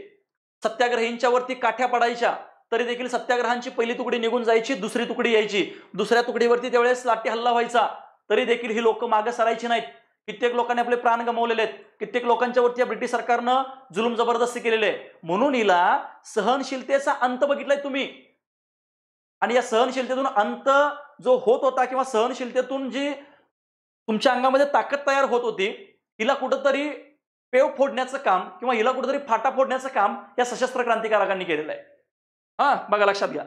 सत्याग्रहींच्या वरती काठ्या पडायच्या तरी देखील सत्याग्रहांची पहिली तुकडी निघून जायची दुसरी तुकडी यायची दुसऱ्या तुकडीवरती त्यावेळेस लाठी हल्ला व्हायचा तरी देखील ही लोक मागे सरायची नाहीत कित्येक लोकांनी आपले प्राण गमावलेले आहेत कित्येक लोकांच्यावरती या ब्रिटिश सरकारनं जुलूम जबरदस्ती केलेले म्हणून हिला सहनशीलतेचा अंत बघितलाय तुम्ही आणि या सहनशीलतेतून अंत जो होत होता किंवा सहनशीलतेतून जी तुमच्या अंगामध्ये ताकद तयार होत होती हिला कुठंतरी पेव फोडण्याचं काम किंवा हिला कुठंतरी फाटा फोडण्याचं काम या सशस्त्र क्रांतिकारकांनी केलेलं आहे हा बघा लक्षात घ्या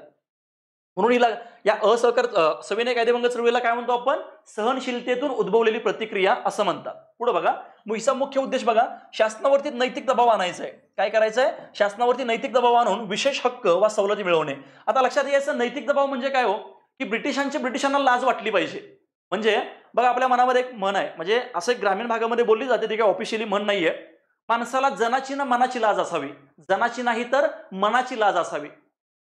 म्हणून हिला या असहकार सविनय कायदेभंग चळवळीला काय म्हणतो आपण सहनशीलतेतून उद्भवलेली प्रतिक्रिया असं म्हणतात पुढे बघा हिचा मुख्य उद्देश बघा शासनावरती नैतिक दबाव आणायचा आहे काय करायचं आहे शासनावरती नैतिक दबाव आणून विशेष हक्क वा सवलती मिळवणे आता लक्षात यायचं नैतिक दबाव म्हणजे काय हो की ब्रिटिशांची ब्रिटिशांना लाज वाटली पाहिजे म्हणजे बघा आपल्या मनामध्ये एक मन आहे म्हणजे असं एक ग्रामीण भागामध्ये बोलली जाते ती काय ऑफिशियली मन नाहीये माणसाला जनाची ना मनाची लाज असावी जनाची नाही तर मनाची लाज असावी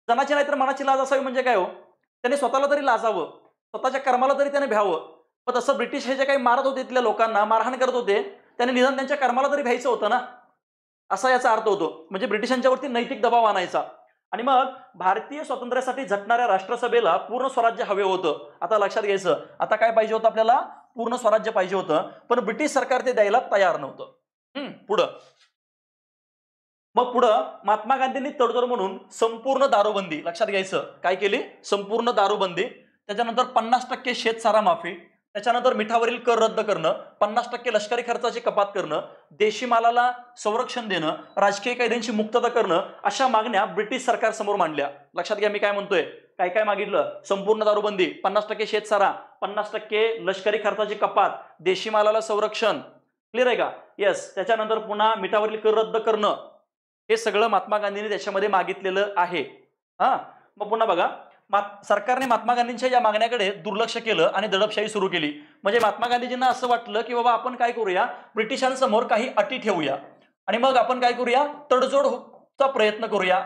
जनाची नाही तर मनाची लाज असावी म्हणजे काय हो त्याने स्वतःला तरी लाजावं स्वतःच्या कर्माला तरी त्याने भ्यावं मग तसं ब्रिटिश हे जे काही मारत होते तिथल्या लोकांना मारहाण करत होते त्याने निदान त्यांच्या कर्माला तरी भ्यायचं होतं ना असा याचा अर्थ होतो म्हणजे ब्रिटिशांच्यावरती नैतिक दबाव आणायचा आणि मग भारतीय स्वातंत्र्यासाठी झटणाऱ्या राष्ट्रसभेला पूर्ण स्वराज्य हवे होतं आता लक्षात घ्यायचं आता काय पाहिजे होतं आपल्याला पूर्ण स्वराज्य पाहिजे होतं पण ब्रिटिश सरकार ते द्यायला तयार नव्हतं पुढं मग पुढं महात्मा गांधींनी तडजोड म्हणून संपूर्ण दारूबंदी लक्षात घ्यायचं काय केली संपूर्ण दारूबंदी त्याच्यानंतर पन्नास टक्के शेतसारा माफी त्याच्यानंतर मिठावरील कर रद्द करणं पन्नास टक्के लष्करी खर्चाची कपात करणं देशी मालाला संरक्षण देणं राजकीय कैद्यांची मुक्तता करणं अशा मागण्या ब्रिटिश सरकारसमोर मांडल्या लक्षात घ्या मी काय म्हणतोय काय काय मागितलं संपूर्ण दारूबंदी पन्नास टक्के शेतसारा पन्नास टक्के लष्करी खर्चाची कपात देशी मालाला संरक्षण क्लिअर आहे का येस त्याच्यानंतर पुन्हा मिठावरील कर रद्द करणं हे सगळं महात्मा गांधींनी त्याच्यामध्ये मागितलेलं आहे हा मग पुन्हा बघा सरकारने महात्मा गांधींच्या या मागण्याकडे दुर्लक्ष केलं आणि दडपशाही सुरू केली म्हणजे महात्मा गांधीजींना असं वाटलं की बाबा आपण काय करूया ब्रिटिशांसमोर काही अटी ठेवूया आणि मग आपण काय करूया तडजोड चा प्रयत्न करूया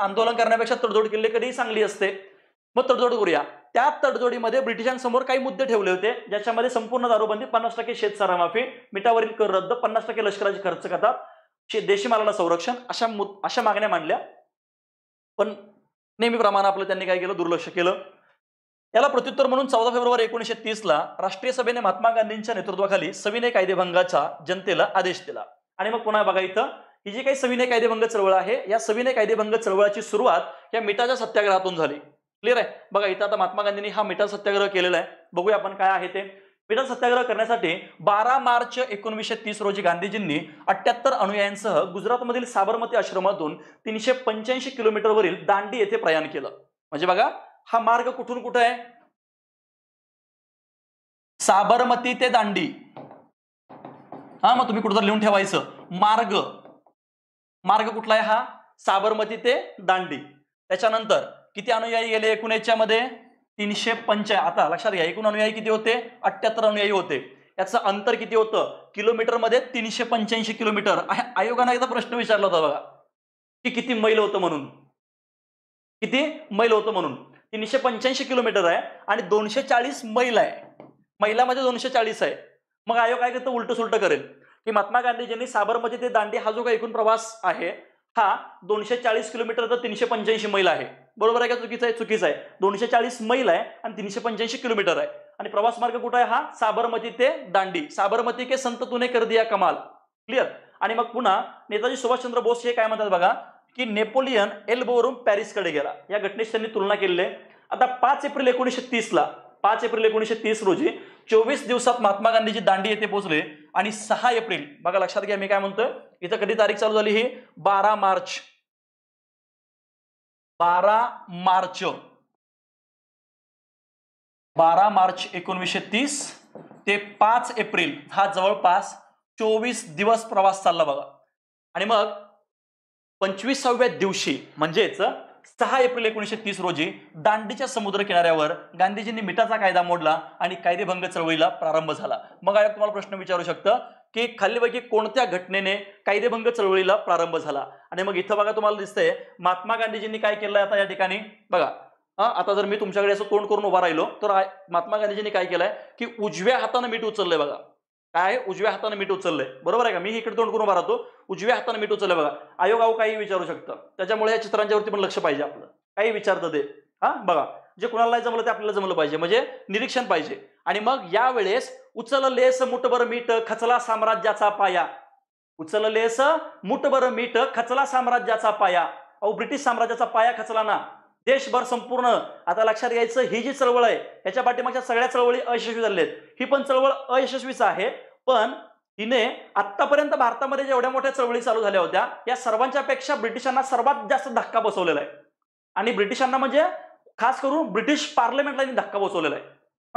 आंदोलन करण्यापेक्षा तडजोड केले कधीही चांगली असते मग तडजोड करूया त्या तडजोडीमध्ये ब्रिटिशांसमोर काही मुद्दे ठेवले होते ज्याच्यामध्ये संपूर्ण दारूबंदी पन्नास टक्के शेतसारा माफी मिठावरील कर रद्द पन्नास टक्के लष्कराची खर्च करतात देशी मालाला संरक्षण अशा अशा मागण्या मांडल्या पण नेहमीप्रमाणे आपलं त्यांनी काय केलं दुर्लक्ष केलं याला प्रत्युत्तर म्हणून चौदा फेब्रुवारी एकोणीसशे तीसला राष्ट्रीय सभेने महात्मा गांधींच्या नेतृत्वाखाली सविनय कायदेभंगाचा जनतेला आदेश दिला आणि मग पुन्हा बघा इथं ही जी काही सविनय कायदेभंग चळवळ आहे या सविनय कायदेभंग चळवळाची सुरुवात या मिठाच्या सत्याग्रहातून झाली क्लिअर आहे बघा इथं आता महात्मा गांधींनी हा मिठा सत्याग्रह केलेला आहे बघूया आपण काय आहे ते वेतन सत्याग्रह करण्यासाठी बारा मार्च एकोणीसशे तीस रोजी गांधीजींनी अठ्याहत्तर अनुयायांसह गुजरातमधील साबरमती आश्रमातून तीनशे पंच्याऐंशी किलोमीटरवरील दांडी येथे प्रयाण केलं म्हणजे बघा हा मार्ग कुठून कुठं आहे साबरमती ते दांडी हा मग तुम्ही कुठं लिहून ठेवायचं मार्ग मार्ग कुठला आहे हा साबरमती ते दांडी त्याच्यानंतर किती अनुयायी गेले एकूण याच्यामध्ये तीनशे पंचा आता लक्षात घ्या एकूण अनुयायी किती होते अठ्याहत्तर अनुयायी होते याचं अंतर किती होतं किलोमीटरमध्ये तीनशे पंच्याऐंशी किलोमीटर आयोगाने एकदा प्रश्न विचारला होता बघा की किती मैल होतं म्हणून किती मैल होतं म्हणून तीनशे पंच्याऐंशी किलोमीटर आहे आणि दोनशे चाळीस मैल आहे मैलामध्ये दोनशे चाळीस आहे मग आयोग काय करतं उलट सुलट करेल की महात्मा गांधीजींनी साबरमती ते दांडी हा जो काही एकूण प्रवास आहे हा दोनशे चाळीस किलोमीटर तर तीनशे पंच्याऐंशी मैल आहे बरोबर आहे का चुकीचं आहे चुकीचं आहे दोनशे चाळीस मैल आहे आणि तीनशे पंच्याऐंशी किलोमीटर आहे आणि प्रवास मार्ग कुठं आहे हा साबरमती ते दांडी साबरमती के संत तुने कर दिया कमाल क्लिअर आणि मग पुन्हा नेताजी सुभाषचंद्र बोस हे काय म्हणतात बघा की नेपोलियन एल्बोवरून पॅरिसकडे गेला या घटनेशी त्यांनी तुलना केली आहे आता पाच एप्रिल एकोणीसशे तीसला पाच एप्रिल एकोणीसशे तीस रोजी चोवीस दिवसात महात्मा गांधीजी दांडी येथे पोहोचले आणि सहा एप्रिल बघा लक्षात घ्या मी काय म्हणतोय इथं कधी तारीख चालू झाली ही बारा मार्च बारा मार्च बारा मार्च एकोणीसशे तीस ते पाच एप्रिल हा जवळपास चोवीस दिवस प्रवास चालला बघा आणि मग पंचवीसाव्या दिवशी म्हणजेच सहा एप्रिल एकोणीसशे तीस रोजी दांडीच्या समुद्र किनाऱ्यावर गांधीजींनी मिठाचा कायदा मोडला आणि कायदेभंग चळवळीला प्रारंभ झाला मग आयोग तुम्हाला प्रश्न विचारू शकतं की खालीपैकी कोणत्या घटनेने कायदेभंग चळवळीला प्रारंभ झाला आणि मग इथं बघा तुम्हाला दिसतंय महात्मा गांधीजींनी काय केलं आता या ठिकाणी बघा आता जर मी तुमच्याकडे असं तोंड करून उभा राहिलो तर महात्मा गांधीजींनी काय केलंय की उजव्या हाताने मीठ उचललंय बघा काय उजव्या हाताने मीठ उचललंय बरोबर आहे का मी इकडे तोंड करून उभा राहतो उजव्या हाताने मीठ उचललंय बघा आयोग आहो काही विचारू शकतं त्याच्यामुळे या चित्रांच्यावरती पण लक्ष पाहिजे आपलं काही विचारतं ते हा बघा जे कुणाला जमलं ते आपल्याला जमलं पाहिजे म्हणजे निरीक्षण पाहिजे आणि मग यावेळेस उचललेस मुठभर मीठ खचला साम्राज्याचा पाया उचललेस मुठभर मीठ खचला साम्राज्याचा पाया अहो ब्रिटिश साम्राज्याचा पाया खचला ना देशभर संपूर्ण आता लक्षात घ्यायचं ही जी चळवळ आहे याच्या पाठीमागच्या सगळ्या चळवळी अयशस्वी झालेल्या आहेत ही पण चळवळ अयशस्वीच आहे पण हिने आतापर्यंत भारतामध्ये जेवढ्या मोठ्या चळवळी चालू झाल्या होत्या या सर्वांच्या पेक्षा ब्रिटिशांना सर्वात जास्त धक्का बसवलेला आहे आणि ब्रिटिशांना म्हणजे खास करून ब्रिटिश पार्लमेंटला धक्का बसवलेला आहे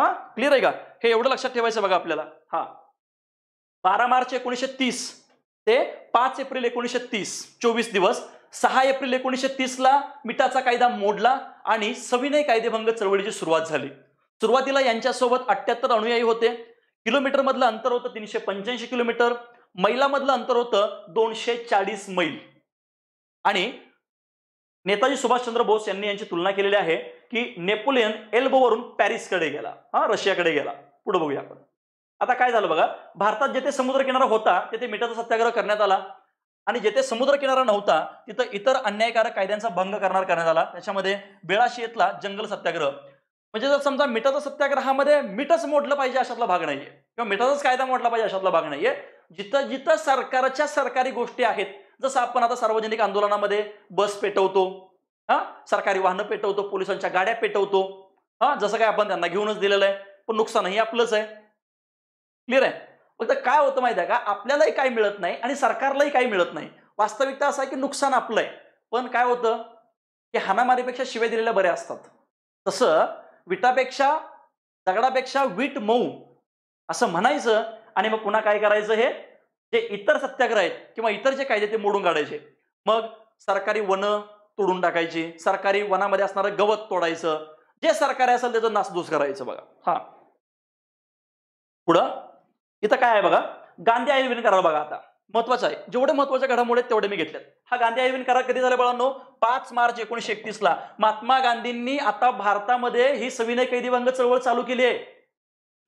हा क्लिअर आहे का हे एवढं लक्षात ठेवायचं बघा आपल्याला हा बारा मार्च एकोणीसशे तीस ते पाच एप्रिल एकोणीसशे तीस चोवीस दिवस सहा एप्रिल एकोणीसशे तीसला मिठाचा कायदा मोडला आणि सविनय कायदेभंग चळवळीची सुरुवात झाली सुरुवातीला यांच्यासोबत अठ्ठ्याहत्तर अनुयायी होते किलोमीटर मधलं अंतर होतं तीनशे पंच्याऐंशी किलोमीटर मैलामधलं अंतर होतं दोनशे चाळीस मैल आणि नेताजी सुभाषचंद्र बोस यांनी यांची तुलना केलेली आहे की नेपोलियन एल्बोवरून पॅरिसकडे गेला हा रशियाकडे गेला पुढे बघूया आपण आता काय झालं बघा भारतात जेथे समुद्रकिनारा होता तेथे मिठाचा सत्याग्रह करण्यात आला आणि जेथे समुद्रकिनारा नव्हता तिथं इतर अन्यायकारक कायद्यांचा भंग करणार करण्यात आला त्याच्यामध्ये बेळाशी येतला जंगल सत्याग्रह म्हणजे जर समजा मिठाचा सत्याग्रहामध्ये मिठच मोडलं पाहिजे अशातला भाग नाहीये किंवा मिठाचाच कायदा मोडला पाहिजे अशातला भाग नाहीये जिथं जिथं सरकारच्या सरकारी गोष्टी आहेत जसं आपण आता सार्वजनिक आंदोलनामध्ये बस पेटवतो हा सरकारी वाहनं पेटवतो पोलिसांच्या गाड्या पेटवतो हा जसं काय आपण त्यांना घेऊनच दिलेलं आहे पण नुकसानही आपलंच आहे क्लिअर आहे फक्त काय होतं माहिती आहे का आपल्यालाही काय मिळत नाही आणि सरकारलाही काही मिळत नाही वास्तविकता असं आहे की नुकसान आपलं आहे पण काय होतं की हानामारीपेक्षा शिवे दिलेल्या बरे असतात तसं विटापेक्षा दगडापेक्षा वीट मऊ असं म्हणायचं आणि मग पुन्हा काय करायचं हे जे इतर सत्याग्रह आहेत किंवा इतर जे कायदे ते मोडून काढायचे मग सरकारी वन तोडून टाकायची सरकारी वनामध्ये असणारं गवत तोडायचं जे सरकारी असेल त्याचं नासधूस करायचं बघा हा पुढं इथं काय आहे बघा गांधी आयोजन करार बघा आता महत्वाचं आहे जेवढे महत्वाच्या घडामोडी तेवढे मी घेतल्यात हा गांधी आयोजन करार कधी झाला बळांनो पाच मार्च एकोणीशे एकतीस ला महात्मा गांधींनी आता भारतामध्ये ही सविनय कैदीभंग चळवळ चालू केली आहे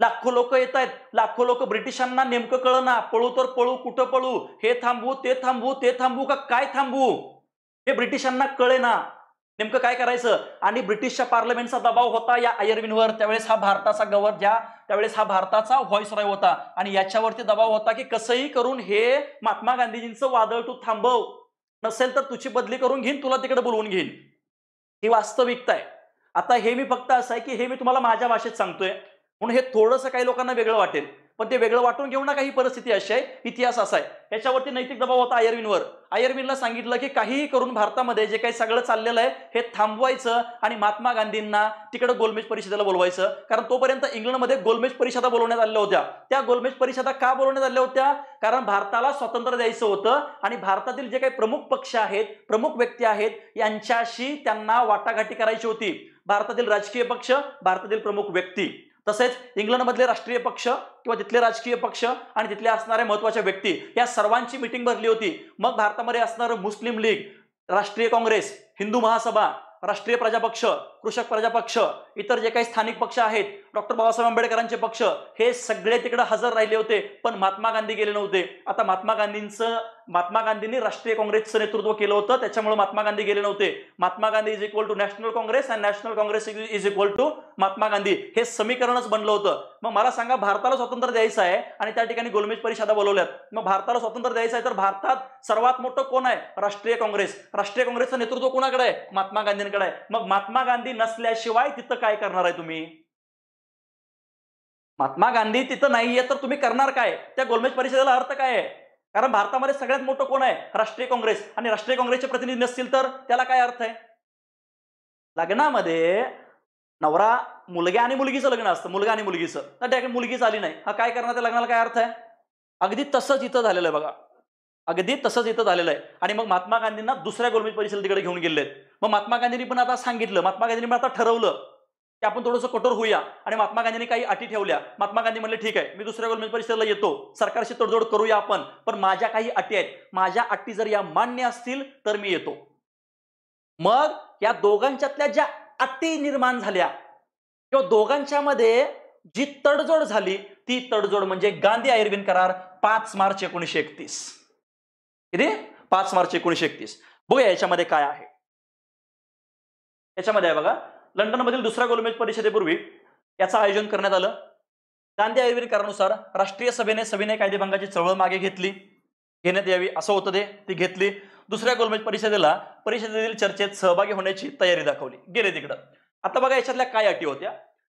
लाखो लोक येत आहेत लाखो लोक ब्रिटिशांना नेमकं कळना पळू तर पळू कुठं पळू हे थांबू ते थांबू ते थांबू का काय थांबू हे ब्रिटिशांना कळेना नेमकं काय करायचं आणि ब्रिटिशच्या पार्लमेंटचा दबाव होता या आयरविनवर त्यावेळेस हा भारताचा गव्हर ज्या त्यावेळेस हा भारताचा व्हॉइस रॉय होता आणि याच्यावरती दबाव होता की कसंही करून हे महात्मा गांधीजींचं वादळ तू थांबव नसेल तर तुझी बदली करून घेईन तुला तिकडे बोलवून घेईन ही वास्तविकता आहे आता हे मी फक्त असं आहे की हे मी तुम्हाला माझ्या भाषेत सांगतोय म्हणून हे थोडंसं काही लोकांना वेगळं वाटेल पण ते वेगळं वाटून घेऊ नका ही परिस्थिती अशी आहे इतिहास असा आहे याच्यावरती नैतिक दबाव होता आयर्विनवर आयर्विनला सांगितलं की काहीही करून भारतामध्ये जे काही सगळं चाललेलं आहे हे थांबवायचं आणि महात्मा गांधींना तिकडे गोलमेज परिषदेला बोलवायचं कारण तोपर्यंत इंग्लंडमध्ये गोलमेज परिषदा बोलवण्यात आल्या होत्या त्या गोलमेज परिषदा का बोलवण्यात आल्या होत्या कारण भारताला स्वातंत्र्य द्यायचं होतं आणि भारतातील जे काही प्रमुख पक्ष आहेत प्रमुख व्यक्ती आहेत यांच्याशी त्यांना वाटाघाटी करायची होती भारतातील राजकीय पक्ष भारतातील प्रमुख व्यक्ती तसेच इंग्लंडमधले राष्ट्रीय पक्ष किंवा तिथले राजकीय पक्ष आणि तिथले असणारे महत्वाच्या व्यक्ती या सर्वांची मिटिंग भरली होती मग भारतामध्ये असणारं मुस्लिम लीग राष्ट्रीय काँग्रेस हिंदू महासभा राष्ट्रीय प्रजापक्ष कृषक प्रजापक्ष इतर जे काही स्थानिक पक्ष आहेत डॉक्टर बाबासाहेब आंबेडकरांचे पक्ष हे सगळे तिकडे हजर राहिले होते पण महात्मा गांधी गेले नव्हते आता महात्मा गांधींचं महात्मा गांधींनी राष्ट्रीय काँग्रेसचं नेतृत्व केलं होतं त्याच्यामुळे महात्मा गांधी गेले नव्हते Mahatma Gandhi is equal to national Congress and national Congress is equal to Mahatma Gandhi हे समीकरणच बनलं होतं मग मला सांगा भारताला स्वातंत्र्य द्यायचं आहे आणि त्या ठिकाणी गोलमेज परिषदा बोलवल्यात मग भारताला स्वातंत्र्य द्यायचं आहे तर भारतात सर्वात मोठं कोण आहे राष्ट्रीय काँग्रेस राष्ट्रीय काँग्रेसचं नेतृत्व कोणाकडे आहे महात्मा गांधींकडे आहे मग महात्मा गांधी नसल्याशिवाय तिथं काय करणार आहे तुम्ही महात्मा गांधी तिथं नाहीये तर तुम्ही करणार काय त्या गोलमेज परिषदेला अर्थ काय आहे कारण भारतामध्ये सगळ्यात मोठं कोण आहे राष्ट्रीय काँग्रेस आणि राष्ट्रीय काँग्रेसचे प्रतिनिधी नसतील तर त्याला काय अर्थ आहे लग्नामध्ये नवरा मुलगा आणि मुलगीचं लग्न असतं मुलगा आणि मुलगीचं तर त्या मुलगीच आली नाही हा काय करणार त्या लग्नाला काय अर्थ आहे अगदी तसंच इथं झालेलं आहे बघा अगदी तसंच इथं झालेलं आहे आणि मग महात्मा गांधींना दुसऱ्या गोलमेज परिषदेकडे घेऊन गेलेत मग महात्मा गांधींनी पण आता सांगितलं महात्मा गांधींनी पण आता ठरवलं की आपण थोडंसं कठोर होऊया आणि महात्मा गांधींनी काही अटी ठेवल्या महात्मा गांधी म्हणले ठीक आहे मी दुसऱ्या गोलमेज परिषदेला येतो सरकारशी तडजोड करूया आपण पण माझ्या काही अटी आहेत माझ्या अटी जर या मान्य असतील तर मी येतो मग या दोघांच्यातल्या ज्या अटी निर्माण झाल्या किंवा दोघांच्या मध्ये जी तडजोड झाली ती तडजोड म्हणजे गांधी आयर्विन करार पाच मार्च एकोणीशे एकतीस किती पाच मार्च एकोणीशे एकतीस बघूया याच्यामध्ये काय आहे याच्यामध्ये आहे बघा लंडनमधील दुसऱ्या गोलमेज परिषदेपूर्वी याचं आयोजन करण्यात आलं गांधी आयुर्वेद राष्ट्रीय सभेने सविनय कायदेभंगाची चळवळ मागे घेतली घेण्यात यावी असं होतं ते ती घेतली दुसऱ्या गोलमेज परिषदेला परिषदेतील चर्चेत सहभागी होण्याची तयारी दाखवली गेले तिकडं आता बघा याच्यातल्या काय अटी होत्या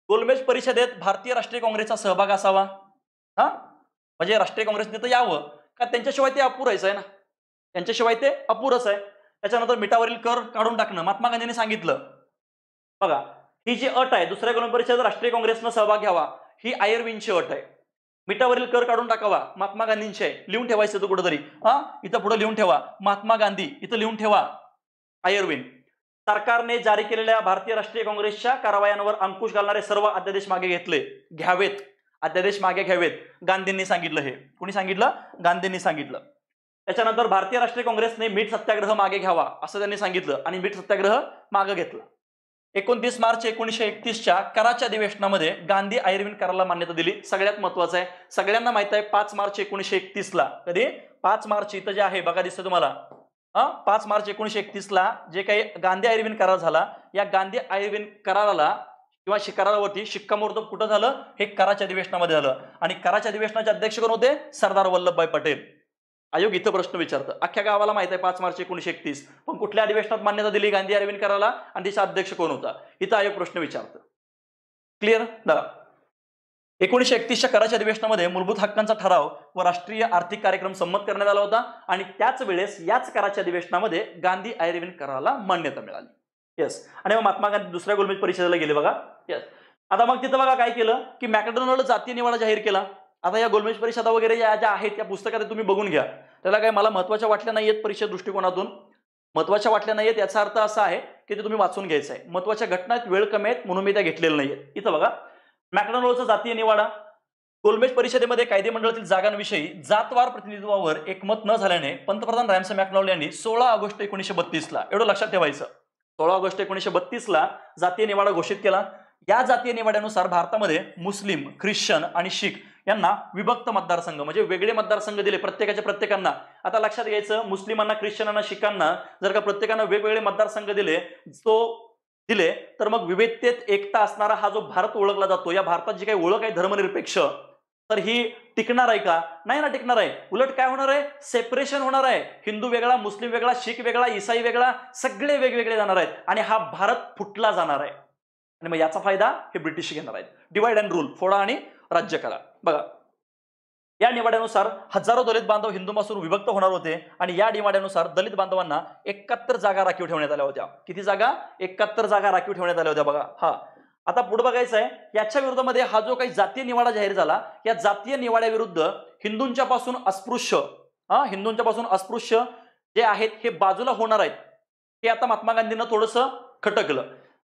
गोलमेज परिषदेत भारतीय राष्ट्रीय काँग्रेसचा सहभाग असावा हा म्हणजे राष्ट्रीय काँग्रेसने तर यावं का त्यांच्याशिवाय ते अपुरायचं आहे ना त्यांच्याशिवाय ते अपुरच आहे त्याच्यानंतर मिठावरील कर काढून टाकणं महात्मा गांधींनी सांगितलं बघा ही जी अट आहे दुसऱ्या कलम परिषद राष्ट्रीय काँग्रेसनं सहभाग घ्यावा ही आयर्विनची अट आहे मिठावरील कर काढून टाकावा महात्मा गांधींचे लिहून ठेवायचं तो कुठंतरी हा इथं पुढे लिहून ठेवा महात्मा गांधी इथं लिहून ठेवा आयर्विन सरकारने जारी केलेल्या भारतीय राष्ट्रीय काँग्रेसच्या कारवायांवर अंकुश घालणारे सर्व अध्यादेश मागे घेतले घ्यावेत अध्यादेश मागे घ्यावेत गांधींनी सांगितलं हे कोणी सांगितलं गांधींनी सांगितलं त्याच्यानंतर भारतीय राष्ट्रीय काँग्रेसने मीठ सत्याग्रह मागे घ्यावा असं त्यांनी सांगितलं आणि मीठ सत्याग्रह मागे घेतला एकोणतीस मार्च एकोणीसशे एकतीसच्या कराच्या अधिवेशनामध्ये गांधी आयर्विन कराला मान्यता दिली सगळ्यात महत्वाचं आहे सगळ्यांना माहित आहे पाच मार्च एकोणीसशे एकतीसला कधी पाच मार्च इथं जे आहे बघा दिसतं तुम्हाला हा पाच मार्च एकोणीसशे एकतीसला जे काही गांधी आयर्विन करार झाला या गांधी आयर्विन कराराला किंवा शिकारावरती शिक्कामोर्तब कुठं झालं हे कराच्या अधिवेशनामध्ये झालं आणि कराच्या अधिवेशनाचे अध्यक्ष कोण होते सरदार वल्लभभाई पटेल आयोग इथं प्रश्न विचारतं अख्ख्या गावाला माहिती आहे पाच मार्च एकोणीशे एकतीस पण कुठल्या अधिवेशनात मान्यता दिली गांधी अरविंद कराला आणि तिचा अध्यक्ष कोण होता इथं आयोग प्रश्न विचारतं क्लिअर ना एकोणीशे एकतीसच्या कराच्या अधिवेशनामध्ये मूलभूत हक्कांचा ठराव व राष्ट्रीय आर्थिक कार्यक्रम संमत करण्यात आला होता आणि त्याच वेळेस याच कराच्या अधिवेशनामध्ये गांधी अरविंद कराला मान्यता मिळाली येस आणि मग महात्मा गांधी दुसऱ्या गोलमेज परिषदेला गेले बघा येस आता मग तिथं बघा काय केलं की मॅकडोनल्ड जातीय निवाडा जाहीर केला आता या गोलमेज परिषदा वगैरे या ज्या आहेत त्या पुस्तकात तुम्ही बघून घ्या त्याला काय मला महत्वाच्या वाटल्या नाही आहेत परीक्षा दृष्टिकोनातून महत्वाच्या वाटल्या नाहीयेत याचा अर्थ असा आहे की ते तुम्ही वाचून घ्यायचं आहे महत्वाच्या घटना आहेत वेळ कमी आहेत म्हणून मी त्या घेतलेल्या नाही आहेत इथं बघा मॅकडॉनल्डचा जातीय निवाडा गोलमेज परिषदेमध्ये कायदे मंडळातील जागांविषयी जातवार प्रतिनिधित्वावर एकमत न झाल्याने पंतप्रधान रामसाहेब मॅकनॉल यांनी सोळा ऑगस्ट एकोणीशे बत्तीसला एवढं लक्षात ठेवायचं सोळा ऑगस्ट एकोणीशे ला जातीय निवाडा घोषित केला या जातीय निवाड्यानुसार भारतामध्ये मुस्लिम ख्रिश्चन आणि शीख यांना विभक्त मतदारसंघ म्हणजे वेगळे मतदारसंघ दिले प्रत्येकाच्या प्रत्येकांना आता लक्षात घ्यायचं मुस्लिमांना ख्रिश्चनांना शिखांना जर का प्रत्येकानं वेगवेगळे मतदारसंघ दिले तो दिले तर मग विविधतेत एकता असणारा हा जो भारत ओळखला जातो या भारतात जी काही ओळख आहे धर्मनिरपेक्ष तर ही टिकणार आहे का नाही ना टिकणार आहे उलट काय होणार आहे सेपरेशन होणार आहे हिंदू वेगळा मुस्लिम वेगळा शीख वेगळा इसाई वेगळा सगळे वेगवेगळे जाणार आहेत आणि हा भारत फुटला जाणार आहे आणि मग याचा फायदा हे ब्रिटिश घेणार आहेत डिवाइड अँड रूल फोडा आणि राज्य करा बघा या निवाड्यानुसार हजारो दलित बांधव हिंदूंपासून विभक्त होणार होते आणि या निवाड्यानुसार दलित बांधवांना एकाहत्तर जागा राखीव ठेवण्यात आल्या होत्या किती जागा एकाहत्तर जागा राखीव ठेवण्यात आल्या होत्या बघा हा आता पुढे बघायचं आहे याच्या विरोधामध्ये हा जो काही जातीय निवाडा जाहीर झाला या जातीय निवाड्याविरुद्ध हिंदूंच्या पासून अस्पृश्य हा हिंदूंच्या पासून अस्पृश्य जे आहेत हे बाजूला होणार आहेत हे आता महात्मा गांधींना थोडंसं खटकलं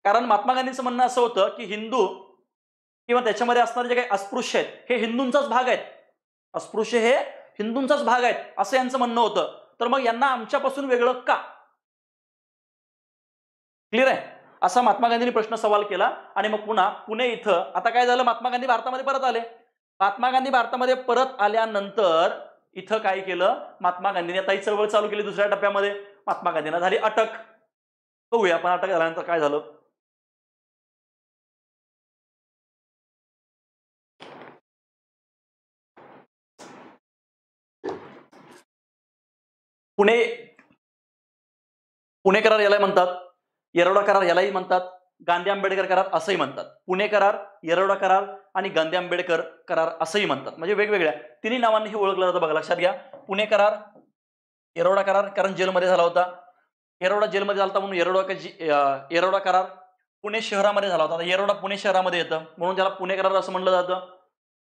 कारण महात्मा गांधीचं म्हणणं असं होतं की हिंदू किंवा त्याच्यामध्ये असणारे जे काही अस्पृश्य आहेत हे हिंदूंचाच भाग आहेत अस्पृश्य हे हिंदूंचाच भाग आहेत असं यांचं म्हणणं होतं तर मग यांना आमच्यापासून वेगळं का क्लिअर आहे असा महात्मा गांधींनी प्रश्न सवाल केला आणि मग पुन्हा पुणे इथं आता काय झालं महात्मा गांधी भारतामध्ये परत आले महात्मा गांधी भारतामध्ये परत आल्यानंतर इथं काय केलं महात्मा गांधींनी आता ही चळवळ चालू केली दुसऱ्या टप्प्यामध्ये महात्मा गांधींना झाली अटक बघूया आपण अटक झाल्यानंतर काय झालं पुणे पुणे करार याला म्हणतात येरवडा करार यालाही म्हणतात गांधी आंबेडकर करार असंही म्हणतात पुणे करार येरवडा करार आणि गांधी आंबेडकर करार असंही म्हणतात म्हणजे वेगवेगळ्या तिन्ही नावांनी हे ओळखलं जातं बघा लक्षात घ्या पुणे करार येरवडा करार कारण जेलमध्ये झाला होता येरवडा जेलमध्ये झाला होता म्हणून येरवडा येरवडा करार पुणे शहरामध्ये झाला होता येरवडा पुणे शहरामध्ये येतं म्हणून त्याला पुणे करार असं म्हटलं जातं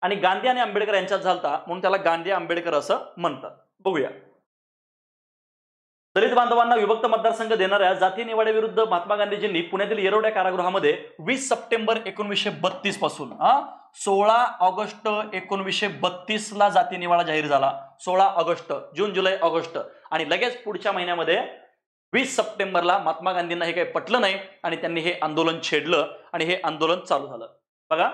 आणि गांधी आणि आंबेडकर यांच्यात झालता म्हणून त्याला गांधी आंबेडकर असं म्हणतात बघूया दलित बांधवांना विभक्त मतदारसंघ देणाऱ्या जाती निवाड्याविरुद्ध महात्मा गांधीजींनी पुण्यातील येरोड्या कारागृहामध्ये वीस सप्टेंबर एकोणीसशे बत्तीस पासून सोळा ऑगस्ट एकोणवीसशे बत्तीस ला जाती निवाडा जाहीर झाला सोळा ऑगस्ट जून जुलै ऑगस्ट आणि लगेच पुढच्या महिन्यामध्ये वीस सप्टेंबरला महात्मा गांधींना हे काही पटलं नाही आणि त्यांनी हे आंदोलन छेडलं आणि हे आंदोलन चालू झालं बघा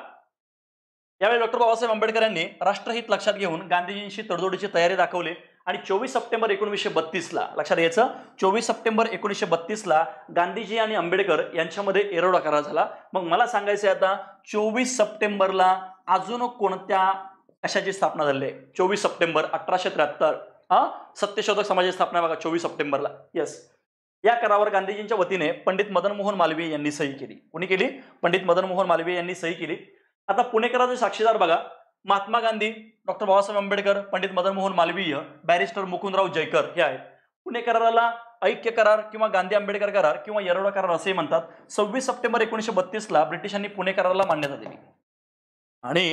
यावेळी डॉक्टर बाबासाहेब आंबेडकर यांनी राष्ट्रहित लक्षात घेऊन गांधीजींशी तडजोडीची तयारी दाखवली आणि चोवीस सप्टेंबर एकोणीसशे बत्तीसला लक्षात घ्यायचं चोवीस सप्टेंबर एकोणीसशे बत्तीसला गांधीजी आणि आंबेडकर यांच्यामध्ये एरोडा करार झाला मग मला सांगायचं आहे आता चोवीस सप्टेंबरला अजून कोणत्या कशाची स्थापना झाली आहे चोवीस सप्टेंबर अठराशे त्र्याहत्तर हा सत्यशोधक समाजाची स्थापना बघा चोवीस सप्टेंबरला येस या करावर गांधीजींच्या वतीने पंडित मदन मोहन मालवीय यांनी सही केली कोणी केली पंडित मदन मोहन मालवीय यांनी सही केली आता पुणेकरांचे साक्षीदार बघा महात्मा गांधी डॉक्टर बाबासाहेब आंबेडकर पंडित मदनमोहन मालवीय बॅरिस्टर मुकुंदराव जयकर हे आहेत पुणे कराराला ऐक्य करार किंवा गांधी आंबेडकर करार किंवा येरवडा करार असेही म्हणतात सव्वीस सप्टेंबर एकोणीशे बत्तीसला ब्रिटिशांनी पुणे कराराला मान्यता दिली आणि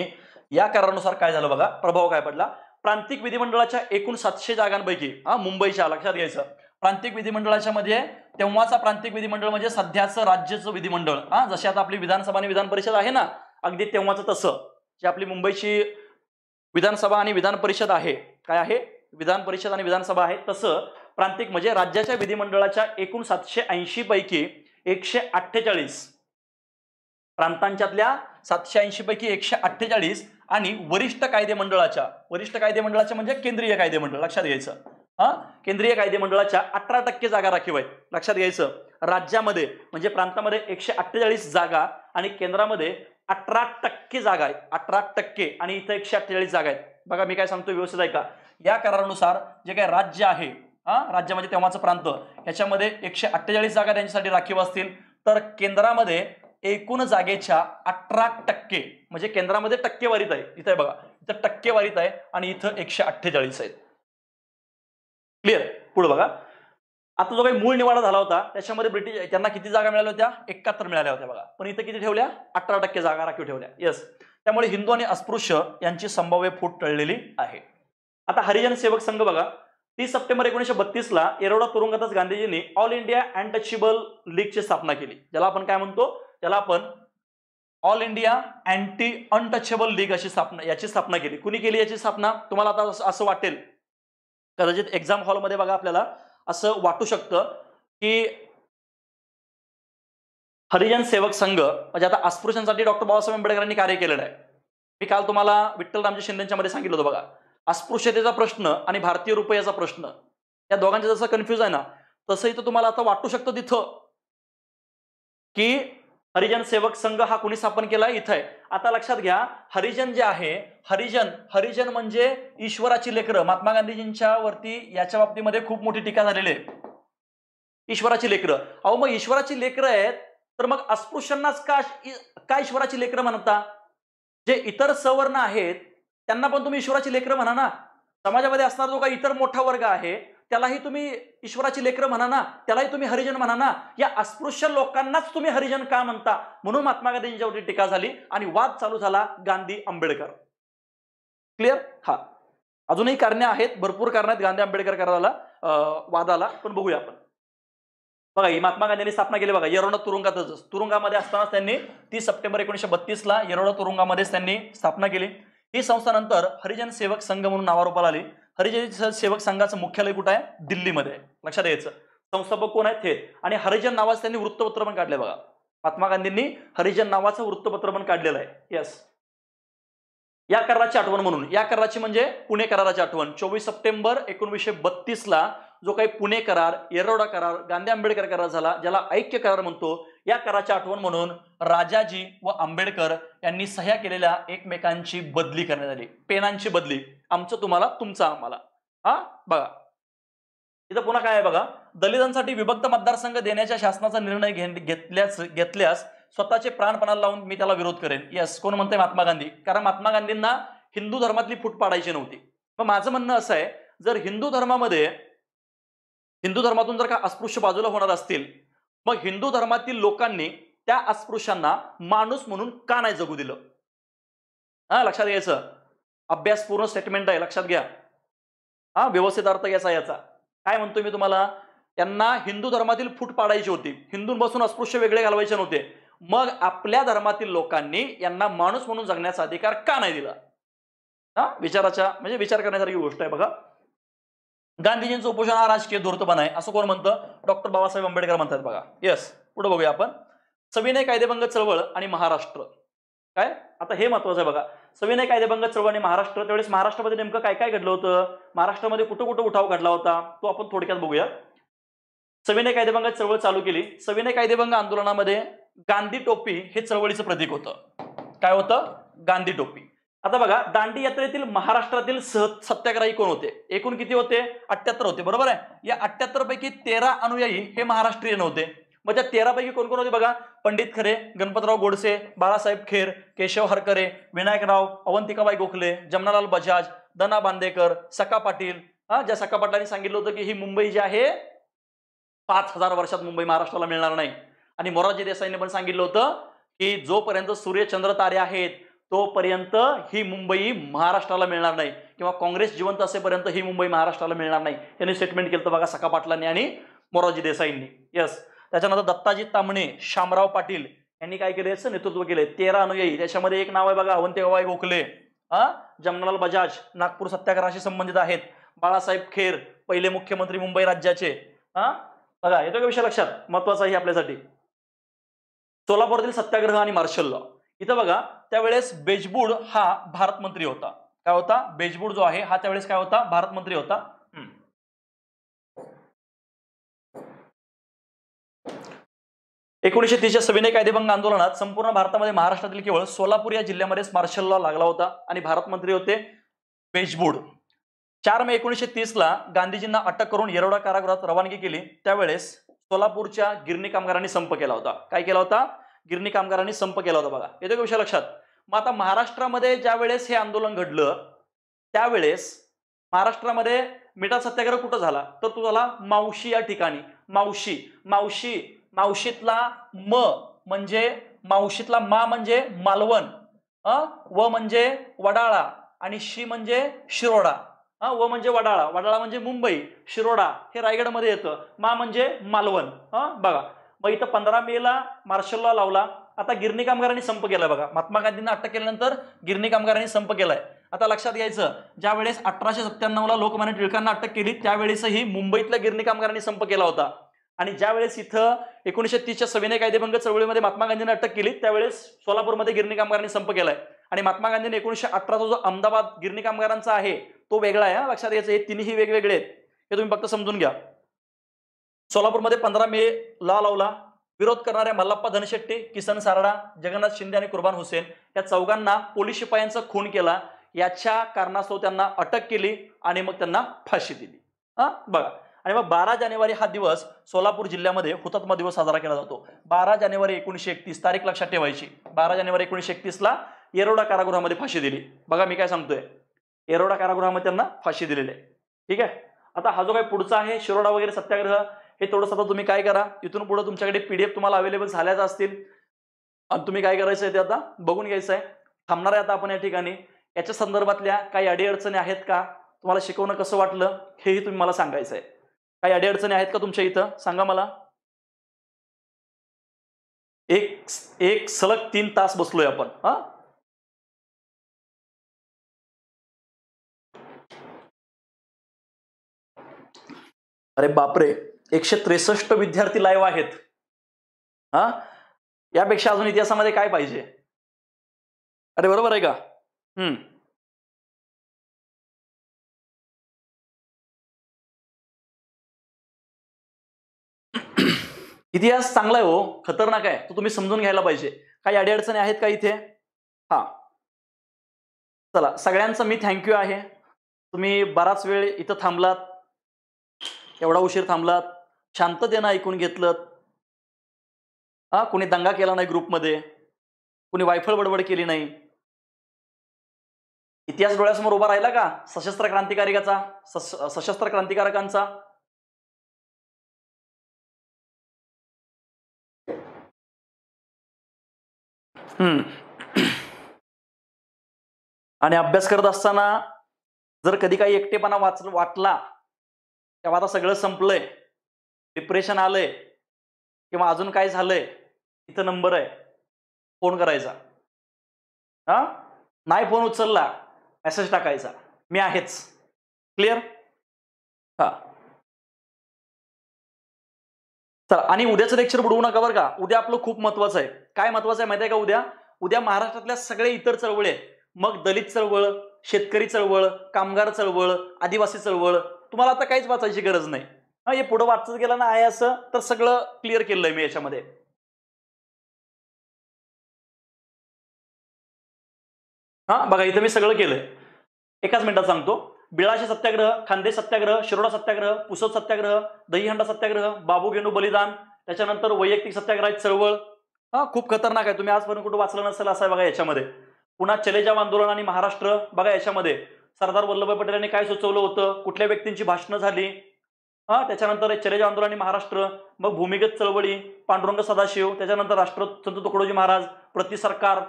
या करारानुसार काय झालं बघा प्रभाव काय पडला प्रांतिक विधिमंडळाच्या एकूण सातशे जागांपैकी हा मुंबईच्या लक्षात घ्यायचं प्रांतिक विधिमंडळाच्या मध्ये तेव्हाचा प्रांतिक विधिमंडळ म्हणजे सध्याचं राज्याचं विधिमंडळ हा जसे आता आपली विधानसभा आणि विधान परिषद आहे ना अगदी तेव्हाचं तसं जी आपली मुंबईची विधानसभा आणि विधान परिषद आहे काय आहे विधान परिषद आणि विधानसभा आहे तसं प्रांतिक म्हणजे राज्याच्या विधिमंडळाच्या एकूण सातशे ऐंशी पैकी एकशे अठ्ठेचाळीस प्रांतांच्यातल्या सातशे ऐंशी पैकी एकशे अठ्ठेचाळीस आणि वरिष्ठ कायदे मंडळाच्या वरिष्ठ कायदे मंडळाच्या म्हणजे केंद्रीय कायदे मंडळ लक्षात घ्यायचं हा केंद्रीय कायदे मंडळाच्या अठरा टक्के जागा राखीव आहेत लक्षात घ्यायचं राज्यामध्ये म्हणजे प्रांतामध्ये एकशे अठ्ठेचाळीस जागा आणि केंद्रामध्ये अठरा टक्के जागा आहे अठरा टक्के आणि इथं एकशे अठ्ठेचाळीस जागा आहेत बघा मी काय सांगतो व्यवस्थित ऐका या करारानुसार जे काही राज्य आहे हा राज्य म्हणजे तेव्हाचं प्रांत याच्यामध्ये एकशे अठ्ठेचाळीस जागा त्यांच्यासाठी राखीव असतील तर केंद्रामध्ये एकूण जागेच्या अठरा टक्के म्हणजे केंद्रामध्ये टक्केवारीत आहे इथं आहे बघा इथं टक्केवारीत आहे आणि इथं एकशे अठ्ठेचाळीस आहेत क्लिअर पुढे बघा आता जो काही मूळ निवाडा झाला होता त्याच्यामध्ये ब्रिटिश त्यांना किती जागा मिळाल्या होत्या एकाहत्तर मिळाल्या होत्या बघा पण इथं किती ठेवल्या अठरा टक्के जागा राखीव ठेवल्या येस त्यामुळे हिंदू आणि अस्पृश्य यांची संभाव्य फूट टळलेली आहे आता हरिजन सेवक संघ बघा तीस सप्टेंबर एकोणीशे बत्तीसला एरोडा तुरुंगातच गांधीजींनी ऑल इंडिया अँटचेबल लीगची स्थापना केली ज्याला आपण काय म्हणतो त्याला आपण all India anti untouchable league अशी स्थापना याची स्थापना केली कुणी केली याची स्थापना तुम्हाला आता असं वाटेल कदाचित एक्झाम हॉलमध्ये बघा आपल्याला असं वाटू शकतं की हरिजन सेवक संघ म्हणजे आता अस्पृश्यांसाठी डॉक्टर बाबासाहेब आंबेडकरांनी कार्य केलेलं आहे मी काल तुम्हाला विठ्ठल रामजी शिंदेच्या मध्ये सांगितलं होतं बघा अस्पृश्यतेचा प्रश्न आणि भारतीय रुपयाचा प्रश्न या दोघांचा जसं कन्फ्युज आहे ना तसंही तर तुम्हाला आता वाटू शकतं तिथं की हरिजन सेवक संघ हा कुणी स्थापन केला इथं आहे आता लक्षात घ्या हरिजन जे आहे हरिजन हरिजन म्हणजे ईश्वराची लेकरं महात्मा गांधीजींच्या वरती याच्या बाबतीमध्ये खूप मोठी टीका झालेली आहे ईश्वराची लेकरं अहो मग ईश्वराची लेकरं आहेत तर मग अस्पृश्यांनाच का काय ईश्वराची लेकरं म्हणता जे इतर सवर्ण आहेत त्यांना पण तुम्ही ईश्वराची लेकरं म्हणा ना समाजामध्ये असणारा जो काही इतर मोठा वर्ग आहे त्यालाही तुम्ही ईश्वराची लेकरं म्हणा ना त्यालाही तुम्ही हरिजन म्हणा ना या अस्पृश्य लोकांनाच तुम्ही हरिजन का म्हणता म्हणून महात्मा गांधींच्यावरती टीका झाली आणि वाद चालू झाला गांधी आंबेडकर क्लिअर हा अजूनही कारणे आहेत भरपूर कारण आहेत गांधी आंबेडकर कराला वादाला पण बघूया आपण बघा ही महात्मा गांधींनी स्थापना केली बघा येरोडा तुरुंगातच तुरुंगामध्ये असतानाच त्यांनी तीस सप्टेंबर एकोणीशे ला येरोडा तुरुंगामध्येच त्यांनी स्थापना केली ही संस्था नंतर हरिजन सेवक संघ म्हणून नावारूपाला आली हरिजन सेवक संघाचं मुख्यालय कुठं आहे दिल्लीमध्ये लक्षात यायचं संस्थापक कोण आहेत हे आणि हरिजन नावाचं त्यांनी वृत्तपत्र पण काढले बघा महात्मा गांधींनी हरिजन नावाचं वृत्तपत्र पण काढलेलं आहे येस या कराराची आठवण म्हणून या कराराची म्हणजे पुणे कराराची आठवण चोवीस सप्टेंबर एकोणीसशे बत्तीसला जो काही पुणे करार येरवडा करार गांधी आंबेडकर करार झाला ज्याला ऐक्य करार म्हणतो या कराच्या आठवण म्हणून राजाजी व आंबेडकर यांनी सह्या केलेल्या एकमेकांची बदली करण्यात आली पेनांची बदली आमचं तुम्हाला तुमचा आम्हाला हा बघा इथं पुन्हा काय आहे बघा दलितांसाठी विभक्त मतदारसंघ देण्याच्या शासनाचा निर्णय घेतल्यास घेतल्यास स्वतःचे प्राणपणाला लावून मी त्याला विरोध करेन यस कोण म्हणते महात्मा गांधी कारण महात्मा गांधींना हिंदू धर्मातली फूट पाडायची नव्हती मग माझं म्हणणं असं आहे जर हिंदू धर्मामध्ये हिंदू धर्मातून जर का अस्पृश्य बाजूला होणार असतील मग हिंदू धर्मातील लोकांनी त्या अस्पृश्यांना माणूस म्हणून का नाही जगू दिलं हा लक्षात घ्यायचं अभ्यासपूर्ण स्टेटमेंट आहे लक्षात घ्या हा व्यवस्थित अर्थ घ्यायचा याचा काय म्हणतो मी तुम्हाला त्यांना हिंदू धर्मातील फूट पाडायची होती हिंदूंपासून अस्पृश्य वेगळे घालवायचे नव्हते मग आपल्या धर्मातील लोकांनी यांना माणूस म्हणून जगण्याचा अधिकार का नाही दिला हा विचाराचा म्हणजे विचार करण्यासारखी गोष्ट आहे बघा गांधीजींचं उपोषण हा राजकीय धूर्तपणा आहे असं कोण म्हणतं डॉक्टर बाबासाहेब आंबेडकर म्हणतात बघा येस पुढे बघूया आपण सविनय कायदेभंग चळवळ आणि महाराष्ट्र काय आता हे महत्वाचं आहे बघा सविनय कायदेभंग चळवळ आणि महाराष्ट्र त्यावेळेस महाराष्ट्रामध्ये नेमकं काय काय घडलं होतं महाराष्ट्रामध्ये कुठं कुठं उठाव घडला होता तो आपण थोडक्यात बघूया सविनय कायदेभंग चळवळ चालू केली सविनय कायदेभंग आंदोलनामध्ये गांधी टोपी हे चळवळीचं प्रतीक होतं काय होतं गांधी टोपी आता बघा दांडी यात्रेतील महाराष्ट्रातील सह सत्याग्रही कोण होते एकूण किती होते अठ्याहत्तर होते बरोबर आहे या अठ्याहत्तर पैकी तेरा अनुयायी हे महाराष्ट्रीयन होते मग त्या तेरापैकी कोण कोण होते बघा पंडित खरे गणपतराव गोडसे बाळासाहेब खेर केशव हरकरे विनायकराव अवंतिकाबाई गोखले जमनालाल बजाज दना बांदेकर सका पाटील हा ज्या सका पाटलांनी सांगितलं होतं की ही मुंबई जी आहे पाच हजार वर्षात मुंबई महाराष्ट्राला मिळणार नाही आणि मोरारजी देसाईने पण सांगितलं होतं की जोपर्यंत सूर्यचंद्र तारे आहेत तोपर्यंत ही मुंबई महाराष्ट्राला मिळणार नाही किंवा काँग्रेस जिवंत असेपर्यंत ही मुंबई महाराष्ट्राला मिळणार नाही यांनी स्टेटमेंट केलं बघा सखा पाटलांनी आणि मोरारजी देसाईंनी यस त्याच्यानंतर दत्ताजी तांबणे शामराव पाटील यांनी काय केलं याचं नेतृत्व केले तेरा अनुयायी त्याच्यामध्ये एक नाव आहे बघा अवंतेबाई गोखले हा जमनालाल बजाज नागपूर सत्याग्रहाशी संबंधित आहेत बाळासाहेब खेर पहिले मुख्यमंत्री मुंबई राज्याचे हा बघा येतो का विषय लक्षात महत्वाचा आहे आपल्यासाठी सोलापूरातील सत्याग्रह आणि मार्शल लॉ इथं बघा त्यावेळेस बेजबूड हा भारत मंत्री होता काय होता बेजबूड जो आहे हा त्यावेळेस काय होता भारत मंत्री होता एकोणीशे तीसच्या सविनय कायदेभंग आंदोलनात संपूर्ण भारतामध्ये महाराष्ट्रातील केवळ सोलापूर या जिल्ह्यामध्येच मार्शल लॉ लागला होता आणि भारत मंत्री होते बेजबूड चार मे एकोणीशे ला गांधीजींना अटक करून येरोडा कारागृहात रवानगी केली त्यावेळेस सोलापूरच्या गिरणी कामगारांनी संप केला होता काय केला होता गिरणी कामगारांनी संप केला होता बघा येतो विषय लक्षात मग आता महाराष्ट्रामध्ये ज्या वेळेस हे आंदोलन घडलं त्यावेळेस महाराष्ट्रामध्ये मिठा सत्याग्रह कुठं झाला तर तो झाला मावशी या ठिकाणी मावशी मावशी मावशीतला म म्हणजे मावशीतला मा म्हणजे मालवण व म्हणजे वडाळा आणि शी म्हणजे शिरोडा व म्हणजे वडाळा वडाळा म्हणजे मुंबई शिरोडा हे रायगडमध्ये येतं मा म्हणजे मालवण बघा मग इथं पंधरा मेला मार्शल लॉ लावला आता गिरणी कामगारांनी संप केला बघा महात्मा गांधींना अटक केल्यानंतर गिरणी कामगारांनी संप केलाय आता लक्षात घ्यायचं ज्या वेळेस अठराशे सत्त्याण्णवला लोकमान्य टिळकांना अटक केली त्यावेळेसही मुंबईतल्या गिरणी कामगारांनी संप केला होता आणि ज्यावेळेस इथं एकोणीशे तीसच्या सविनय कायदेभंग चळवळीमध्ये महात्मा गांधींनी अटक केली त्यावेळेस सोलापूरमध्ये गिरणी कामगारांनी संप केलाय आणि महात्मा गांधींनी एकोणीशे अठराचा जो अहमदाबाद गिरणी कामगारांचा आहे तो वेगळा आहे लक्षात घ्यायचं हे तिन्ही वेगवेगळे आहेत हे तुम्ही फक्त समजून घ्या सोलापूरमध्ये पंधरा मे ला लावला विरोध करणाऱ्या मल्लप्पा धनशेट्टी किसन सारडा जगन्नाथ शिंदे आणि कुर्बान हुसेन या चौघांना पोलीस शिपायांचा खून केला याच्या कारणास्तव त्यांना अटक केली आणि मग त्यांना फाशी दिली हा बघा आणि मग बारा जानेवारी हा दिवस सोलापूर जिल्ह्यामध्ये हुतात्मा दिवस साजरा केला जातो बारा जानेवारी एकोणीशे एकतीस तारीख लक्षात ठेवायची बारा जानेवारी एकोणीशे एकतीसला येरोडा कारागृहामध्ये फाशी दिली बघा मी काय सांगतोय येरोडा कारागृहामध्ये त्यांना फाशी दिलेली आहे ठीक आहे आता हा जो काही पुढचा आहे शिरोडा वगैरे सत्याग्रह हे थोडंसं आता तुम्ही काय करा इथून पुढे तुमच्याकडे पीडीएफ तुम्हाला अवेलेबल झाल्याच असतील आणि तुम्ही काय करायचं आहे ते आता बघून घ्यायचं आहे थांबणार आहे आता आपण या ठिकाणी याच्या संदर्भातल्या काही अडीअडचणी आहेत का तुम्हाला शिकवणं कसं वाटलं हेही तुम्ही मला सांगायचं आहे काही अडीअडचणी आहेत का तुमच्या इथं सांगा मला एक एक सलग तीन तास बसलोय आपण हा अरे बापरे एकशे त्रेसष्ट विद्यार्थी लाईव्ह आहेत हा यापेक्षा अजून इतिहासामध्ये काय पाहिजे अरे बरोबर आहे का हम्म इतिहास चांगला आहे हो खतरनाक आहे तो तुम्ही समजून घ्यायला पाहिजे काही अडीअडचणी आहेत का इथे हा चला सगळ्यांचं मी थँक्यू आहे तुम्ही बराच वेळ इथं थांबलात एवढा उशीर थांबलात शांततेनं ऐकून घेतलं हा कुणी दंगा केला नाही ग्रुपमध्ये कुणी वायफळ बडबड केली नाही इतिहास डोळ्यासमोर उभा राहिला का सशस्त्र क्रांतिकारिकाचा सशस्त्र क्रांतिकारकांचा आणि अभ्यास करत असताना जर कधी काही एकटेपणा वाच वाटला तेव्हा आता सगळं संपलंय डिप्रेशन आलंय किंवा अजून काय झालंय इथं नंबर आहे फोन करायचा हा नाही फोन उचलला मेसेज टाकायचा मी आहेच क्लिअर हा तर आणि उद्याचं लेक्चर बुडवू नका बरं का उद्या आपलं खूप महत्वाचं आहे काय महत्वाचं आहे माहिती आहे का उद्या उद्या महाराष्ट्रातल्या सगळे इतर चळवळी मग दलित चळवळ शेतकरी चळवळ कामगार चळवळ आदिवासी चळवळ तुम्हाला आता काहीच वाचायची गरज नाही हा हे पुढं वाचत गेलं ना आहे असं तर सगळं क्लिअर केलंय मी याच्यामध्ये हा बघा इथं मी सगळं केलंय एकाच मिनिटात सांगतो बिळाशी सत्याग्रह खांदे सत्याग्रह शिरोडा सत्याग्रह पुसद सत्याग्रह दहीहंडा सत्याग्रह बाबू गेणू बलिदान त्याच्यानंतर वैयक्तिक सत्याग्रह चळवळ हा खूप खतरनाक आहे तुम्ही आजपर्यंत कुठं वाचलं नसेल असं बघा याच्यामध्ये पुन्हा चलेजाव आंदोलन आणि महाराष्ट्र बघा याच्यामध्ये सरदार वल्लभभाई पटेल यांनी काय सुचवलं होतं कुठल्या व्यक्तींची भाषणं झाली हा त्याच्यानंतर चरेज आणि महाराष्ट्र मग भूमिगत चळवळी पांडुरंग सदाशिव त्याच्यानंतर राष्ट्र संत तुकडोजी महाराज प्रति सरकार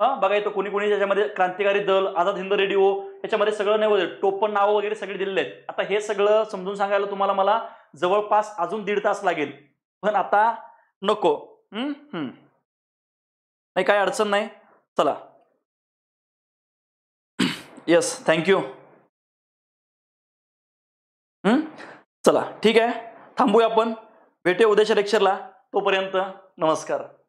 हा बघा येतो कोणी कोणी त्याच्यामध्ये क्रांतिकारी दल आझाद हिंद रेडिओ त्याच्यामध्ये सगळं नाही टोपण नावं वगैरे सगळे दिलेले आहेत आता हे सगळं समजून सांगायला तुम्हाला मला जवळपास अजून दीड तास लागेल पण आता नको नाही काय अडचण नाही चला येस थँक्यू चला ठीक आहे थांबूया आपण भेटूया उद्याच्या लेक्चरला तोपर्यंत नमस्कार